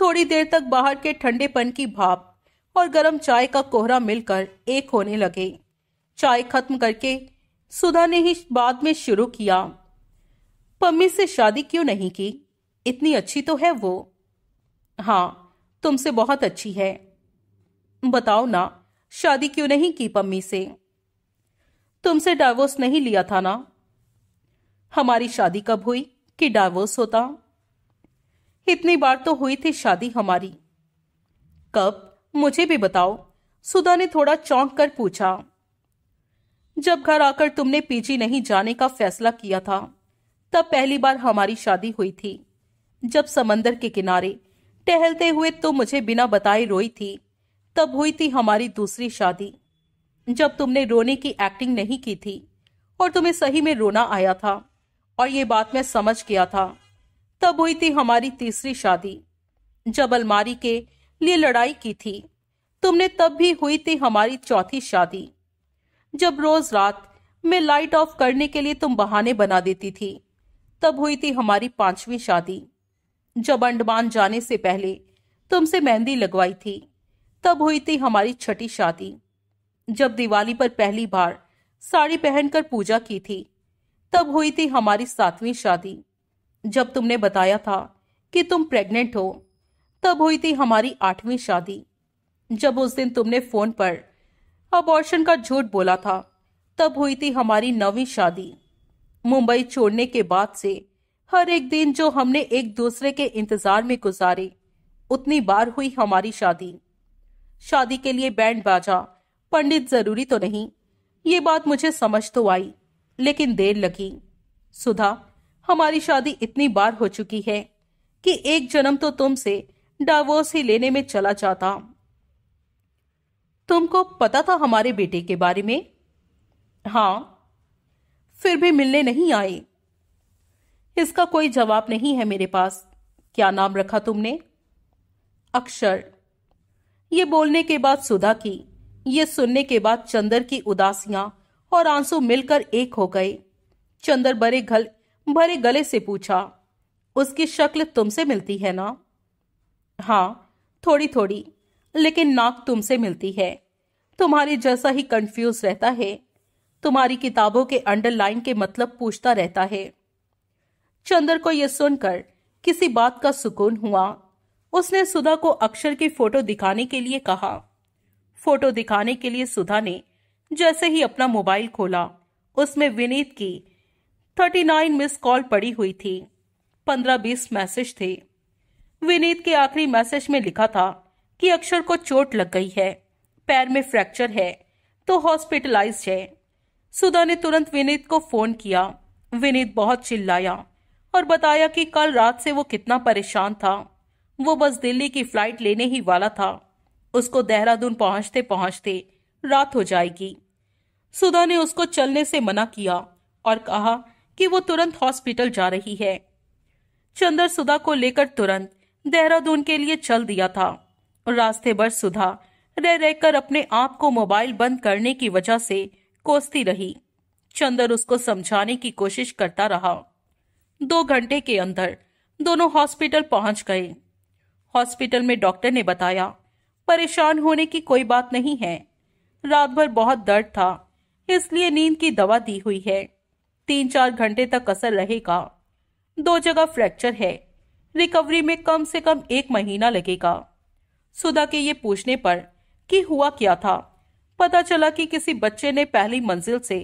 थोड़ी देर तक बाहर के ठंडेपन की भाप और गर्म चाय का कोहरा मिलकर एक होने लगे चाय खत्म करके सुधा ने ही बाद में शुरू किया पम्मी से शादी क्यों नहीं की इतनी अच्छी तो है वो हाँ तुमसे बहुत अच्छी है बताओ ना शादी क्यों नहीं की पम्मी से तुमसे डायवोर्स नहीं लिया था ना हमारी शादी कब हुई कि डायवोर्स होता इतनी बार तो हुई थी शादी हमारी कब मुझे भी बताओ सुधा ने थोड़ा चौंक कर पूछा जब घर आकर तुमने पीजी नहीं जाने का फैसला किया था तब पहली बार हमारी शादी हुई थी जब समंदर के किनारे टहलते हुए तुम तो मुझे बिना बताए रोई थी तब हुई थी हमारी दूसरी शादी जब तुमने रोने की एक्टिंग नहीं की थी और तुम्हें सही में रोना आया था और ये बात मैं समझ गया था तब हुई थी हमारी तीसरी शादी जब अलमारी के लिए लड़ाई की थी तुमने तब भी हुई थी हमारी चौथी शादी जब रोज रात में लाइट ऑफ करने के लिए तुम बहाने बना देती थी तब हुई थी हमारी पांचवी शादी जब अंडमान जाने से पहले तुमसे मेहंदी लगवाई थी तब हुई थी हमारी छठी शादी जब दिवाली पर पहली बार साड़ी पहनकर पूजा की थी तब हुई थी हमारी सातवीं शादी जब तुमने बताया था कि तुम प्रेग्नेंट हो तब हुई थी हमारी आठवीं शादी जब उस दिन तुमने फोन पर अबॉर्शन का झूठ बोला था तब हुई थी हमारी नौवीं शादी मुंबई छोड़ने के बाद से हर एक दिन जो हमने एक दूसरे के इंतजार में गुजारे उतनी बार हुई हमारी शादी शादी के लिए बैंड बाजा पंडित जरूरी तो नहीं ये बात मुझे समझ तो आई लेकिन देर लगी सुधा हमारी शादी इतनी बार हो चुकी है कि एक जन्म तो तुमसे डावोस ही लेने में चला जाता तुमको पता था हमारे बेटे के बारे में हाँ फिर भी मिलने नहीं आए इसका कोई जवाब नहीं है मेरे पास क्या नाम रखा तुमने अक्षर ये बोलने के बाद सुधा की ये सुनने के बाद चंदर की उदासियां और आंसू मिलकर एक हो गए चंदर बड़े गल भरे गले से पूछा उसकी शक्ल तुमसे मिलती है ना हाँ थोड़ी थोड़ी लेकिन नाक तुमसे मिलती है तुम्हारे जैसा ही कंफ्यूज रहता है तुम्हारी किताबों के अंडरलाइन के मतलब पूछता रहता है चंदर को यह सुनकर किसी बात का सुकून हुआ उसने सुधा को अक्षर की फोटो दिखाने के लिए कहा फोटो दिखाने के लिए सुधा ने जैसे ही अपना मोबाइल खोला उसमें विनीत की थर्टी नाइन मिस कॉल पड़ी हुई थी पंद्रह बीस मैसेज थे विनीत के आखिरी मैसेज में लिखा था कि अक्षर को चोट लग गई है पैर में फ्रैक्चर है तो हॉस्पिटलाइज है सुधा ने तुरंत विनीत को फोन किया विनीत बहुत चिल्लाया और बताया कि कल रात से वो कितना परेशान था वो बस दिल्ली की फ्लाइट लेने ही वाला था उसको देहरादून पहुंचते पहुंचते रात हो जाएगी सुधा ने उसको चलने से मना किया और कहा कि वो तुरंत हॉस्पिटल जा रही है चंद्र सुधा को लेकर तुरंत देहरादून के लिए चल दिया था रास्ते भर सुधा रह रहकर अपने आप को मोबाइल बंद करने की वजह से कोसती रही चंदर उसको समझाने की कोशिश करता रहा दो घंटे के अंदर दोनों हॉस्पिटल पहुंच गए हॉस्पिटल में डॉक्टर ने बताया परेशान होने की कोई बात नहीं है रात भर बहुत दर्द था इसलिए नींद की दवा दी हुई है तीन चार घंटे तक असर रहेगा दो जगह फ्रैक्चर है रिकवरी में कम से कम एक महीना लगेगा सुधा के ये पूछने पर कि हुआ क्या था पता चला कि किसी बच्चे ने पहली मंजिल से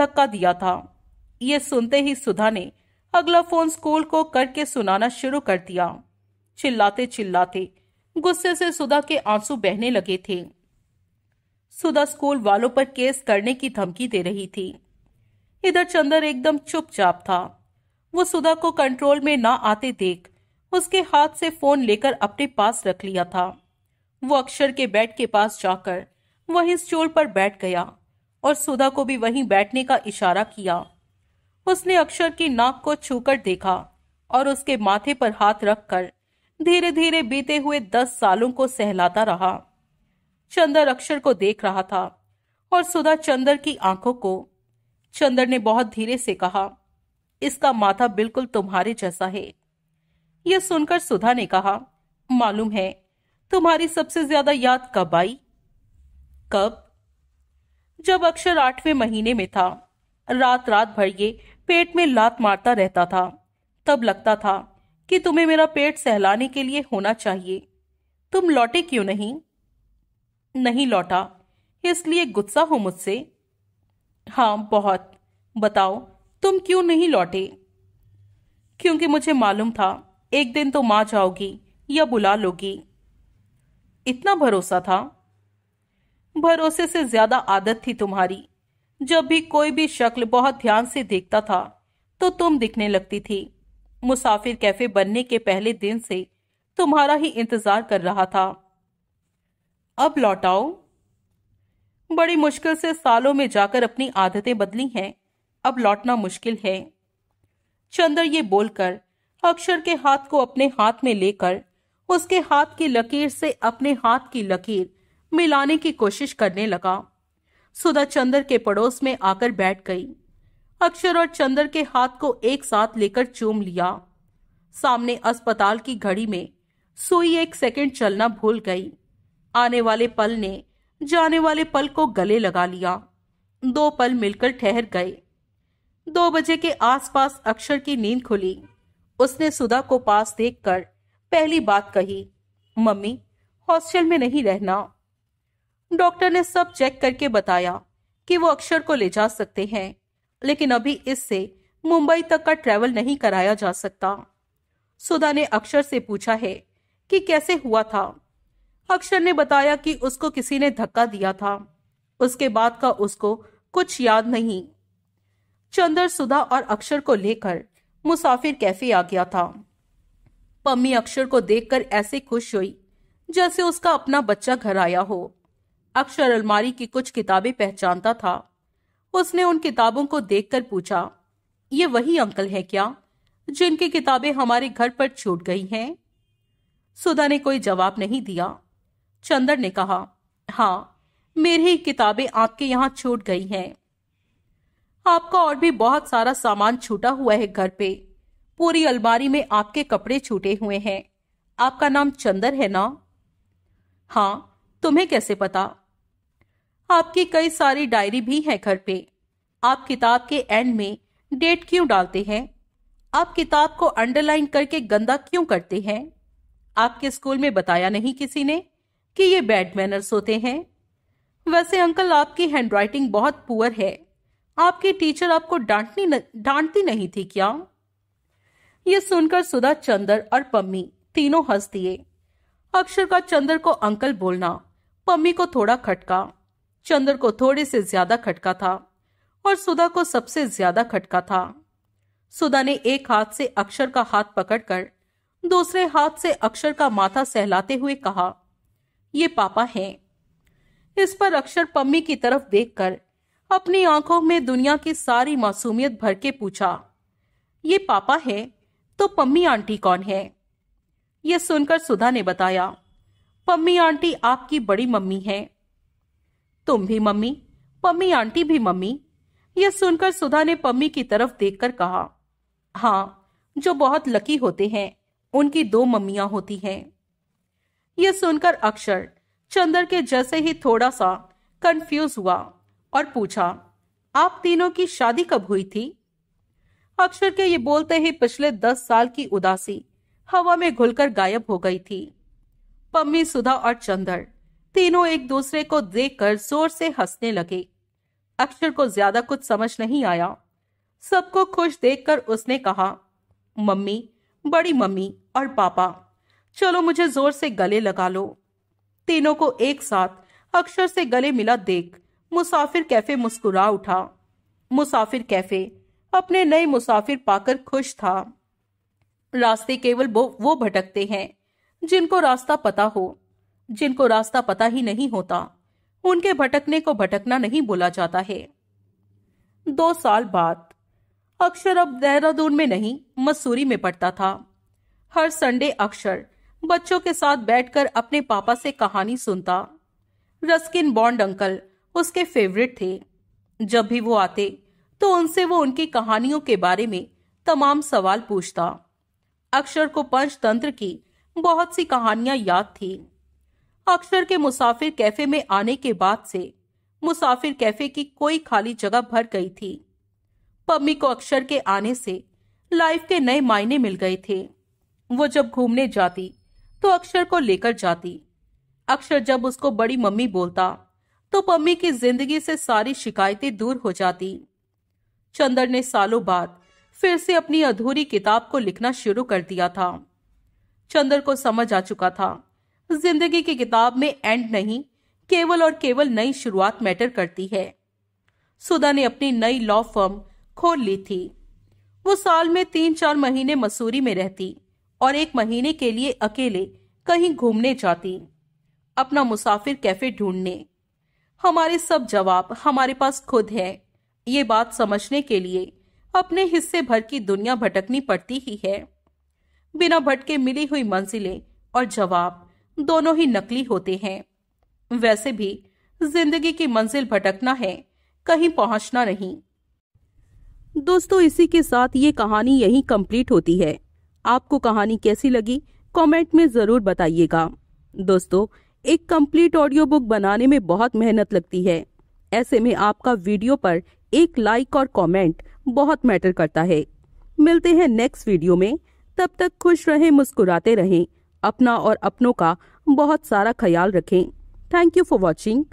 धक्का दिया था यह सुनते ही सुधा ने अगला फोन स्कूल को करके सुनाना शुरू कर दिया चिल्लाते चिल्लाते गुस्से से सुधा के आंसू बहने लगे थे सुधा स्कूल वालों पर केस करने की धमकी दे रही थी इधर चंदर एकदम चुपचाप था वो सुधा को कंट्रोल में ना आते देख उसके हाथ से फोन लेकर अपने पास रख लिया था वो अक्षर के बेड के पास जाकर वहीं स्टूल पर बैठ गया और सुधा को भी वहीं बैठने का इशारा किया उसने अक्षर की नाक को छूकर देखा और उसके माथे पर हाथ रखकर धीरे धीरे बीते हुए दस सालों को सहलाता रहा चंदर अक्षर को देख रहा था और सुधा चंदर की आंखों को चंदर ने बहुत धीरे से कहा इसका माथा बिल्कुल तुम्हारे जैसा है यह सुनकर सुधा ने कहा मालूम है तुम्हारी सबसे ज्यादा याद कब आई कब जब अक्षर आठवें महीने में था रात रात भर ये पेट में लात मारता रहता था तब लगता था कि तुम्हें मेरा पेट सहलाने के लिए होना चाहिए तुम लौटे क्यों नहीं नहीं लौटा इसलिए गुस्सा हो मुझसे हाँ बहुत बताओ तुम क्यों नहीं लौटे क्योंकि मुझे मालूम था एक दिन तो मां जाओगी या बुला लोगी इतना भरोसा था भरोसे से ज्यादा आदत थी तुम्हारी जब भी कोई भी शक्ल बहुत ध्यान से देखता था तो तुम दिखने लगती थी मुसाफिर कैफे बनने के पहले दिन से तुम्हारा ही इंतजार कर रहा था अब लौटाओ बड़ी मुश्किल से सालों में जाकर अपनी आदतें बदली हैं अब लौटना मुश्किल है चंद्र ये बोलकर अक्षर के हाथ को अपने हाथ में लेकर उसके हाथ की लकीर से अपने हाथ की लकीर मिलाने की कोशिश करने लगा सुधा चंद्र के पड़ोस में आकर बैठ गई अक्षर और चंद्र के हाथ को एक साथ लेकर चूम लिया सामने अस्पताल की घड़ी में सुई एक सेकंड चलना भूल गई आने वाले पल ने जाने वाले पल को गले लगा लिया दो पल मिलकर ठहर गए दो बजे के आसपास अक्षर की नींद खुली उसने सुधा को पास देखकर पहली बात कही मम्मी हॉस्टल में नहीं रहना डॉक्टर ने सब चेक करके बताया कि वो अक्षर को ले जा सकते हैं लेकिन अभी इससे मुंबई तक का ट्रेवल नहीं कराया जा सकता सुधा ने अक्षर से पूछा है कि कैसे हुआ था अक्षर ने बताया कि उसको किसी ने धक्का दिया था उसके बाद का उसको कुछ याद नहीं चंदर सुधा और अक्षर को लेकर मुसाफिर कैफे आ गया था पम्मी अक्षर को देखकर ऐसे खुश हुई जैसे उसका अपना बच्चा घर आया हो अक्षर अलमारी की कुछ किताबें पहचानता था उसने उन किताबों को देखकर पूछा ये वही अंकल है क्या जिनकी किताबें हमारे घर पर छूट गई हैं सुधा ने कोई जवाब नहीं दिया चंदर ने कहा हाँ मेरी किताबें आपके यहाँ छूट गई हैं आपका और भी बहुत सारा सामान छूटा हुआ है घर पे पूरी अलमारी में आपके कपड़े छूटे हुए हैं आपका नाम चंदर है ना हाँ तुम्हें कैसे पता आपकी कई सारी डायरी भी है घर पे आप किताब के एंड में डेट क्यों डालते हैं आप किताब को अंडरलाइन करके गंदा क्यों करते हैं आपके स्कूल में बताया नहीं किसी ने कि ये बैड मैनर्स होते हैं वैसे अंकल आपकी हैंडराइटिंग बहुत पुअर है आपकी टीचर आपको डांटनी डांटती नहीं थी क्या ये सुनकर सुधा चंदर और पम्मी तीनों हंस दिए अक्षर का चंदर को अंकल बोलना पम्मी को थोड़ा खटका चंद्र को थोड़े से ज्यादा खटका था और सुधा को सबसे ज्यादा खटका था सुधा ने एक हाथ से अक्षर का हाथ पकड़कर दूसरे हाथ से अक्षर का माथा सहलाते हुए कहा ये पापा हैं इस पर अक्षर पम्मी की तरफ देखकर अपनी आंखों में दुनिया की सारी मासूमियत भर के पूछा ये पापा है तो पम्मी आंटी कौन है यह सुनकर सुधा ने बताया पम्मी आंटी आपकी बड़ी मम्मी हैं तुम भी मम्मी पम्मी आंटी भी मम्मी यह सुनकर सुधा ने पम्मी की तरफ देखकर कहा हाँ जो बहुत लकी होते हैं उनकी दो मम्मियां होती हैं यह सुनकर अक्षर चंदर के जैसे ही थोड़ा सा कंफ्यूज हुआ और पूछा आप तीनों की शादी कब हुई थी अक्षर के ये बोलते ही पिछले दस साल की उदासी हवा में घुलकर गायब हो गई थी पम्मी सुधा और चंदर तीनों एक दूसरे को देखकर जोर से हंसने लगे अक्षर को ज्यादा कुछ समझ नहीं आया सबको खुश देखकर उसने कहा मम्मी बड़ी मम्मी और पापा चलो मुझे जोर से गले लगा लो तीनों को एक साथ अक्षर से गले मिला देख मुसाफिर कैफे मुस्कुरा उठा मुसाफिर कैफे अपने नए मुसाफिर पाकर खुश था रास्ते केवल वो वो भटकते हैं जिनको रास्ता पता हो जिनको रास्ता पता ही नहीं होता उनके भटकने को भटकना नहीं बोला जाता है दो साल बाद अक्षर अब देहरादून में नहीं मसूरी में पढ़ता था हर संडे अक्षर बच्चों के साथ बैठकर अपने पापा से कहानी सुनता रस्किन बॉन्ड अंकल उसके फेवरेट थे जब भी वो आते तो उनसे वो उनकी कहानियों के बारे में तमाम सवाल पूछता अक्षर को पंचतंत्र की बहुत सी कहानियां याद थी अक्सर के मुसाफिर कैफे में आने के बाद से मुसाफिर कैफे की कोई खाली जगह भर गई थी पम्मी को अक्षर के आने से लाइफ के नए मायने मिल गए थे वो जब घूमने जाती तो अक्षर को लेकर जाती अक्षर जब उसको बड़ी मम्मी बोलता तो पम्मी की जिंदगी से सारी शिकायतें दूर हो जाती चंदर ने सालों बाद फिर से अपनी अधूरी किताब को लिखना शुरू कर दिया था चंदर को समझ आ चुका था जिंदगी की किताब में एंड नहीं केवल और केवल नई शुरुआत मैटर करती है सुधा ने अपनी नई लॉ फर्म खोल ली थी वो साल में तीन चार महीने मसूरी में रहती और एक महीने के लिए अकेले कहीं घूमने जाती अपना मुसाफिर कैफे ढूंढने हमारे सब जवाब हमारे पास खुद है ये बात समझने के लिए अपने हिस्से भर की दुनिया भटकनी पड़ती ही है बिना भटके मिली हुई मंजिलें और जवाब दोनों ही नकली होते हैं वैसे भी जिंदगी की मंजिल भटकना है कहीं पहुंचना नहीं दोस्तों इसी के साथ ये कहानी यही कंप्लीट होती है आपको कहानी कैसी लगी कमेंट में ज़रूर बताइएगा दोस्तों एक कंप्लीट ऑडियो बुक बनाने में बहुत मेहनत लगती है ऐसे में आपका वीडियो पर एक लाइक और कमेंट बहुत मैटर करता है मिलते हैं नेक्स्ट वीडियो में तब तक खुश रहें मुस्कुराते रहें अपना और अपनों का बहुत सारा ख्याल रखें थैंक यू फॉर वॉचिंग